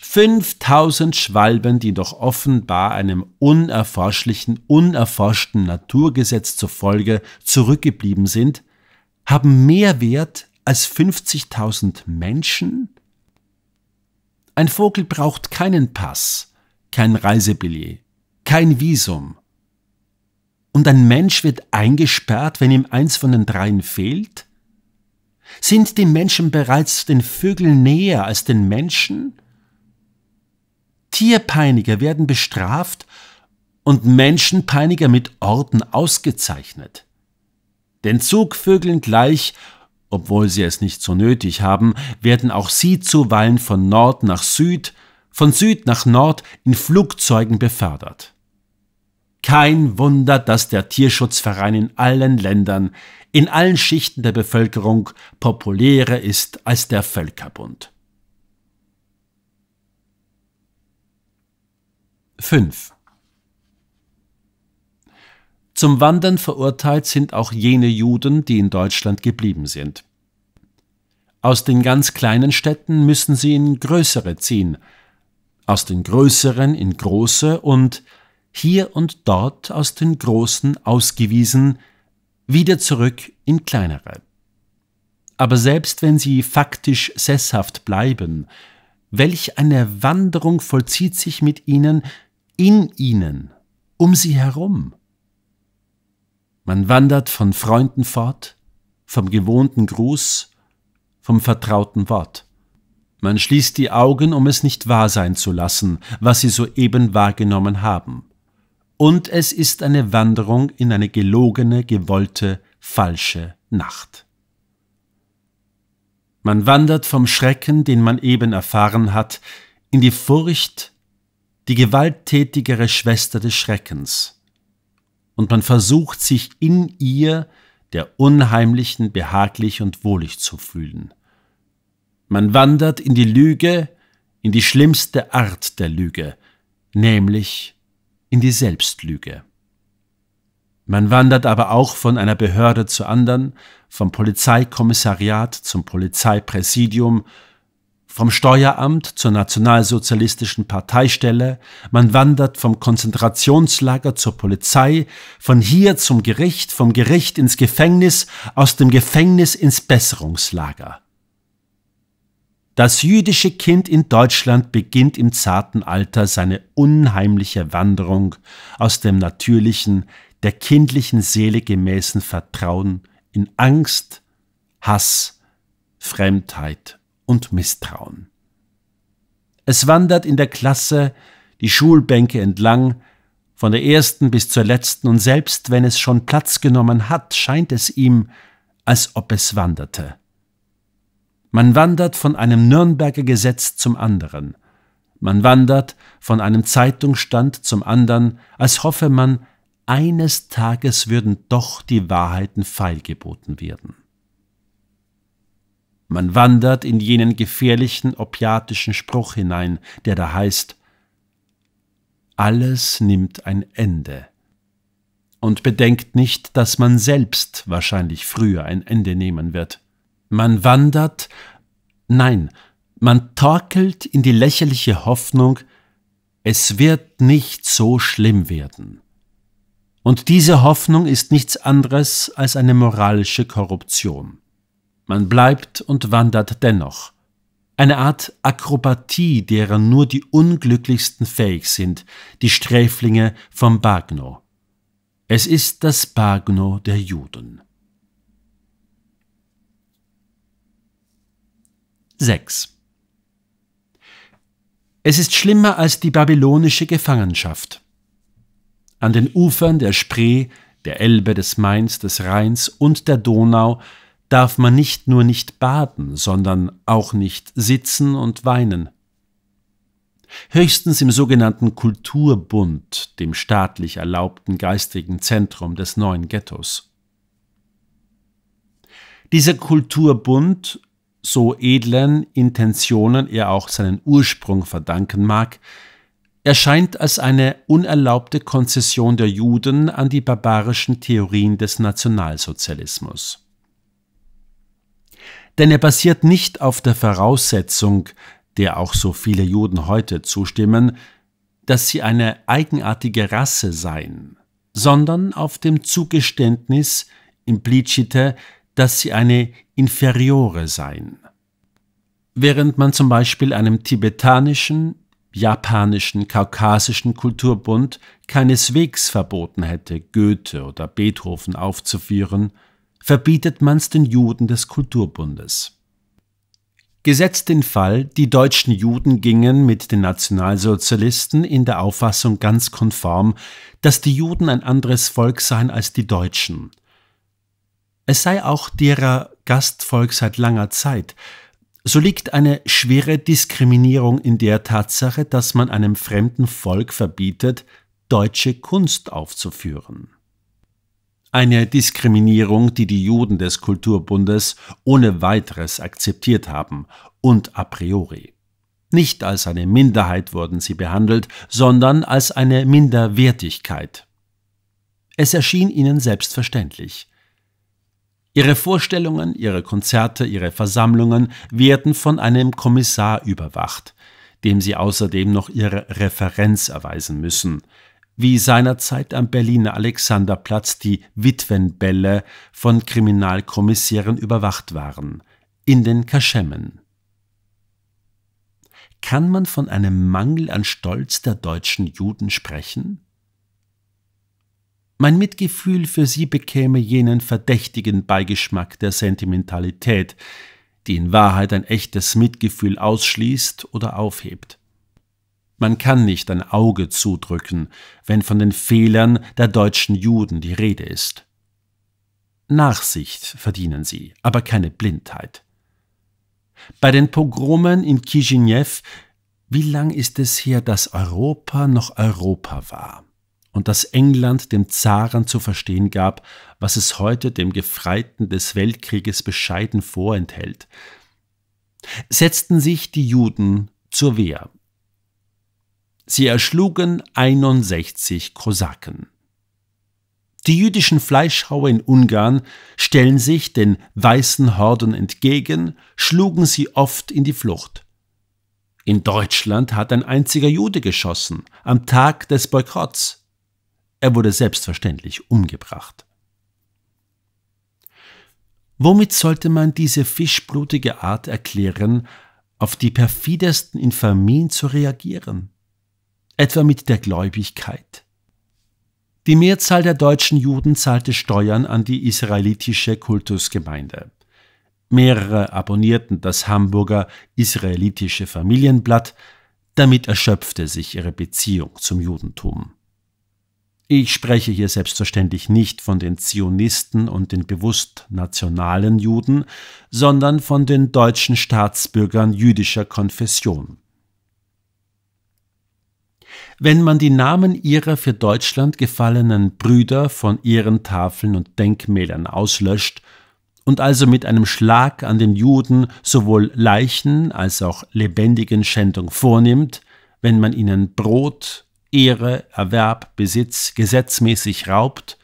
5000 Schwalben, die doch offenbar einem unerforschlichen, unerforschten Naturgesetz zufolge zurückgeblieben sind, haben mehr Wert als 50.000 Menschen? Ein Vogel braucht keinen Pass, kein Reisebillett, kein Visum. Und ein Mensch wird eingesperrt, wenn ihm eins von den dreien fehlt? Sind die Menschen bereits den Vögeln näher als den Menschen? Tierpeiniger werden bestraft und Menschenpeiniger mit Orden ausgezeichnet. Den Zugvögeln gleich obwohl sie es nicht so nötig haben, werden auch sie zuweilen von Nord nach Süd, von Süd nach Nord in Flugzeugen befördert. Kein Wunder, dass der Tierschutzverein in allen Ländern, in allen Schichten der Bevölkerung populärer ist als der Völkerbund. 5. Zum Wandern verurteilt sind auch jene Juden, die in Deutschland geblieben sind. Aus den ganz kleinen Städten müssen sie in größere ziehen, aus den größeren in große und hier und dort aus den großen ausgewiesen, wieder zurück in kleinere. Aber selbst wenn sie faktisch sesshaft bleiben, welch eine Wanderung vollzieht sich mit ihnen, in ihnen, um sie herum. Man wandert von Freunden fort, vom gewohnten Gruß, vom vertrauten Wort. Man schließt die Augen, um es nicht wahr sein zu lassen, was sie soeben wahrgenommen haben. Und es ist eine Wanderung in eine gelogene, gewollte, falsche Nacht. Man wandert vom Schrecken, den man eben erfahren hat, in die Furcht, die gewalttätigere Schwester des Schreckens und man versucht sich in ihr der unheimlichen behaglich und wohlig zu fühlen. Man wandert in die Lüge, in die schlimmste Art der Lüge, nämlich in die Selbstlüge. Man wandert aber auch von einer Behörde zur anderen, vom Polizeikommissariat zum Polizeipräsidium, vom Steueramt zur nationalsozialistischen Parteistelle, man wandert vom Konzentrationslager zur Polizei, von hier zum Gericht, vom Gericht ins Gefängnis, aus dem Gefängnis ins Besserungslager. Das jüdische Kind in Deutschland beginnt im zarten Alter seine unheimliche Wanderung aus dem natürlichen, der kindlichen Seele gemäßen Vertrauen in Angst, Hass, Fremdheit und Misstrauen. Es wandert in der Klasse die Schulbänke entlang, von der ersten bis zur letzten, und selbst wenn es schon Platz genommen hat, scheint es ihm, als ob es wanderte. Man wandert von einem Nürnberger Gesetz zum anderen, man wandert von einem Zeitungsstand zum anderen, als hoffe man, eines Tages würden doch die Wahrheiten feilgeboten werden. Man wandert in jenen gefährlichen opiatischen Spruch hinein, der da heißt Alles nimmt ein Ende. Und bedenkt nicht, dass man selbst wahrscheinlich früher ein Ende nehmen wird. Man wandert, nein, man torkelt in die lächerliche Hoffnung, es wird nicht so schlimm werden. Und diese Hoffnung ist nichts anderes als eine moralische Korruption man bleibt und wandert dennoch. Eine Art Akrobatie, deren nur die Unglücklichsten fähig sind, die Sträflinge vom Bagno. Es ist das Bagno der Juden. 6. Es ist schlimmer als die babylonische Gefangenschaft. An den Ufern der Spree, der Elbe, des Mains, des Rheins und der Donau darf man nicht nur nicht baden, sondern auch nicht sitzen und weinen. Höchstens im sogenannten Kulturbund, dem staatlich erlaubten geistigen Zentrum des neuen Ghettos. Dieser Kulturbund, so edlen Intentionen er auch seinen Ursprung verdanken mag, erscheint als eine unerlaubte Konzession der Juden an die barbarischen Theorien des Nationalsozialismus denn er basiert nicht auf der Voraussetzung, der auch so viele Juden heute zustimmen, dass sie eine eigenartige Rasse seien, sondern auf dem Zugeständnis implicite, dass sie eine inferiore seien. Während man zum Beispiel einem tibetanischen, japanischen, kaukasischen Kulturbund keineswegs verboten hätte, Goethe oder Beethoven aufzuführen, verbietet man es den Juden des Kulturbundes. Gesetzt den Fall, die deutschen Juden gingen mit den Nationalsozialisten in der Auffassung ganz konform, dass die Juden ein anderes Volk seien als die Deutschen. Es sei auch derer Gastvolk seit langer Zeit, so liegt eine schwere Diskriminierung in der Tatsache, dass man einem fremden Volk verbietet, deutsche Kunst aufzuführen. Eine Diskriminierung, die die Juden des Kulturbundes ohne weiteres akzeptiert haben und a priori. Nicht als eine Minderheit wurden sie behandelt, sondern als eine Minderwertigkeit. Es erschien ihnen selbstverständlich. Ihre Vorstellungen, ihre Konzerte, ihre Versammlungen werden von einem Kommissar überwacht, dem sie außerdem noch ihre Referenz erweisen müssen, wie seinerzeit am Berliner Alexanderplatz die Witwenbälle von Kriminalkommissären überwacht waren, in den Kaschemmen. Kann man von einem Mangel an Stolz der deutschen Juden sprechen? Mein Mitgefühl für sie bekäme jenen verdächtigen Beigeschmack der Sentimentalität, die in Wahrheit ein echtes Mitgefühl ausschließt oder aufhebt. Man kann nicht ein Auge zudrücken, wenn von den Fehlern der deutschen Juden die Rede ist. Nachsicht verdienen sie, aber keine Blindheit. Bei den Pogromen in Kishinev, wie lang ist es her, dass Europa noch Europa war und dass England dem Zaren zu verstehen gab, was es heute dem Gefreiten des Weltkrieges bescheiden vorenthält? Setzten sich die Juden zur Wehr Sie erschlugen 61 Kosaken. Die jüdischen Fleischhauer in Ungarn stellen sich den weißen Horden entgegen, schlugen sie oft in die Flucht. In Deutschland hat ein einziger Jude geschossen, am Tag des Boykotts. Er wurde selbstverständlich umgebracht. Womit sollte man diese fischblutige Art erklären, auf die perfidesten Infamien zu reagieren? etwa mit der Gläubigkeit. Die Mehrzahl der deutschen Juden zahlte Steuern an die israelitische Kultusgemeinde. Mehrere abonnierten das Hamburger Israelitische Familienblatt, damit erschöpfte sich ihre Beziehung zum Judentum. Ich spreche hier selbstverständlich nicht von den Zionisten und den bewusst nationalen Juden, sondern von den deutschen Staatsbürgern jüdischer Konfession wenn man die Namen ihrer für Deutschland gefallenen Brüder von ihren Tafeln und Denkmälern auslöscht und also mit einem Schlag an den Juden sowohl Leichen als auch lebendigen Schändung vornimmt, wenn man ihnen Brot, Ehre, Erwerb, Besitz gesetzmäßig raubt,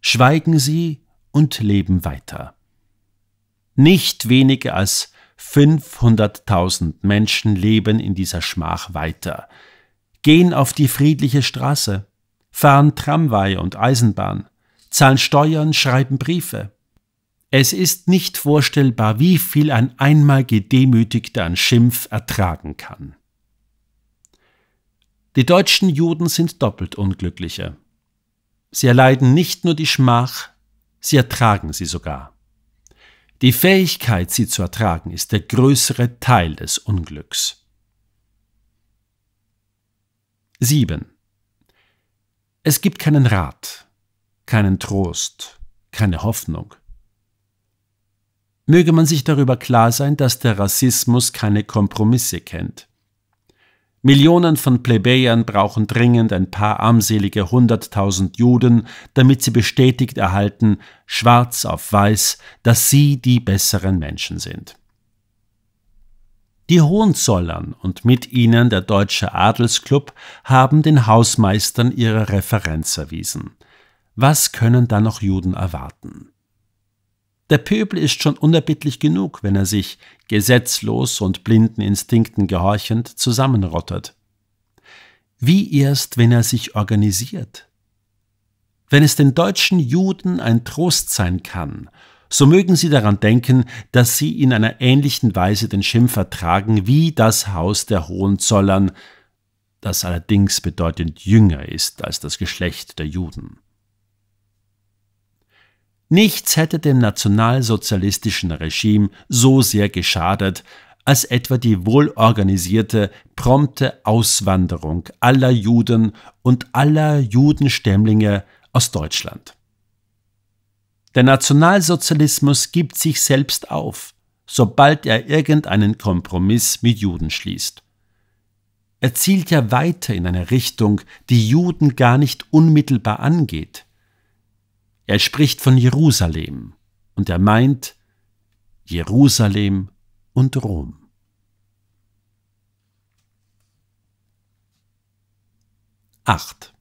schweigen sie und leben weiter. Nicht weniger als 500.000 Menschen leben in dieser Schmach weiter – gehen auf die friedliche Straße, fahren Tramway und Eisenbahn, zahlen Steuern, schreiben Briefe. Es ist nicht vorstellbar, wie viel ein einmal Gedemütigter an Schimpf ertragen kann. Die deutschen Juden sind doppelt unglücklicher. Sie erleiden nicht nur die Schmach, sie ertragen sie sogar. Die Fähigkeit, sie zu ertragen, ist der größere Teil des Unglücks. 7. Es gibt keinen Rat, keinen Trost, keine Hoffnung. Möge man sich darüber klar sein, dass der Rassismus keine Kompromisse kennt. Millionen von Plebejern brauchen dringend ein paar armselige hunderttausend Juden, damit sie bestätigt erhalten, schwarz auf weiß, dass sie die besseren Menschen sind. Die Hohenzollern und mit ihnen der Deutsche Adelsklub haben den Hausmeistern ihre Referenz erwiesen. Was können da noch Juden erwarten? Der Pöbel ist schon unerbittlich genug, wenn er sich, gesetzlos und blinden Instinkten gehorchend, zusammenrottet. Wie erst, wenn er sich organisiert? Wenn es den deutschen Juden ein Trost sein kann, so mögen Sie daran denken, dass Sie in einer ähnlichen Weise den Schimpf ertragen wie das Haus der Hohenzollern, das allerdings bedeutend jünger ist als das Geschlecht der Juden. Nichts hätte dem nationalsozialistischen Regime so sehr geschadet, als etwa die wohlorganisierte, prompte Auswanderung aller Juden und aller Judenstämmlinge aus Deutschland. Der Nationalsozialismus gibt sich selbst auf, sobald er irgendeinen Kompromiss mit Juden schließt. Er zielt ja weiter in eine Richtung, die Juden gar nicht unmittelbar angeht. Er spricht von Jerusalem und er meint Jerusalem und Rom. Acht.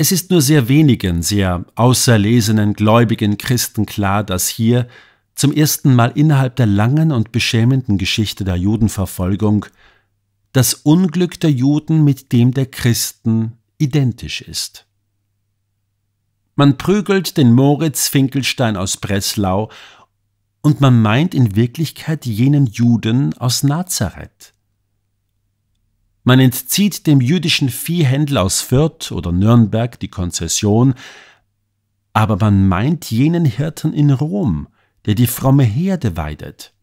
Es ist nur sehr wenigen, sehr außerlesenen, gläubigen Christen klar, dass hier zum ersten Mal innerhalb der langen und beschämenden Geschichte der Judenverfolgung das Unglück der Juden mit dem der Christen identisch ist. Man prügelt den Moritz Finkelstein aus Breslau und man meint in Wirklichkeit jenen Juden aus Nazareth, man entzieht dem jüdischen Viehhändler aus Fürth oder Nürnberg die Konzession, aber man meint jenen Hirten in Rom, der die fromme Herde weidet.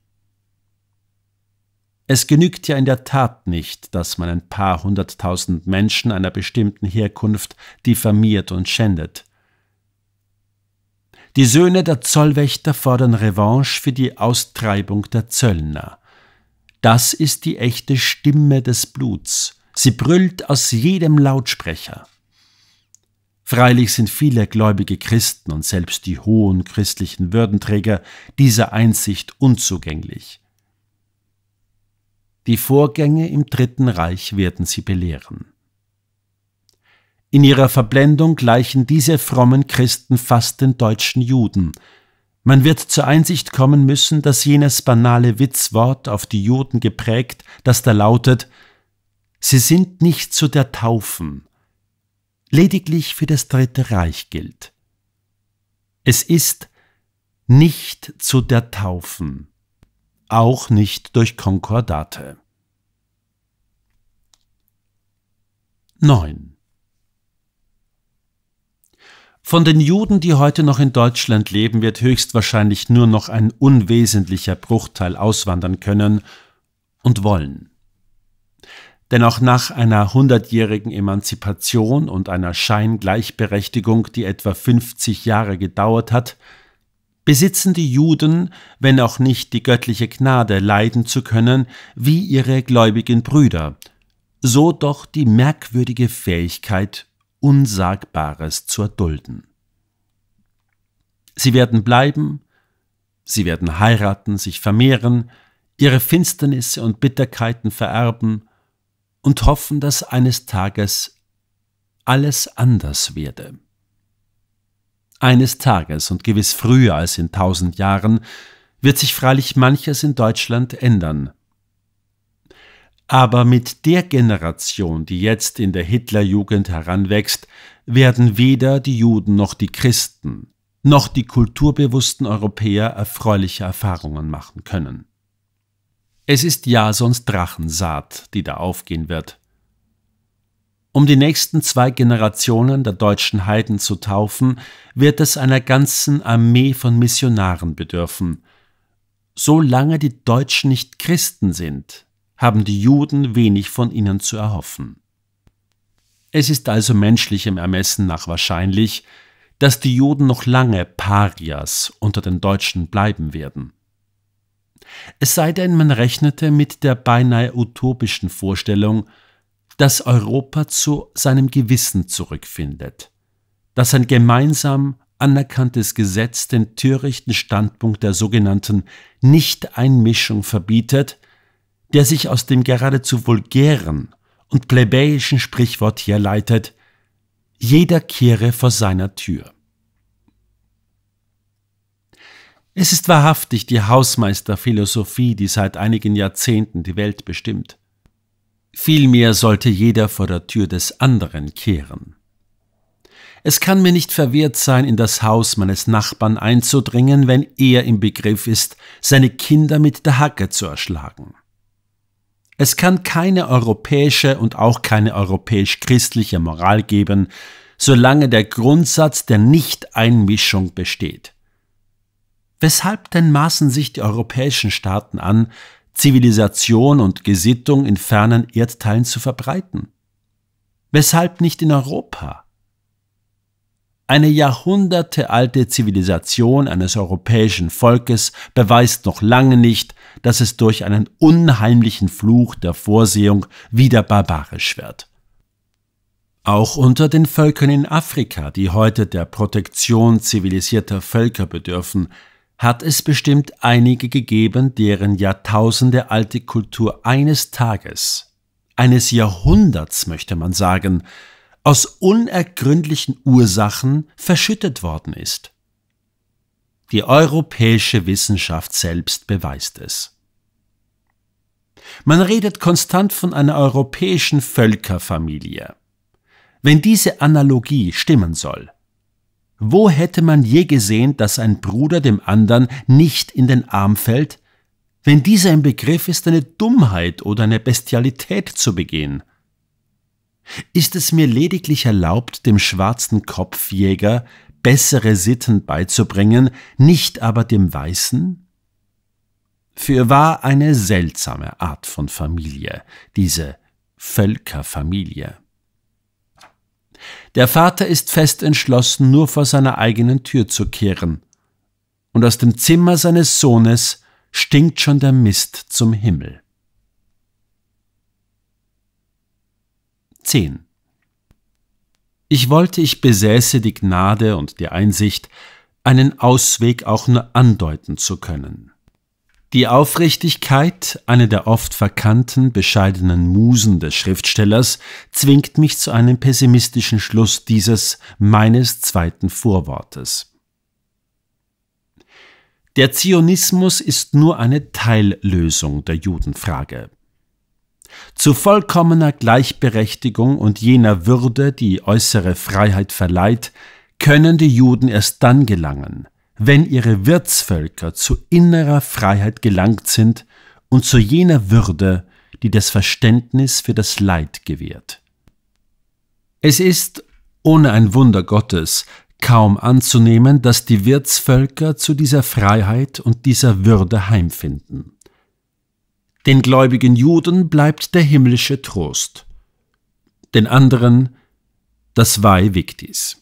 Es genügt ja in der Tat nicht, dass man ein paar hunderttausend Menschen einer bestimmten Herkunft diffamiert und schändet. Die Söhne der Zollwächter fordern Revanche für die Austreibung der Zöllner. Das ist die echte Stimme des Bluts. Sie brüllt aus jedem Lautsprecher. Freilich sind viele gläubige Christen und selbst die hohen christlichen Würdenträger dieser Einsicht unzugänglich. Die Vorgänge im Dritten Reich werden sie belehren. In ihrer Verblendung gleichen diese frommen Christen fast den deutschen Juden, man wird zur Einsicht kommen müssen, dass jenes banale Witzwort auf die Juden geprägt, das da lautet, Sie sind nicht zu der Taufen, lediglich für das Dritte Reich gilt. Es ist nicht zu der Taufen, auch nicht durch Konkordate. 9. Von den Juden, die heute noch in Deutschland leben, wird höchstwahrscheinlich nur noch ein unwesentlicher Bruchteil auswandern können und wollen. Denn auch nach einer hundertjährigen Emanzipation und einer Scheingleichberechtigung, die etwa 50 Jahre gedauert hat, besitzen die Juden, wenn auch nicht die göttliche Gnade leiden zu können, wie ihre gläubigen Brüder, so doch die merkwürdige Fähigkeit Unsagbares zu erdulden. Sie werden bleiben, sie werden heiraten, sich vermehren, ihre Finsternisse und Bitterkeiten vererben und hoffen, dass eines Tages alles anders werde. Eines Tages, und gewiss früher als in tausend Jahren, wird sich freilich manches in Deutschland ändern – aber mit der Generation, die jetzt in der Hitlerjugend heranwächst, werden weder die Juden noch die Christen noch die kulturbewussten Europäer erfreuliche Erfahrungen machen können. Es ist Jasons Drachensaat, die da aufgehen wird. Um die nächsten zwei Generationen der deutschen Heiden zu taufen, wird es einer ganzen Armee von Missionaren bedürfen. Solange die Deutschen nicht Christen sind, haben die Juden wenig von ihnen zu erhoffen. Es ist also menschlichem Ermessen nach wahrscheinlich, dass die Juden noch lange Parias unter den Deutschen bleiben werden. Es sei denn, man rechnete mit der beinahe utopischen Vorstellung, dass Europa zu seinem Gewissen zurückfindet, dass ein gemeinsam anerkanntes Gesetz den törichten Standpunkt der sogenannten Nicht-Einmischung verbietet, der sich aus dem geradezu vulgären und plebejischen Sprichwort herleitet, jeder kehre vor seiner Tür. Es ist wahrhaftig die Hausmeisterphilosophie, die seit einigen Jahrzehnten die Welt bestimmt. Vielmehr sollte jeder vor der Tür des anderen kehren. Es kann mir nicht verwehrt sein, in das Haus meines Nachbarn einzudringen, wenn er im Begriff ist, seine Kinder mit der Hacke zu erschlagen. Es kann keine europäische und auch keine europäisch-christliche Moral geben, solange der Grundsatz der Nichteinmischung besteht. Weshalb denn maßen sich die europäischen Staaten an, Zivilisation und Gesittung in fernen Erdteilen zu verbreiten? Weshalb nicht in Europa? Eine jahrhundertealte Zivilisation eines europäischen Volkes beweist noch lange nicht, dass es durch einen unheimlichen Fluch der Vorsehung wieder barbarisch wird. Auch unter den Völkern in Afrika, die heute der Protektion zivilisierter Völker bedürfen, hat es bestimmt einige gegeben, deren Jahrtausende alte Kultur eines Tages, eines Jahrhunderts möchte man sagen, aus unergründlichen Ursachen verschüttet worden ist. Die europäische Wissenschaft selbst beweist es. Man redet konstant von einer europäischen Völkerfamilie. Wenn diese Analogie stimmen soll, wo hätte man je gesehen, dass ein Bruder dem anderen nicht in den Arm fällt, wenn dieser im Begriff ist, eine Dummheit oder eine Bestialität zu begehen? Ist es mir lediglich erlaubt, dem schwarzen Kopfjäger bessere Sitten beizubringen, nicht aber dem Weißen? Für Fürwahr eine seltsame Art von Familie, diese Völkerfamilie. Der Vater ist fest entschlossen, nur vor seiner eigenen Tür zu kehren, und aus dem Zimmer seines Sohnes stinkt schon der Mist zum Himmel. 10. Ich wollte, ich besäße die Gnade und die Einsicht, einen Ausweg auch nur andeuten zu können. Die Aufrichtigkeit, eine der oft verkannten, bescheidenen Musen des Schriftstellers, zwingt mich zu einem pessimistischen Schluss dieses meines zweiten Vorwortes. Der Zionismus ist nur eine Teillösung der Judenfrage zu vollkommener Gleichberechtigung und jener Würde, die äußere Freiheit verleiht, können die Juden erst dann gelangen, wenn ihre Wirtsvölker zu innerer Freiheit gelangt sind und zu jener Würde, die das Verständnis für das Leid gewährt. Es ist, ohne ein Wunder Gottes, kaum anzunehmen, dass die Wirtsvölker zu dieser Freiheit und dieser Würde heimfinden. Den gläubigen Juden bleibt der himmlische Trost, den anderen das Vai Victis.